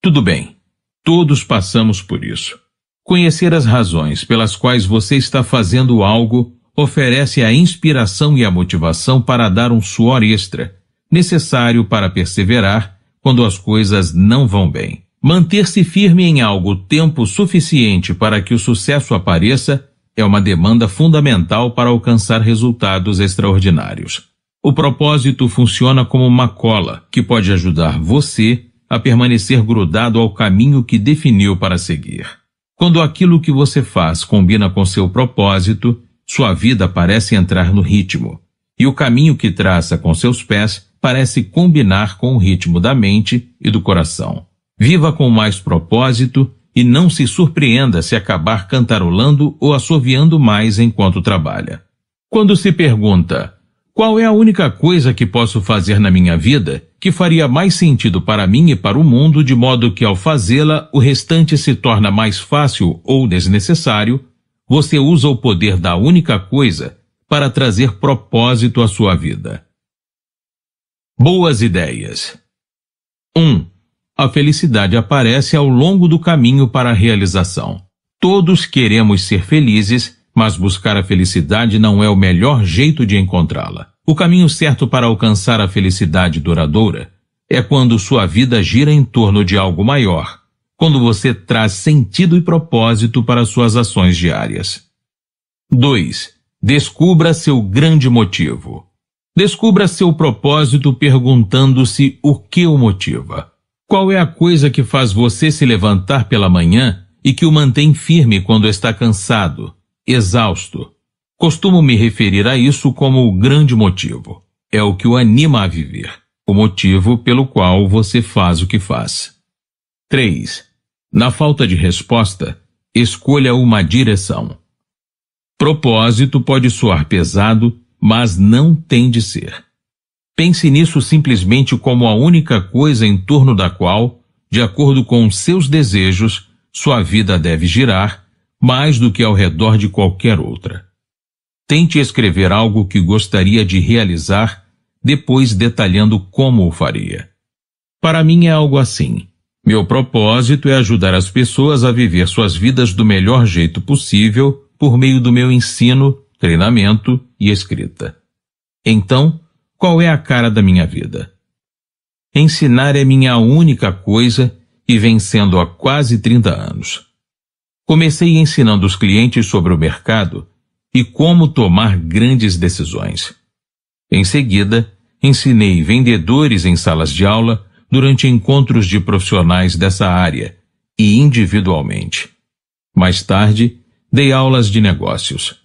Tudo bem, todos passamos por isso. Conhecer as razões pelas quais você está fazendo algo oferece a inspiração e a motivação para dar um suor extra, necessário para perseverar quando as coisas não vão bem. Manter-se firme em algo tempo suficiente para que o sucesso apareça é uma demanda fundamental para alcançar resultados extraordinários. O propósito funciona como uma cola que pode ajudar você a permanecer grudado ao caminho que definiu para seguir. Quando aquilo que você faz combina com seu propósito, sua vida parece entrar no ritmo, e o caminho que traça com seus pés parece combinar com o ritmo da mente e do coração. Viva com mais propósito e não se surpreenda se acabar cantarolando ou assoviando mais enquanto trabalha. Quando se pergunta, qual é a única coisa que posso fazer na minha vida que faria mais sentido para mim e para o mundo de modo que ao fazê-la o restante se torna mais fácil ou desnecessário, você usa o poder da única coisa para trazer propósito à sua vida. Boas ideias. 1. Um, a felicidade aparece ao longo do caminho para a realização. Todos queremos ser felizes, mas buscar a felicidade não é o melhor jeito de encontrá-la. O caminho certo para alcançar a felicidade duradoura é quando sua vida gira em torno de algo maior, quando você traz sentido e propósito para suas ações diárias. 2. Descubra seu grande motivo. Descubra seu propósito perguntando-se o que o motiva. Qual é a coisa que faz você se levantar pela manhã e que o mantém firme quando está cansado, exausto? Costumo me referir a isso como o grande motivo. É o que o anima a viver, o motivo pelo qual você faz o que faz. 3. Na falta de resposta, escolha uma direção. Propósito pode soar pesado, mas não tem de ser. Pense nisso simplesmente como a única coisa em torno da qual, de acordo com seus desejos, sua vida deve girar, mais do que ao redor de qualquer outra. Tente escrever algo que gostaria de realizar, depois detalhando como o faria. Para mim é algo assim. Meu propósito é ajudar as pessoas a viver suas vidas do melhor jeito possível por meio do meu ensino, treinamento e escrita. Então, qual é a cara da minha vida. Ensinar é minha única coisa e vem sendo há quase 30 anos. Comecei ensinando os clientes sobre o mercado e como tomar grandes decisões. Em seguida, ensinei vendedores em salas de aula durante encontros de profissionais dessa área e individualmente. Mais tarde, dei aulas de negócios.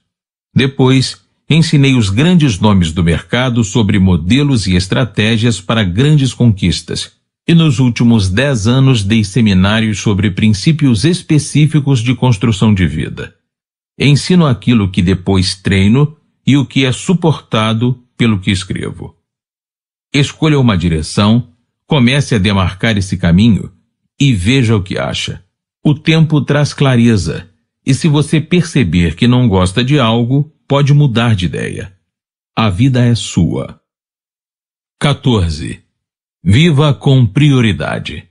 Depois, ensinei os grandes nomes do mercado sobre modelos e estratégias para grandes conquistas. E nos últimos dez anos dei seminários sobre princípios específicos de construção de vida. Ensino aquilo que depois treino e o que é suportado pelo que escrevo. Escolha uma direção, comece a demarcar esse caminho e veja o que acha. O tempo traz clareza, e se você perceber que não gosta de algo, pode mudar de ideia. A vida é sua. 14. Viva com prioridade.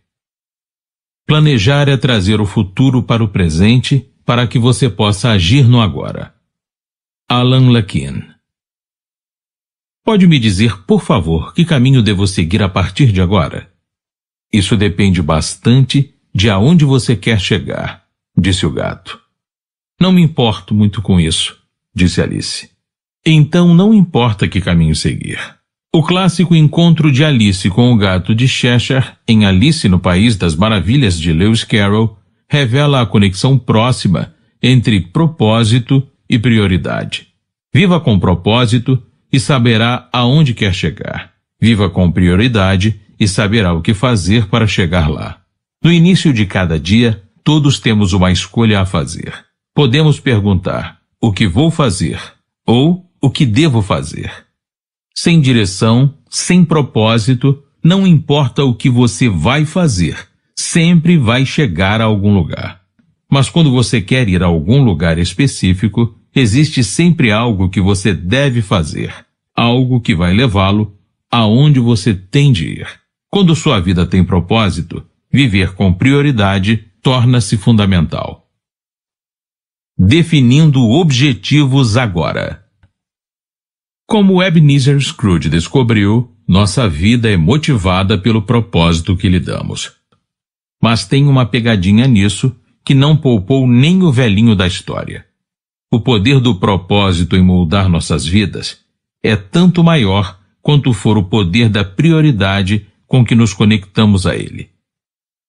Planejar é trazer o futuro para o presente para que você possa agir no agora. Alan Lakin Pode me dizer, por favor, que caminho devo seguir a partir de agora? Isso depende bastante de aonde você quer chegar, disse o gato. Não me importo muito com isso disse Alice. Então não importa que caminho seguir. O clássico encontro de Alice com o gato de Cheshire, em Alice no País das Maravilhas de Lewis Carroll, revela a conexão próxima entre propósito e prioridade. Viva com propósito e saberá aonde quer chegar. Viva com prioridade e saberá o que fazer para chegar lá. No início de cada dia, todos temos uma escolha a fazer. Podemos perguntar: o que vou fazer ou o que devo fazer. Sem direção, sem propósito, não importa o que você vai fazer, sempre vai chegar a algum lugar. Mas quando você quer ir a algum lugar específico, existe sempre algo que você deve fazer, algo que vai levá-lo aonde você tem de ir. Quando sua vida tem propósito, viver com prioridade torna-se fundamental definindo objetivos agora. Como Ebenezer Scrooge descobriu, nossa vida é motivada pelo propósito que lhe damos. Mas tem uma pegadinha nisso que não poupou nem o velhinho da história. O poder do propósito em moldar nossas vidas é tanto maior quanto for o poder da prioridade com que nos conectamos a ele.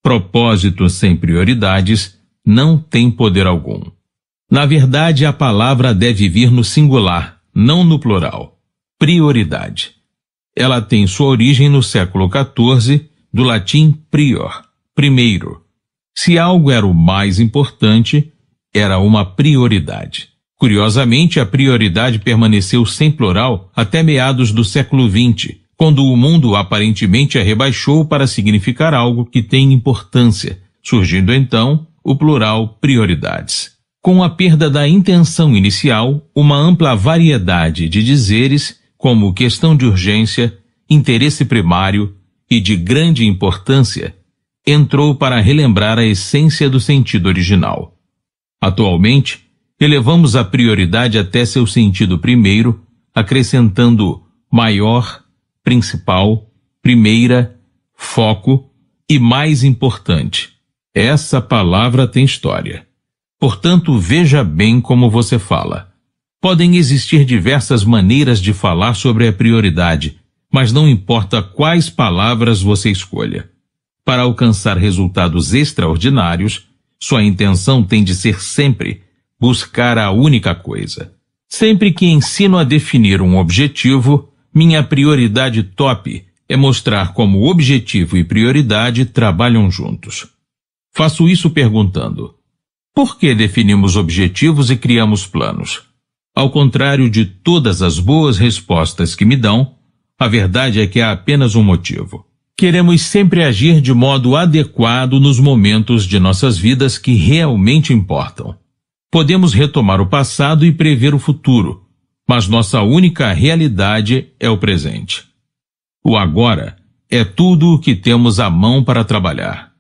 Propósito sem prioridades não tem poder algum. Na verdade, a palavra deve vir no singular, não no plural. Prioridade. Ela tem sua origem no século XIV, do latim prior, primeiro. Se algo era o mais importante, era uma prioridade. Curiosamente, a prioridade permaneceu sem plural até meados do século XX, quando o mundo aparentemente a rebaixou para significar algo que tem importância, surgindo então o plural prioridades com a perda da intenção inicial, uma ampla variedade de dizeres, como questão de urgência, interesse primário e de grande importância, entrou para relembrar a essência do sentido original. Atualmente, elevamos a prioridade até seu sentido primeiro, acrescentando maior, principal, primeira, foco e mais importante. Essa palavra tem história. Portanto, veja bem como você fala. Podem existir diversas maneiras de falar sobre a prioridade, mas não importa quais palavras você escolha. Para alcançar resultados extraordinários, sua intenção tem de ser sempre buscar a única coisa. Sempre que ensino a definir um objetivo, minha prioridade top é mostrar como objetivo e prioridade trabalham juntos. Faço isso perguntando: por que definimos objetivos e criamos planos? Ao contrário de todas as boas respostas que me dão, a verdade é que há apenas um motivo. Queremos sempre agir de modo adequado nos momentos de nossas vidas que realmente importam. Podemos retomar o passado e prever o futuro, mas nossa única realidade é o presente. O agora é tudo o que temos à mão para trabalhar.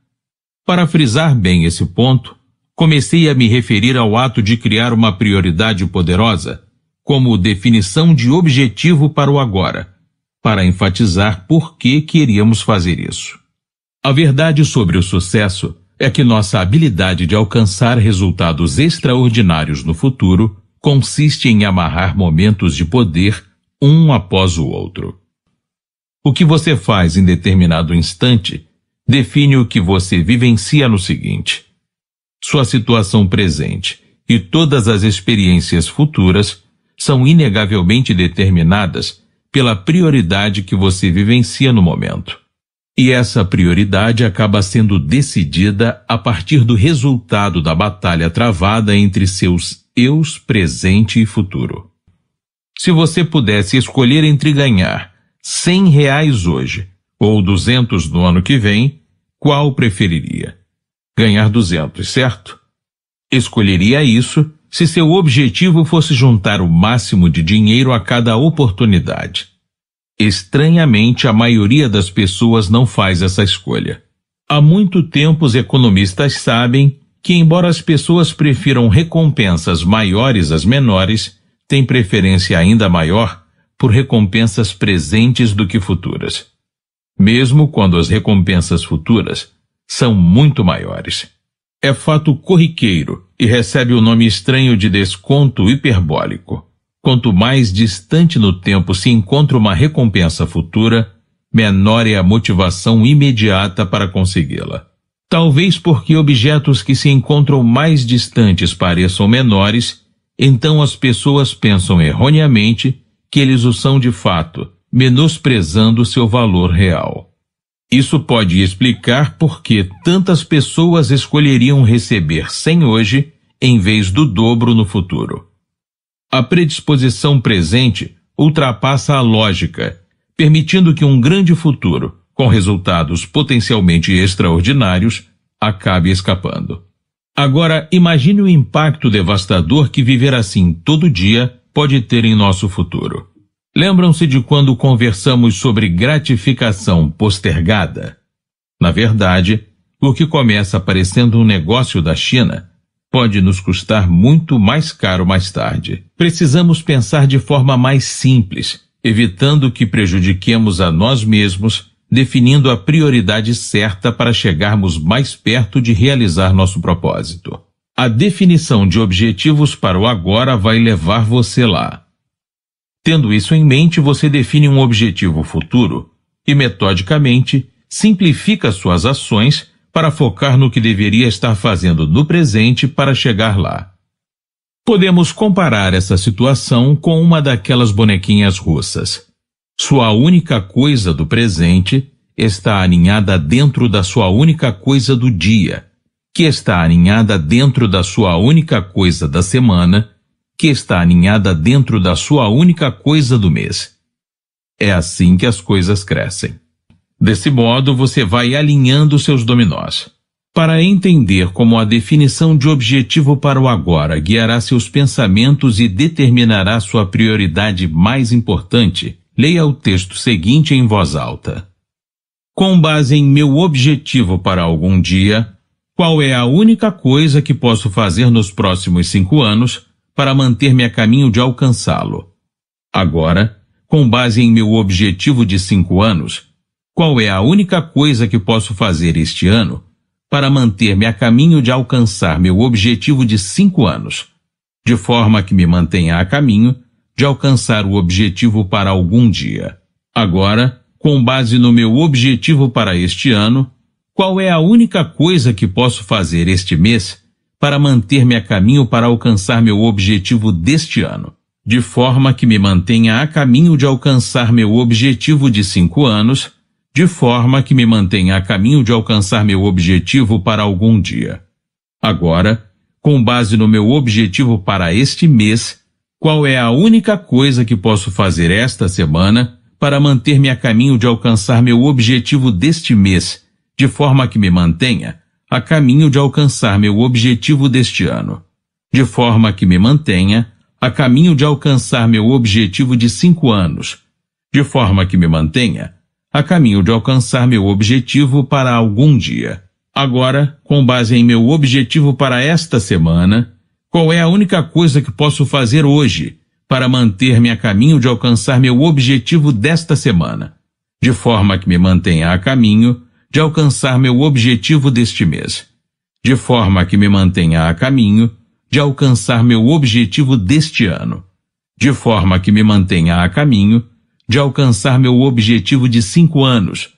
Para frisar bem esse ponto, comecei a me referir ao ato de criar uma prioridade poderosa como definição de objetivo para o agora, para enfatizar por que queríamos fazer isso. A verdade sobre o sucesso é que nossa habilidade de alcançar resultados extraordinários no futuro consiste em amarrar momentos de poder um após o outro. O que você faz em determinado instante define o que você vivencia no seguinte. Sua situação presente e todas as experiências futuras são inegavelmente determinadas pela prioridade que você vivencia no momento. E essa prioridade acaba sendo decidida a partir do resultado da batalha travada entre seus eus presente e futuro. Se você pudesse escolher entre ganhar 100 reais hoje ou 200 no ano que vem, qual preferiria? ganhar 200, certo? Escolheria isso se seu objetivo fosse juntar o máximo de dinheiro a cada oportunidade. Estranhamente, a maioria das pessoas não faz essa escolha. Há muito tempo, os economistas sabem que, embora as pessoas prefiram recompensas maiores às menores, têm preferência ainda maior por recompensas presentes do que futuras. Mesmo quando as recompensas futuras são muito maiores. É fato corriqueiro e recebe o nome estranho de desconto hiperbólico. Quanto mais distante no tempo se encontra uma recompensa futura, menor é a motivação imediata para consegui-la. Talvez porque objetos que se encontram mais distantes pareçam menores, então as pessoas pensam erroneamente que eles o são de fato, menosprezando seu valor real. Isso pode explicar por que tantas pessoas escolheriam receber 100 hoje em vez do dobro no futuro. A predisposição presente ultrapassa a lógica, permitindo que um grande futuro, com resultados potencialmente extraordinários, acabe escapando. Agora, imagine o impacto devastador que viver assim todo dia pode ter em nosso futuro. Lembram-se de quando conversamos sobre gratificação postergada? Na verdade, o que começa parecendo um negócio da China pode nos custar muito mais caro mais tarde. Precisamos pensar de forma mais simples, evitando que prejudiquemos a nós mesmos, definindo a prioridade certa para chegarmos mais perto de realizar nosso propósito. A definição de objetivos para o agora vai levar você lá. Tendo isso em mente, você define um objetivo futuro e, metodicamente, simplifica suas ações para focar no que deveria estar fazendo no presente para chegar lá. Podemos comparar essa situação com uma daquelas bonequinhas russas. Sua única coisa do presente está aninhada dentro da sua única coisa do dia, que está aninhada dentro da sua única coisa da semana que está aninhada dentro da sua única coisa do mês. É assim que as coisas crescem. Desse modo, você vai alinhando seus dominós. Para entender como a definição de objetivo para o agora guiará seus pensamentos e determinará sua prioridade mais importante, leia o texto seguinte em voz alta. Com base em meu objetivo para algum dia, qual é a única coisa que posso fazer nos próximos cinco anos para manter-me a caminho de alcançá-lo. Agora, com base em meu objetivo de cinco anos, qual é a única coisa que posso fazer este ano para manter-me a caminho de alcançar meu objetivo de cinco anos, de forma que me mantenha a caminho de alcançar o objetivo para algum dia. Agora, com base no meu objetivo para este ano, qual é a única coisa que posso fazer este mês para manter-me a caminho para alcançar meu objetivo deste ano, de forma que me mantenha a caminho de alcançar meu objetivo de cinco anos, de forma que me mantenha a caminho de alcançar meu objetivo para algum dia. Agora, com base no meu objetivo para este mês, qual é a única coisa que posso fazer esta semana para manter-me a caminho de alcançar meu objetivo deste mês, de forma que me mantenha a caminho de alcançar meu objetivo deste ano, de forma que me mantenha a caminho de alcançar meu objetivo de cinco anos, de forma que me mantenha a caminho de alcançar meu objetivo para algum dia. Agora, com base em meu objetivo para esta semana, qual é a única coisa que posso fazer hoje para manter-me a caminho de alcançar meu objetivo desta semana, de forma que me mantenha a caminho de alcançar meu objetivo deste mês, de forma que me mantenha a caminho de alcançar meu objetivo deste ano, de forma que me mantenha a caminho de alcançar meu objetivo de cinco anos,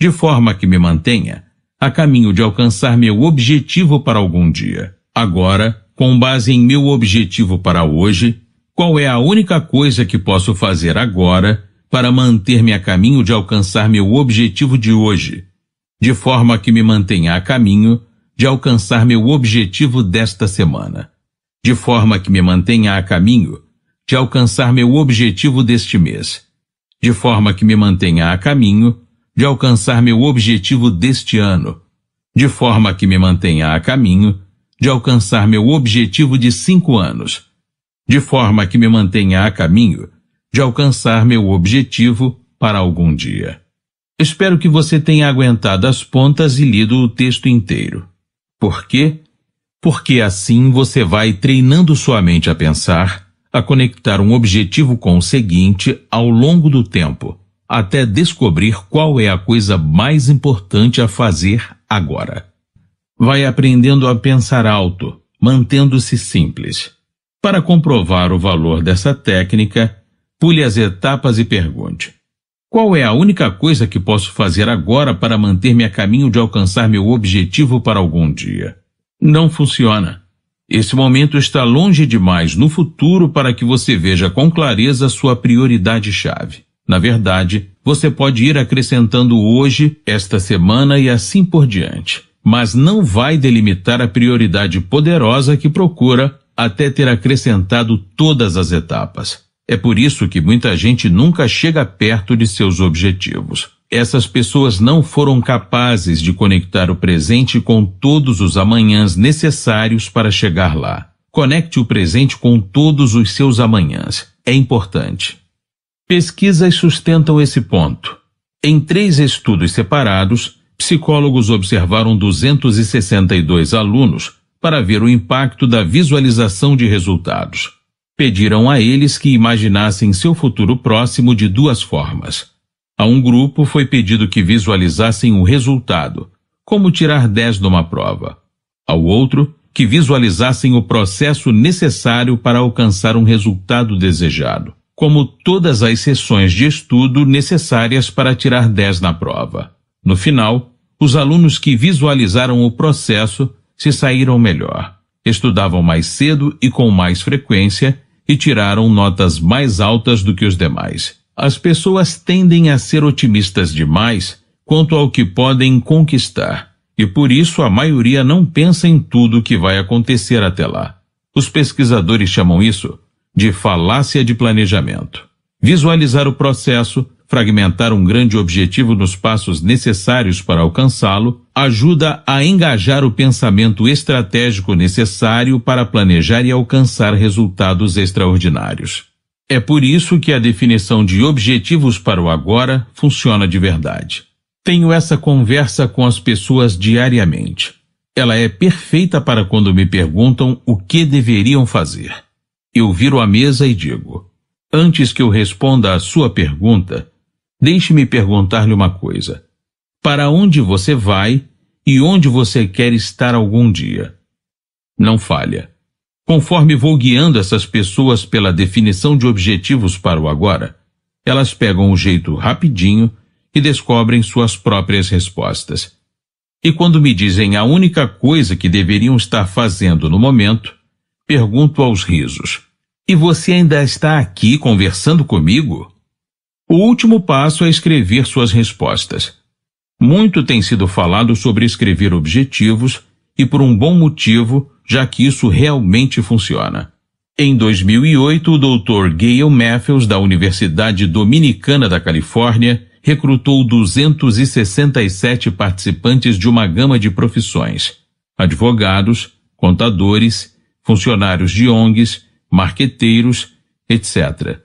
de forma que me mantenha a caminho de alcançar meu objetivo para algum dia. Agora, com base em meu objetivo para hoje, qual é a única coisa que posso fazer agora para manter-me a caminho de alcançar meu objetivo de hoje? de forma que me mantenha a caminho de alcançar meu objetivo desta semana, de forma que me mantenha a caminho de alcançar meu objetivo deste mês, de forma que me mantenha a caminho de alcançar meu objetivo deste ano, de forma que me mantenha a caminho de alcançar meu objetivo de cinco anos, de forma que me mantenha a caminho de alcançar meu objetivo para algum dia. Espero que você tenha aguentado as pontas e lido o texto inteiro. Por quê? Porque assim você vai treinando sua mente a pensar, a conectar um objetivo com o seguinte ao longo do tempo, até descobrir qual é a coisa mais importante a fazer agora. Vai aprendendo a pensar alto, mantendo-se simples. Para comprovar o valor dessa técnica, pule as etapas e pergunte: qual é a única coisa que posso fazer agora para manter-me a caminho de alcançar meu objetivo para algum dia? Não funciona. Esse momento está longe demais no futuro para que você veja com clareza sua prioridade-chave. Na verdade, você pode ir acrescentando hoje, esta semana e assim por diante, mas não vai delimitar a prioridade poderosa que procura até ter acrescentado todas as etapas. É por isso que muita gente nunca chega perto de seus objetivos. Essas pessoas não foram capazes de conectar o presente com todos os amanhãs necessários para chegar lá. Conecte o presente com todos os seus amanhãs. É importante. Pesquisas sustentam esse ponto. Em três estudos separados, psicólogos observaram 262 alunos para ver o impacto da visualização de resultados pediram a eles que imaginassem seu futuro próximo de duas formas. A um grupo foi pedido que visualizassem o resultado, como tirar 10 numa prova. Ao outro, que visualizassem o processo necessário para alcançar um resultado desejado, como todas as sessões de estudo necessárias para tirar 10 na prova. No final, os alunos que visualizaram o processo se saíram melhor, estudavam mais cedo e com mais frequência e tiraram notas mais altas do que os demais. As pessoas tendem a ser otimistas demais quanto ao que podem conquistar, e por isso a maioria não pensa em tudo o que vai acontecer até lá. Os pesquisadores chamam isso de falácia de planejamento. Visualizar o processo, fragmentar um grande objetivo nos passos necessários para alcançá-lo ajuda a engajar o pensamento estratégico necessário para planejar e alcançar resultados extraordinários. É por isso que a definição de objetivos para o agora funciona de verdade. Tenho essa conversa com as pessoas diariamente. Ela é perfeita para quando me perguntam o que deveriam fazer. Eu viro a mesa e digo: Antes que eu responda à sua pergunta, deixe-me perguntar-lhe uma coisa para onde você vai e onde você quer estar algum dia. Não falha. Conforme vou guiando essas pessoas pela definição de objetivos para o agora, elas pegam o jeito rapidinho e descobrem suas próprias respostas. E quando me dizem a única coisa que deveriam estar fazendo no momento, pergunto aos risos: E você ainda está aqui conversando comigo? O último passo é escrever suas respostas. Muito tem sido falado sobre escrever objetivos e por um bom motivo, já que isso realmente funciona. Em 2008, o Dr. Gail Matthews, da Universidade Dominicana da Califórnia, recrutou 267 participantes de uma gama de profissões: advogados, contadores, funcionários de ONGs, marqueteiros, etc.,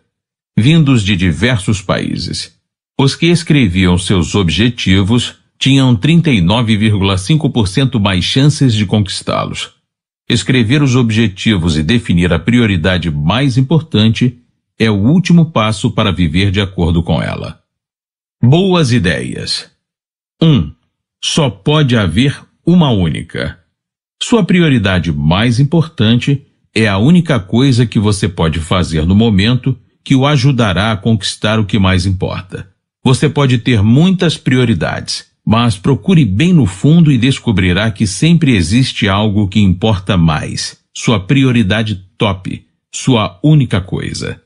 vindos de diversos países. Os que escreviam seus objetivos tinham 39,5% mais chances de conquistá-los. Escrever os objetivos e definir a prioridade mais importante é o último passo para viver de acordo com ela. Boas ideias. 1. Um, só pode haver uma única. Sua prioridade mais importante é a única coisa que você pode fazer no momento que o ajudará a conquistar o que mais importa. Você pode ter muitas prioridades, mas procure bem no fundo e descobrirá que sempre existe algo que importa mais. Sua prioridade top, sua única coisa.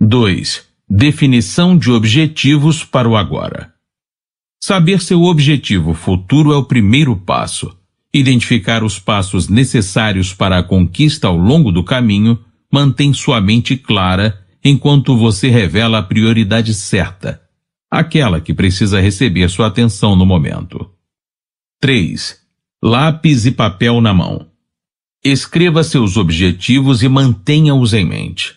2. Definição de objetivos para o agora. Saber seu objetivo futuro é o primeiro passo. Identificar os passos necessários para a conquista ao longo do caminho mantém sua mente clara enquanto você revela a prioridade certa aquela que precisa receber sua atenção no momento. 3. Lápis e papel na mão. Escreva seus objetivos e mantenha-os em mente.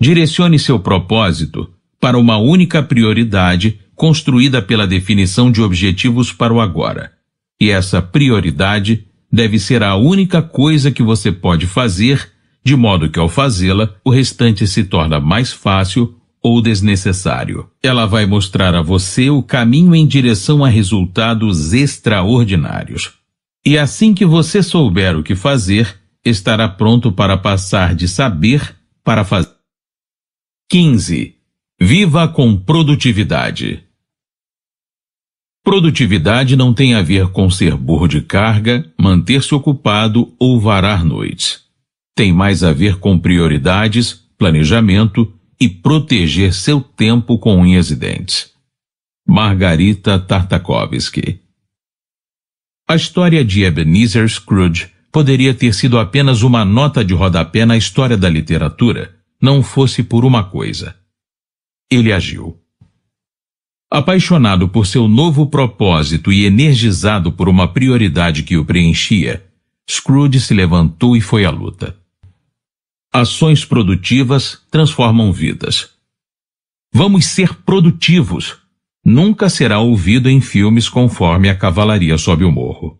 Direcione seu propósito para uma única prioridade construída pela definição de objetivos para o agora. E essa prioridade deve ser a única coisa que você pode fazer, de modo que ao fazê-la, o restante se torna mais fácil ou desnecessário. Ela vai mostrar a você o caminho em direção a resultados extraordinários. E assim que você souber o que fazer, estará pronto para passar de saber para fazer. 15. Viva com produtividade. Produtividade não tem a ver com ser burro de carga, manter-se ocupado ou varar noites. Tem mais a ver com prioridades, planejamento, e proteger seu tempo com unhas e dentes. Margarita Tartakovsky A história de Ebenezer Scrooge poderia ter sido apenas uma nota de rodapé na história da literatura, não fosse por uma coisa. Ele agiu. Apaixonado por seu novo propósito e energizado por uma prioridade que o preenchia, Scrooge se levantou e foi à luta. Ações produtivas transformam vidas. Vamos ser produtivos. Nunca será ouvido em filmes conforme a cavalaria sobe o morro.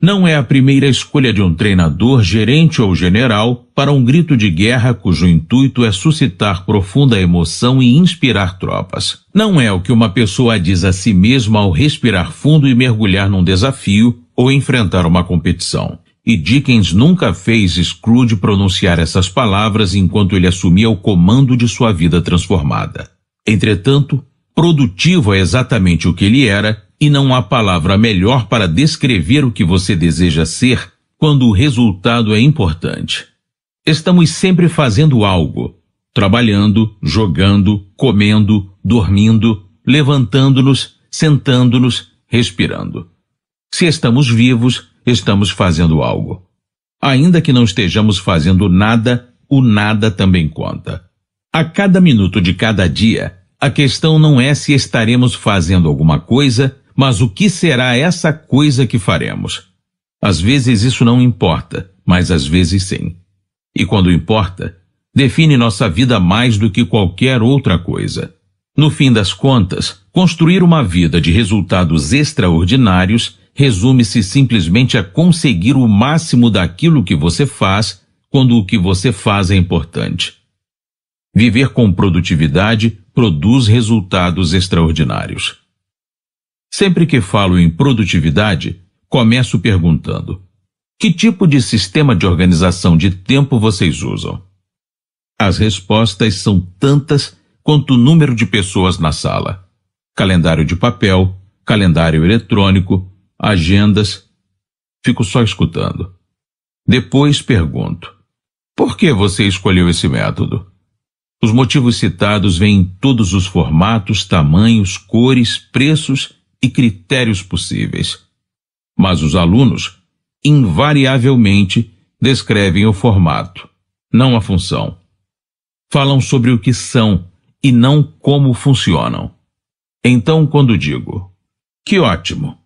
Não é a primeira escolha de um treinador, gerente ou general para um grito de guerra cujo intuito é suscitar profunda emoção e inspirar tropas. Não é o que uma pessoa diz a si mesma ao respirar fundo e mergulhar num desafio ou enfrentar uma competição e Dickens nunca fez Scrooge pronunciar essas palavras enquanto ele assumia o comando de sua vida transformada. Entretanto, produtivo é exatamente o que ele era e não há palavra melhor para descrever o que você deseja ser quando o resultado é importante. Estamos sempre fazendo algo, trabalhando, jogando, comendo, dormindo, levantando-nos, sentando-nos, respirando. Se estamos vivos, estamos fazendo algo. Ainda que não estejamos fazendo nada, o nada também conta. A cada minuto de cada dia, a questão não é se estaremos fazendo alguma coisa, mas o que será essa coisa que faremos. Às vezes isso não importa, mas às vezes sim. E quando importa, define nossa vida mais do que qualquer outra coisa. No fim das contas, construir uma vida de resultados extraordinários resume-se simplesmente a conseguir o máximo daquilo que você faz quando o que você faz é importante. Viver com produtividade produz resultados extraordinários. Sempre que falo em produtividade, começo perguntando: que tipo de sistema de organização de tempo vocês usam? As respostas são tantas quanto o número de pessoas na sala: calendário de papel, calendário eletrônico, agendas. Fico só escutando. Depois pergunto: por que você escolheu esse método? Os motivos citados vêm em todos os formatos, tamanhos, cores, preços e critérios possíveis. Mas os alunos, invariavelmente, descrevem o formato, não a função. Falam sobre o que são e não como funcionam. Então, quando digo, que ótimo!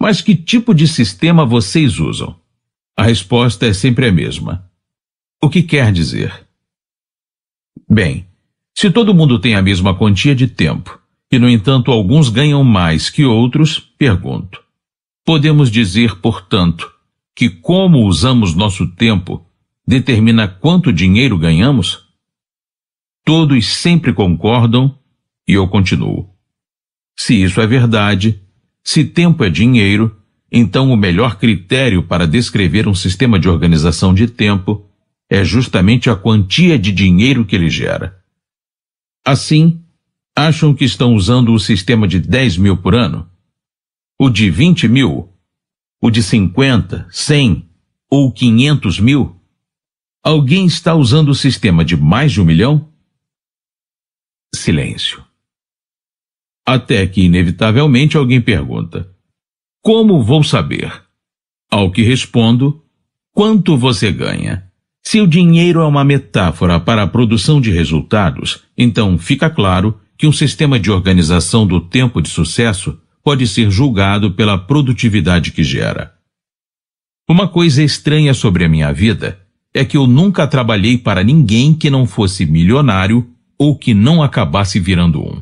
Mas que tipo de sistema vocês usam? A resposta é sempre a mesma. O que quer dizer? Bem, se todo mundo tem a mesma quantia de tempo, e no entanto alguns ganham mais que outros, pergunto. Podemos dizer, portanto, que como usamos nosso tempo determina quanto dinheiro ganhamos? Todos sempre concordam e eu continuo. Se isso é verdade, se tempo é dinheiro, então o melhor critério para descrever um sistema de organização de tempo é justamente a quantia de dinheiro que ele gera. Assim, acham que estão usando o sistema de 10 mil por ano? O de 20 mil? O de 50, 100 ou 500 mil? Alguém está usando o sistema de mais de um milhão? Silêncio até que, inevitavelmente, alguém pergunta: Como vou saber? Ao que respondo: Quanto você ganha? Se o dinheiro é uma metáfora para a produção de resultados, então fica claro que um sistema de organização do tempo de sucesso pode ser julgado pela produtividade que gera. Uma coisa estranha sobre a minha vida é que eu nunca trabalhei para ninguém que não fosse milionário ou que não acabasse virando um.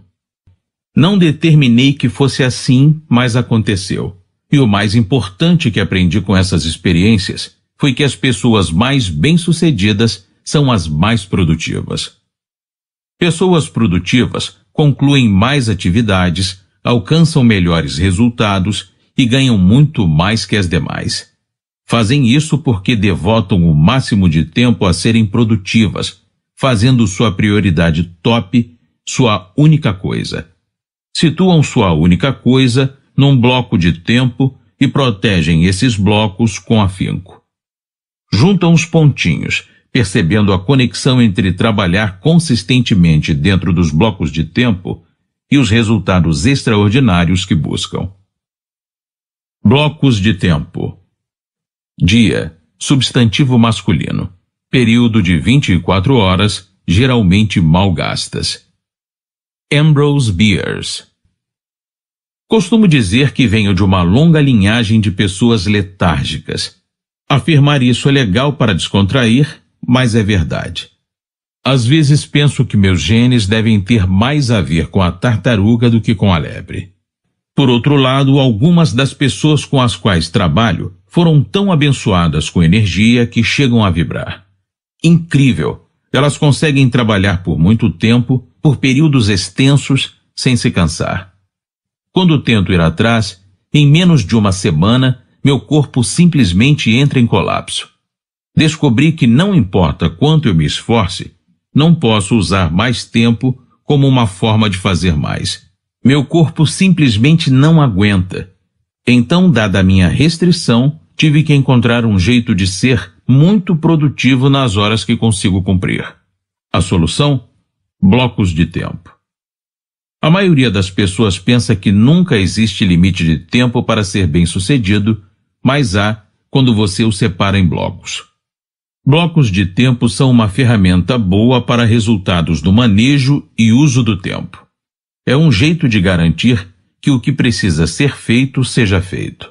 Não determinei que fosse assim, mas aconteceu. E o mais importante que aprendi com essas experiências foi que as pessoas mais bem-sucedidas são as mais produtivas. Pessoas produtivas concluem mais atividades, alcançam melhores resultados e ganham muito mais que as demais. Fazem isso porque devotam o máximo de tempo a serem produtivas, fazendo sua prioridade top sua única coisa situam sua única coisa num bloco de tempo e protegem esses blocos com afinco. Juntam os pontinhos, percebendo a conexão entre trabalhar consistentemente dentro dos blocos de tempo e os resultados extraordinários que buscam. Blocos de tempo: Dia, substantivo masculino, período de 24 horas, geralmente mal gastas. Ambrose Beers. Costumo dizer que venho de uma longa linhagem de pessoas letárgicas. Afirmar isso é legal para descontrair, mas é verdade. Às vezes penso que meus genes devem ter mais a ver com a tartaruga do que com a lebre. Por outro lado, algumas das pessoas com as quais trabalho foram tão abençoadas com energia que chegam a vibrar. Incrível! Elas conseguem trabalhar por muito tempo por períodos extensos, sem se cansar. Quando tento ir atrás, em menos de uma semana, meu corpo simplesmente entra em colapso. Descobri que não importa quanto eu me esforce, não posso usar mais tempo como uma forma de fazer mais. Meu corpo simplesmente não aguenta. Então, dada a minha restrição, tive que encontrar um jeito de ser muito produtivo nas horas que consigo cumprir. A solução? Blocos de tempo. A maioria das pessoas pensa que nunca existe limite de tempo para ser bem-sucedido, mas há quando você o separa em blocos. Blocos de tempo são uma ferramenta boa para resultados do manejo e uso do tempo. É um jeito de garantir que o que precisa ser feito seja feito.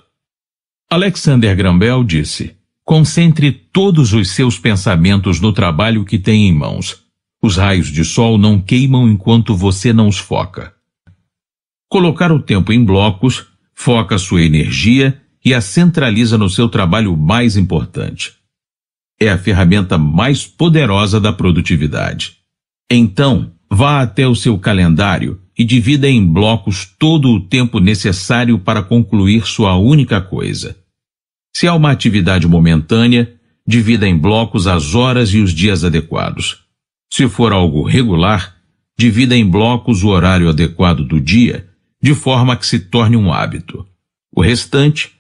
Alexander Graham Bell disse: Concentre todos os seus pensamentos no trabalho que tem em mãos os raios de sol não queimam enquanto você não os foca. Colocar o tempo em blocos foca sua energia e a centraliza no seu trabalho mais importante. É a ferramenta mais poderosa da produtividade. Então, vá até o seu calendário e divida em blocos todo o tempo necessário para concluir sua única coisa. Se há uma atividade momentânea, divida em blocos as horas e os dias adequados. Se for algo regular, divida em blocos o horário adequado do dia, de forma que se torne um hábito. O restante,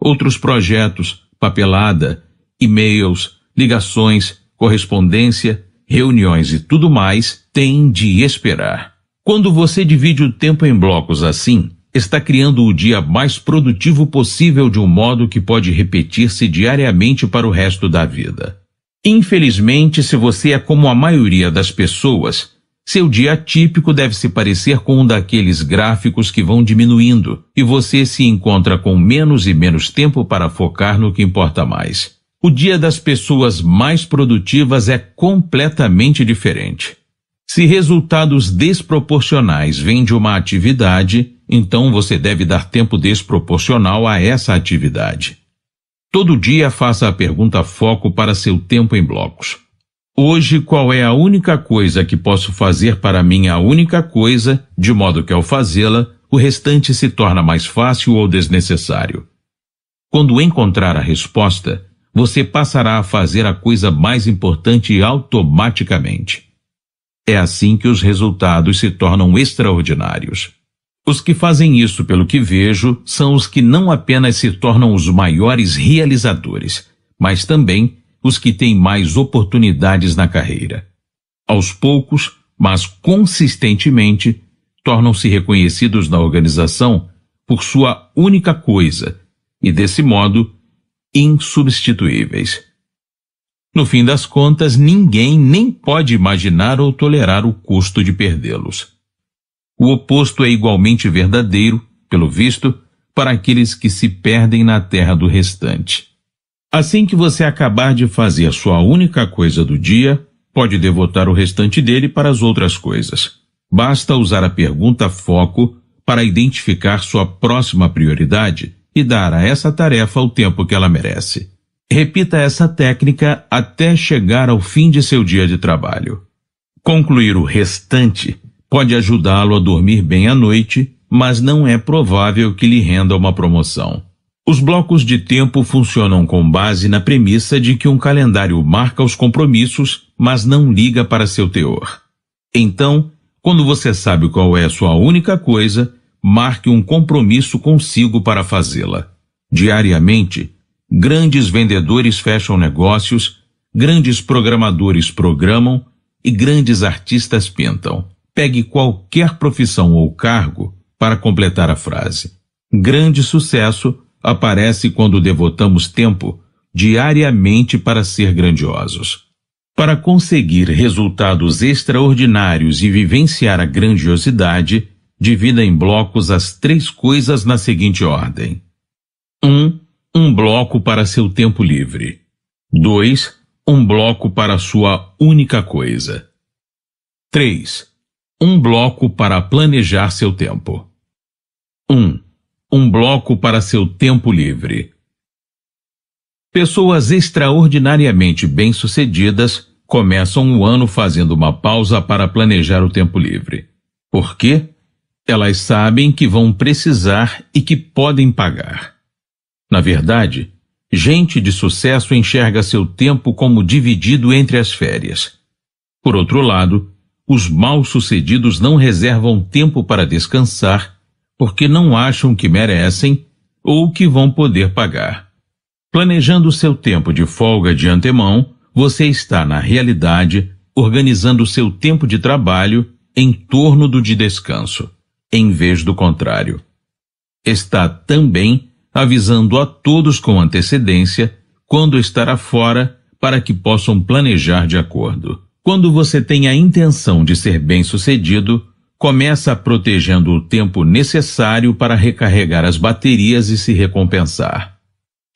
outros projetos, papelada, e-mails, ligações, correspondência, reuniões e tudo mais, tem de esperar. Quando você divide o tempo em blocos assim, está criando o dia mais produtivo possível de um modo que pode repetir-se diariamente para o resto da vida. Infelizmente, se você é como a maioria das pessoas, seu dia típico deve se parecer com um daqueles gráficos que vão diminuindo e você se encontra com menos e menos tempo para focar no que importa mais. O dia das pessoas mais produtivas é completamente diferente. Se resultados desproporcionais vêm de uma atividade, então você deve dar tempo desproporcional a essa atividade. Todo dia faça a pergunta foco para seu tempo em blocos. Hoje, qual é a única coisa que posso fazer para mim a única coisa, de modo que ao fazê-la, o restante se torna mais fácil ou desnecessário? Quando encontrar a resposta, você passará a fazer a coisa mais importante automaticamente. É assim que os resultados se tornam extraordinários. Os que fazem isso, pelo que vejo, são os que não apenas se tornam os maiores realizadores, mas também os que têm mais oportunidades na carreira. Aos poucos, mas consistentemente, tornam-se reconhecidos na organização por sua única coisa e, desse modo, insubstituíveis. No fim das contas, ninguém nem pode imaginar ou tolerar o custo de perdê-los. O oposto é igualmente verdadeiro, pelo visto, para aqueles que se perdem na terra do restante. Assim que você acabar de fazer sua única coisa do dia, pode devotar o restante dele para as outras coisas. Basta usar a pergunta foco para identificar sua próxima prioridade e dar a essa tarefa o tempo que ela merece. Repita essa técnica até chegar ao fim de seu dia de trabalho. Concluir o restante pode ajudá-lo a dormir bem à noite, mas não é provável que lhe renda uma promoção. Os blocos de tempo funcionam com base na premissa de que um calendário marca os compromissos, mas não liga para seu teor. Então, quando você sabe qual é a sua única coisa, marque um compromisso consigo para fazê-la. Diariamente, grandes vendedores fecham negócios, grandes programadores programam e grandes artistas pintam. Pegue qualquer profissão ou cargo para completar a frase. Grande sucesso aparece quando devotamos tempo diariamente para ser grandiosos. Para conseguir resultados extraordinários e vivenciar a grandiosidade, divida em blocos as três coisas na seguinte ordem: 1. Um, um bloco para seu tempo livre. 2. Um bloco para sua única coisa. 3. Um bloco para planejar seu tempo. 1. Um, um bloco para seu tempo livre. Pessoas extraordinariamente bem-sucedidas começam o ano fazendo uma pausa para planejar o tempo livre. Por quê? Elas sabem que vão precisar e que podem pagar. Na verdade, gente de sucesso enxerga seu tempo como dividido entre as férias. Por outro lado, os mal-sucedidos não reservam tempo para descansar porque não acham que merecem ou que vão poder pagar. Planejando seu tempo de folga de antemão, você está, na realidade, organizando seu tempo de trabalho em torno do de descanso, em vez do contrário. Está também avisando a todos com antecedência quando estará fora para que possam planejar de acordo. Quando você tem a intenção de ser bem-sucedido, começa protegendo o tempo necessário para recarregar as baterias e se recompensar.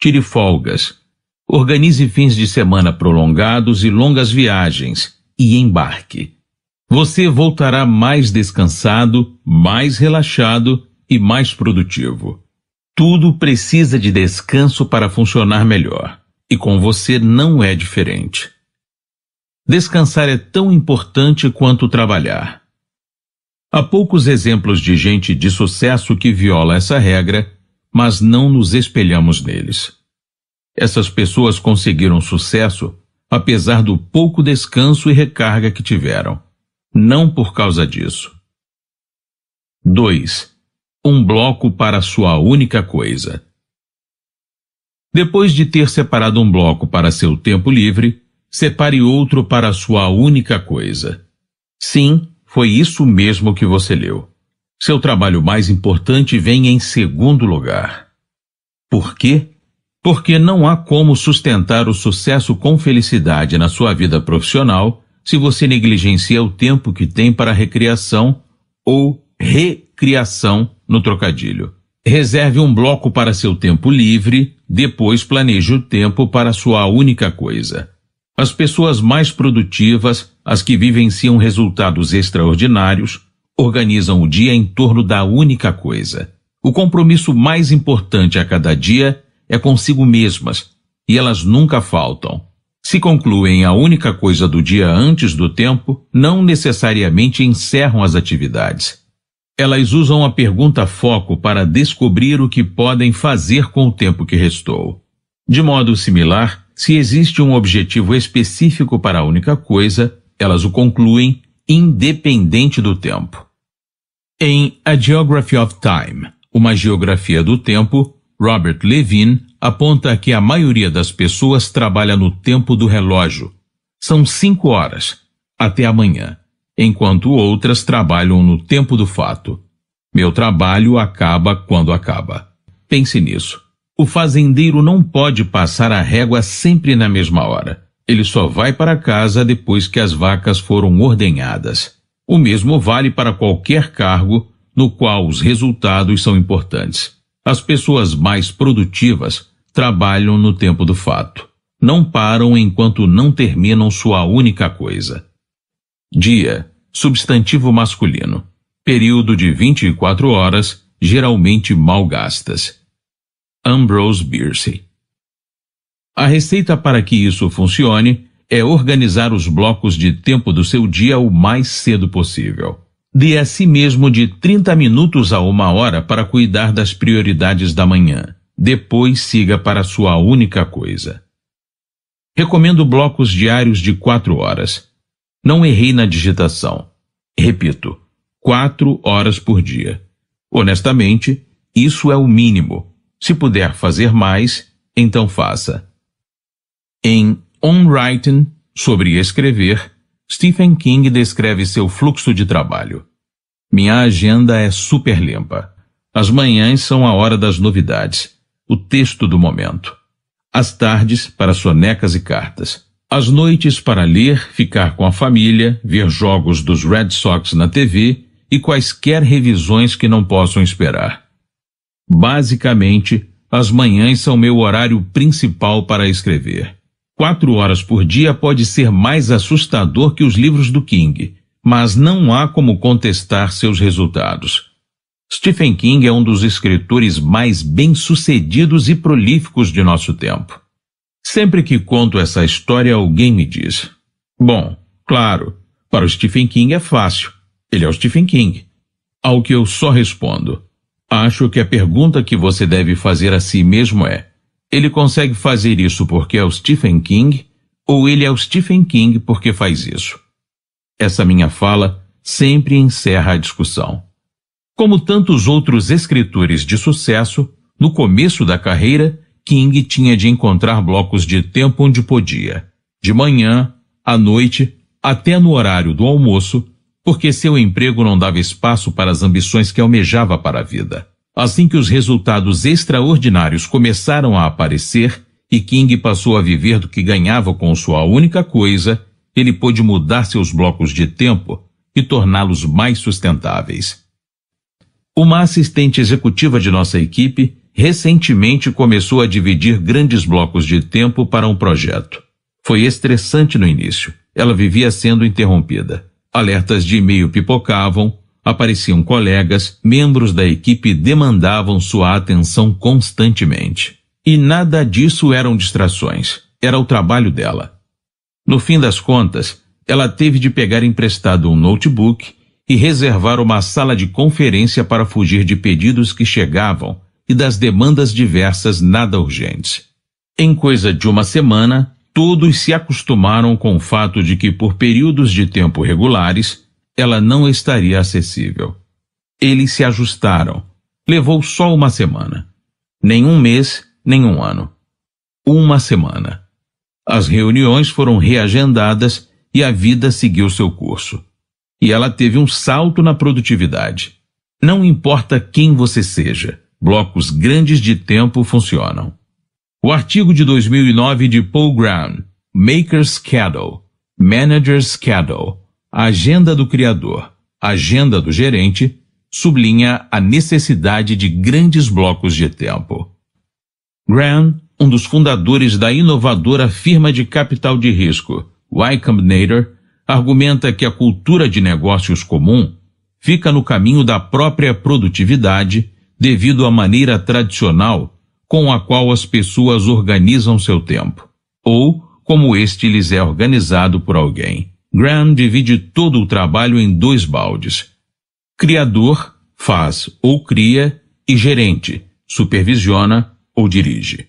Tire folgas. Organize fins de semana prolongados e longas viagens e embarque. Você voltará mais descansado, mais relaxado e mais produtivo. Tudo precisa de descanso para funcionar melhor, e com você não é diferente. Descansar é tão importante quanto trabalhar. Há poucos exemplos de gente de sucesso que viola essa regra, mas não nos espelhamos neles. Essas pessoas conseguiram sucesso apesar do pouco descanso e recarga que tiveram, não por causa disso. 2. Um bloco para sua única coisa. Depois de ter separado um bloco para seu tempo livre, separe outro para sua única coisa. Sim, foi isso mesmo que você leu. Seu trabalho mais importante vem em segundo lugar. Por quê? Porque não há como sustentar o sucesso com felicidade na sua vida profissional se você negligencia o tempo que tem para recreação ou recriação no trocadilho. Reserve um bloco para seu tempo livre, depois planeje o tempo para sua única coisa. As pessoas mais produtivas, as que vivenciam resultados extraordinários, organizam o dia em torno da única coisa. O compromisso mais importante a cada dia é consigo mesmas, e elas nunca faltam. Se concluem a única coisa do dia antes do tempo, não necessariamente encerram as atividades. Elas usam a pergunta foco para descobrir o que podem fazer com o tempo que restou. De modo similar, se existe um objetivo específico para a única coisa, elas o concluem independente do tempo. Em A Geography of Time, uma geografia do tempo, Robert Levine aponta que a maioria das pessoas trabalha no tempo do relógio. São cinco horas, até amanhã, enquanto outras trabalham no tempo do fato. Meu trabalho acaba quando acaba. Pense nisso. O fazendeiro não pode passar a régua sempre na mesma hora. Ele só vai para casa depois que as vacas foram ordenhadas. O mesmo vale para qualquer cargo no qual os resultados são importantes. As pessoas mais produtivas trabalham no tempo do fato. Não param enquanto não terminam sua única coisa. Dia, substantivo masculino. Período de 24 horas, geralmente mal gastas. Ambrose Bierce. A receita para que isso funcione é organizar os blocos de tempo do seu dia o mais cedo possível. Dê a si mesmo de 30 minutos a uma hora para cuidar das prioridades da manhã. Depois siga para sua única coisa. Recomendo blocos diários de 4 horas. Não errei na digitação. Repito, 4 horas por dia. Honestamente, isso é o mínimo se puder fazer mais, então faça. Em On Writing, sobre escrever, Stephen King descreve seu fluxo de trabalho. Minha agenda é super limpa. As manhãs são a hora das novidades, o texto do momento. As tardes para sonecas e cartas. As noites para ler, ficar com a família, ver jogos dos Red Sox na TV e quaisquer revisões que não possam esperar. Basicamente, as manhãs são meu horário principal para escrever. Quatro horas por dia pode ser mais assustador que os livros do King, mas não há como contestar seus resultados. Stephen King é um dos escritores mais bem-sucedidos e prolíficos de nosso tempo. Sempre que conto essa história, alguém me diz: Bom, claro, para o Stephen King é fácil. Ele é o Stephen King. Ao que eu só respondo: Acho que a pergunta que você deve fazer a si mesmo é: ele consegue fazer isso porque é o Stephen King? Ou ele é o Stephen King porque faz isso? Essa minha fala sempre encerra a discussão. Como tantos outros escritores de sucesso, no começo da carreira, King tinha de encontrar blocos de tempo onde podia, de manhã, à noite, até no horário do almoço, porque seu emprego não dava espaço para as ambições que almejava para a vida. Assim que os resultados extraordinários começaram a aparecer e King passou a viver do que ganhava com sua única coisa, ele pôde mudar seus blocos de tempo e torná-los mais sustentáveis. Uma assistente executiva de nossa equipe recentemente começou a dividir grandes blocos de tempo para um projeto. Foi estressante no início. Ela vivia sendo interrompida. Alertas de e-mail pipocavam, apareciam colegas, membros da equipe demandavam sua atenção constantemente. E nada disso eram distrações, era o trabalho dela. No fim das contas, ela teve de pegar emprestado um notebook e reservar uma sala de conferência para fugir de pedidos que chegavam e das demandas diversas nada urgentes. Em coisa de uma semana, todos se acostumaram com o fato de que, por períodos de tempo regulares, ela não estaria acessível. Eles se ajustaram. Levou só uma semana. Nenhum mês, nenhum ano. Uma semana. As reuniões foram reagendadas e a vida seguiu seu curso. E ela teve um salto na produtividade. Não importa quem você seja, blocos grandes de tempo funcionam. O artigo de 2009 de Paul Graham, Maker's Cattle, Manager's Cattle, Agenda do Criador, Agenda do Gerente, sublinha a necessidade de grandes blocos de tempo. Graham, um dos fundadores da inovadora firma de capital de risco, Y Combinator, argumenta que a cultura de negócios comum fica no caminho da própria produtividade devido à maneira tradicional com a qual as pessoas organizam seu tempo, ou como este lhes é organizado por alguém. Graham divide todo o trabalho em dois baldes. Criador faz ou cria e gerente supervisiona ou dirige.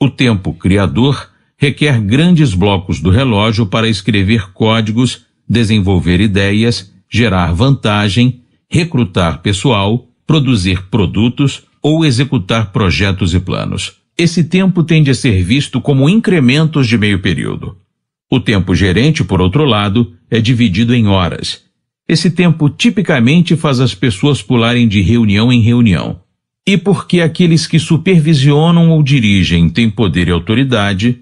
O tempo criador requer grandes blocos do relógio para escrever códigos, desenvolver ideias, gerar vantagem, recrutar pessoal, produzir produtos, ou executar projetos e planos. Esse tempo tende a ser visto como incrementos de meio período. O tempo gerente, por outro lado, é dividido em horas. Esse tempo tipicamente faz as pessoas pularem de reunião em reunião. E porque aqueles que supervisionam ou dirigem têm poder e autoridade,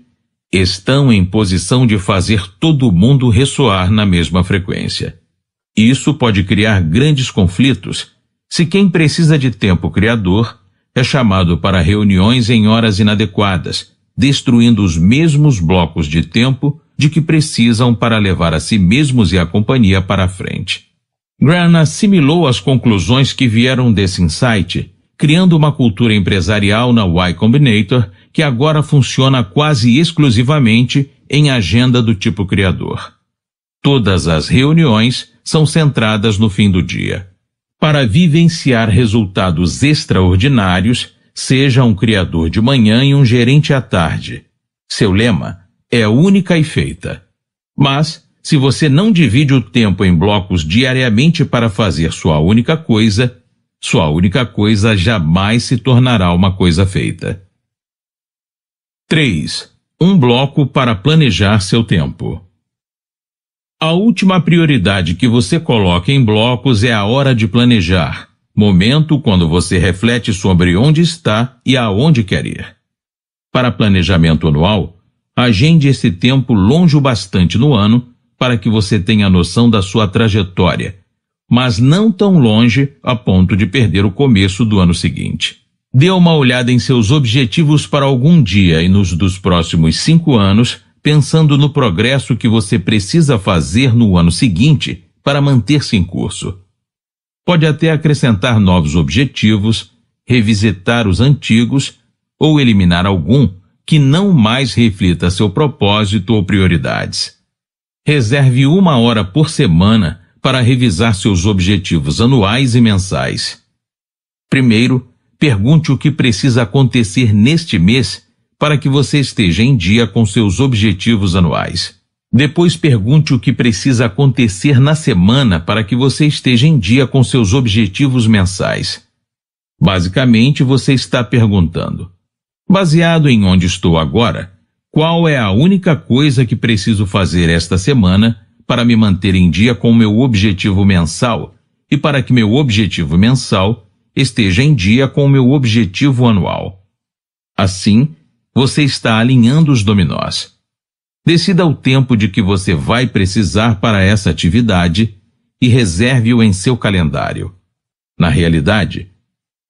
estão em posição de fazer todo mundo ressoar na mesma frequência. Isso pode criar grandes conflitos se quem precisa de tempo criador é chamado para reuniões em horas inadequadas, destruindo os mesmos blocos de tempo de que precisam para levar a si mesmos e a companhia para a frente. Gran assimilou as conclusões que vieram desse insight, criando uma cultura empresarial na Y Combinator que agora funciona quase exclusivamente em agenda do tipo criador. Todas as reuniões são centradas no fim do dia. Para vivenciar resultados extraordinários, seja um criador de manhã e um gerente à tarde. Seu lema é única e feita. Mas, se você não divide o tempo em blocos diariamente para fazer sua única coisa, sua única coisa jamais se tornará uma coisa feita. 3. Um bloco para planejar seu tempo. A última prioridade que você coloca em blocos é a hora de planejar, momento quando você reflete sobre onde está e aonde quer ir. Para planejamento anual, agende esse tempo longe o bastante no ano para que você tenha noção da sua trajetória, mas não tão longe a ponto de perder o começo do ano seguinte. Dê uma olhada em seus objetivos para algum dia e nos dos próximos cinco anos pensando no progresso que você precisa fazer no ano seguinte para manter-se em curso. Pode até acrescentar novos objetivos, revisitar os antigos ou eliminar algum que não mais reflita seu propósito ou prioridades. Reserve uma hora por semana para revisar seus objetivos anuais e mensais. Primeiro, pergunte o que precisa acontecer neste mês para que você esteja em dia com seus objetivos anuais. Depois pergunte o que precisa acontecer na semana para que você esteja em dia com seus objetivos mensais. Basicamente, você está perguntando: baseado em onde estou agora, qual é a única coisa que preciso fazer esta semana para me manter em dia com meu objetivo mensal e para que meu objetivo mensal esteja em dia com meu objetivo anual? Assim, você está alinhando os dominós. Decida o tempo de que você vai precisar para essa atividade e reserve-o em seu calendário. Na realidade,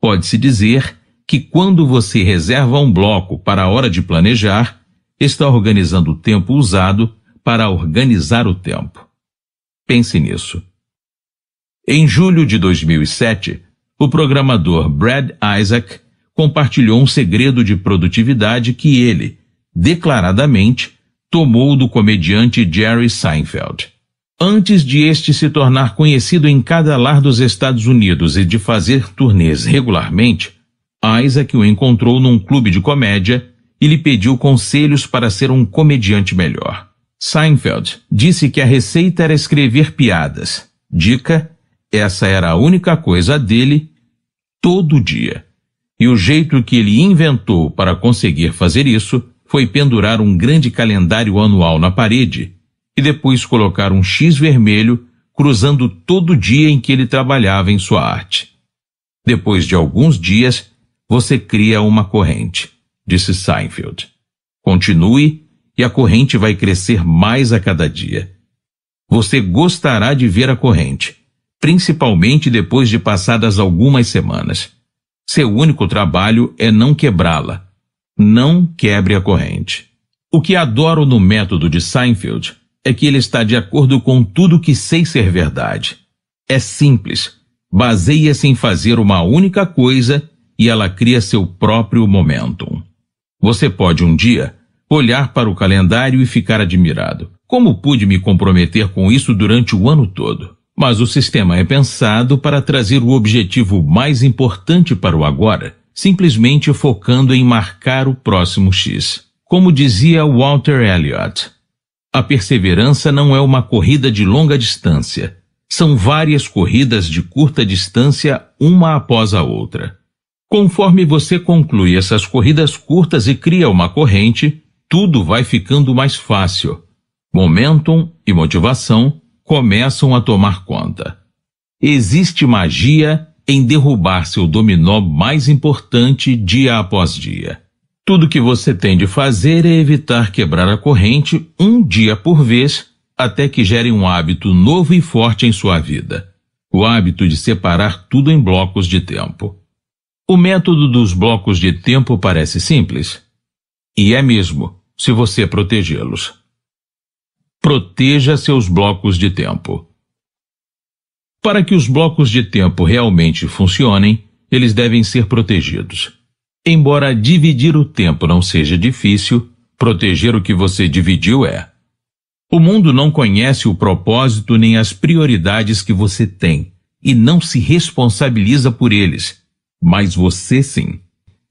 pode-se dizer que quando você reserva um bloco para a hora de planejar, está organizando o tempo usado para organizar o tempo. Pense nisso. Em julho de 2007, o programador Brad Isaac compartilhou um segredo de produtividade que ele, declaradamente, tomou do comediante Jerry Seinfeld. Antes de este se tornar conhecido em cada lar dos Estados Unidos e de fazer turnês regularmente, Isaac o encontrou num clube de comédia e lhe pediu conselhos para ser um comediante melhor. Seinfeld disse que a receita era escrever piadas. Dica: essa era a única coisa dele todo dia. E o jeito que ele inventou para conseguir fazer isso foi pendurar um grande calendário anual na parede e depois colocar um X vermelho cruzando todo o dia em que ele trabalhava em sua arte. Depois de alguns dias, você cria uma corrente, disse Seinfeld. Continue e a corrente vai crescer mais a cada dia. Você gostará de ver a corrente, principalmente depois de passadas algumas semanas. Seu único trabalho é não quebrá-la. Não quebre a corrente. O que adoro no método de Seinfeld é que ele está de acordo com tudo que sei ser verdade. É simples. Baseia-se em fazer uma única coisa e ela cria seu próprio momentum. Você pode um dia olhar para o calendário e ficar admirado. Como pude me comprometer com isso durante o ano todo? Mas o sistema é pensado para trazer o objetivo mais importante para o agora, simplesmente focando em marcar o próximo X. Como dizia Walter Elliott, a perseverança não é uma corrida de longa distância. São várias corridas de curta distância, uma após a outra. Conforme você conclui essas corridas curtas e cria uma corrente, tudo vai ficando mais fácil. Momentum e motivação começam a tomar conta. Existe magia em derrubar seu dominó mais importante dia após dia. Tudo que você tem de fazer é evitar quebrar a corrente um dia por vez até que gere um hábito novo e forte em sua vida. O hábito de separar tudo em blocos de tempo. O método dos blocos de tempo parece simples. E é mesmo, se você protegê-los proteja seus blocos de tempo. Para que os blocos de tempo realmente funcionem, eles devem ser protegidos. Embora dividir o tempo não seja difícil, proteger o que você dividiu é. O mundo não conhece o propósito nem as prioridades que você tem e não se responsabiliza por eles, mas você sim.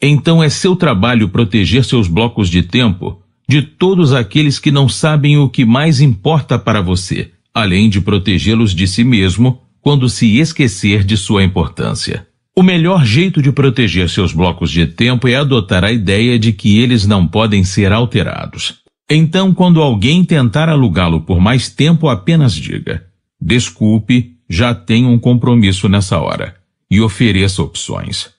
Então é seu trabalho proteger seus blocos de tempo de todos aqueles que não sabem o que mais importa para você, além de protegê-los de si mesmo quando se esquecer de sua importância. O melhor jeito de proteger seus blocos de tempo é adotar a ideia de que eles não podem ser alterados. Então, quando alguém tentar alugá-lo por mais tempo, apenas diga: Desculpe, já tenho um compromisso nessa hora, e ofereça opções.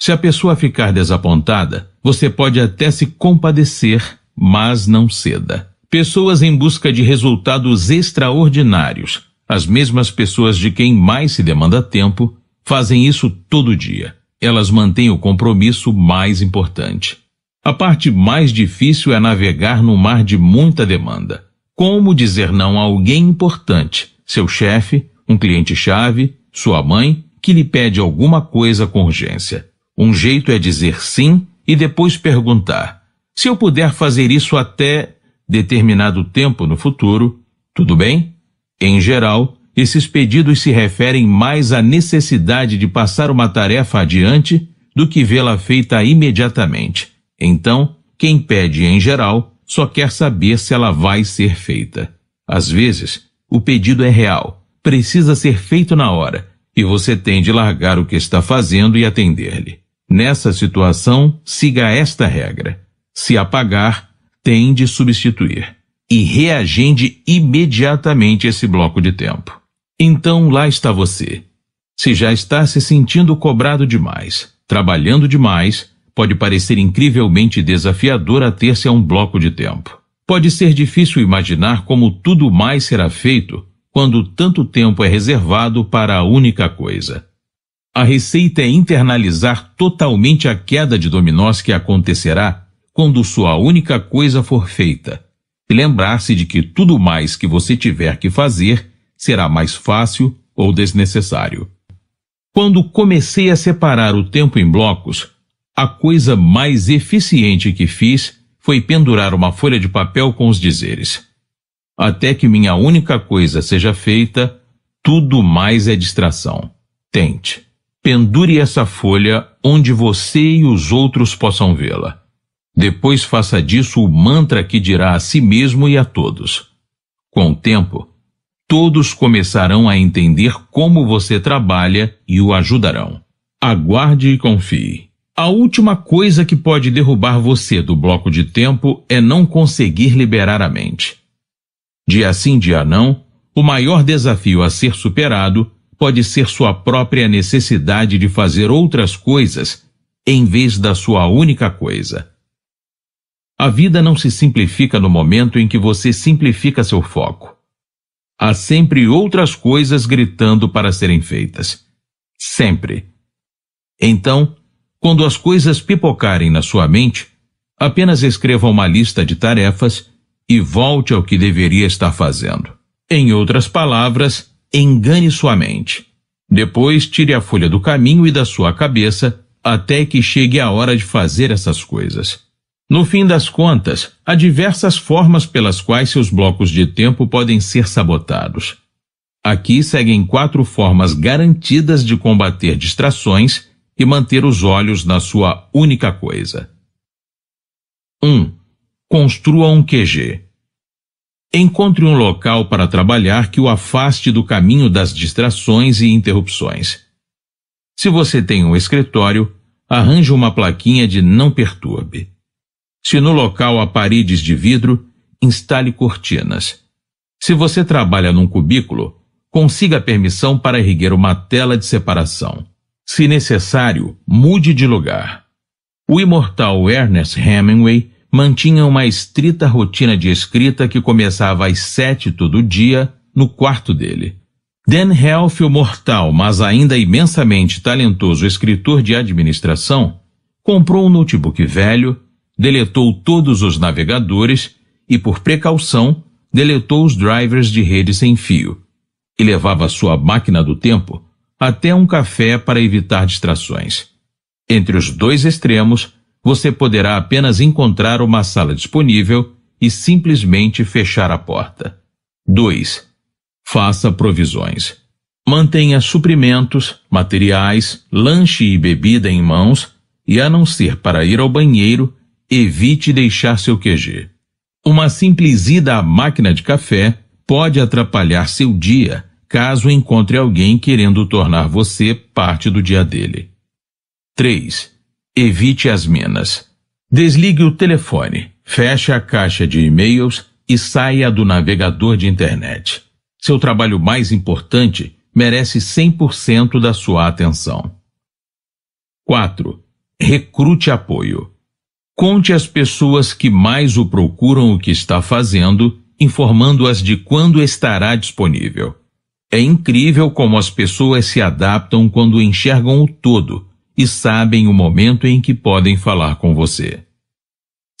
Se a pessoa ficar desapontada, você pode até se compadecer mas não ceda. Pessoas em busca de resultados extraordinários, as mesmas pessoas de quem mais se demanda tempo, fazem isso todo dia. Elas mantêm o compromisso mais importante. A parte mais difícil é navegar no mar de muita demanda. Como dizer não a alguém importante, seu chefe, um cliente-chave, sua mãe, que lhe pede alguma coisa com urgência? Um jeito é dizer sim e depois perguntar: se eu puder fazer isso até determinado tempo no futuro, tudo bem? Em geral, esses pedidos se referem mais à necessidade de passar uma tarefa adiante do que vê-la feita imediatamente. Então, quem pede em geral só quer saber se ela vai ser feita. Às vezes, o pedido é real, precisa ser feito na hora, e você tem de largar o que está fazendo e atender-lhe. Nessa situação, siga esta regra. Se apagar, tem de substituir e reagende imediatamente esse bloco de tempo. Então lá está você. Se já está se sentindo cobrado demais, trabalhando demais, pode parecer incrivelmente desafiador ater-se a um bloco de tempo. Pode ser difícil imaginar como tudo mais será feito quando tanto tempo é reservado para a única coisa. A receita é internalizar totalmente a queda de dominós que acontecerá quando sua única coisa for feita, e lembrar-se de que tudo mais que você tiver que fazer será mais fácil ou desnecessário. Quando comecei a separar o tempo em blocos, a coisa mais eficiente que fiz foi pendurar uma folha de papel com os dizeres: Até que minha única coisa seja feita, tudo mais é distração. Tente. Pendure essa folha onde você e os outros possam vê-la. Depois faça disso o mantra que dirá a si mesmo e a todos. Com o tempo, todos começarão a entender como você trabalha e o ajudarão. Aguarde e confie. A última coisa que pode derrubar você do bloco de tempo é não conseguir liberar a mente. Dia sim, dia não, o maior desafio a ser superado pode ser sua própria necessidade de fazer outras coisas em vez da sua única coisa. A vida não se simplifica no momento em que você simplifica seu foco. Há sempre outras coisas gritando para serem feitas. Sempre. Então, quando as coisas pipocarem na sua mente, apenas escreva uma lista de tarefas e volte ao que deveria estar fazendo. Em outras palavras, engane sua mente. Depois tire a folha do caminho e da sua cabeça até que chegue a hora de fazer essas coisas. No fim das contas, há diversas formas pelas quais seus blocos de tempo podem ser sabotados. Aqui seguem quatro formas garantidas de combater distrações e manter os olhos na sua única coisa. 1. Um, construa um QG. Encontre um local para trabalhar que o afaste do caminho das distrações e interrupções. Se você tem um escritório, arranje uma plaquinha de não perturbe. Se no local há paredes de vidro, instale cortinas. Se você trabalha num cubículo, consiga permissão para erguer uma tela de separação. Se necessário, mude de lugar. O imortal Ernest Hemingway mantinha uma estrita rotina de escrita que começava às sete todo dia no quarto dele. Dan Helf, o mortal, mas ainda imensamente talentoso escritor de administração, comprou um notebook velho deletou todos os navegadores e, por precaução, deletou os drivers de rede sem fio. E levava sua máquina do tempo até um café para evitar distrações. Entre os dois extremos, você poderá apenas encontrar uma sala disponível e simplesmente fechar a porta. 2. Faça provisões. Mantenha suprimentos, materiais, lanche e bebida em mãos e, a não ser para ir ao banheiro, evite deixar seu QG. Uma simples ida à máquina de café pode atrapalhar seu dia caso encontre alguém querendo tornar você parte do dia dele. 3. Evite as minas. Desligue o telefone, feche a caixa de e-mails e saia do navegador de internet. Seu trabalho mais importante merece 100% da sua atenção. 4. Recrute apoio. Conte às pessoas que mais o procuram o que está fazendo, informando-as de quando estará disponível. É incrível como as pessoas se adaptam quando enxergam o todo e sabem o momento em que podem falar com você.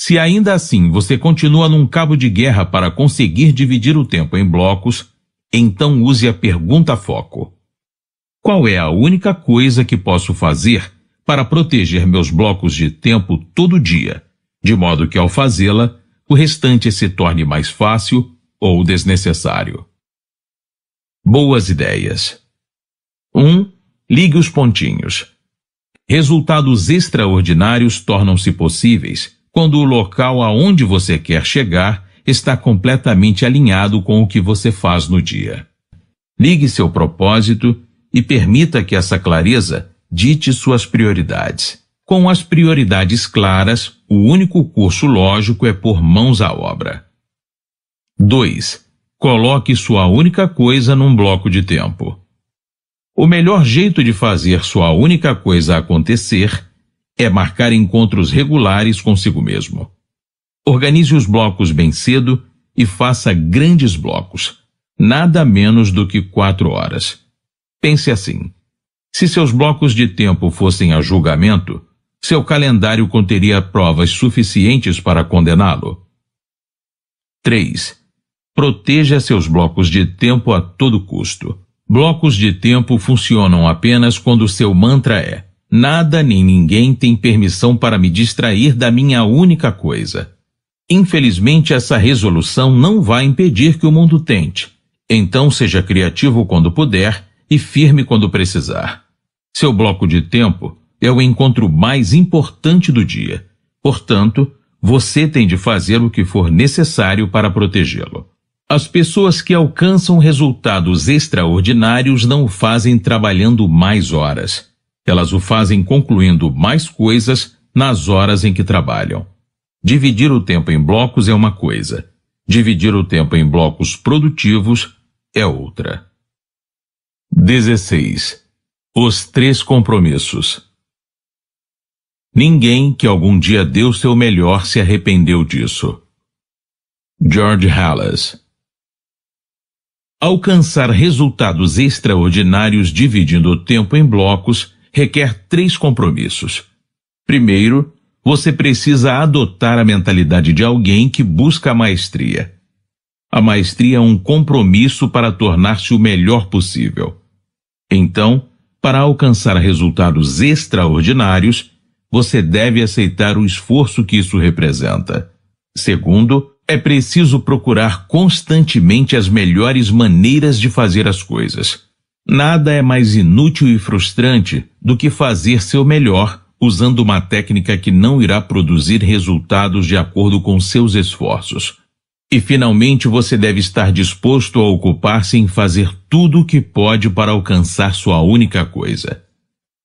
Se ainda assim você continua num cabo de guerra para conseguir dividir o tempo em blocos, então use a pergunta foco. Qual é a única coisa que posso fazer para proteger meus blocos de tempo todo dia, de modo que ao fazê-la, o restante se torne mais fácil ou desnecessário. Boas ideias. 1. Um, ligue os pontinhos. Resultados extraordinários tornam-se possíveis quando o local aonde você quer chegar está completamente alinhado com o que você faz no dia. Ligue seu propósito e permita que essa clareza Dite suas prioridades. Com as prioridades claras, o único curso lógico é pôr mãos à obra. 2. Coloque sua única coisa num bloco de tempo. O melhor jeito de fazer sua única coisa acontecer é marcar encontros regulares consigo mesmo. Organize os blocos bem cedo e faça grandes blocos, nada menos do que quatro horas. Pense assim: se seus blocos de tempo fossem a julgamento, seu calendário conteria provas suficientes para condená-lo. 3. Proteja seus blocos de tempo a todo custo. Blocos de tempo funcionam apenas quando seu mantra é: Nada nem ninguém tem permissão para me distrair da minha única coisa. Infelizmente, essa resolução não vai impedir que o mundo tente. Então, seja criativo quando puder e firme quando precisar. Seu bloco de tempo é o encontro mais importante do dia. Portanto, você tem de fazer o que for necessário para protegê-lo. As pessoas que alcançam resultados extraordinários não o fazem trabalhando mais horas. Elas o fazem concluindo mais coisas nas horas em que trabalham. Dividir o tempo em blocos é uma coisa. Dividir o tempo em blocos produtivos é outra. 16. Os três compromissos. Ninguém que algum dia deu seu melhor se arrependeu disso. George Hallas. Alcançar resultados extraordinários dividindo o tempo em blocos requer três compromissos. Primeiro, você precisa adotar a mentalidade de alguém que busca a maestria. A maestria é um compromisso para tornar-se o melhor possível. Então, para alcançar resultados extraordinários, você deve aceitar o esforço que isso representa. Segundo, é preciso procurar constantemente as melhores maneiras de fazer as coisas. Nada é mais inútil e frustrante do que fazer seu melhor usando uma técnica que não irá produzir resultados de acordo com seus esforços. E finalmente você deve estar disposto a ocupar-se em fazer tudo o que pode para alcançar sua única coisa.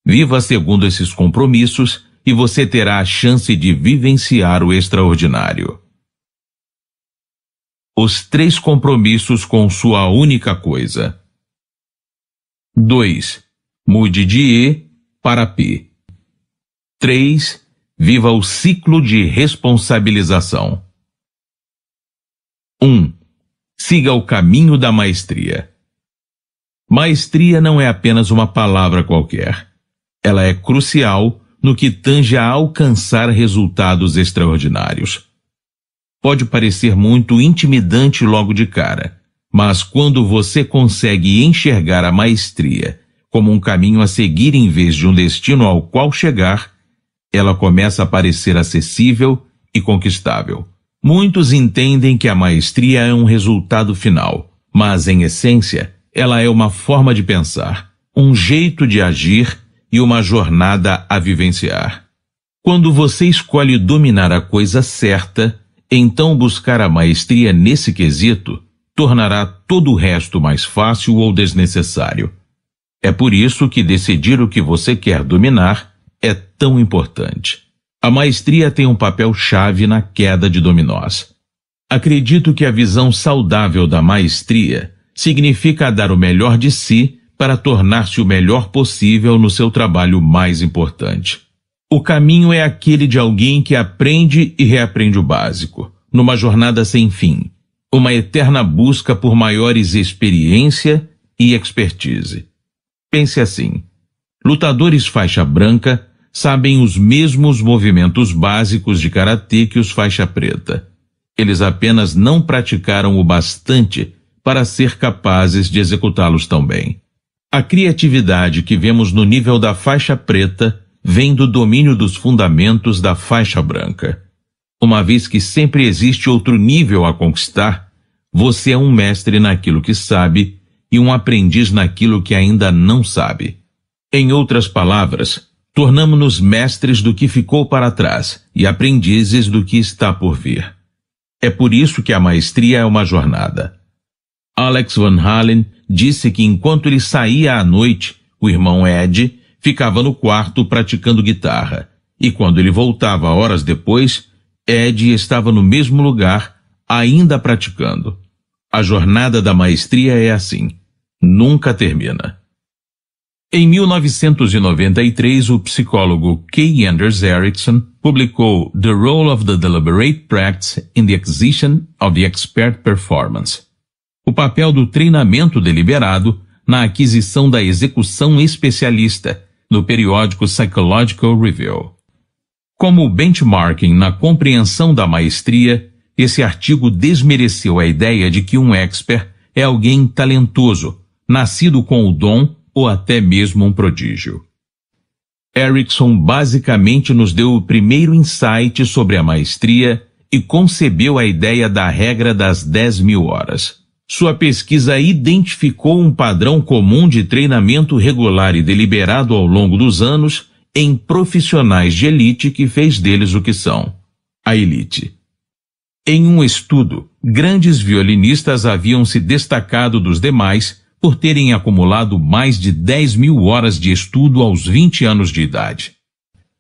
Viva segundo esses compromissos e você terá a chance de vivenciar o extraordinário. Os três compromissos com sua única coisa. 2. Mude de E para P. 3. Viva o ciclo de responsabilização. 1. Siga o caminho da maestria. Maestria não é apenas uma palavra qualquer. Ela é crucial no que tange a alcançar resultados extraordinários. Pode parecer muito intimidante logo de cara, mas quando você consegue enxergar a maestria como um caminho a seguir em vez de um destino ao qual chegar, ela começa a parecer acessível e conquistável. Muitos entendem que a maestria é um resultado final, mas em essência, ela é uma forma de pensar, um jeito de agir e uma jornada a vivenciar. Quando você escolhe dominar a coisa certa, então buscar a maestria nesse quesito tornará todo o resto mais fácil ou desnecessário. É por isso que decidir o que você quer dominar é tão importante. A maestria tem um papel chave na queda de dominós. Acredito que a visão saudável da maestria significa dar o melhor de si para tornar-se o melhor possível no seu trabalho mais importante. O caminho é aquele de alguém que aprende e reaprende o básico, numa jornada sem fim, uma eterna busca por maiores experiência e expertise. Pense assim: lutadores faixa branca sabem os mesmos movimentos básicos de karatê que os faixa preta. Eles apenas não praticaram o bastante para ser capazes de executá-los tão bem. A criatividade que vemos no nível da faixa preta vem do domínio dos fundamentos da faixa branca. Uma vez que sempre existe outro nível a conquistar, você é um mestre naquilo que sabe e um aprendiz naquilo que ainda não sabe. Em outras palavras, tornamo-nos mestres do que ficou para trás e aprendizes do que está por vir. É por isso que a maestria é uma jornada. Alex Van Halen disse que enquanto ele saía à noite, o irmão Ed ficava no quarto praticando guitarra, e quando ele voltava horas depois, Ed estava no mesmo lugar, ainda praticando. A jornada da maestria é assim, nunca termina. Em 1993, o psicólogo K. Anders Erickson publicou The Role of the Deliberate Practice in the Acquisition of the Expert Performance. O papel do treinamento deliberado na aquisição da execução especialista, no periódico Psychological Review. Como benchmarking na compreensão da maestria, esse artigo desmereceu a ideia de que um expert é alguém talentoso, nascido com o dom ou até mesmo um prodígio. Erickson basicamente nos deu o primeiro insight sobre a maestria e concebeu a ideia da regra das 10 mil horas. Sua pesquisa identificou um padrão comum de treinamento regular e deliberado ao longo dos anos em profissionais de elite que fez deles o que são, a elite. Em um estudo, grandes violinistas haviam se destacado dos demais por terem acumulado mais de 10 mil horas de estudo aos 20 anos de idade.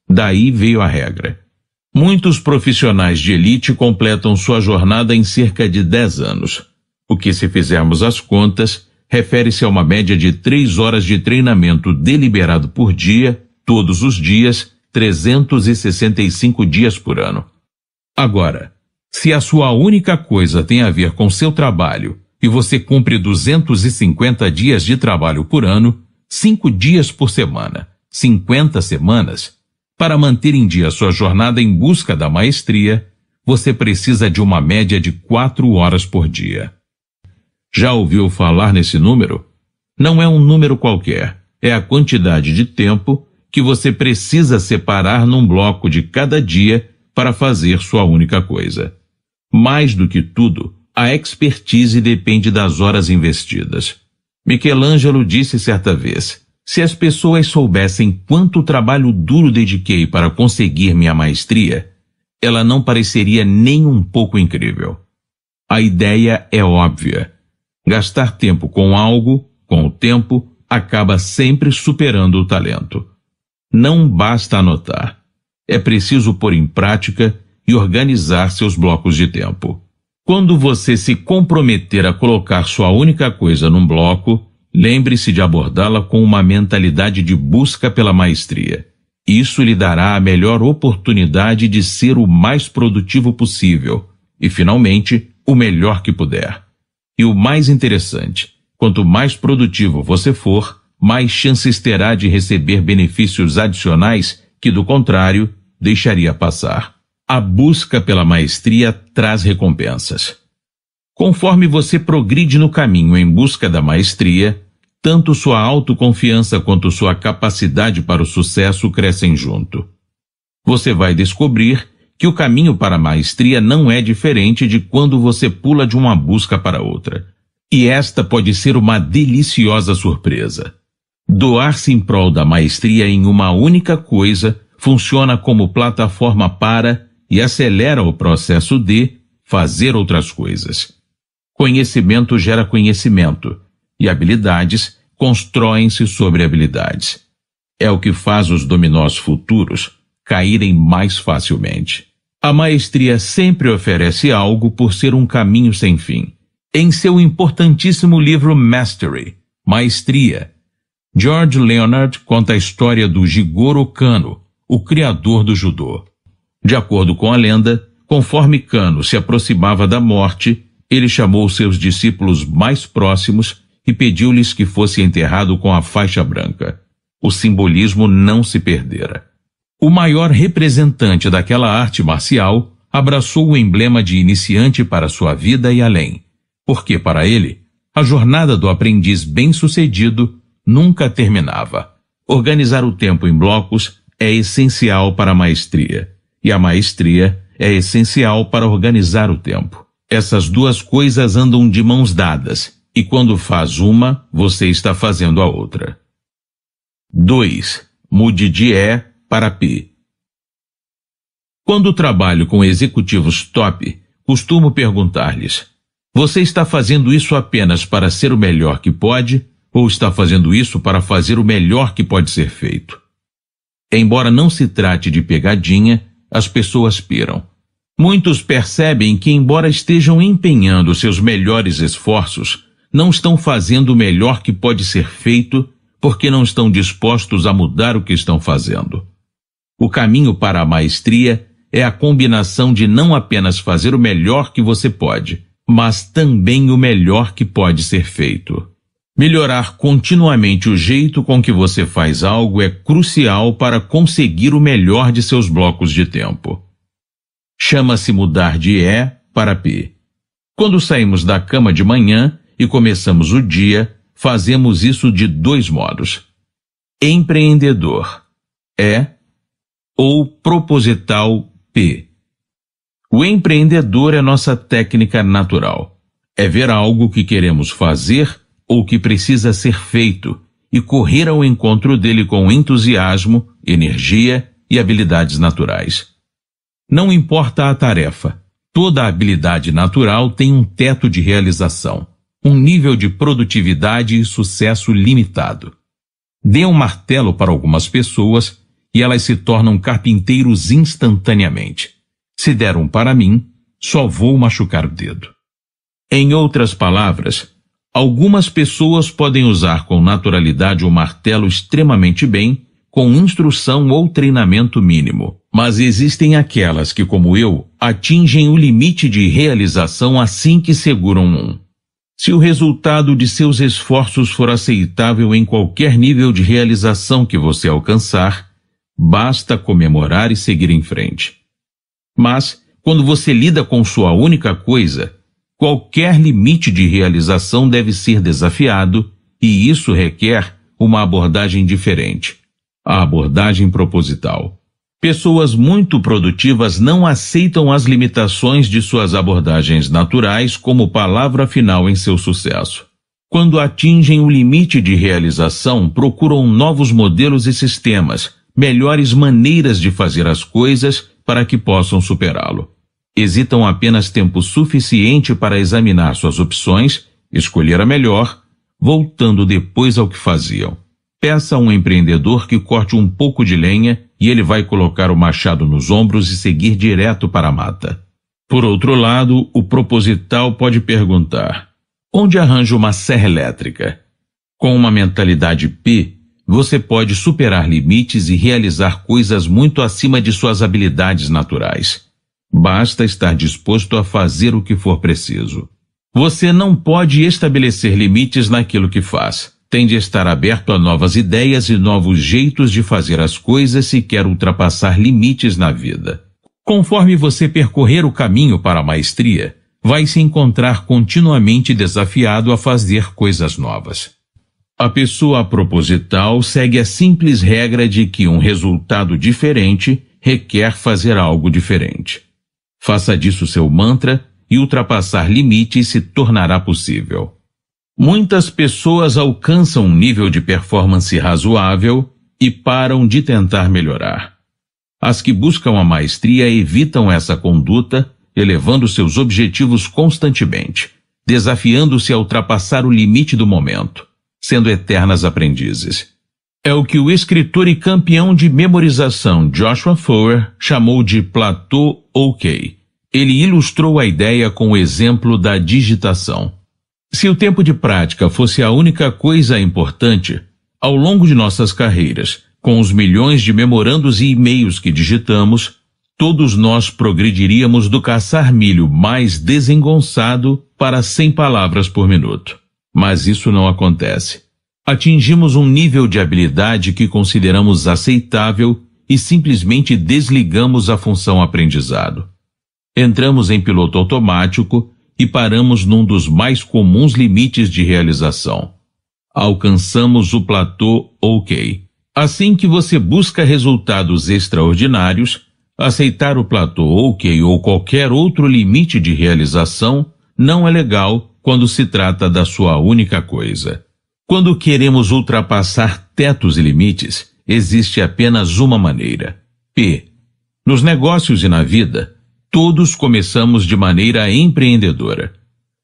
Daí veio a regra. Muitos profissionais de elite completam sua jornada em cerca de 10 anos, o que, se fizermos as contas, refere-se a uma média de 3 horas de treinamento deliberado por dia, todos os dias, 365 dias por ano. Agora, se a sua única coisa tem a ver com seu trabalho e você cumpre 250 dias de trabalho por ano, 5 dias por semana, 50 semanas, para manter em dia sua jornada em busca da maestria, você precisa de uma média de 4 horas por dia. Já ouviu falar nesse número? Não é um número qualquer, é a quantidade de tempo que você precisa separar num bloco de cada dia para fazer sua única coisa. Mais do que tudo, a expertise depende das horas investidas. Michelangelo disse certa vez, se as pessoas soubessem quanto trabalho duro dediquei para conseguir minha maestria, ela não pareceria nem um pouco incrível. A ideia é óbvia. Gastar tempo com algo, com o tempo, acaba sempre superando o talento. Não basta anotar. É preciso pôr em prática e organizar seus blocos de tempo. Quando você se comprometer a colocar sua única coisa num bloco, lembre-se de abordá-la com uma mentalidade de busca pela maestria. Isso lhe dará a melhor oportunidade de ser o mais produtivo possível e, finalmente, o melhor que puder. E o mais interessante, quanto mais produtivo você for, mais chances terá de receber benefícios adicionais que, do contrário, deixaria passar. A busca pela maestria traz recompensas. Conforme você progride no caminho em busca da maestria, tanto sua autoconfiança quanto sua capacidade para o sucesso crescem junto. Você vai descobrir que o caminho para a maestria não é diferente de quando você pula de uma busca para outra. E esta pode ser uma deliciosa surpresa. Doar-se em prol da maestria em uma única coisa funciona como plataforma para e acelera o processo de fazer outras coisas. Conhecimento gera conhecimento e habilidades constroem-se sobre habilidades. É o que faz os dominós futuros caírem mais facilmente. A maestria sempre oferece algo por ser um caminho sem fim. Em seu importantíssimo livro Mastery, Maestria, George Leonard conta a história do Jigoro Kano, o criador do judô. De acordo com a lenda, conforme Cano se aproximava da morte, ele chamou seus discípulos mais próximos e pediu-lhes que fosse enterrado com a faixa branca. O simbolismo não se perdera. O maior representante daquela arte marcial abraçou o emblema de iniciante para sua vida e além, porque para ele, a jornada do aprendiz bem-sucedido nunca terminava. Organizar o tempo em blocos é essencial para a maestria e a maestria é essencial para organizar o tempo. Essas duas coisas andam de mãos dadas, e quando faz uma, você está fazendo a outra. 2. Mude de E é para P. Quando trabalho com executivos top, costumo perguntar-lhes: Você está fazendo isso apenas para ser o melhor que pode ou está fazendo isso para fazer o melhor que pode ser feito? Embora não se trate de pegadinha, as pessoas piram. Muitos percebem que, embora estejam empenhando seus melhores esforços, não estão fazendo o melhor que pode ser feito porque não estão dispostos a mudar o que estão fazendo. O caminho para a maestria é a combinação de não apenas fazer o melhor que você pode, mas também o melhor que pode ser feito. Melhorar continuamente o jeito com que você faz algo é crucial para conseguir o melhor de seus blocos de tempo. Chama-se mudar de E é para P. Quando saímos da cama de manhã e começamos o dia, fazemos isso de dois modos: empreendedor E é ou proposital P. O empreendedor é nossa técnica natural. É ver algo que queremos fazer ou que precisa ser feito e correr ao encontro dele com entusiasmo, energia e habilidades naturais. Não importa a tarefa, toda habilidade natural tem um teto de realização, um nível de produtividade e sucesso limitado. Dê um martelo para algumas pessoas e elas se tornam carpinteiros instantaneamente. Se der um para mim, só vou machucar o dedo. Em outras palavras, Algumas pessoas podem usar com naturalidade o martelo extremamente bem, com instrução ou treinamento mínimo. Mas existem aquelas que, como eu, atingem o limite de realização assim que seguram um. Se o resultado de seus esforços for aceitável em qualquer nível de realização que você alcançar, basta comemorar e seguir em frente. Mas, quando você lida com sua única coisa, Qualquer limite de realização deve ser desafiado, e isso requer uma abordagem diferente a abordagem proposital. Pessoas muito produtivas não aceitam as limitações de suas abordagens naturais como palavra final em seu sucesso. Quando atingem o limite de realização, procuram novos modelos e sistemas, melhores maneiras de fazer as coisas para que possam superá-lo hesitam apenas tempo suficiente para examinar suas opções, escolher a melhor, voltando depois ao que faziam. Peça a um empreendedor que corte um pouco de lenha e ele vai colocar o machado nos ombros e seguir direto para a mata. Por outro lado, o proposital pode perguntar: onde arranjo uma serra elétrica? Com uma mentalidade P, você pode superar limites e realizar coisas muito acima de suas habilidades naturais. Basta estar disposto a fazer o que for preciso. Você não pode estabelecer limites naquilo que faz. Tem de estar aberto a novas ideias e novos jeitos de fazer as coisas se quer ultrapassar limites na vida. Conforme você percorrer o caminho para a maestria, vai se encontrar continuamente desafiado a fazer coisas novas. A pessoa proposital segue a simples regra de que um resultado diferente requer fazer algo diferente. Faça disso seu mantra e ultrapassar limites se tornará possível. Muitas pessoas alcançam um nível de performance razoável e param de tentar melhorar. As que buscam a maestria evitam essa conduta, elevando seus objetivos constantemente, desafiando-se a ultrapassar o limite do momento, sendo eternas aprendizes. É o que o escritor e campeão de memorização Joshua Fowler chamou de platô OK. Ele ilustrou a ideia com o exemplo da digitação. Se o tempo de prática fosse a única coisa importante, ao longo de nossas carreiras, com os milhões de memorandos e e-mails que digitamos, todos nós progrediríamos do caçar milho mais desengonçado para 100 palavras por minuto. Mas isso não acontece. Atingimos um nível de habilidade que consideramos aceitável e simplesmente desligamos a função aprendizado. Entramos em piloto automático e paramos num dos mais comuns limites de realização. Alcançamos o platô OK. Assim que você busca resultados extraordinários, aceitar o platô OK ou qualquer outro limite de realização não é legal quando se trata da sua única coisa. Quando queremos ultrapassar tetos e limites, existe apenas uma maneira. P. Nos negócios e na vida, todos começamos de maneira empreendedora.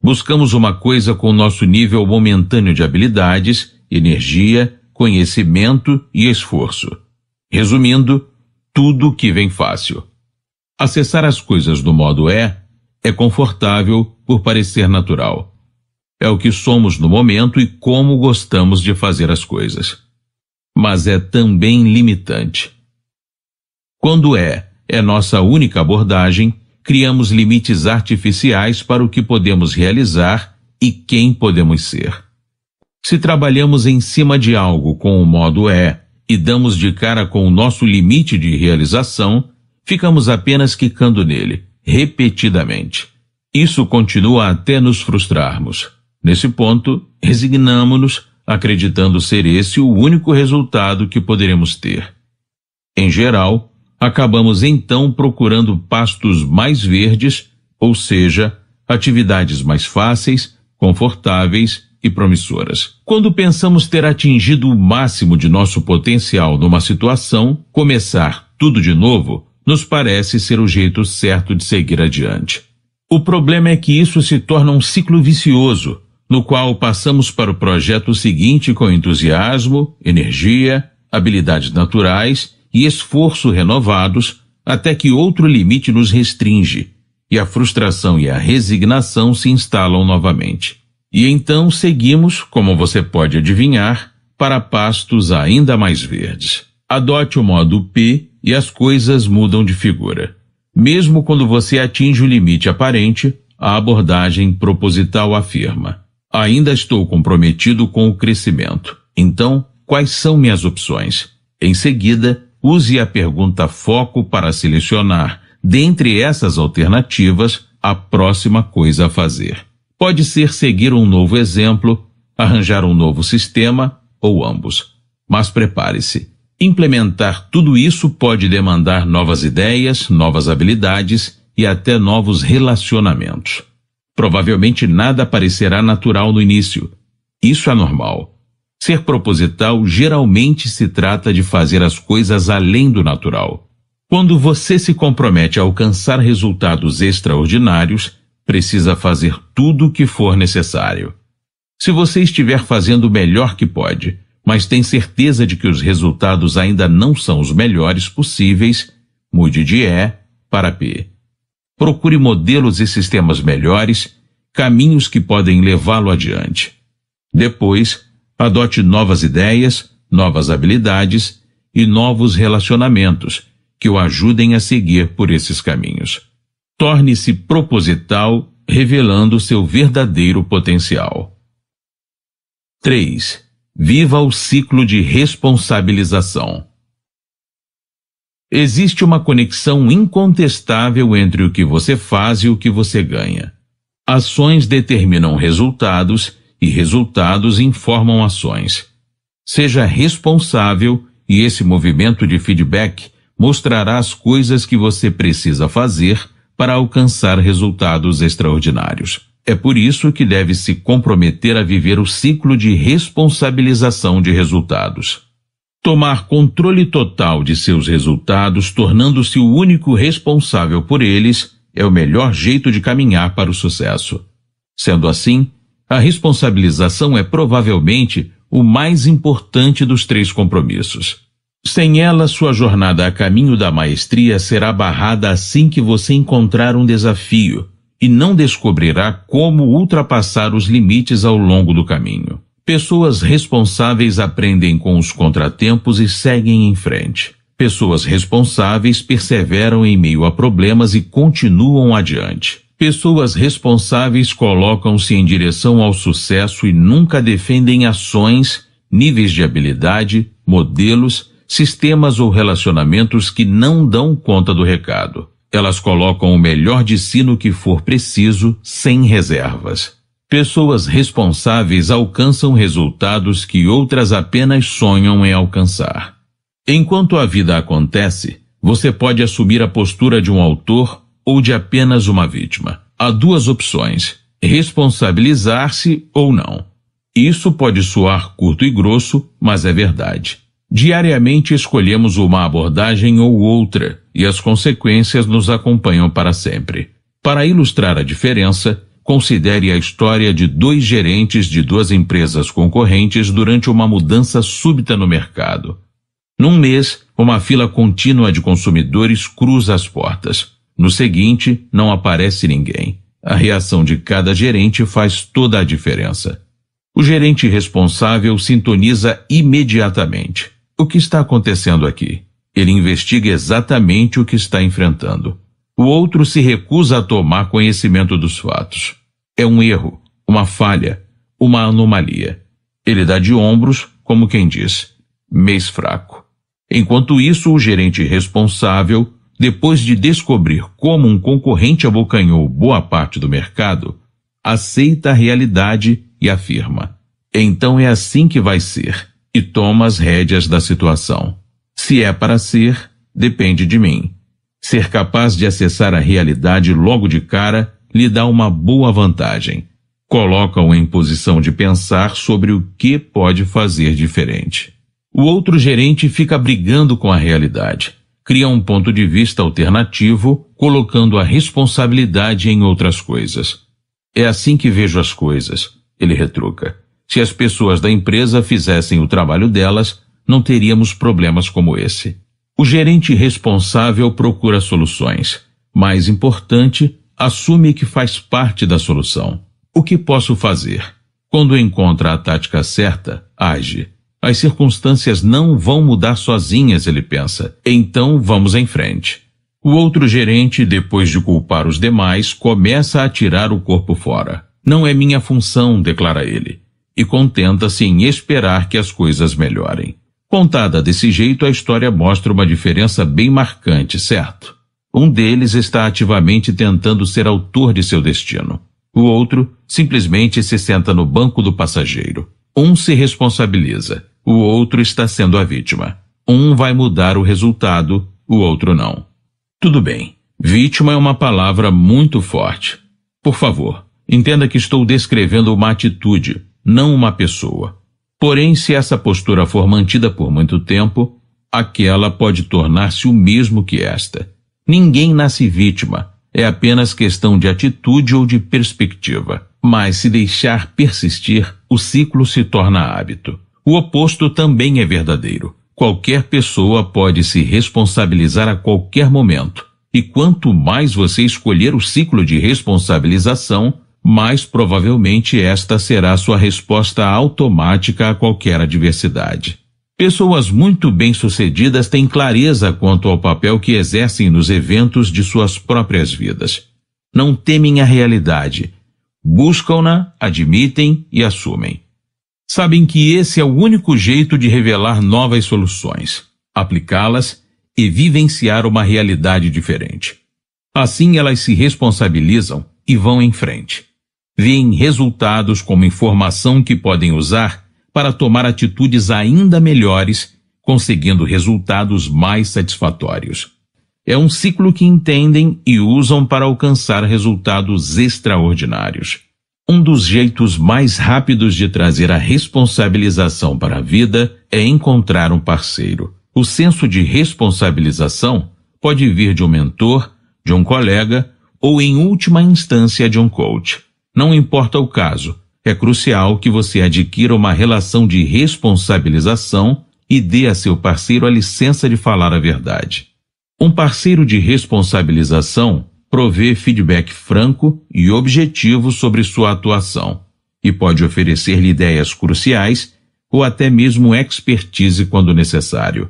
Buscamos uma coisa com nosso nível momentâneo de habilidades, energia, conhecimento e esforço. Resumindo, tudo que vem fácil. Acessar as coisas do modo é é confortável por parecer natural é o que somos no momento e como gostamos de fazer as coisas. Mas é também limitante. Quando é, é nossa única abordagem, criamos limites artificiais para o que podemos realizar e quem podemos ser. Se trabalhamos em cima de algo com o modo é e damos de cara com o nosso limite de realização, ficamos apenas quicando nele, repetidamente. Isso continua até nos frustrarmos. Nesse ponto, resignamo-nos, acreditando ser esse o único resultado que poderemos ter. Em geral, acabamos então procurando pastos mais verdes, ou seja, atividades mais fáceis, confortáveis e promissoras. Quando pensamos ter atingido o máximo de nosso potencial numa situação, começar tudo de novo nos parece ser o jeito certo de seguir adiante. O problema é que isso se torna um ciclo vicioso, no qual passamos para o projeto seguinte com entusiasmo, energia, habilidades naturais e esforço renovados até que outro limite nos restringe e a frustração e a resignação se instalam novamente. E então seguimos, como você pode adivinhar, para pastos ainda mais verdes. Adote o modo P e as coisas mudam de figura. Mesmo quando você atinge o limite aparente, a abordagem proposital afirma: Ainda estou comprometido com o crescimento. Então, quais são minhas opções? Em seguida, use a pergunta foco para selecionar, dentre essas alternativas, a próxima coisa a fazer. Pode ser seguir um novo exemplo, arranjar um novo sistema ou ambos. Mas prepare-se. Implementar tudo isso pode demandar novas ideias, novas habilidades e até novos relacionamentos. Provavelmente nada parecerá natural no início. Isso é normal. Ser proposital geralmente se trata de fazer as coisas além do natural. Quando você se compromete a alcançar resultados extraordinários, precisa fazer tudo o que for necessário. Se você estiver fazendo o melhor que pode, mas tem certeza de que os resultados ainda não são os melhores possíveis, mude de E é para P. Procure modelos e sistemas melhores, caminhos que podem levá-lo adiante. Depois, adote novas ideias, novas habilidades e novos relacionamentos que o ajudem a seguir por esses caminhos. Torne-se proposital, revelando seu verdadeiro potencial. 3. Viva o ciclo de responsabilização. Existe uma conexão incontestável entre o que você faz e o que você ganha. Ações determinam resultados e resultados informam ações. Seja responsável e esse movimento de feedback mostrará as coisas que você precisa fazer para alcançar resultados extraordinários. É por isso que deve se comprometer a viver o ciclo de responsabilização de resultados tomar controle total de seus resultados, tornando-se o único responsável por eles, é o melhor jeito de caminhar para o sucesso. Sendo assim, a responsabilização é provavelmente o mais importante dos três compromissos. Sem ela, sua jornada a caminho da maestria será barrada assim que você encontrar um desafio e não descobrirá como ultrapassar os limites ao longo do caminho. Pessoas responsáveis aprendem com os contratempos e seguem em frente. Pessoas responsáveis perseveram em meio a problemas e continuam adiante. Pessoas responsáveis colocam-se em direção ao sucesso e nunca defendem ações, níveis de habilidade, modelos, sistemas ou relacionamentos que não dão conta do recado. Elas colocam o melhor de si no que for preciso, sem reservas. Pessoas responsáveis alcançam resultados que outras apenas sonham em alcançar. Enquanto a vida acontece, você pode assumir a postura de um autor ou de apenas uma vítima. Há duas opções: responsabilizar-se ou não. Isso pode soar curto e grosso, mas é verdade. Diariamente escolhemos uma abordagem ou outra, e as consequências nos acompanham para sempre. Para ilustrar a diferença, Considere a história de dois gerentes de duas empresas concorrentes durante uma mudança súbita no mercado. Num mês, uma fila contínua de consumidores cruza as portas. No seguinte, não aparece ninguém. A reação de cada gerente faz toda a diferença. O gerente responsável sintoniza imediatamente. O que está acontecendo aqui? Ele investiga exatamente o que está enfrentando. O outro se recusa a tomar conhecimento dos fatos. É um erro, uma falha, uma anomalia. Ele dá de ombros, como quem diz, mês fraco. Enquanto isso, o gerente responsável, depois de descobrir como um concorrente abocanhou boa parte do mercado, aceita a realidade e afirma: então é assim que vai ser, e toma as rédeas da situação. Se é para ser, depende de mim. Ser capaz de acessar a realidade logo de cara lhe dá uma boa vantagem. Coloca-o em posição de pensar sobre o que pode fazer diferente. O outro gerente fica brigando com a realidade. Cria um ponto de vista alternativo, colocando a responsabilidade em outras coisas. É assim que vejo as coisas, ele retruca. Se as pessoas da empresa fizessem o trabalho delas, não teríamos problemas como esse. O gerente responsável procura soluções. Mais importante, assume que faz parte da solução. O que posso fazer? Quando encontra a tática certa, age. As circunstâncias não vão mudar sozinhas, ele pensa. Então vamos em frente. O outro gerente, depois de culpar os demais, começa a tirar o corpo fora. Não é minha função, declara ele, e contenta-se em esperar que as coisas melhorem. Contada desse jeito, a história mostra uma diferença bem marcante, certo? Um deles está ativamente tentando ser autor de seu destino. O outro simplesmente se senta no banco do passageiro. Um se responsabiliza, o outro está sendo a vítima. Um vai mudar o resultado, o outro não. Tudo bem, vítima é uma palavra muito forte. Por favor, entenda que estou descrevendo uma atitude, não uma pessoa. Porém, se essa postura for mantida por muito tempo, aquela pode tornar-se o mesmo que esta. Ninguém nasce vítima, é apenas questão de atitude ou de perspectiva. Mas se deixar persistir, o ciclo se torna hábito. O oposto também é verdadeiro. Qualquer pessoa pode se responsabilizar a qualquer momento. E quanto mais você escolher o ciclo de responsabilização, mais provavelmente esta será sua resposta automática a qualquer adversidade. Pessoas muito bem-sucedidas têm clareza quanto ao papel que exercem nos eventos de suas próprias vidas. Não temem a realidade, buscam-na, admitem e assumem. Sabem que esse é o único jeito de revelar novas soluções, aplicá-las e vivenciar uma realidade diferente. Assim elas se responsabilizam e vão em frente veem resultados como informação que podem usar para tomar atitudes ainda melhores, conseguindo resultados mais satisfatórios. É um ciclo que entendem e usam para alcançar resultados extraordinários. Um dos jeitos mais rápidos de trazer a responsabilização para a vida é encontrar um parceiro. O senso de responsabilização pode vir de um mentor, de um colega ou, em última instância, de um coach. Não importa o caso, é crucial que você adquira uma relação de responsabilização e dê a seu parceiro a licença de falar a verdade. Um parceiro de responsabilização provê feedback franco e objetivo sobre sua atuação e pode oferecer-lhe ideias cruciais ou até mesmo expertise quando necessário.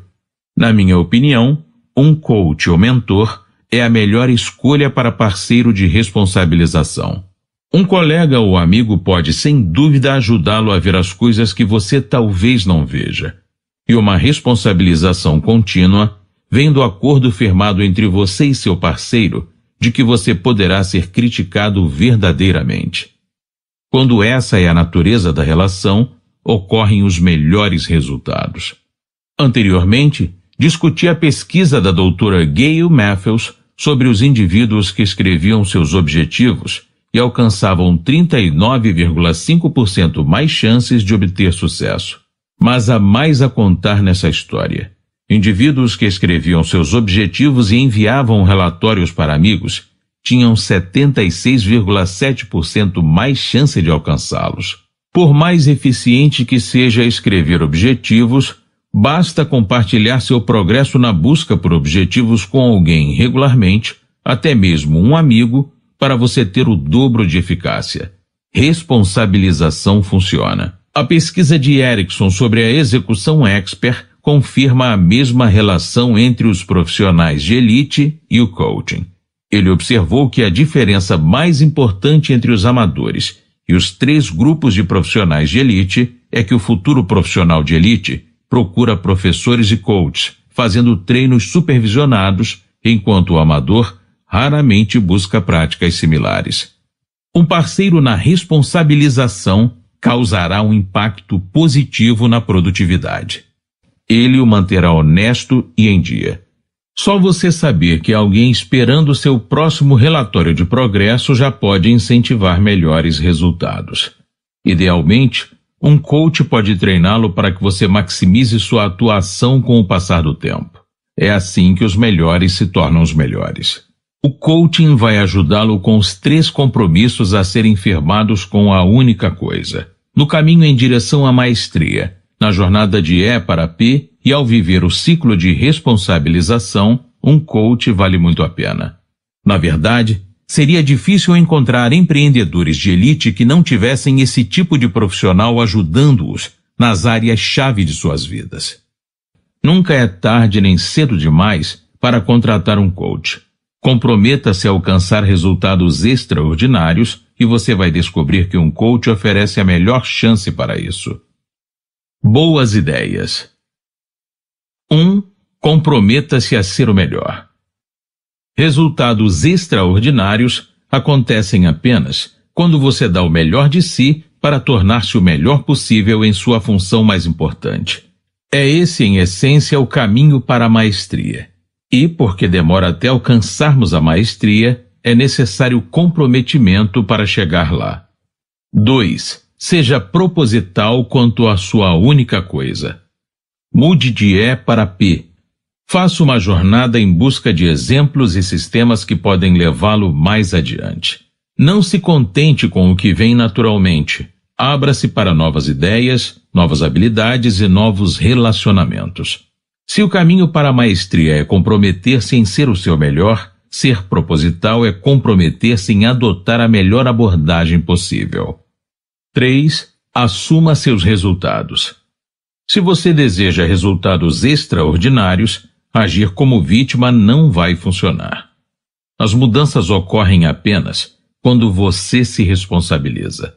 Na minha opinião, um coach ou mentor é a melhor escolha para parceiro de responsabilização. Um colega ou amigo pode sem dúvida ajudá-lo a ver as coisas que você talvez não veja. E uma responsabilização contínua vem do acordo firmado entre você e seu parceiro de que você poderá ser criticado verdadeiramente. Quando essa é a natureza da relação, ocorrem os melhores resultados. Anteriormente, discuti a pesquisa da doutora Gayle Matthews sobre os indivíduos que escreviam seus objetivos e alcançavam 39,5% mais chances de obter sucesso. Mas há mais a contar nessa história. Indivíduos que escreviam seus objetivos e enviavam relatórios para amigos tinham 76,7% mais chance de alcançá-los. Por mais eficiente que seja escrever objetivos, basta compartilhar seu progresso na busca por objetivos com alguém regularmente, até mesmo um amigo, para você ter o dobro de eficácia. Responsabilização funciona. A pesquisa de Erickson sobre a execução expert confirma a mesma relação entre os profissionais de elite e o coaching. Ele observou que a diferença mais importante entre os amadores e os três grupos de profissionais de elite é que o futuro profissional de elite procura professores e coaches, fazendo treinos supervisionados, enquanto o amador raramente busca práticas similares. Um parceiro na responsabilização causará um impacto positivo na produtividade. Ele o manterá honesto e em dia. Só você saber que alguém esperando seu próximo relatório de progresso já pode incentivar melhores resultados. Idealmente, um coach pode treiná-lo para que você maximize sua atuação com o passar do tempo. É assim que os melhores se tornam os melhores. O coaching vai ajudá-lo com os três compromissos a serem firmados com a única coisa. No caminho em direção à maestria, na jornada de E para P e ao viver o ciclo de responsabilização, um coach vale muito a pena. Na verdade, seria difícil encontrar empreendedores de elite que não tivessem esse tipo de profissional ajudando-os nas áreas-chave de suas vidas. Nunca é tarde nem cedo demais para contratar um coach. Comprometa-se a alcançar resultados extraordinários e você vai descobrir que um coach oferece a melhor chance para isso. Boas ideias. 1. Um, Comprometa-se a ser o melhor. Resultados extraordinários acontecem apenas quando você dá o melhor de si para tornar-se o melhor possível em sua função mais importante. É esse, em essência, o caminho para a maestria. E porque demora até alcançarmos a maestria, é necessário comprometimento para chegar lá. 2. Seja proposital quanto à sua única coisa. Mude de E é para P. Faça uma jornada em busca de exemplos e sistemas que podem levá-lo mais adiante. Não se contente com o que vem naturalmente. Abra-se para novas ideias, novas habilidades e novos relacionamentos. Se o caminho para a maestria é comprometer-se em ser o seu melhor, ser proposital é comprometer-se em adotar a melhor abordagem possível. 3. Assuma seus resultados. Se você deseja resultados extraordinários, agir como vítima não vai funcionar. As mudanças ocorrem apenas quando você se responsabiliza.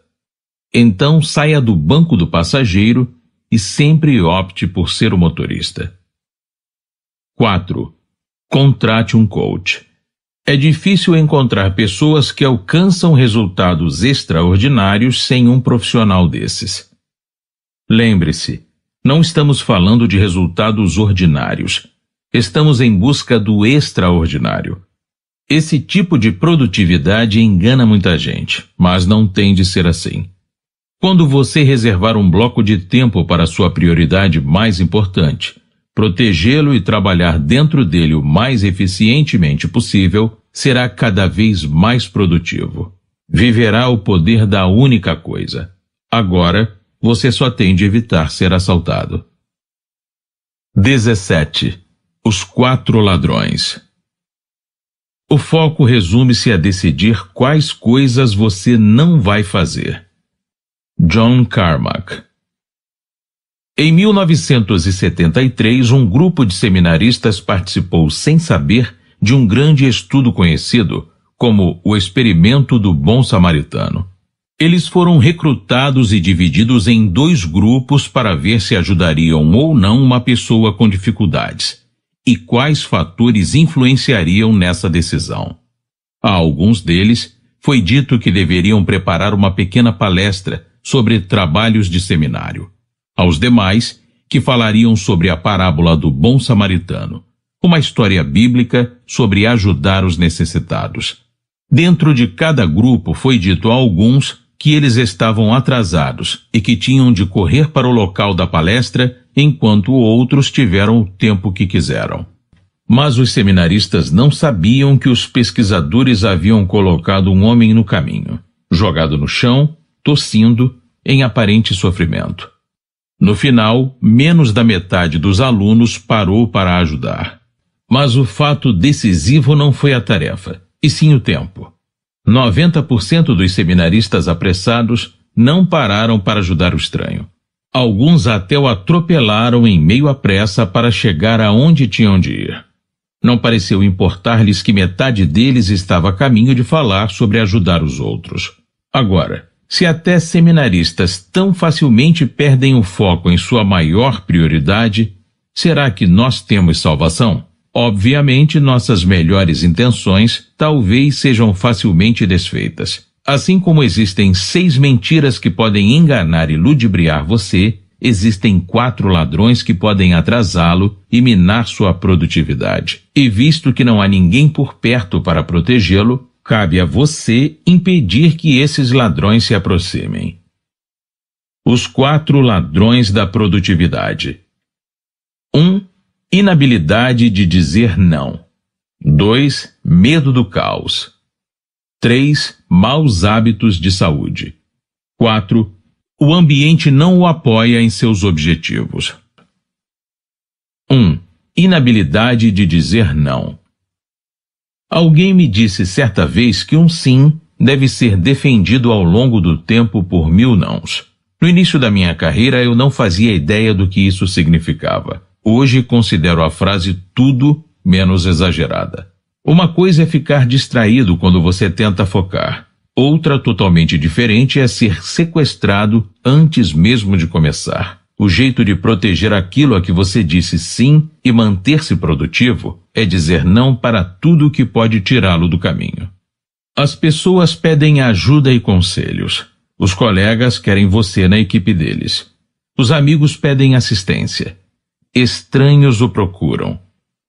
Então saia do banco do passageiro e sempre opte por ser o motorista. 4. Contrate um coach. É difícil encontrar pessoas que alcançam resultados extraordinários sem um profissional desses. Lembre-se, não estamos falando de resultados ordinários. Estamos em busca do extraordinário. Esse tipo de produtividade engana muita gente, mas não tem de ser assim. Quando você reservar um bloco de tempo para sua prioridade mais importante, protegê-lo e trabalhar dentro dele o mais eficientemente possível, será cada vez mais produtivo. Viverá o poder da única coisa. Agora, você só tem de evitar ser assaltado. 17. Os quatro ladrões. O foco resume-se a decidir quais coisas você não vai fazer. John Carmack em 1973, um grupo de seminaristas participou sem saber de um grande estudo conhecido como o Experimento do Bom Samaritano. Eles foram recrutados e divididos em dois grupos para ver se ajudariam ou não uma pessoa com dificuldades e quais fatores influenciariam nessa decisão. A alguns deles foi dito que deveriam preparar uma pequena palestra sobre trabalhos de seminário aos demais que falariam sobre a parábola do bom samaritano, uma história bíblica sobre ajudar os necessitados. Dentro de cada grupo foi dito a alguns que eles estavam atrasados e que tinham de correr para o local da palestra, enquanto outros tiveram o tempo que quiseram. Mas os seminaristas não sabiam que os pesquisadores haviam colocado um homem no caminho, jogado no chão, tossindo, em aparente sofrimento. No final, menos da metade dos alunos parou para ajudar. Mas o fato decisivo não foi a tarefa, e sim o tempo. 90% dos seminaristas apressados não pararam para ajudar o estranho. Alguns até o atropelaram em meio à pressa para chegar aonde tinham de ir. Não pareceu importar-lhes que metade deles estava a caminho de falar sobre ajudar os outros. Agora, se até seminaristas tão facilmente perdem o foco em sua maior prioridade, será que nós temos salvação? Obviamente, nossas melhores intenções talvez sejam facilmente desfeitas. Assim como existem seis mentiras que podem enganar e ludibriar você, existem quatro ladrões que podem atrasá-lo e minar sua produtividade. E visto que não há ninguém por perto para protegê-lo, Cabe a você impedir que esses ladrões se aproximem. Os quatro ladrões da produtividade. 1. Um, inabilidade de dizer não. 2. Medo do caos. 3. Maus hábitos de saúde. 4. O ambiente não o apoia em seus objetivos. 1. Um, inabilidade de dizer não. Alguém me disse certa vez que um sim deve ser defendido ao longo do tempo por mil nãos. No início da minha carreira, eu não fazia ideia do que isso significava. Hoje considero a frase tudo menos exagerada. Uma coisa é ficar distraído quando você tenta focar. Outra totalmente diferente é ser sequestrado antes mesmo de começar. O jeito de proteger aquilo a que você disse sim e manter-se produtivo é dizer não para tudo que pode tirá-lo do caminho. As pessoas pedem ajuda e conselhos. Os colegas querem você na equipe deles. Os amigos pedem assistência. Estranhos o procuram.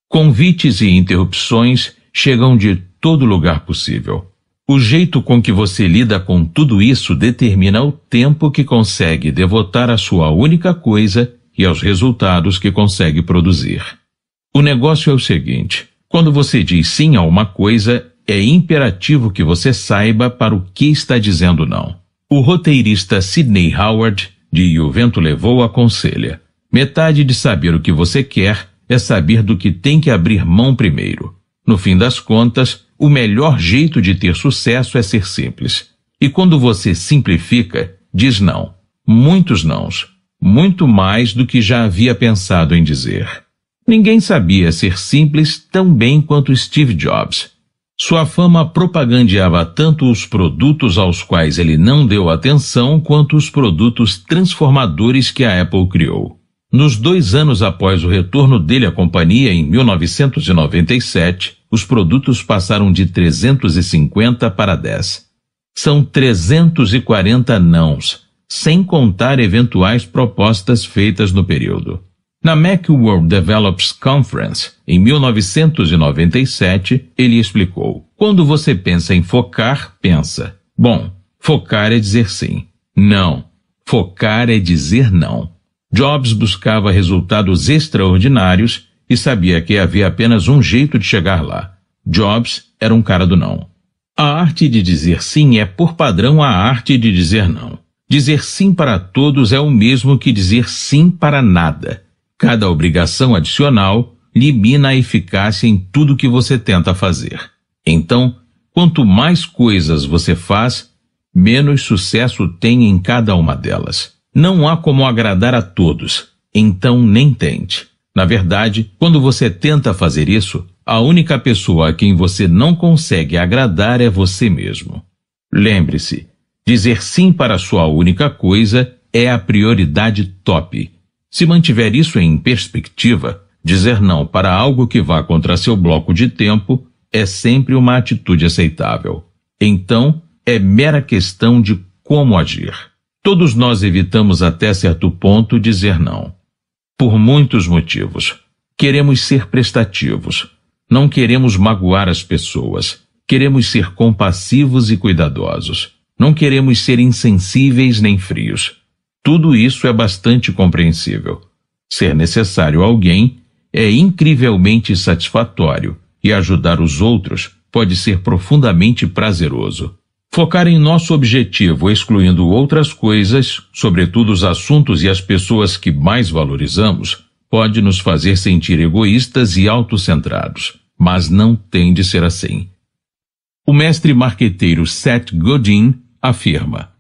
Convites e interrupções chegam de todo lugar possível. O jeito com que você lida com tudo isso determina o tempo que consegue devotar à sua única coisa e aos resultados que consegue produzir. O negócio é o seguinte: quando você diz sim a uma coisa, é imperativo que você saiba para o que está dizendo não. O roteirista Sidney Howard, de E o Vento Levou, aconselha: metade de saber o que você quer é saber do que tem que abrir mão primeiro. No fim das contas, o melhor jeito de ter sucesso é ser simples. E quando você simplifica, diz não. Muitos nãos. Muito mais do que já havia pensado em dizer. Ninguém sabia ser simples tão bem quanto Steve Jobs. Sua fama propagandeava tanto os produtos aos quais ele não deu atenção quanto os produtos transformadores que a Apple criou. Nos dois anos após o retorno dele à companhia em 1997, os produtos passaram de 350 para 10. São 340 nãos, sem contar eventuais propostas feitas no período. Na Macworld Develops Conference, em 1997, ele explicou: Quando você pensa em focar, pensa. Bom, focar é dizer sim. Não. Focar é dizer não. Jobs buscava resultados extraordinários e sabia que havia apenas um jeito de chegar lá. Jobs era um cara do não. A arte de dizer sim é, por padrão, a arte de dizer não. Dizer sim para todos é o mesmo que dizer sim para nada. Cada obrigação adicional limina a eficácia em tudo que você tenta fazer. Então, quanto mais coisas você faz, menos sucesso tem em cada uma delas. Não há como agradar a todos, então nem tente. Na verdade, quando você tenta fazer isso, a única pessoa a quem você não consegue agradar é você mesmo. Lembre-se, dizer sim para sua única coisa é a prioridade top. Se mantiver isso em perspectiva, dizer não para algo que vá contra seu bloco de tempo é sempre uma atitude aceitável. Então, é mera questão de como agir. Todos nós evitamos até certo ponto dizer não por muitos motivos. Queremos ser prestativos. Não queremos magoar as pessoas. Queremos ser compassivos e cuidadosos. Não queremos ser insensíveis nem frios. Tudo isso é bastante compreensível. Ser necessário a alguém é incrivelmente satisfatório e ajudar os outros pode ser profundamente prazeroso. Focar em nosso objetivo, excluindo outras coisas, sobretudo os assuntos e as pessoas que mais valorizamos, pode nos fazer sentir egoístas e autocentrados, mas não tem de ser assim. O mestre marqueteiro Seth Godin afirma: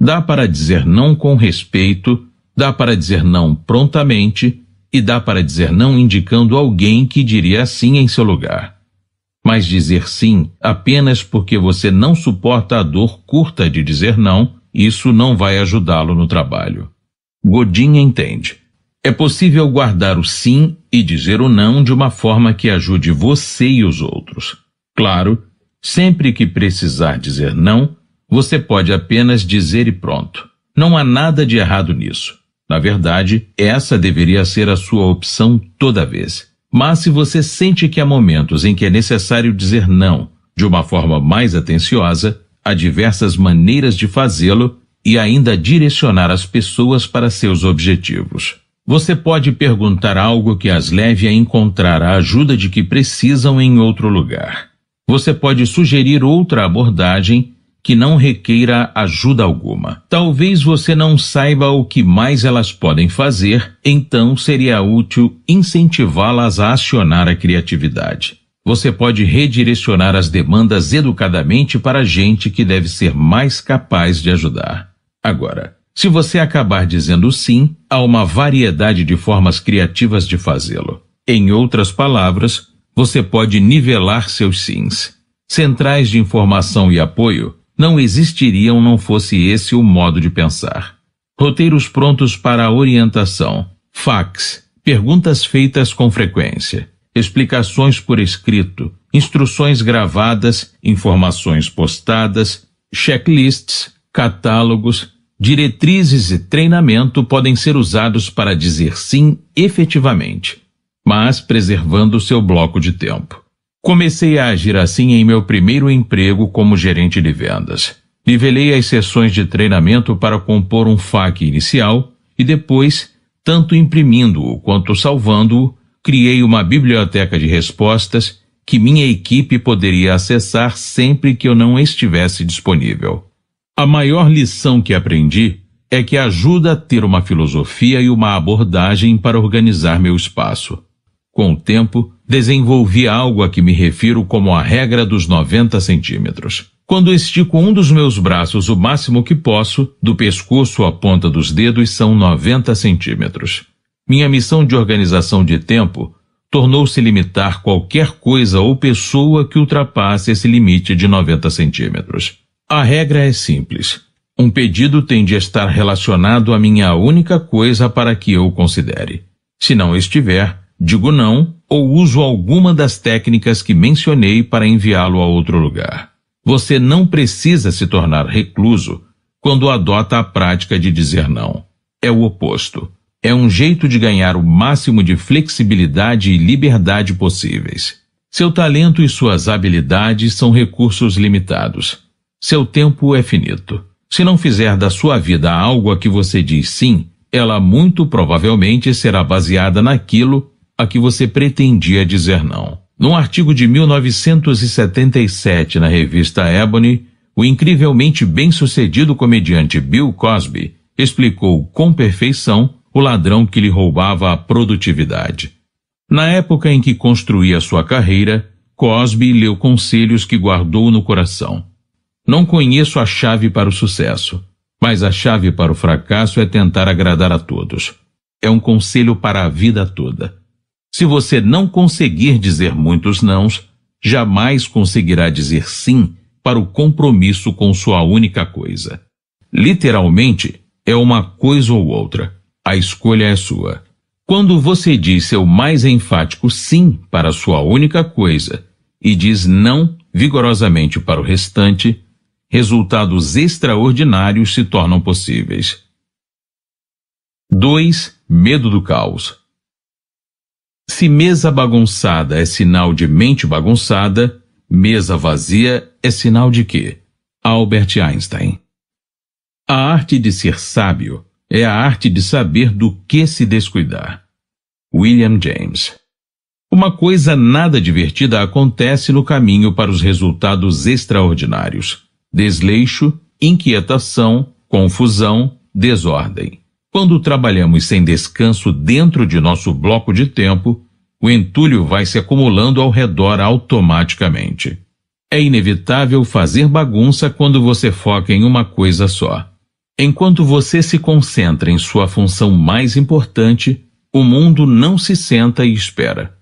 dá para dizer não com respeito, dá para dizer não prontamente e dá para dizer não indicando alguém que diria assim em seu lugar. Mas dizer sim apenas porque você não suporta a dor curta de dizer não, isso não vai ajudá-lo no trabalho. Godin entende. É possível guardar o sim e dizer o não de uma forma que ajude você e os outros. Claro, sempre que precisar dizer não, você pode apenas dizer e pronto. Não há nada de errado nisso. Na verdade, essa deveria ser a sua opção toda vez. Mas se você sente que há momentos em que é necessário dizer não de uma forma mais atenciosa, há diversas maneiras de fazê-lo e ainda direcionar as pessoas para seus objetivos. Você pode perguntar algo que as leve a encontrar a ajuda de que precisam em outro lugar. Você pode sugerir outra abordagem que não requeira ajuda alguma. Talvez você não saiba o que mais elas podem fazer, então seria útil incentivá-las a acionar a criatividade. Você pode redirecionar as demandas educadamente para gente que deve ser mais capaz de ajudar. Agora, se você acabar dizendo sim, há uma variedade de formas criativas de fazê-lo. Em outras palavras, você pode nivelar seus sims. Centrais de informação e apoio não existiriam não fosse esse o modo de pensar. Roteiros prontos para a orientação. Fax. Perguntas feitas com frequência. Explicações por escrito. Instruções gravadas. Informações postadas. Checklists. Catálogos. Diretrizes e treinamento podem ser usados para dizer sim efetivamente, mas preservando seu bloco de tempo. Comecei a agir assim em meu primeiro emprego como gerente de vendas. Nivelei as sessões de treinamento para compor um FAQ inicial e depois, tanto imprimindo-o quanto salvando-o, criei uma biblioteca de respostas que minha equipe poderia acessar sempre que eu não estivesse disponível. A maior lição que aprendi é que ajuda a ter uma filosofia e uma abordagem para organizar meu espaço. Com o tempo, desenvolvi algo a que me refiro como a regra dos 90 centímetros. Quando estico um dos meus braços o máximo que posso, do pescoço à ponta dos dedos são 90 centímetros. Minha missão de organização de tempo tornou-se limitar qualquer coisa ou pessoa que ultrapasse esse limite de 90 centímetros. A regra é simples. Um pedido tem de estar relacionado à minha única coisa para que eu considere. Se não estiver, digo não ou uso alguma das técnicas que mencionei para enviá-lo a outro lugar. Você não precisa se tornar recluso quando adota a prática de dizer não. É o oposto. É um jeito de ganhar o máximo de flexibilidade e liberdade possíveis. Seu talento e suas habilidades são recursos limitados. Seu tempo é finito. Se não fizer da sua vida algo a que você diz sim, ela muito provavelmente será baseada naquilo a que você pretendia dizer não. Num artigo de 1977 na revista Ebony, o incrivelmente bem-sucedido comediante Bill Cosby explicou com perfeição o ladrão que lhe roubava a produtividade. Na época em que construía sua carreira, Cosby leu conselhos que guardou no coração. Não conheço a chave para o sucesso, mas a chave para o fracasso é tentar agradar a todos. É um conselho para a vida toda. Se você não conseguir dizer muitos nãos, jamais conseguirá dizer sim para o compromisso com sua única coisa. Literalmente, é uma coisa ou outra. A escolha é sua. Quando você diz seu mais enfático sim para sua única coisa e diz não vigorosamente para o restante, resultados extraordinários se tornam possíveis. 2. Medo do caos. Se mesa bagunçada é sinal de mente bagunçada, mesa vazia é sinal de quê? Albert Einstein. A arte de ser sábio é a arte de saber do que se descuidar. William James. Uma coisa nada divertida acontece no caminho para os resultados extraordinários: desleixo, inquietação, confusão, desordem. Quando trabalhamos sem descanso dentro de nosso bloco de tempo, o entulho vai se acumulando ao redor automaticamente. É inevitável fazer bagunça quando você foca em uma coisa só. Enquanto você se concentra em sua função mais importante, o mundo não se senta e espera.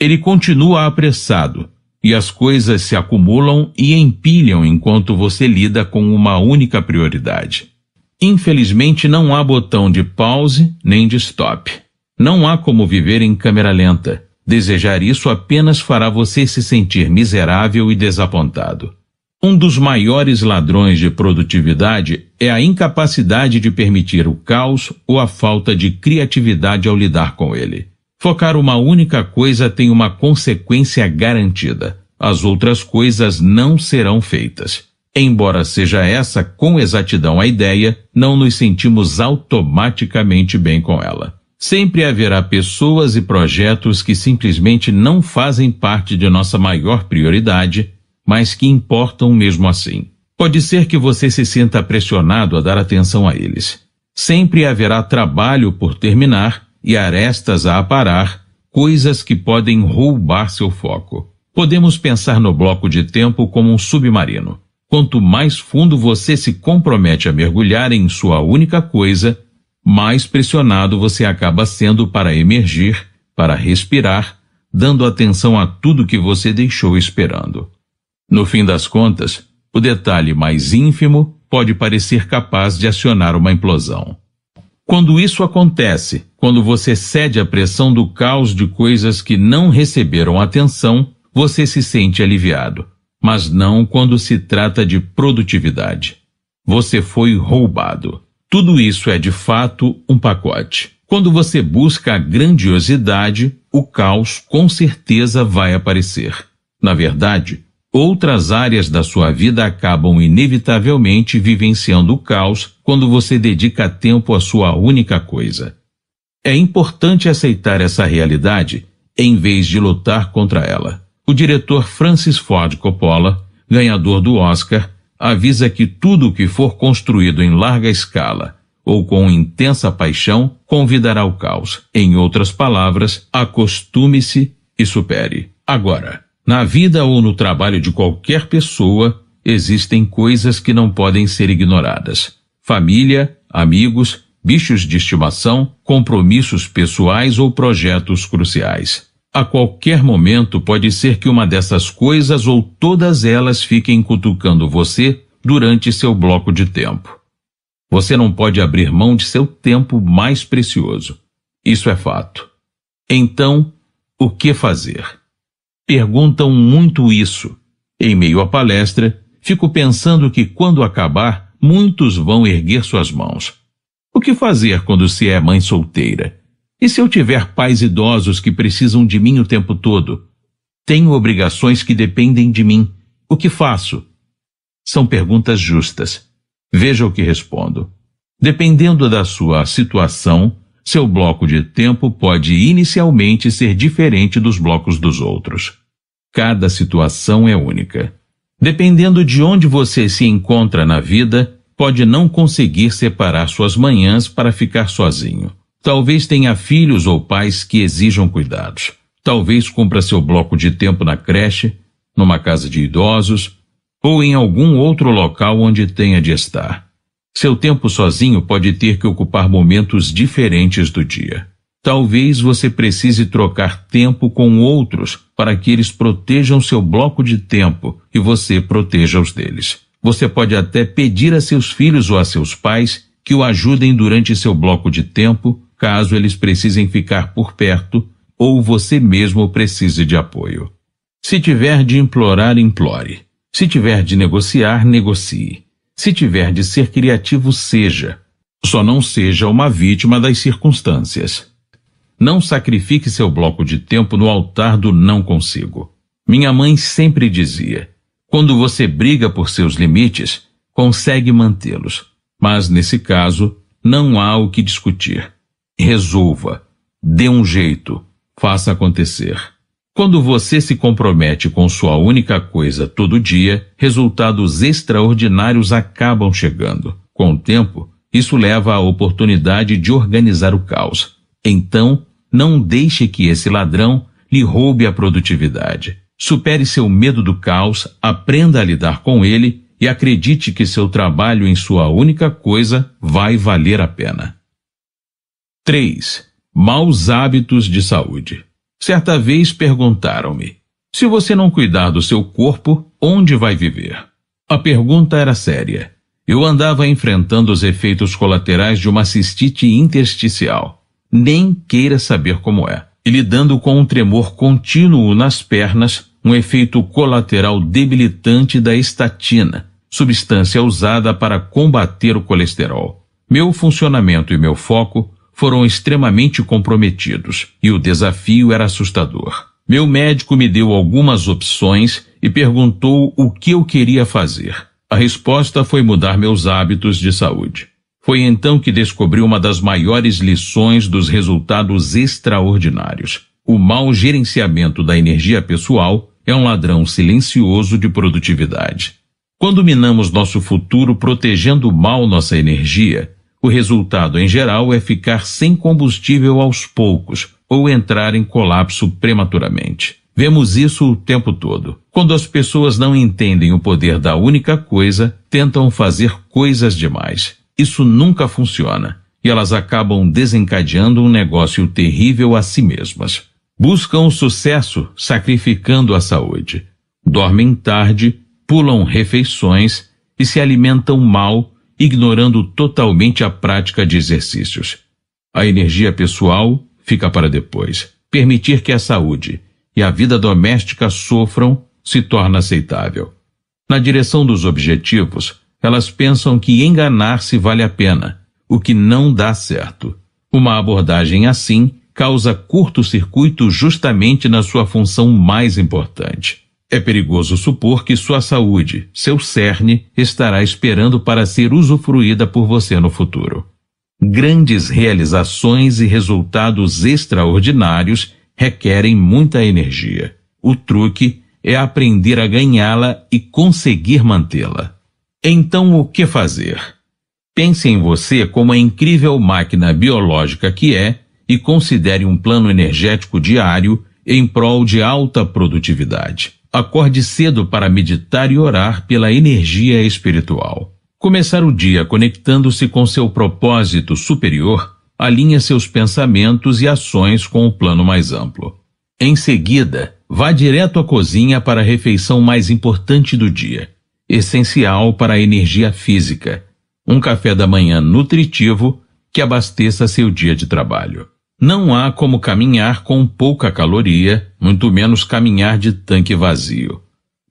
Ele continua apressado, e as coisas se acumulam e empilham enquanto você lida com uma única prioridade. Infelizmente não há botão de pause nem de stop. Não há como viver em câmera lenta. Desejar isso apenas fará você se sentir miserável e desapontado. Um dos maiores ladrões de produtividade é a incapacidade de permitir o caos ou a falta de criatividade ao lidar com ele. Focar uma única coisa tem uma consequência garantida. As outras coisas não serão feitas. Embora seja essa com exatidão a ideia, não nos sentimos automaticamente bem com ela. Sempre haverá pessoas e projetos que simplesmente não fazem parte de nossa maior prioridade, mas que importam mesmo assim. Pode ser que você se sinta pressionado a dar atenção a eles. Sempre haverá trabalho por terminar e arestas a aparar, coisas que podem roubar seu foco. Podemos pensar no bloco de tempo como um submarino. Quanto mais fundo você se compromete a mergulhar em sua única coisa, mais pressionado você acaba sendo para emergir, para respirar, dando atenção a tudo que você deixou esperando. No fim das contas, o detalhe mais ínfimo pode parecer capaz de acionar uma implosão. Quando isso acontece, quando você cede à pressão do caos de coisas que não receberam atenção, você se sente aliviado mas não quando se trata de produtividade. Você foi roubado. Tudo isso é de fato um pacote. Quando você busca a grandiosidade, o caos com certeza vai aparecer. Na verdade, outras áreas da sua vida acabam inevitavelmente vivenciando o caos quando você dedica tempo à sua única coisa. É importante aceitar essa realidade em vez de lutar contra ela o diretor Francis Ford Coppola, ganhador do Oscar, avisa que tudo o que for construído em larga escala ou com intensa paixão convidará ao caos. Em outras palavras, acostume-se e supere. Agora, na vida ou no trabalho de qualquer pessoa, existem coisas que não podem ser ignoradas: família, amigos, bichos de estimação, compromissos pessoais ou projetos cruciais. A qualquer momento pode ser que uma dessas coisas ou todas elas fiquem cutucando você durante seu bloco de tempo. Você não pode abrir mão de seu tempo mais precioso. Isso é fato. Então, o que fazer? Perguntam muito isso. Em meio à palestra, fico pensando que quando acabar, muitos vão erguer suas mãos. O que fazer quando se é mãe solteira? E se eu tiver pais idosos que precisam de mim o tempo todo? Tenho obrigações que dependem de mim. O que faço? São perguntas justas. Veja o que respondo. Dependendo da sua situação, seu bloco de tempo pode inicialmente ser diferente dos blocos dos outros. Cada situação é única. Dependendo de onde você se encontra na vida, pode não conseguir separar suas manhãs para ficar sozinho. Talvez tenha filhos ou pais que exijam cuidados. Talvez cumpra seu bloco de tempo na creche, numa casa de idosos ou em algum outro local onde tenha de estar. Seu tempo sozinho pode ter que ocupar momentos diferentes do dia. Talvez você precise trocar tempo com outros para que eles protejam seu bloco de tempo e você proteja os deles. Você pode até pedir a seus filhos ou a seus pais que o ajudem durante seu bloco de tempo caso eles precisem ficar por perto ou você mesmo precise de apoio. Se tiver de implorar, implore. Se tiver de negociar, negocie. Se tiver de ser criativo, seja. Só não seja uma vítima das circunstâncias. Não sacrifique seu bloco de tempo no altar do não consigo. Minha mãe sempre dizia: quando você briga por seus limites, consegue mantê-los. Mas nesse caso, não há o que discutir resolva, dê um jeito, faça acontecer. Quando você se compromete com sua única coisa todo dia, resultados extraordinários acabam chegando. Com o tempo, isso leva à oportunidade de organizar o caos. Então, não deixe que esse ladrão lhe roube a produtividade. Supere seu medo do caos, aprenda a lidar com ele e acredite que seu trabalho em sua única coisa vai valer a pena. 3. Maus hábitos de saúde. Certa vez perguntaram-me: se você não cuidar do seu corpo, onde vai viver? A pergunta era séria. Eu andava enfrentando os efeitos colaterais de uma cistite intersticial. Nem queira saber como é. E lidando com um tremor contínuo nas pernas, um efeito colateral debilitante da estatina, substância usada para combater o colesterol. Meu funcionamento e meu foco foram extremamente comprometidos e o desafio era assustador. Meu médico me deu algumas opções e perguntou o que eu queria fazer. A resposta foi mudar meus hábitos de saúde. Foi então que descobri uma das maiores lições dos resultados extraordinários. O mau gerenciamento da energia pessoal é um ladrão silencioso de produtividade. Quando minamos nosso futuro protegendo mal nossa energia, o resultado, em geral, é ficar sem combustível aos poucos ou entrar em colapso prematuramente. Vemos isso o tempo todo. Quando as pessoas não entendem o poder da única coisa, tentam fazer coisas demais. Isso nunca funciona e elas acabam desencadeando um negócio terrível a si mesmas. Buscam o sucesso sacrificando a saúde. Dormem tarde, pulam refeições e se alimentam mal ignorando totalmente a prática de exercícios. A energia pessoal fica para depois. Permitir que a saúde e a vida doméstica sofram se torna aceitável. Na direção dos objetivos, elas pensam que enganar-se vale a pena, o que não dá certo. Uma abordagem assim causa curto-circuito justamente na sua função mais importante. É perigoso supor que sua saúde, seu cerne, estará esperando para ser usufruída por você no futuro. Grandes realizações e resultados extraordinários requerem muita energia. O truque é aprender a ganhá-la e conseguir mantê-la. Então, o que fazer? Pense em você como a incrível máquina biológica que é e considere um plano energético diário em prol de alta produtividade. Acorde cedo para meditar e orar pela energia espiritual. Começar o dia conectando-se com seu propósito superior alinha seus pensamentos e ações com o plano mais amplo. Em seguida, vá direto à cozinha para a refeição mais importante do dia, essencial para a energia física, um café da manhã nutritivo que abasteça seu dia de trabalho. Não há como caminhar com pouca caloria, muito menos caminhar de tanque vazio.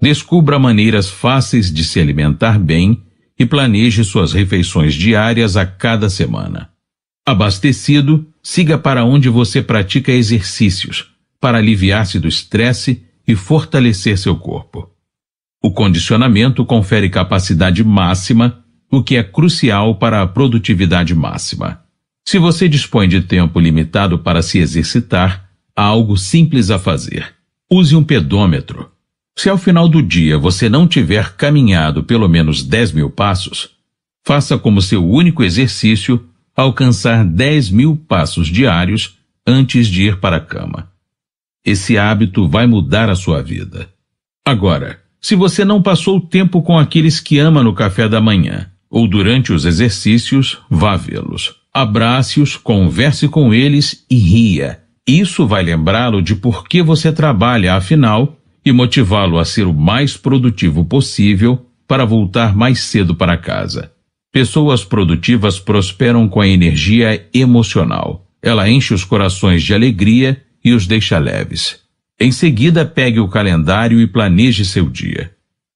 Descubra maneiras fáceis de se alimentar bem e planeje suas refeições diárias a cada semana. Abastecido, siga para onde você pratica exercícios, para aliviar-se do estresse e fortalecer seu corpo. O condicionamento confere capacidade máxima, o que é crucial para a produtividade máxima. Se você dispõe de tempo limitado para se exercitar, há algo simples a fazer. Use um pedômetro. Se ao final do dia você não tiver caminhado pelo menos 10 mil passos, faça como seu único exercício alcançar 10 mil passos diários antes de ir para a cama. Esse hábito vai mudar a sua vida. Agora, se você não passou tempo com aqueles que ama no café da manhã ou durante os exercícios, vá vê-los abrace-os, converse com eles e ria. Isso vai lembrá-lo de por que você trabalha, afinal, e motivá-lo a ser o mais produtivo possível para voltar mais cedo para casa. Pessoas produtivas prosperam com a energia emocional. Ela enche os corações de alegria e os deixa leves. Em seguida, pegue o calendário e planeje seu dia.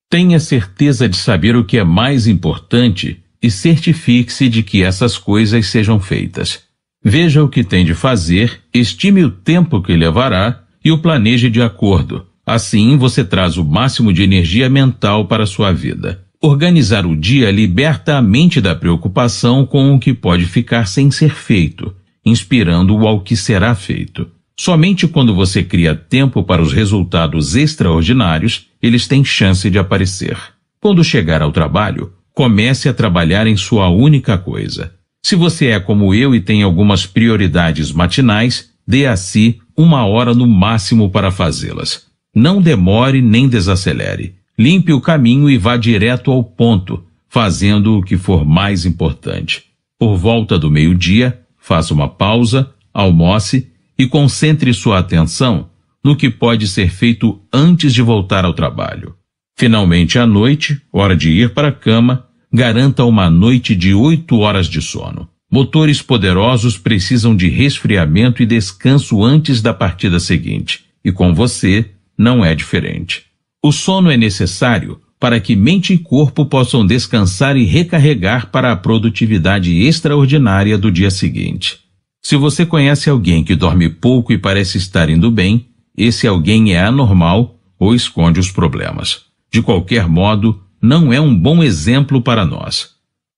Tenha certeza de saber o que é mais importante e certifique-se de que essas coisas sejam feitas. Veja o que tem de fazer, estime o tempo que levará e o planeje de acordo. Assim, você traz o máximo de energia mental para a sua vida. Organizar o dia liberta a mente da preocupação com o que pode ficar sem ser feito, inspirando-o ao que será feito. Somente quando você cria tempo para os resultados extraordinários, eles têm chance de aparecer. Quando chegar ao trabalho, Comece a trabalhar em sua única coisa. Se você é como eu e tem algumas prioridades matinais, dê a si uma hora no máximo para fazê-las. Não demore nem desacelere. Limpe o caminho e vá direto ao ponto, fazendo o que for mais importante. Por volta do meio-dia, faça uma pausa, almoce e concentre sua atenção no que pode ser feito antes de voltar ao trabalho. Finalmente, à noite, hora de ir para a cama, garanta uma noite de oito horas de sono. Motores poderosos precisam de resfriamento e descanso antes da partida seguinte, e com você não é diferente. O sono é necessário para que mente e corpo possam descansar e recarregar para a produtividade extraordinária do dia seguinte. Se você conhece alguém que dorme pouco e parece estar indo bem, esse alguém é anormal ou esconde os problemas de qualquer modo, não é um bom exemplo para nós.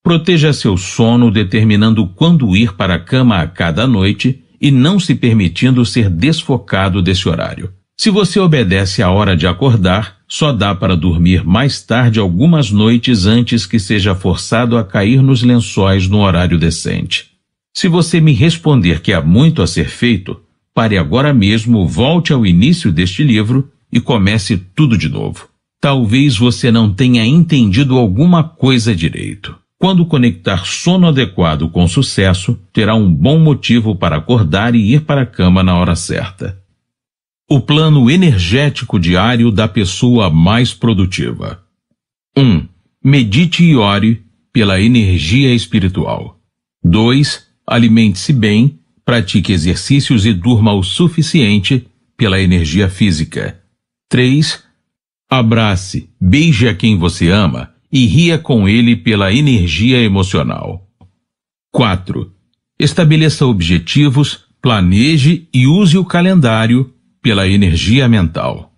Proteja seu sono determinando quando ir para a cama a cada noite e não se permitindo ser desfocado desse horário. Se você obedece à hora de acordar, só dá para dormir mais tarde algumas noites antes que seja forçado a cair nos lençóis no horário decente. Se você me responder que há muito a ser feito, pare agora mesmo, volte ao início deste livro e comece tudo de novo. Talvez você não tenha entendido alguma coisa direito. Quando conectar sono adequado com sucesso, terá um bom motivo para acordar e ir para a cama na hora certa. O plano energético diário da pessoa mais produtiva. 1. Um, medite e ore pela energia espiritual. 2. Alimente-se bem, pratique exercícios e durma o suficiente pela energia física. 3. Abrace, beije a quem você ama e ria com ele pela energia emocional. 4. Estabeleça objetivos, planeje e use o calendário pela energia mental.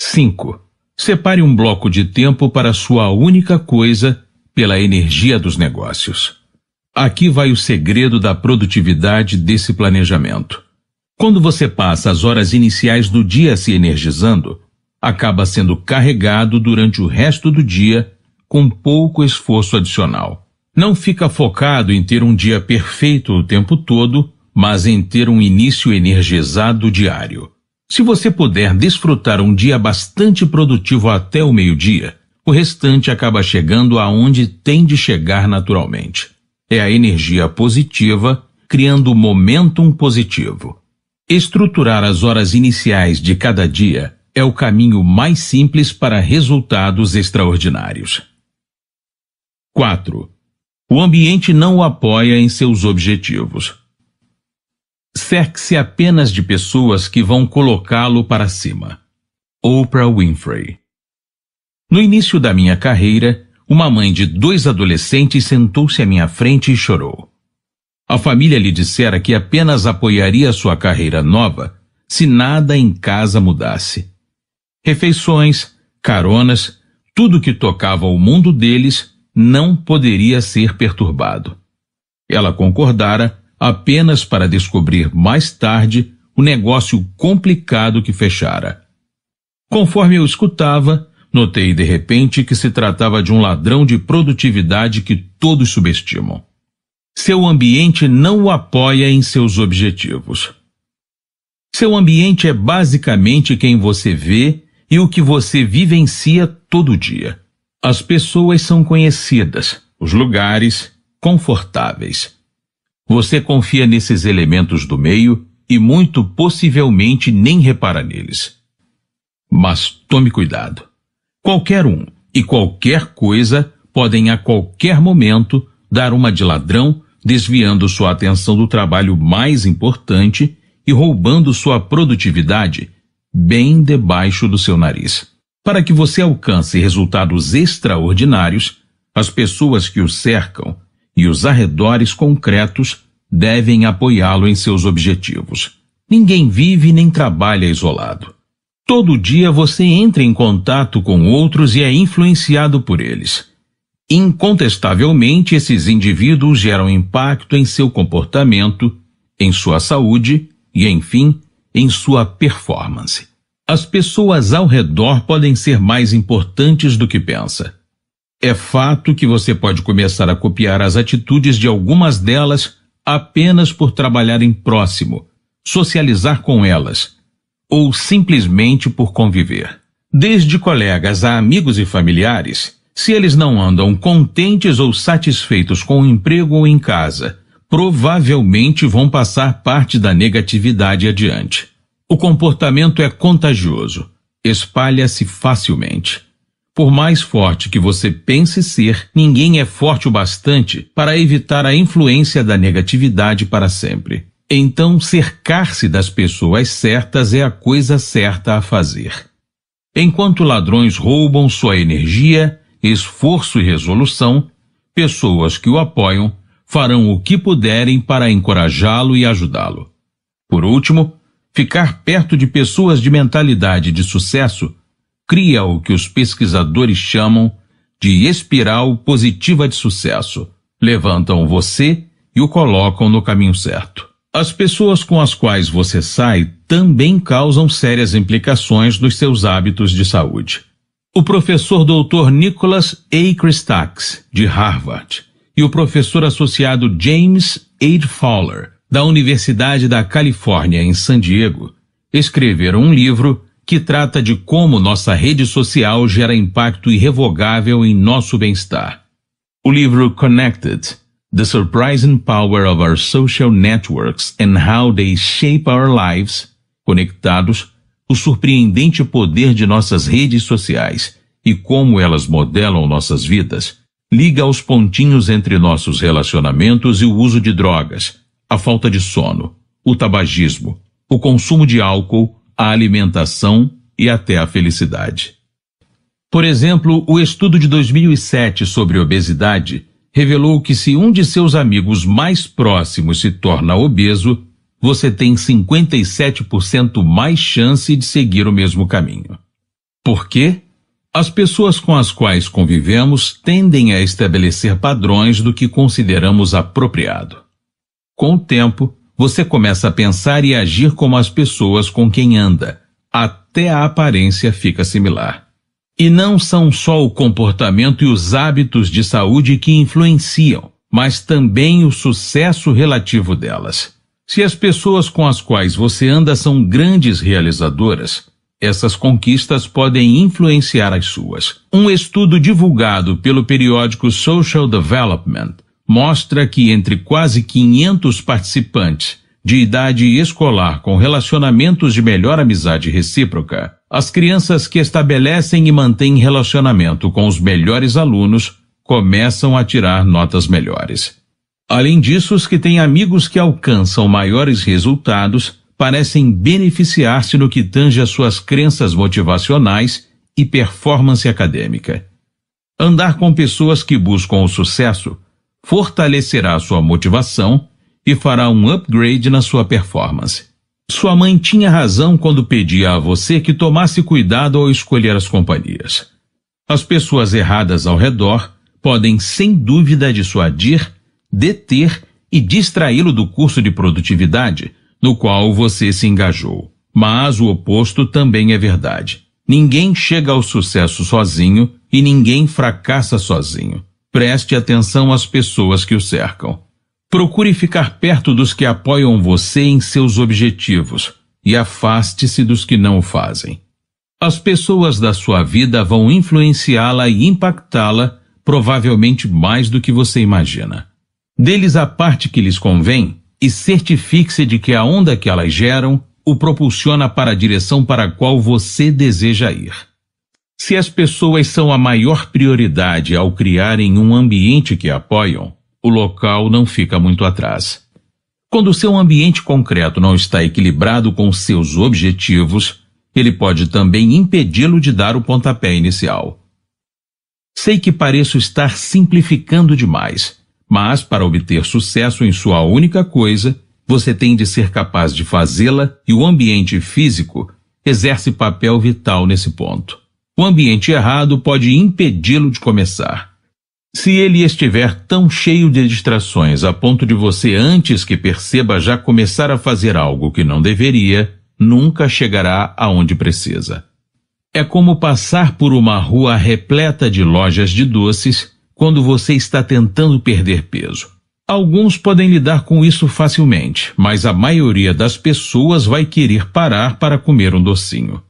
5. Separe um bloco de tempo para sua única coisa pela energia dos negócios. Aqui vai o segredo da produtividade desse planejamento. Quando você passa as horas iniciais do dia se energizando, acaba sendo carregado durante o resto do dia com pouco esforço adicional. Não fica focado em ter um dia perfeito o tempo todo, mas em ter um início energizado diário. Se você puder desfrutar um dia bastante produtivo até o meio-dia, o restante acaba chegando aonde tem de chegar naturalmente. É a energia positiva criando momentum positivo. Estruturar as horas iniciais de cada dia é o caminho mais simples para resultados extraordinários. 4. O ambiente não o apoia em seus objetivos. Cerque-se apenas de pessoas que vão colocá-lo para cima. Oprah Winfrey. No início da minha carreira, uma mãe de dois adolescentes sentou-se à minha frente e chorou. A família lhe dissera que apenas apoiaria sua carreira nova se nada em casa mudasse refeições, caronas, tudo que tocava ao mundo deles não poderia ser perturbado. Ela concordara apenas para descobrir mais tarde o negócio complicado que fechara. Conforme eu escutava, notei de repente que se tratava de um ladrão de produtividade que todos subestimam. Seu ambiente não o apoia em seus objetivos. Seu ambiente é basicamente quem você vê e o que você vivencia todo dia. As pessoas são conhecidas, os lugares, confortáveis. Você confia nesses elementos do meio e muito possivelmente nem repara neles. Mas tome cuidado. Qualquer um e qualquer coisa podem a qualquer momento dar uma de ladrão, desviando sua atenção do trabalho mais importante e roubando sua produtividade bem debaixo do seu nariz. Para que você alcance resultados extraordinários, as pessoas que o cercam e os arredores concretos devem apoiá-lo em seus objetivos. Ninguém vive nem trabalha isolado. Todo dia você entra em contato com outros e é influenciado por eles. Incontestavelmente, esses indivíduos geram impacto em seu comportamento, em sua saúde e, enfim, em sua performance. As pessoas ao redor podem ser mais importantes do que pensa. É fato que você pode começar a copiar as atitudes de algumas delas apenas por trabalhar em próximo, socializar com elas, ou simplesmente por conviver. Desde colegas a amigos e familiares, se eles não andam contentes ou satisfeitos com o emprego ou em casa, provavelmente vão passar parte da negatividade adiante. O comportamento é contagioso, espalha-se facilmente. Por mais forte que você pense ser, ninguém é forte o bastante para evitar a influência da negatividade para sempre. Então, cercar-se das pessoas certas é a coisa certa a fazer. Enquanto ladrões roubam sua energia, esforço e resolução, pessoas que o apoiam farão o que puderem para encorajá-lo e ajudá-lo. Por último, ficar perto de pessoas de mentalidade de sucesso cria o que os pesquisadores chamam de espiral positiva de sucesso. Levantam você e o colocam no caminho certo. As pessoas com as quais você sai também causam sérias implicações nos seus hábitos de saúde. O professor Dr. Nicholas A. Christakis, de Harvard, e o professor associado James H. Fowler, da Universidade da Califórnia, em San Diego, escreveram um livro que trata de como nossa rede social gera impacto irrevogável em nosso bem-estar. O livro Connected: The Surprising Power of Our Social Networks and How They Shape Our Lives, Conectados, o surpreendente poder de nossas redes sociais e como elas modelam nossas vidas liga aos pontinhos entre nossos relacionamentos e o uso de drogas, a falta de sono, o tabagismo, o consumo de álcool, a alimentação e até a felicidade. Por exemplo, o estudo de 2007 sobre obesidade revelou que se um de seus amigos mais próximos se torna obeso, você tem 57% mais chance de seguir o mesmo caminho. Por quê? As pessoas com as quais convivemos tendem a estabelecer padrões do que consideramos apropriado. Com o tempo, você começa a pensar e agir como as pessoas com quem anda, até a aparência fica similar. E não são só o comportamento e os hábitos de saúde que influenciam, mas também o sucesso relativo delas. Se as pessoas com as quais você anda são grandes realizadoras, essas conquistas podem influenciar as suas. Um estudo divulgado pelo periódico Social Development mostra que entre quase 500 participantes de idade escolar com relacionamentos de melhor amizade recíproca, as crianças que estabelecem e mantêm relacionamento com os melhores alunos começam a tirar notas melhores. Além disso, os que têm amigos que alcançam maiores resultados parecem beneficiar-se no que tange às suas crenças motivacionais e performance acadêmica. Andar com pessoas que buscam o sucesso fortalecerá sua motivação e fará um upgrade na sua performance. Sua mãe tinha razão quando pedia a você que tomasse cuidado ao escolher as companhias. As pessoas erradas ao redor podem sem dúvida dissuadir, deter e distraí-lo do curso de produtividade no qual você se engajou. Mas o oposto também é verdade. Ninguém chega ao sucesso sozinho e ninguém fracassa sozinho. Preste atenção às pessoas que o cercam. Procure ficar perto dos que apoiam você em seus objetivos e afaste-se dos que não o fazem. As pessoas da sua vida vão influenciá-la e impactá-la provavelmente mais do que você imagina. Deles a parte que lhes convém e certifique-se de que a onda que elas geram o propulsiona para a direção para a qual você deseja ir. Se as pessoas são a maior prioridade ao criarem um ambiente que apoiam, o local não fica muito atrás. Quando seu ambiente concreto não está equilibrado com seus objetivos, ele pode também impedi-lo de dar o pontapé inicial. Sei que pareço estar simplificando demais, mas, para obter sucesso em sua única coisa, você tem de ser capaz de fazê-la e o ambiente físico exerce papel vital nesse ponto. O ambiente errado pode impedi-lo de começar. Se ele estiver tão cheio de distrações a ponto de você, antes que perceba, já começar a fazer algo que não deveria, nunca chegará aonde precisa. É como passar por uma rua repleta de lojas de doces quando você está tentando perder peso. Alguns podem lidar com isso facilmente, mas a maioria das pessoas vai querer parar para comer um docinho.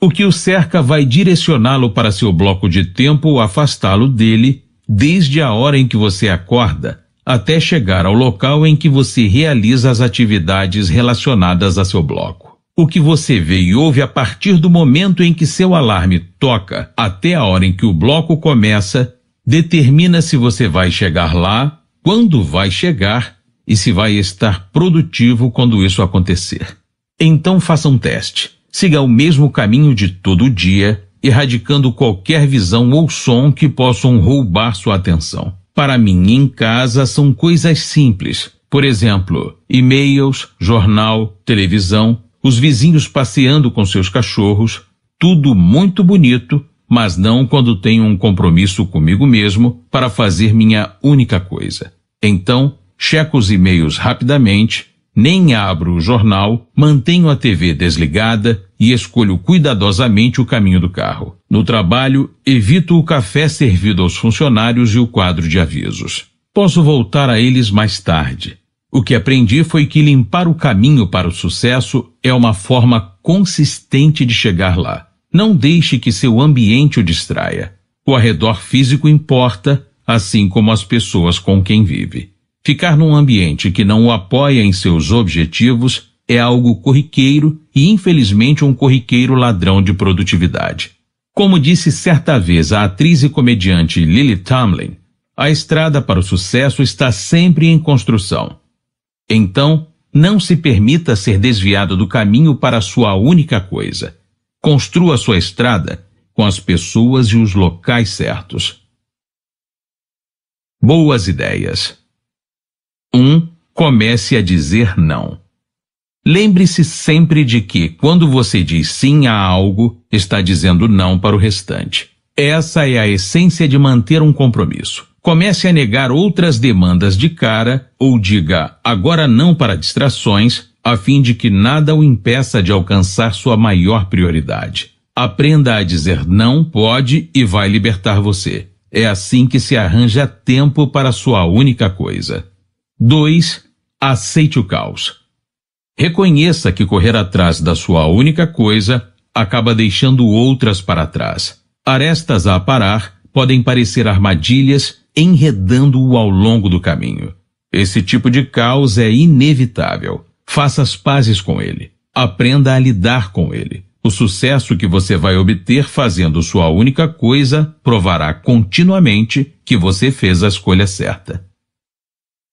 O que o cerca vai direcioná-lo para seu bloco de tempo ou afastá-lo dele, desde a hora em que você acorda até chegar ao local em que você realiza as atividades relacionadas a seu bloco. O que você vê e ouve a partir do momento em que seu alarme toca até a hora em que o bloco começa determina se você vai chegar lá, quando vai chegar e se vai estar produtivo quando isso acontecer. Então faça um teste. Siga o mesmo caminho de todo dia, erradicando qualquer visão ou som que possam roubar sua atenção. Para mim, em casa, são coisas simples. Por exemplo, e-mails, jornal, televisão, os vizinhos passeando com seus cachorros, tudo muito bonito, mas não quando tenho um compromisso comigo mesmo para fazer minha única coisa. Então, checo os e-mails rapidamente, nem abro o jornal, mantenho a TV desligada e escolho cuidadosamente o caminho do carro. No trabalho, evito o café servido aos funcionários e o quadro de avisos. Posso voltar a eles mais tarde. O que aprendi foi que limpar o caminho para o sucesso é uma forma consistente de chegar lá. Não deixe que seu ambiente o distraia. O arredor físico importa, assim como as pessoas com quem vive. Ficar num ambiente que não o apoia em seus objetivos é algo corriqueiro e, infelizmente, um corriqueiro ladrão de produtividade. Como disse certa vez a atriz e comediante Lily Tomlin, a estrada para o sucesso está sempre em construção. Então, não se permita ser desviado do caminho para sua única coisa. Construa sua estrada com as pessoas e os locais certos. Boas ideias. 1. Um, comece a dizer não. Lembre-se sempre de que, quando você diz sim a algo, está dizendo não para o restante. Essa é a essência de manter um compromisso. Comece a negar outras demandas de cara ou diga agora não para distrações a fim de que nada o impeça de alcançar sua maior prioridade. Aprenda a dizer não pode e vai libertar você. É assim que se arranja tempo para sua única coisa. 2. Aceite o caos. Reconheça que correr atrás da sua única coisa acaba deixando outras para trás. Arestas a parar podem parecer armadilhas, enredando-o ao longo do caminho. Esse tipo de caos é inevitável. Faça as pazes com ele. Aprenda a lidar com ele. O sucesso que você vai obter fazendo sua única coisa provará continuamente que você fez a escolha certa.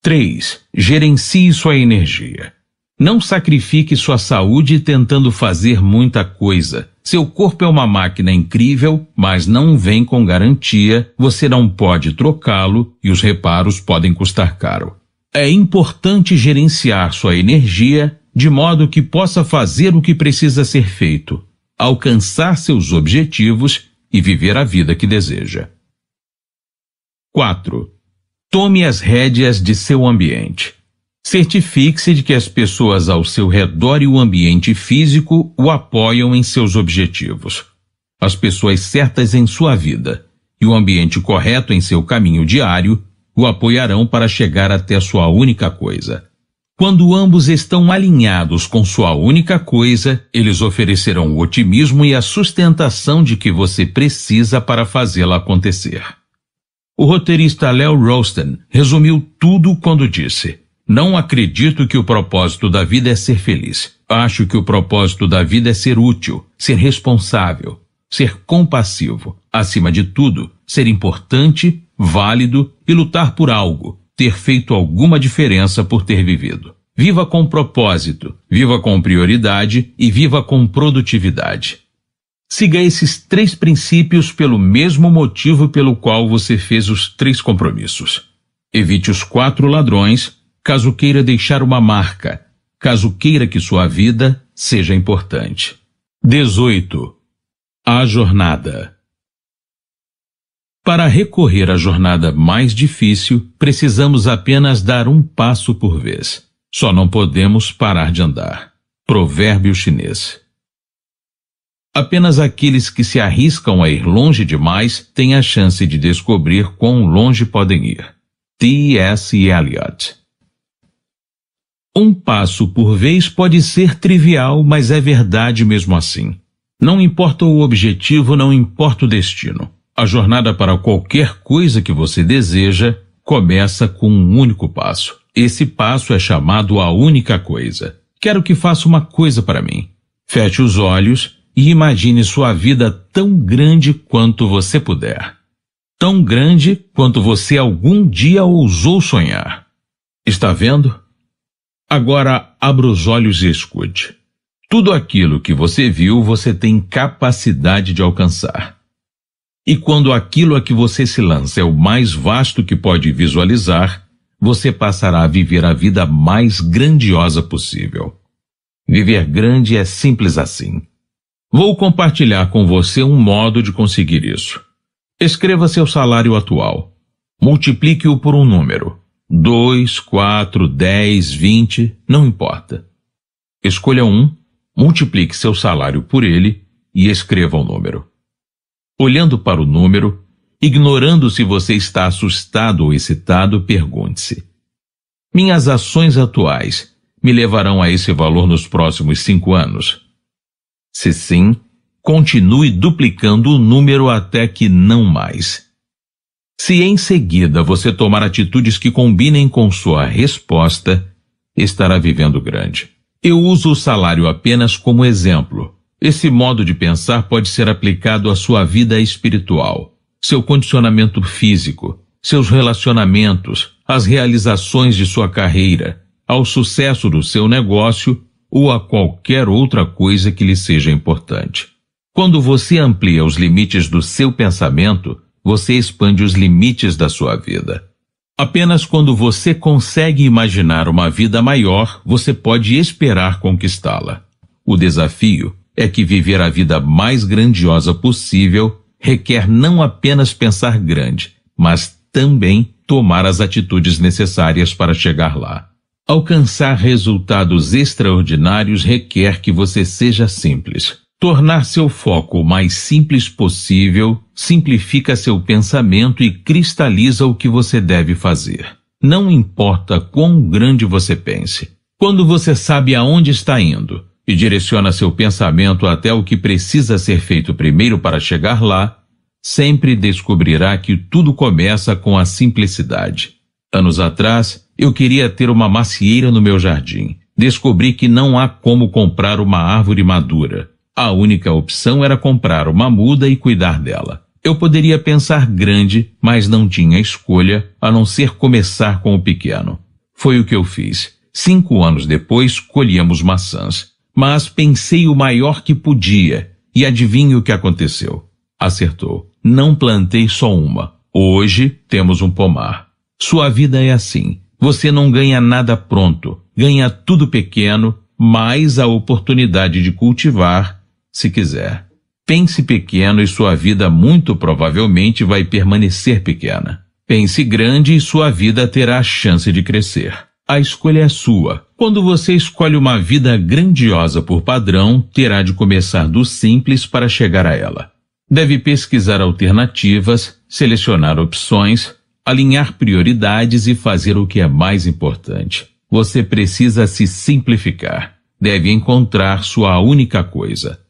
3. Gerencie sua energia. Não sacrifique sua saúde tentando fazer muita coisa. Seu corpo é uma máquina incrível, mas não vem com garantia, você não pode trocá-lo e os reparos podem custar caro é importante gerenciar sua energia de modo que possa fazer o que precisa ser feito, alcançar seus objetivos e viver a vida que deseja. 4. Tome as rédeas de seu ambiente. Certifique-se de que as pessoas ao seu redor e o ambiente físico o apoiam em seus objetivos. As pessoas certas em sua vida e o ambiente correto em seu caminho diário o apoiarão para chegar até sua única coisa. Quando ambos estão alinhados com sua única coisa, eles oferecerão o otimismo e a sustentação de que você precisa para fazê-la acontecer. O roteirista Léo Rosten resumiu tudo quando disse: Não acredito que o propósito da vida é ser feliz. Acho que o propósito da vida é ser útil, ser responsável, ser compassivo, acima de tudo, ser importante, válido e lutar por algo, ter feito alguma diferença por ter vivido. Viva com propósito, viva com prioridade e viva com produtividade. Siga esses três princípios pelo mesmo motivo pelo qual você fez os três compromissos. Evite os quatro ladrões, caso queira deixar uma marca, caso queira que sua vida seja importante. 18. A jornada. Para recorrer à jornada mais difícil, precisamos apenas dar um passo por vez. Só não podemos parar de andar. Provérbio chinês. Apenas aqueles que se arriscam a ir longe demais têm a chance de descobrir quão longe podem ir. T. S. Eliot. Um passo por vez pode ser trivial, mas é verdade mesmo assim. Não importa o objetivo, não importa o destino. A jornada para qualquer coisa que você deseja começa com um único passo. Esse passo é chamado a única coisa. Quero que faça uma coisa para mim. Feche os olhos e imagine sua vida tão grande quanto você puder. Tão grande quanto você algum dia ousou sonhar. Está vendo? Agora abra os olhos e escute. Tudo aquilo que você viu, você tem capacidade de alcançar. E quando aquilo a que você se lança é o mais vasto que pode visualizar, você passará a viver a vida mais grandiosa possível. Viver grande é simples assim. Vou compartilhar com você um modo de conseguir isso. Escreva seu salário atual. Multiplique-o por um número. dois, quatro, dez, vinte, não importa. Escolha um, multiplique seu salário por ele e escreva o um número. Olhando para o número, ignorando se você está assustado ou excitado, pergunte-se: Minhas ações atuais me levarão a esse valor nos próximos cinco anos? Se sim, continue duplicando o número até que não mais. Se em seguida você tomar atitudes que combinem com sua resposta, estará vivendo grande. Eu uso o salário apenas como exemplo, esse modo de pensar pode ser aplicado à sua vida espiritual, seu condicionamento físico, seus relacionamentos, às realizações de sua carreira, ao sucesso do seu negócio ou a qualquer outra coisa que lhe seja importante. Quando você amplia os limites do seu pensamento, você expande os limites da sua vida. Apenas quando você consegue imaginar uma vida maior, você pode esperar conquistá-la. O desafio é que viver a vida mais grandiosa possível requer não apenas pensar grande, mas também tomar as atitudes necessárias para chegar lá. Alcançar resultados extraordinários requer que você seja simples. Tornar seu foco o mais simples possível simplifica seu pensamento e cristaliza o que você deve fazer. Não importa quão grande você pense, quando você sabe aonde está indo, e direciona seu pensamento até o que precisa ser feito primeiro para chegar lá, sempre descobrirá que tudo começa com a simplicidade. Anos atrás, eu queria ter uma macieira no meu jardim. Descobri que não há como comprar uma árvore madura. A única opção era comprar uma muda e cuidar dela. Eu poderia pensar grande, mas não tinha escolha a não ser começar com o pequeno. Foi o que eu fiz. Cinco anos depois, colhíamos maçãs mas pensei o maior que podia. E adivinhe o que aconteceu? Acertou. Não plantei só uma. Hoje temos um pomar. Sua vida é assim. Você não ganha nada pronto, ganha tudo pequeno, mais a oportunidade de cultivar, se quiser. Pense pequeno e sua vida muito provavelmente vai permanecer pequena. Pense grande e sua vida terá a chance de crescer. A escolha é sua. Quando você escolhe uma vida grandiosa por padrão, terá de começar do simples para chegar a ela. Deve pesquisar alternativas, selecionar opções, alinhar prioridades e fazer o que é mais importante. Você precisa se simplificar. Deve encontrar sua única coisa.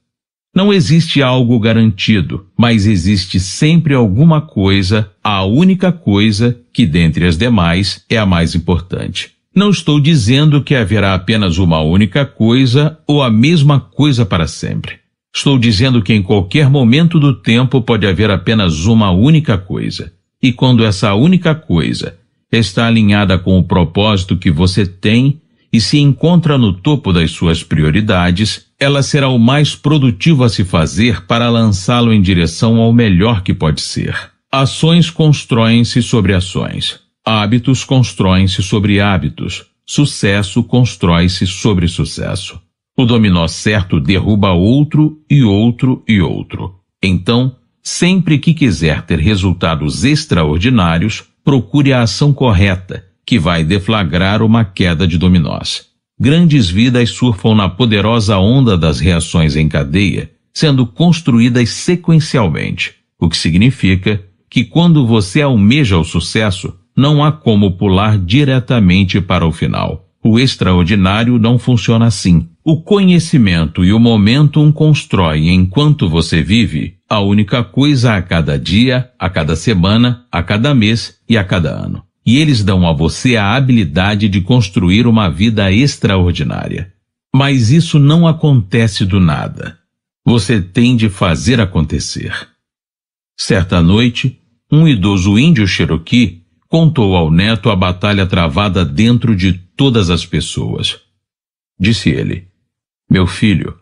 Não existe algo garantido, mas existe sempre alguma coisa, a única coisa, que dentre as demais é a mais importante. Não estou dizendo que haverá apenas uma única coisa ou a mesma coisa para sempre. Estou dizendo que em qualquer momento do tempo pode haver apenas uma única coisa. E quando essa única coisa está alinhada com o propósito que você tem e se encontra no topo das suas prioridades, ela será o mais produtivo a se fazer para lançá-lo em direção ao melhor que pode ser. Ações constroem-se sobre ações. Hábitos constroem-se sobre hábitos, sucesso constrói-se sobre sucesso. O dominó certo derruba outro e outro e outro. Então, sempre que quiser ter resultados extraordinários, procure a ação correta, que vai deflagrar uma queda de dominós. Grandes vidas surfam na poderosa onda das reações em cadeia, sendo construídas sequencialmente, o que significa que quando você almeja o sucesso, não há como pular diretamente para o final. O extraordinário não funciona assim. O conhecimento e o momento um constrói enquanto você vive a única coisa a cada dia, a cada semana, a cada mês e a cada ano. E eles dão a você a habilidade de construir uma vida extraordinária. Mas isso não acontece do nada. Você tem de fazer acontecer. Certa noite, um idoso índio Cherokee contou ao neto a batalha travada dentro de todas as pessoas. Disse ele: Meu filho,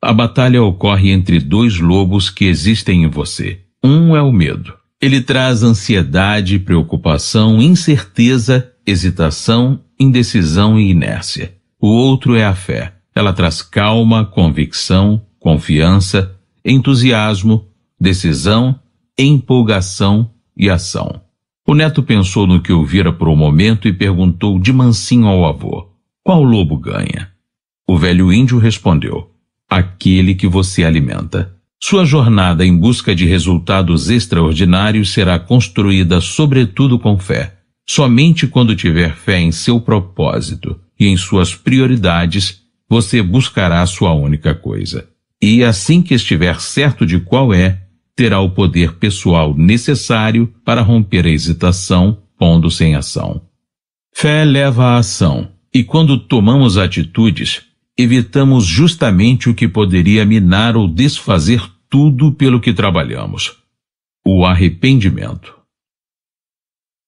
a batalha ocorre entre dois lobos que existem em você. Um é o medo. Ele traz ansiedade, preocupação, incerteza, hesitação, indecisão e inércia. O outro é a fé. Ela traz calma, convicção, confiança, entusiasmo, decisão, empolgação e ação. O neto pensou no que ouvira por um momento e perguntou de mansinho ao avô: Qual lobo ganha? O velho índio respondeu: Aquele que você alimenta. Sua jornada em busca de resultados extraordinários será construída sobretudo com fé. Somente quando tiver fé em seu propósito e em suas prioridades, você buscará sua única coisa. E assim que estiver certo de qual é, terá o poder pessoal necessário para romper a hesitação, pondo-se em ação. Fé leva à ação, e quando tomamos atitudes, evitamos justamente o que poderia minar ou desfazer tudo pelo que trabalhamos: o arrependimento.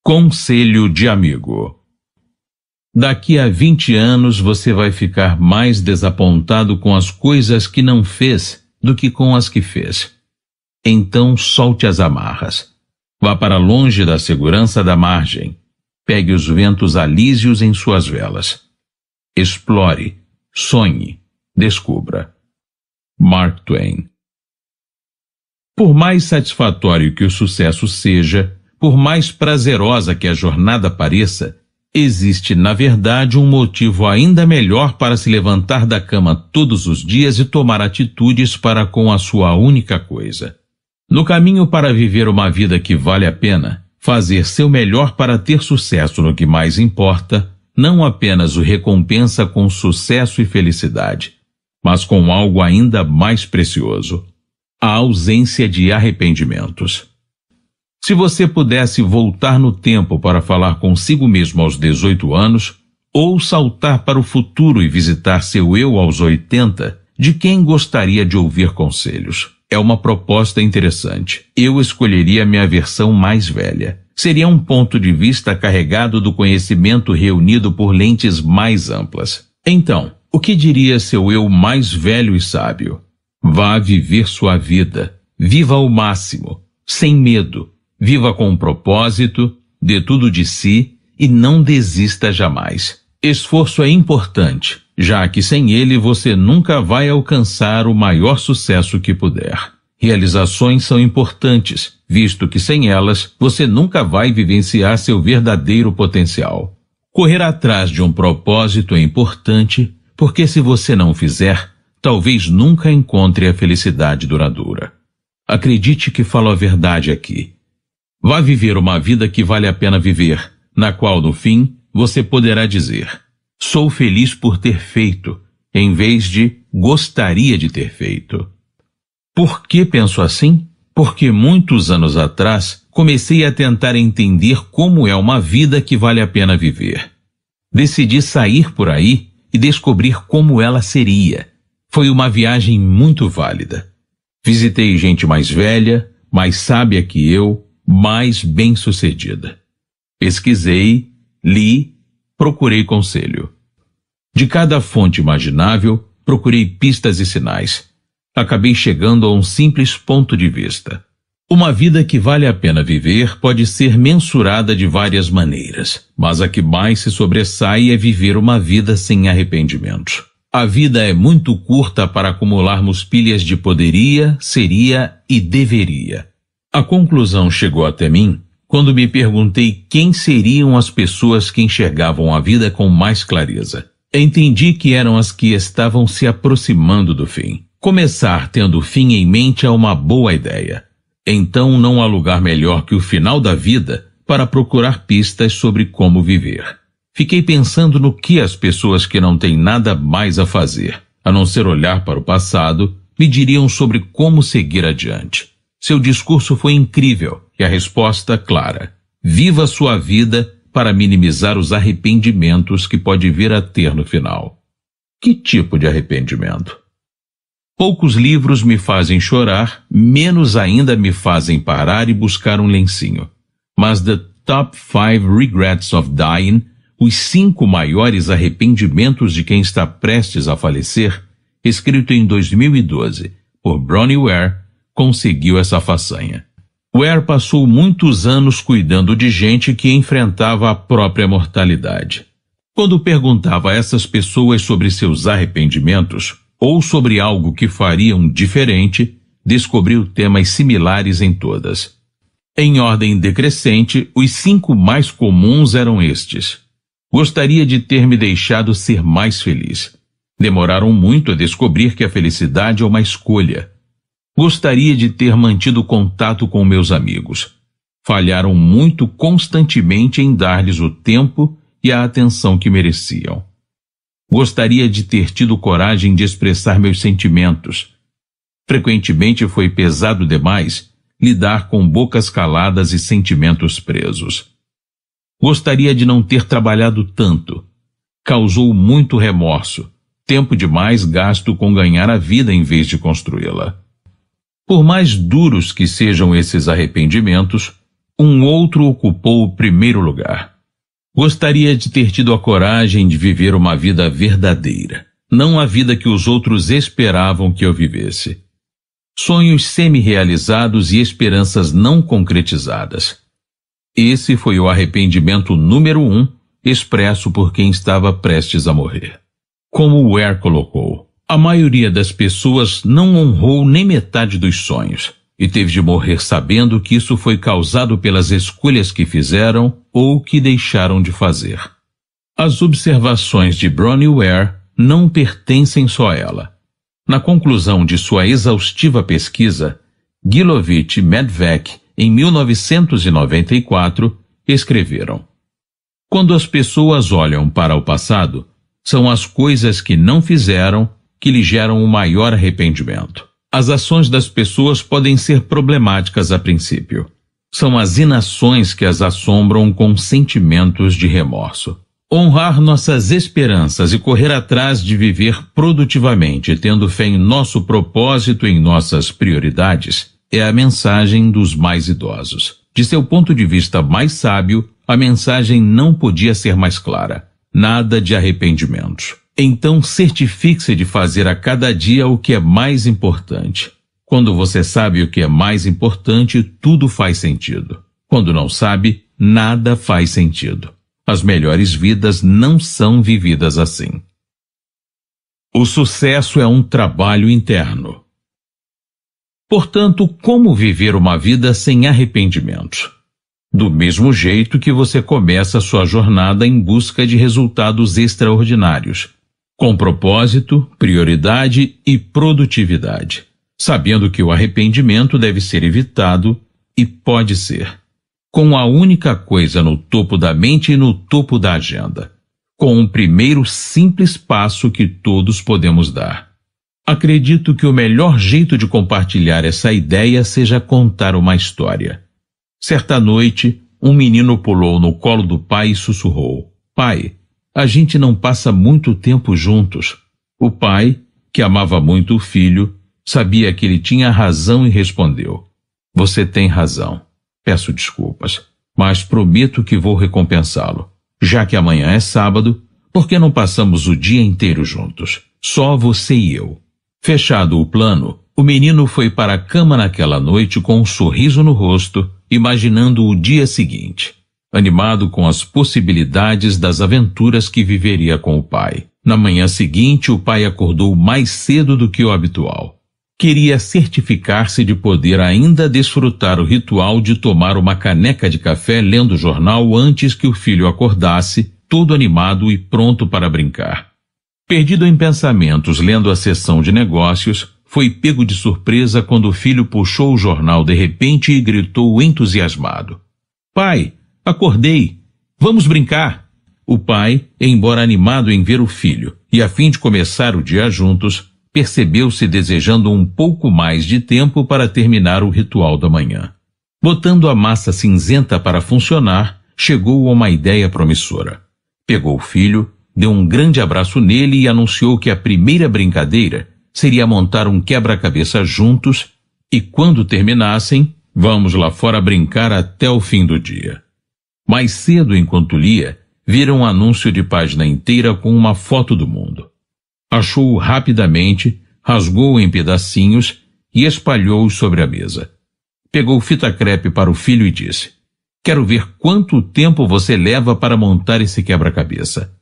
Conselho de amigo. Daqui a 20 anos você vai ficar mais desapontado com as coisas que não fez do que com as que fez. Então solte as amarras. Vá para longe da segurança da margem. Pegue os ventos alísios em suas velas. Explore, sonhe, descubra. Mark Twain Por mais satisfatório que o sucesso seja, por mais prazerosa que a jornada pareça, existe, na verdade, um motivo ainda melhor para se levantar da cama todos os dias e tomar atitudes para com a sua única coisa. No caminho para viver uma vida que vale a pena, fazer seu melhor para ter sucesso no que mais importa, não apenas o recompensa com sucesso e felicidade, mas com algo ainda mais precioso: a ausência de arrependimentos. Se você pudesse voltar no tempo para falar consigo mesmo aos 18 anos, ou saltar para o futuro e visitar seu eu aos 80, de quem gostaria de ouvir conselhos? É uma proposta interessante. Eu escolheria minha versão mais velha. Seria um ponto de vista carregado do conhecimento reunido por lentes mais amplas. Então, o que diria seu eu mais velho e sábio? Vá viver sua vida. Viva ao máximo, sem medo. Viva com um propósito, dê tudo de si e não desista jamais. Esforço é importante, já que sem ele você nunca vai alcançar o maior sucesso que puder. Realizações são importantes, visto que sem elas você nunca vai vivenciar seu verdadeiro potencial. Correr atrás de um propósito é importante, porque se você não fizer, talvez nunca encontre a felicidade duradoura. Acredite que falo a verdade aqui. Vá viver uma vida que vale a pena viver, na qual, no fim, você poderá dizer: Sou feliz por ter feito, em vez de gostaria de ter feito. Por que penso assim? Porque muitos anos atrás comecei a tentar entender como é uma vida que vale a pena viver. Decidi sair por aí e descobrir como ela seria. Foi uma viagem muito válida. Visitei gente mais velha, mais sábia que eu, mais bem-sucedida. Pesquisei, li procurei conselho. De cada fonte imaginável, procurei pistas e sinais. Acabei chegando a um simples ponto de vista. Uma vida que vale a pena viver pode ser mensurada de várias maneiras, mas a que mais se sobressai é viver uma vida sem arrependimentos. A vida é muito curta para acumularmos pilhas de poderia, seria e deveria. A conclusão chegou até mim quando me perguntei quem seriam as pessoas que enxergavam a vida com mais clareza. Entendi que eram as que estavam se aproximando do fim. Começar tendo fim em mente é uma boa ideia. Então não há lugar melhor que o final da vida para procurar pistas sobre como viver. Fiquei pensando no que as pessoas que não têm nada mais a fazer, a não ser olhar para o passado, me diriam sobre como seguir adiante. Seu discurso foi incrível e a resposta clara: viva sua vida para minimizar os arrependimentos que pode vir a ter no final. Que tipo de arrependimento? Poucos livros me fazem chorar, menos ainda me fazem parar e buscar um lencinho. Mas The Top 5 Regrets of Dying, os cinco maiores arrependimentos de quem está prestes a falecer, escrito em 2012 por Bronnie Ware, conseguiu essa façanha. Ware passou muitos anos cuidando de gente que enfrentava a própria mortalidade. Quando perguntava a essas pessoas sobre seus arrependimentos ou sobre algo que fariam diferente, descobriu temas similares em todas. Em ordem decrescente, os cinco mais comuns eram estes. Gostaria de ter me deixado ser mais feliz. Demoraram muito a descobrir que a felicidade é uma escolha Gostaria de ter mantido contato com meus amigos. Falharam muito constantemente em dar-lhes o tempo e a atenção que mereciam. Gostaria de ter tido coragem de expressar meus sentimentos. Frequentemente foi pesado demais lidar com bocas caladas e sentimentos presos. Gostaria de não ter trabalhado tanto. Causou muito remorso, tempo demais gasto com ganhar a vida em vez de construí-la. Por mais duros que sejam esses arrependimentos, um outro ocupou o primeiro lugar. Gostaria de ter tido a coragem de viver uma vida verdadeira, não a vida que os outros esperavam que eu vivesse. Sonhos semi-realizados e esperanças não concretizadas. Esse foi o arrependimento número um expresso por quem estava prestes a morrer. Como Ware colocou, a maioria das pessoas não honrou nem metade dos sonhos e teve de morrer sabendo que isso foi causado pelas escolhas que fizeram ou que deixaram de fazer. As observações de Bronnie Ware não pertencem só a ela. Na conclusão de sua exaustiva pesquisa, Gilovich e Medvec, em 1994, escreveram: Quando as pessoas olham para o passado, são as coisas que não fizeram que lhe geram o maior arrependimento. As ações das pessoas podem ser problemáticas a princípio. São as inações que as assombram com sentimentos de remorso. Honrar nossas esperanças e correr atrás de viver produtivamente, tendo fé em nosso propósito e em nossas prioridades, é a mensagem dos mais idosos. De seu ponto de vista mais sábio, a mensagem não podia ser mais clara. Nada de arrependimentos. Então certifique-se de fazer a cada dia o que é mais importante. Quando você sabe o que é mais importante, tudo faz sentido. Quando não sabe, nada faz sentido. As melhores vidas não são vividas assim. O sucesso é um trabalho interno. Portanto, como viver uma vida sem arrependimentos? Do mesmo jeito que você começa sua jornada em busca de resultados extraordinários, com propósito, prioridade e produtividade, sabendo que o arrependimento deve ser evitado e pode ser com a única coisa no topo da mente e no topo da agenda, com um primeiro simples passo que todos podemos dar. Acredito que o melhor jeito de compartilhar essa ideia seja contar uma história. Certa noite, um menino pulou no colo do pai e sussurrou: Pai, a gente não passa muito tempo juntos. O pai, que amava muito o filho, sabia que ele tinha razão e respondeu: Você tem razão. Peço desculpas, mas prometo que vou recompensá-lo. Já que amanhã é sábado, por que não passamos o dia inteiro juntos? Só você e eu. Fechado o plano, o menino foi para a cama naquela noite com um sorriso no rosto, imaginando o dia seguinte animado com as possibilidades das aventuras que viveria com o pai. Na manhã seguinte, o pai acordou mais cedo do que o habitual. Queria certificar-se de poder ainda desfrutar o ritual de tomar uma caneca de café lendo o jornal antes que o filho acordasse, todo animado e pronto para brincar. Perdido em pensamentos lendo a sessão de negócios, foi pego de surpresa quando o filho puxou o jornal de repente e gritou entusiasmado: Pai, Acordei. Vamos brincar. O pai, embora animado em ver o filho e a fim de começar o dia juntos, percebeu-se desejando um pouco mais de tempo para terminar o ritual da manhã. Botando a massa cinzenta para funcionar, chegou a uma ideia promissora. Pegou o filho, deu um grande abraço nele e anunciou que a primeira brincadeira seria montar um quebra-cabeça juntos e, quando terminassem, vamos lá fora brincar até o fim do dia. Mais cedo, enquanto lia, vira um anúncio de página inteira com uma foto do mundo. Achou-o rapidamente, rasgou-o em pedacinhos e espalhou-o sobre a mesa. Pegou fita crepe para o filho e disse: Quero ver quanto tempo você leva para montar esse quebra-cabeça.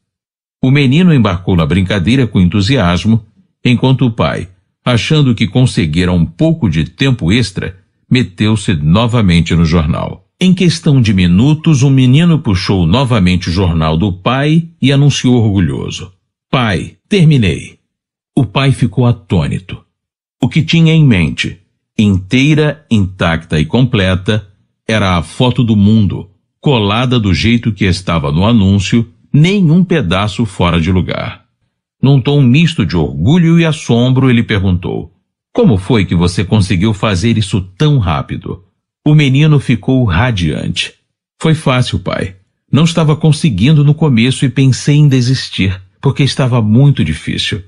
O menino embarcou na brincadeira com entusiasmo, enquanto o pai, achando que conseguira um pouco de tempo extra, meteu-se novamente no jornal. Em questão de minutos, o menino puxou novamente o jornal do pai e anunciou orgulhoso: Pai, terminei. O pai ficou atônito. O que tinha em mente, inteira, intacta e completa, era a foto do mundo, colada do jeito que estava no anúncio, nenhum pedaço fora de lugar. Num tom misto de orgulho e assombro, ele perguntou: Como foi que você conseguiu fazer isso tão rápido? O menino ficou radiante. Foi fácil, pai. Não estava conseguindo no começo e pensei em desistir, porque estava muito difícil.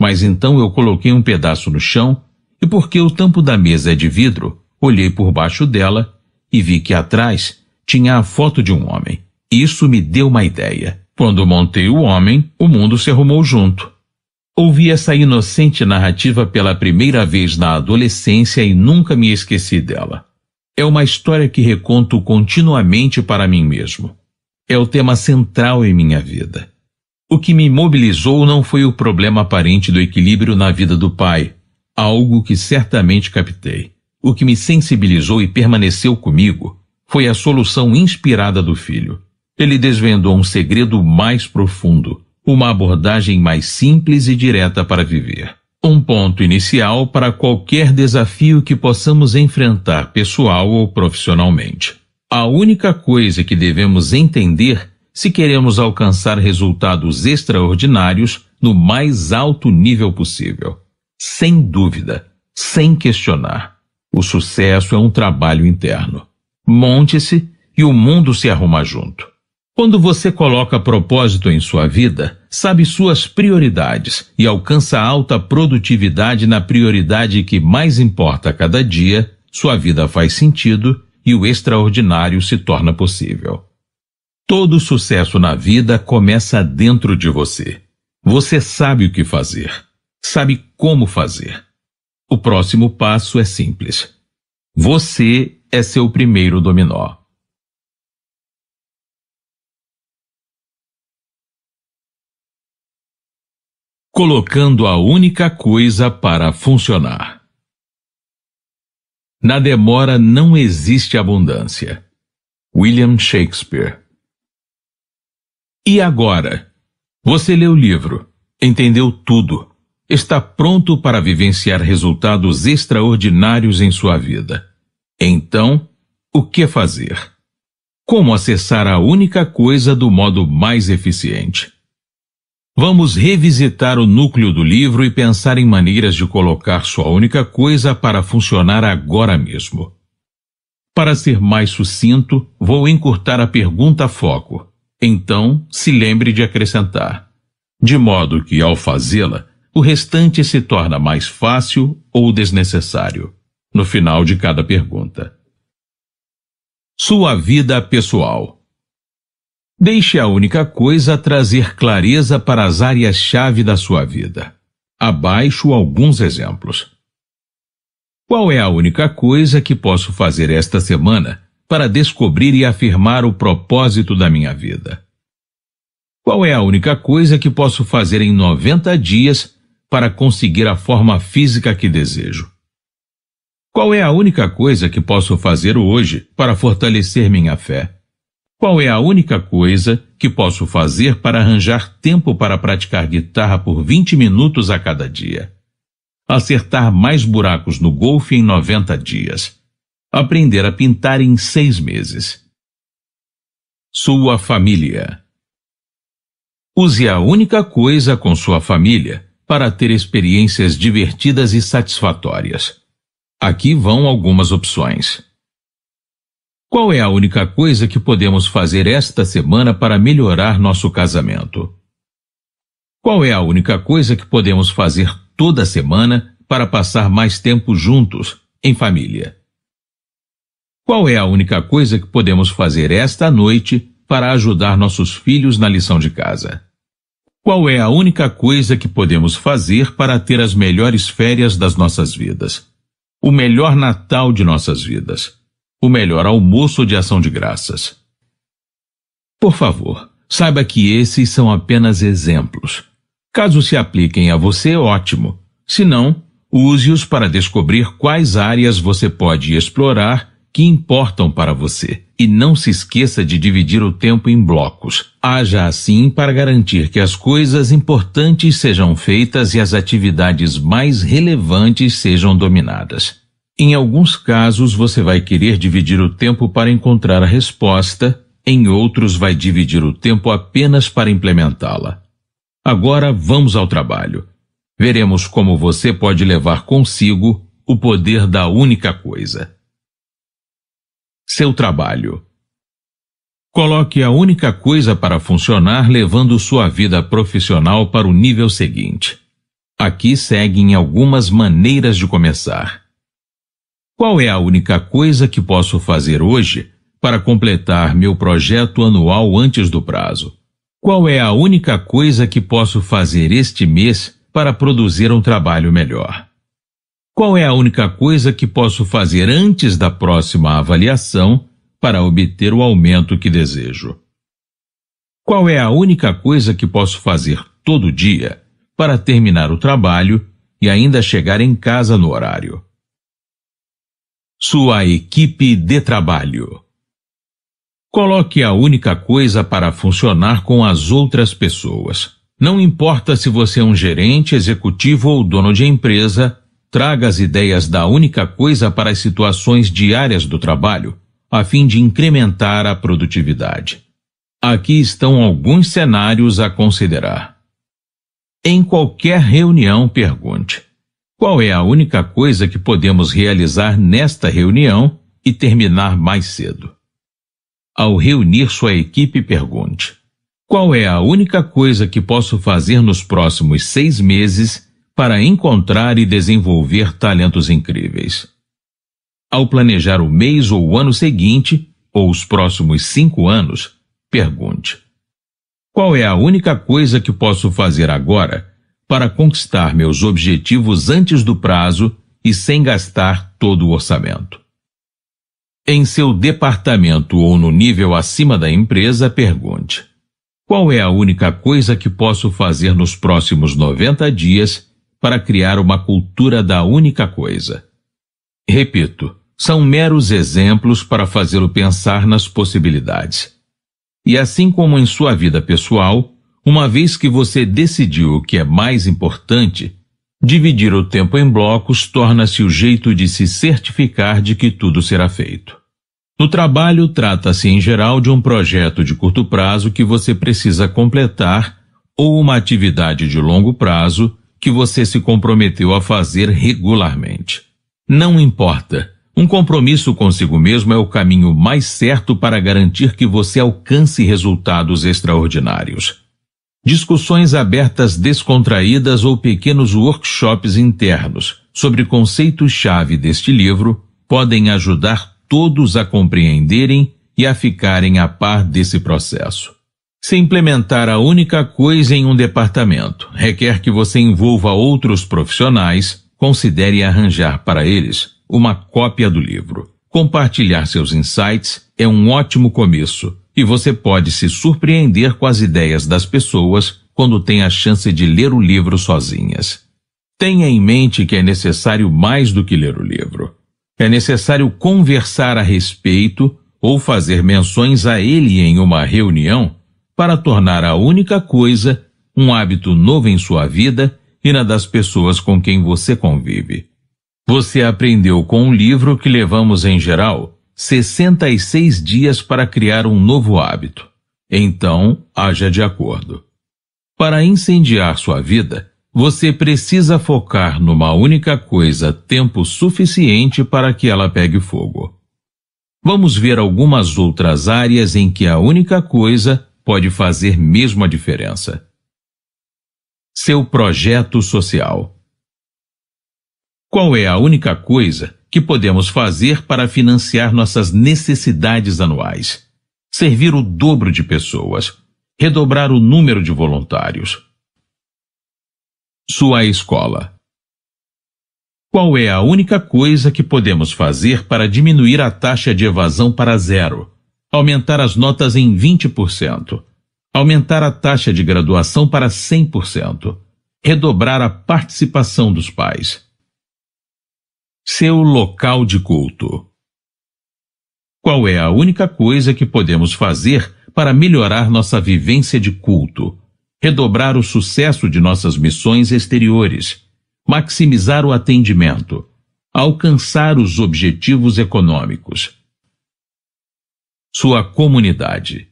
Mas então eu coloquei um pedaço no chão e, porque o tampo da mesa é de vidro, olhei por baixo dela e vi que atrás tinha a foto de um homem. Isso me deu uma ideia. Quando montei o homem, o mundo se arrumou junto. Ouvi essa inocente narrativa pela primeira vez na adolescência e nunca me esqueci dela. É uma história que reconto continuamente para mim mesmo. É o tema central em minha vida. O que me mobilizou não foi o problema aparente do equilíbrio na vida do pai, algo que certamente captei. O que me sensibilizou e permaneceu comigo foi a solução inspirada do filho. Ele desvendou um segredo mais profundo, uma abordagem mais simples e direta para viver. Um ponto inicial para qualquer desafio que possamos enfrentar pessoal ou profissionalmente. A única coisa que devemos entender se queremos alcançar resultados extraordinários no mais alto nível possível. Sem dúvida, sem questionar. O sucesso é um trabalho interno. Monte-se e o mundo se arruma junto. Quando você coloca propósito em sua vida, sabe suas prioridades e alcança alta produtividade na prioridade que mais importa a cada dia, sua vida faz sentido e o extraordinário se torna possível. Todo sucesso na vida começa dentro de você. Você sabe o que fazer, sabe como fazer. O próximo passo é simples. Você é seu primeiro dominó. colocando a única coisa para funcionar. Na demora não existe abundância. William Shakespeare. E agora? Você leu o livro, entendeu tudo, está pronto para vivenciar resultados extraordinários em sua vida. Então, o que fazer? Como acessar a única coisa do modo mais eficiente? Vamos revisitar o núcleo do livro e pensar em maneiras de colocar sua única coisa para funcionar agora mesmo. Para ser mais sucinto, vou encurtar a pergunta a foco. Então, se lembre de acrescentar. De modo que, ao fazê-la, o restante se torna mais fácil ou desnecessário, no final de cada pergunta. Sua vida pessoal. Deixe a única coisa trazer clareza para as áreas-chave da sua vida. Abaixo alguns exemplos. Qual é a única coisa que posso fazer esta semana para descobrir e afirmar o propósito da minha vida? Qual é a única coisa que posso fazer em 90 dias para conseguir a forma física que desejo? Qual é a única coisa que posso fazer hoje para fortalecer minha fé? Qual é a única coisa que posso fazer para arranjar tempo para praticar guitarra por 20 minutos a cada dia? Acertar mais buracos no golfe em 90 dias. Aprender a pintar em seis meses. Sua família. Use a única coisa com sua família para ter experiências divertidas e satisfatórias. Aqui vão algumas opções. Qual é a única coisa que podemos fazer esta semana para melhorar nosso casamento? Qual é a única coisa que podemos fazer toda semana para passar mais tempo juntos, em família? Qual é a única coisa que podemos fazer esta noite para ajudar nossos filhos na lição de casa? Qual é a única coisa que podemos fazer para ter as melhores férias das nossas vidas? O melhor Natal de nossas vidas? o melhor almoço de ação de graças. Por favor, saiba que esses são apenas exemplos. Caso se apliquem a você, ótimo. Se não, use-os para descobrir quais áreas você pode explorar que importam para você. E não se esqueça de dividir o tempo em blocos. Haja assim para garantir que as coisas importantes sejam feitas e as atividades mais relevantes sejam dominadas. Em alguns casos, você vai querer dividir o tempo para encontrar a resposta, em outros, vai dividir o tempo apenas para implementá-la. Agora, vamos ao trabalho. Veremos como você pode levar consigo o poder da única coisa. Seu trabalho. Coloque a única coisa para funcionar, levando sua vida profissional para o nível seguinte. Aqui seguem algumas maneiras de começar. Qual é a única coisa que posso fazer hoje para completar meu projeto anual antes do prazo? Qual é a única coisa que posso fazer este mês para produzir um trabalho melhor? Qual é a única coisa que posso fazer antes da próxima avaliação para obter o aumento que desejo? Qual é a única coisa que posso fazer todo dia para terminar o trabalho e ainda chegar em casa no horário? sua equipe de trabalho. Coloque a única coisa para funcionar com as outras pessoas. Não importa se você é um gerente, executivo ou dono de empresa, traga as ideias da única coisa para as situações diárias do trabalho, a fim de incrementar a produtividade. Aqui estão alguns cenários a considerar. Em qualquer reunião, pergunte: qual é a única coisa que podemos realizar nesta reunião e terminar mais cedo? Ao reunir sua equipe, pergunte: Qual é a única coisa que posso fazer nos próximos seis meses para encontrar e desenvolver talentos incríveis? Ao planejar o mês ou o ano seguinte, ou os próximos cinco anos, pergunte: Qual é a única coisa que posso fazer agora para conquistar meus objetivos antes do prazo e sem gastar todo o orçamento. Em seu departamento ou no nível acima da empresa, pergunte: qual é a única coisa que posso fazer nos próximos 90 dias para criar uma cultura da única coisa? Repito, são meros exemplos para fazê-lo pensar nas possibilidades. E assim como em sua vida pessoal, uma vez que você decidiu o que é mais importante, dividir o tempo em blocos torna-se o jeito de se certificar de que tudo será feito. No trabalho, trata-se em geral de um projeto de curto prazo que você precisa completar ou uma atividade de longo prazo que você se comprometeu a fazer regularmente. Não importa. Um compromisso consigo mesmo é o caminho mais certo para garantir que você alcance resultados extraordinários discussões abertas descontraídas ou pequenos workshops internos sobre conceitos-chave deste livro podem ajudar todos a compreenderem e a ficarem a par desse processo. Se implementar a única coisa em um departamento requer que você envolva outros profissionais, considere arranjar para eles uma cópia do livro. Compartilhar seus insights é um ótimo começo e você pode se surpreender com as ideias das pessoas quando tem a chance de ler o livro sozinhas. Tenha em mente que é necessário mais do que ler o livro. É necessário conversar a respeito ou fazer menções a ele em uma reunião para tornar a única coisa um hábito novo em sua vida e na das pessoas com quem você convive. Você aprendeu com o livro que levamos em geral 66 dias para criar um novo hábito. Então, haja de acordo. Para incendiar sua vida, você precisa focar numa única coisa tempo suficiente para que ela pegue fogo. Vamos ver algumas outras áreas em que a única coisa pode fazer mesmo a diferença. Seu projeto social. Qual é a única coisa que podemos fazer para financiar nossas necessidades anuais, servir o dobro de pessoas, redobrar o número de voluntários. Sua escola. Qual é a única coisa que podemos fazer para diminuir a taxa de evasão para zero, aumentar as notas em 20%, aumentar a taxa de graduação para 100%, redobrar a participação dos pais? seu local de culto. Qual é a única coisa que podemos fazer para melhorar nossa vivência de culto, redobrar o sucesso de nossas missões exteriores, maximizar o atendimento, alcançar os objetivos econômicos? Sua comunidade.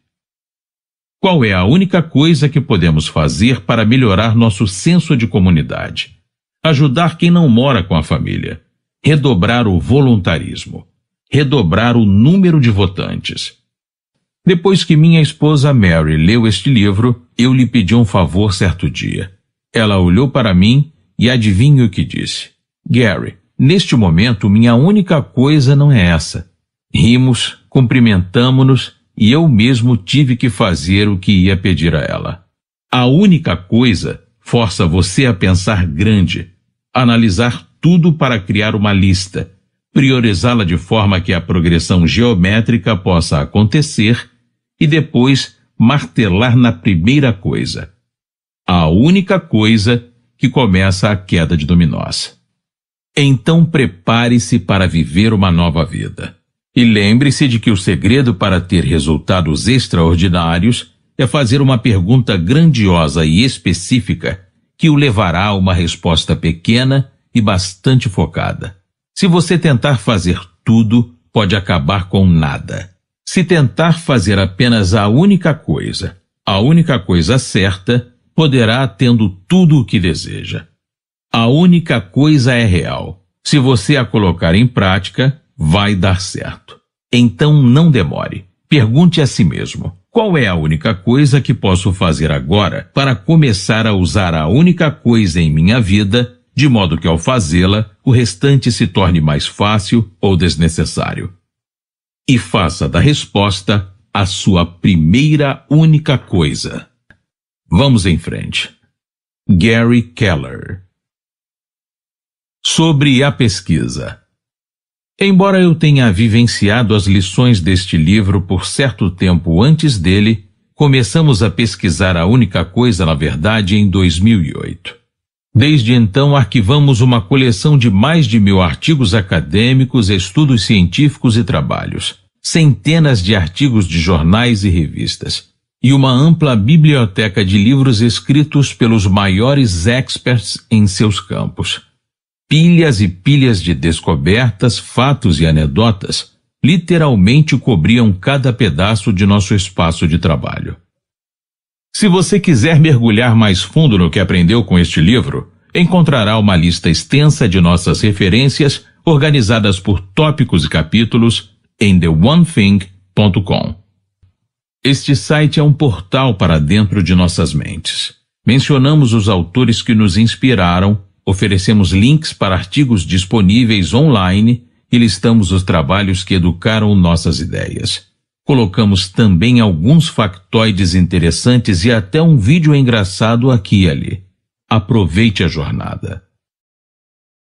Qual é a única coisa que podemos fazer para melhorar nosso senso de comunidade? Ajudar quem não mora com a família redobrar o voluntarismo, redobrar o número de votantes. Depois que minha esposa Mary leu este livro, eu lhe pedi um favor certo dia. Ela olhou para mim e adivinha o que disse. Gary, neste momento minha única coisa não é essa. Rimos, cumprimentamo-nos e eu mesmo tive que fazer o que ia pedir a ela. A única coisa força você a pensar grande, analisar tudo para criar uma lista, priorizá-la de forma que a progressão geométrica possa acontecer e depois martelar na primeira coisa, a única coisa que começa a queda de dominós. Então prepare-se para viver uma nova vida. E lembre-se de que o segredo para ter resultados extraordinários é fazer uma pergunta grandiosa e específica que o levará a uma resposta pequena e bastante focada. Se você tentar fazer tudo, pode acabar com nada. Se tentar fazer apenas a única coisa, a única coisa certa, poderá tendo tudo o que deseja. A única coisa é real. Se você a colocar em prática, vai dar certo. Então não demore. Pergunte a si mesmo: qual é a única coisa que posso fazer agora para começar a usar a única coisa em minha vida de modo que ao fazê-la, o restante se torne mais fácil ou desnecessário. E faça da resposta a sua primeira única coisa. Vamos em frente. Gary Keller Sobre a pesquisa. Embora eu tenha vivenciado as lições deste livro por certo tempo antes dele, começamos a pesquisar a única coisa na verdade em 2008. Desde então, arquivamos uma coleção de mais de mil artigos acadêmicos, estudos científicos e trabalhos, centenas de artigos de jornais e revistas, e uma ampla biblioteca de livros escritos pelos maiores experts em seus campos. Pilhas e pilhas de descobertas, fatos e anedotas literalmente cobriam cada pedaço de nosso espaço de trabalho. Se você quiser mergulhar mais fundo no que aprendeu com este livro, encontrará uma lista extensa de nossas referências organizadas por tópicos e capítulos em theonething.com. Este site é um portal para dentro de nossas mentes. Mencionamos os autores que nos inspiraram, oferecemos links para artigos disponíveis online e listamos os trabalhos que educaram nossas ideias. Colocamos também alguns factoides interessantes e até um vídeo engraçado aqui e ali. Aproveite a jornada.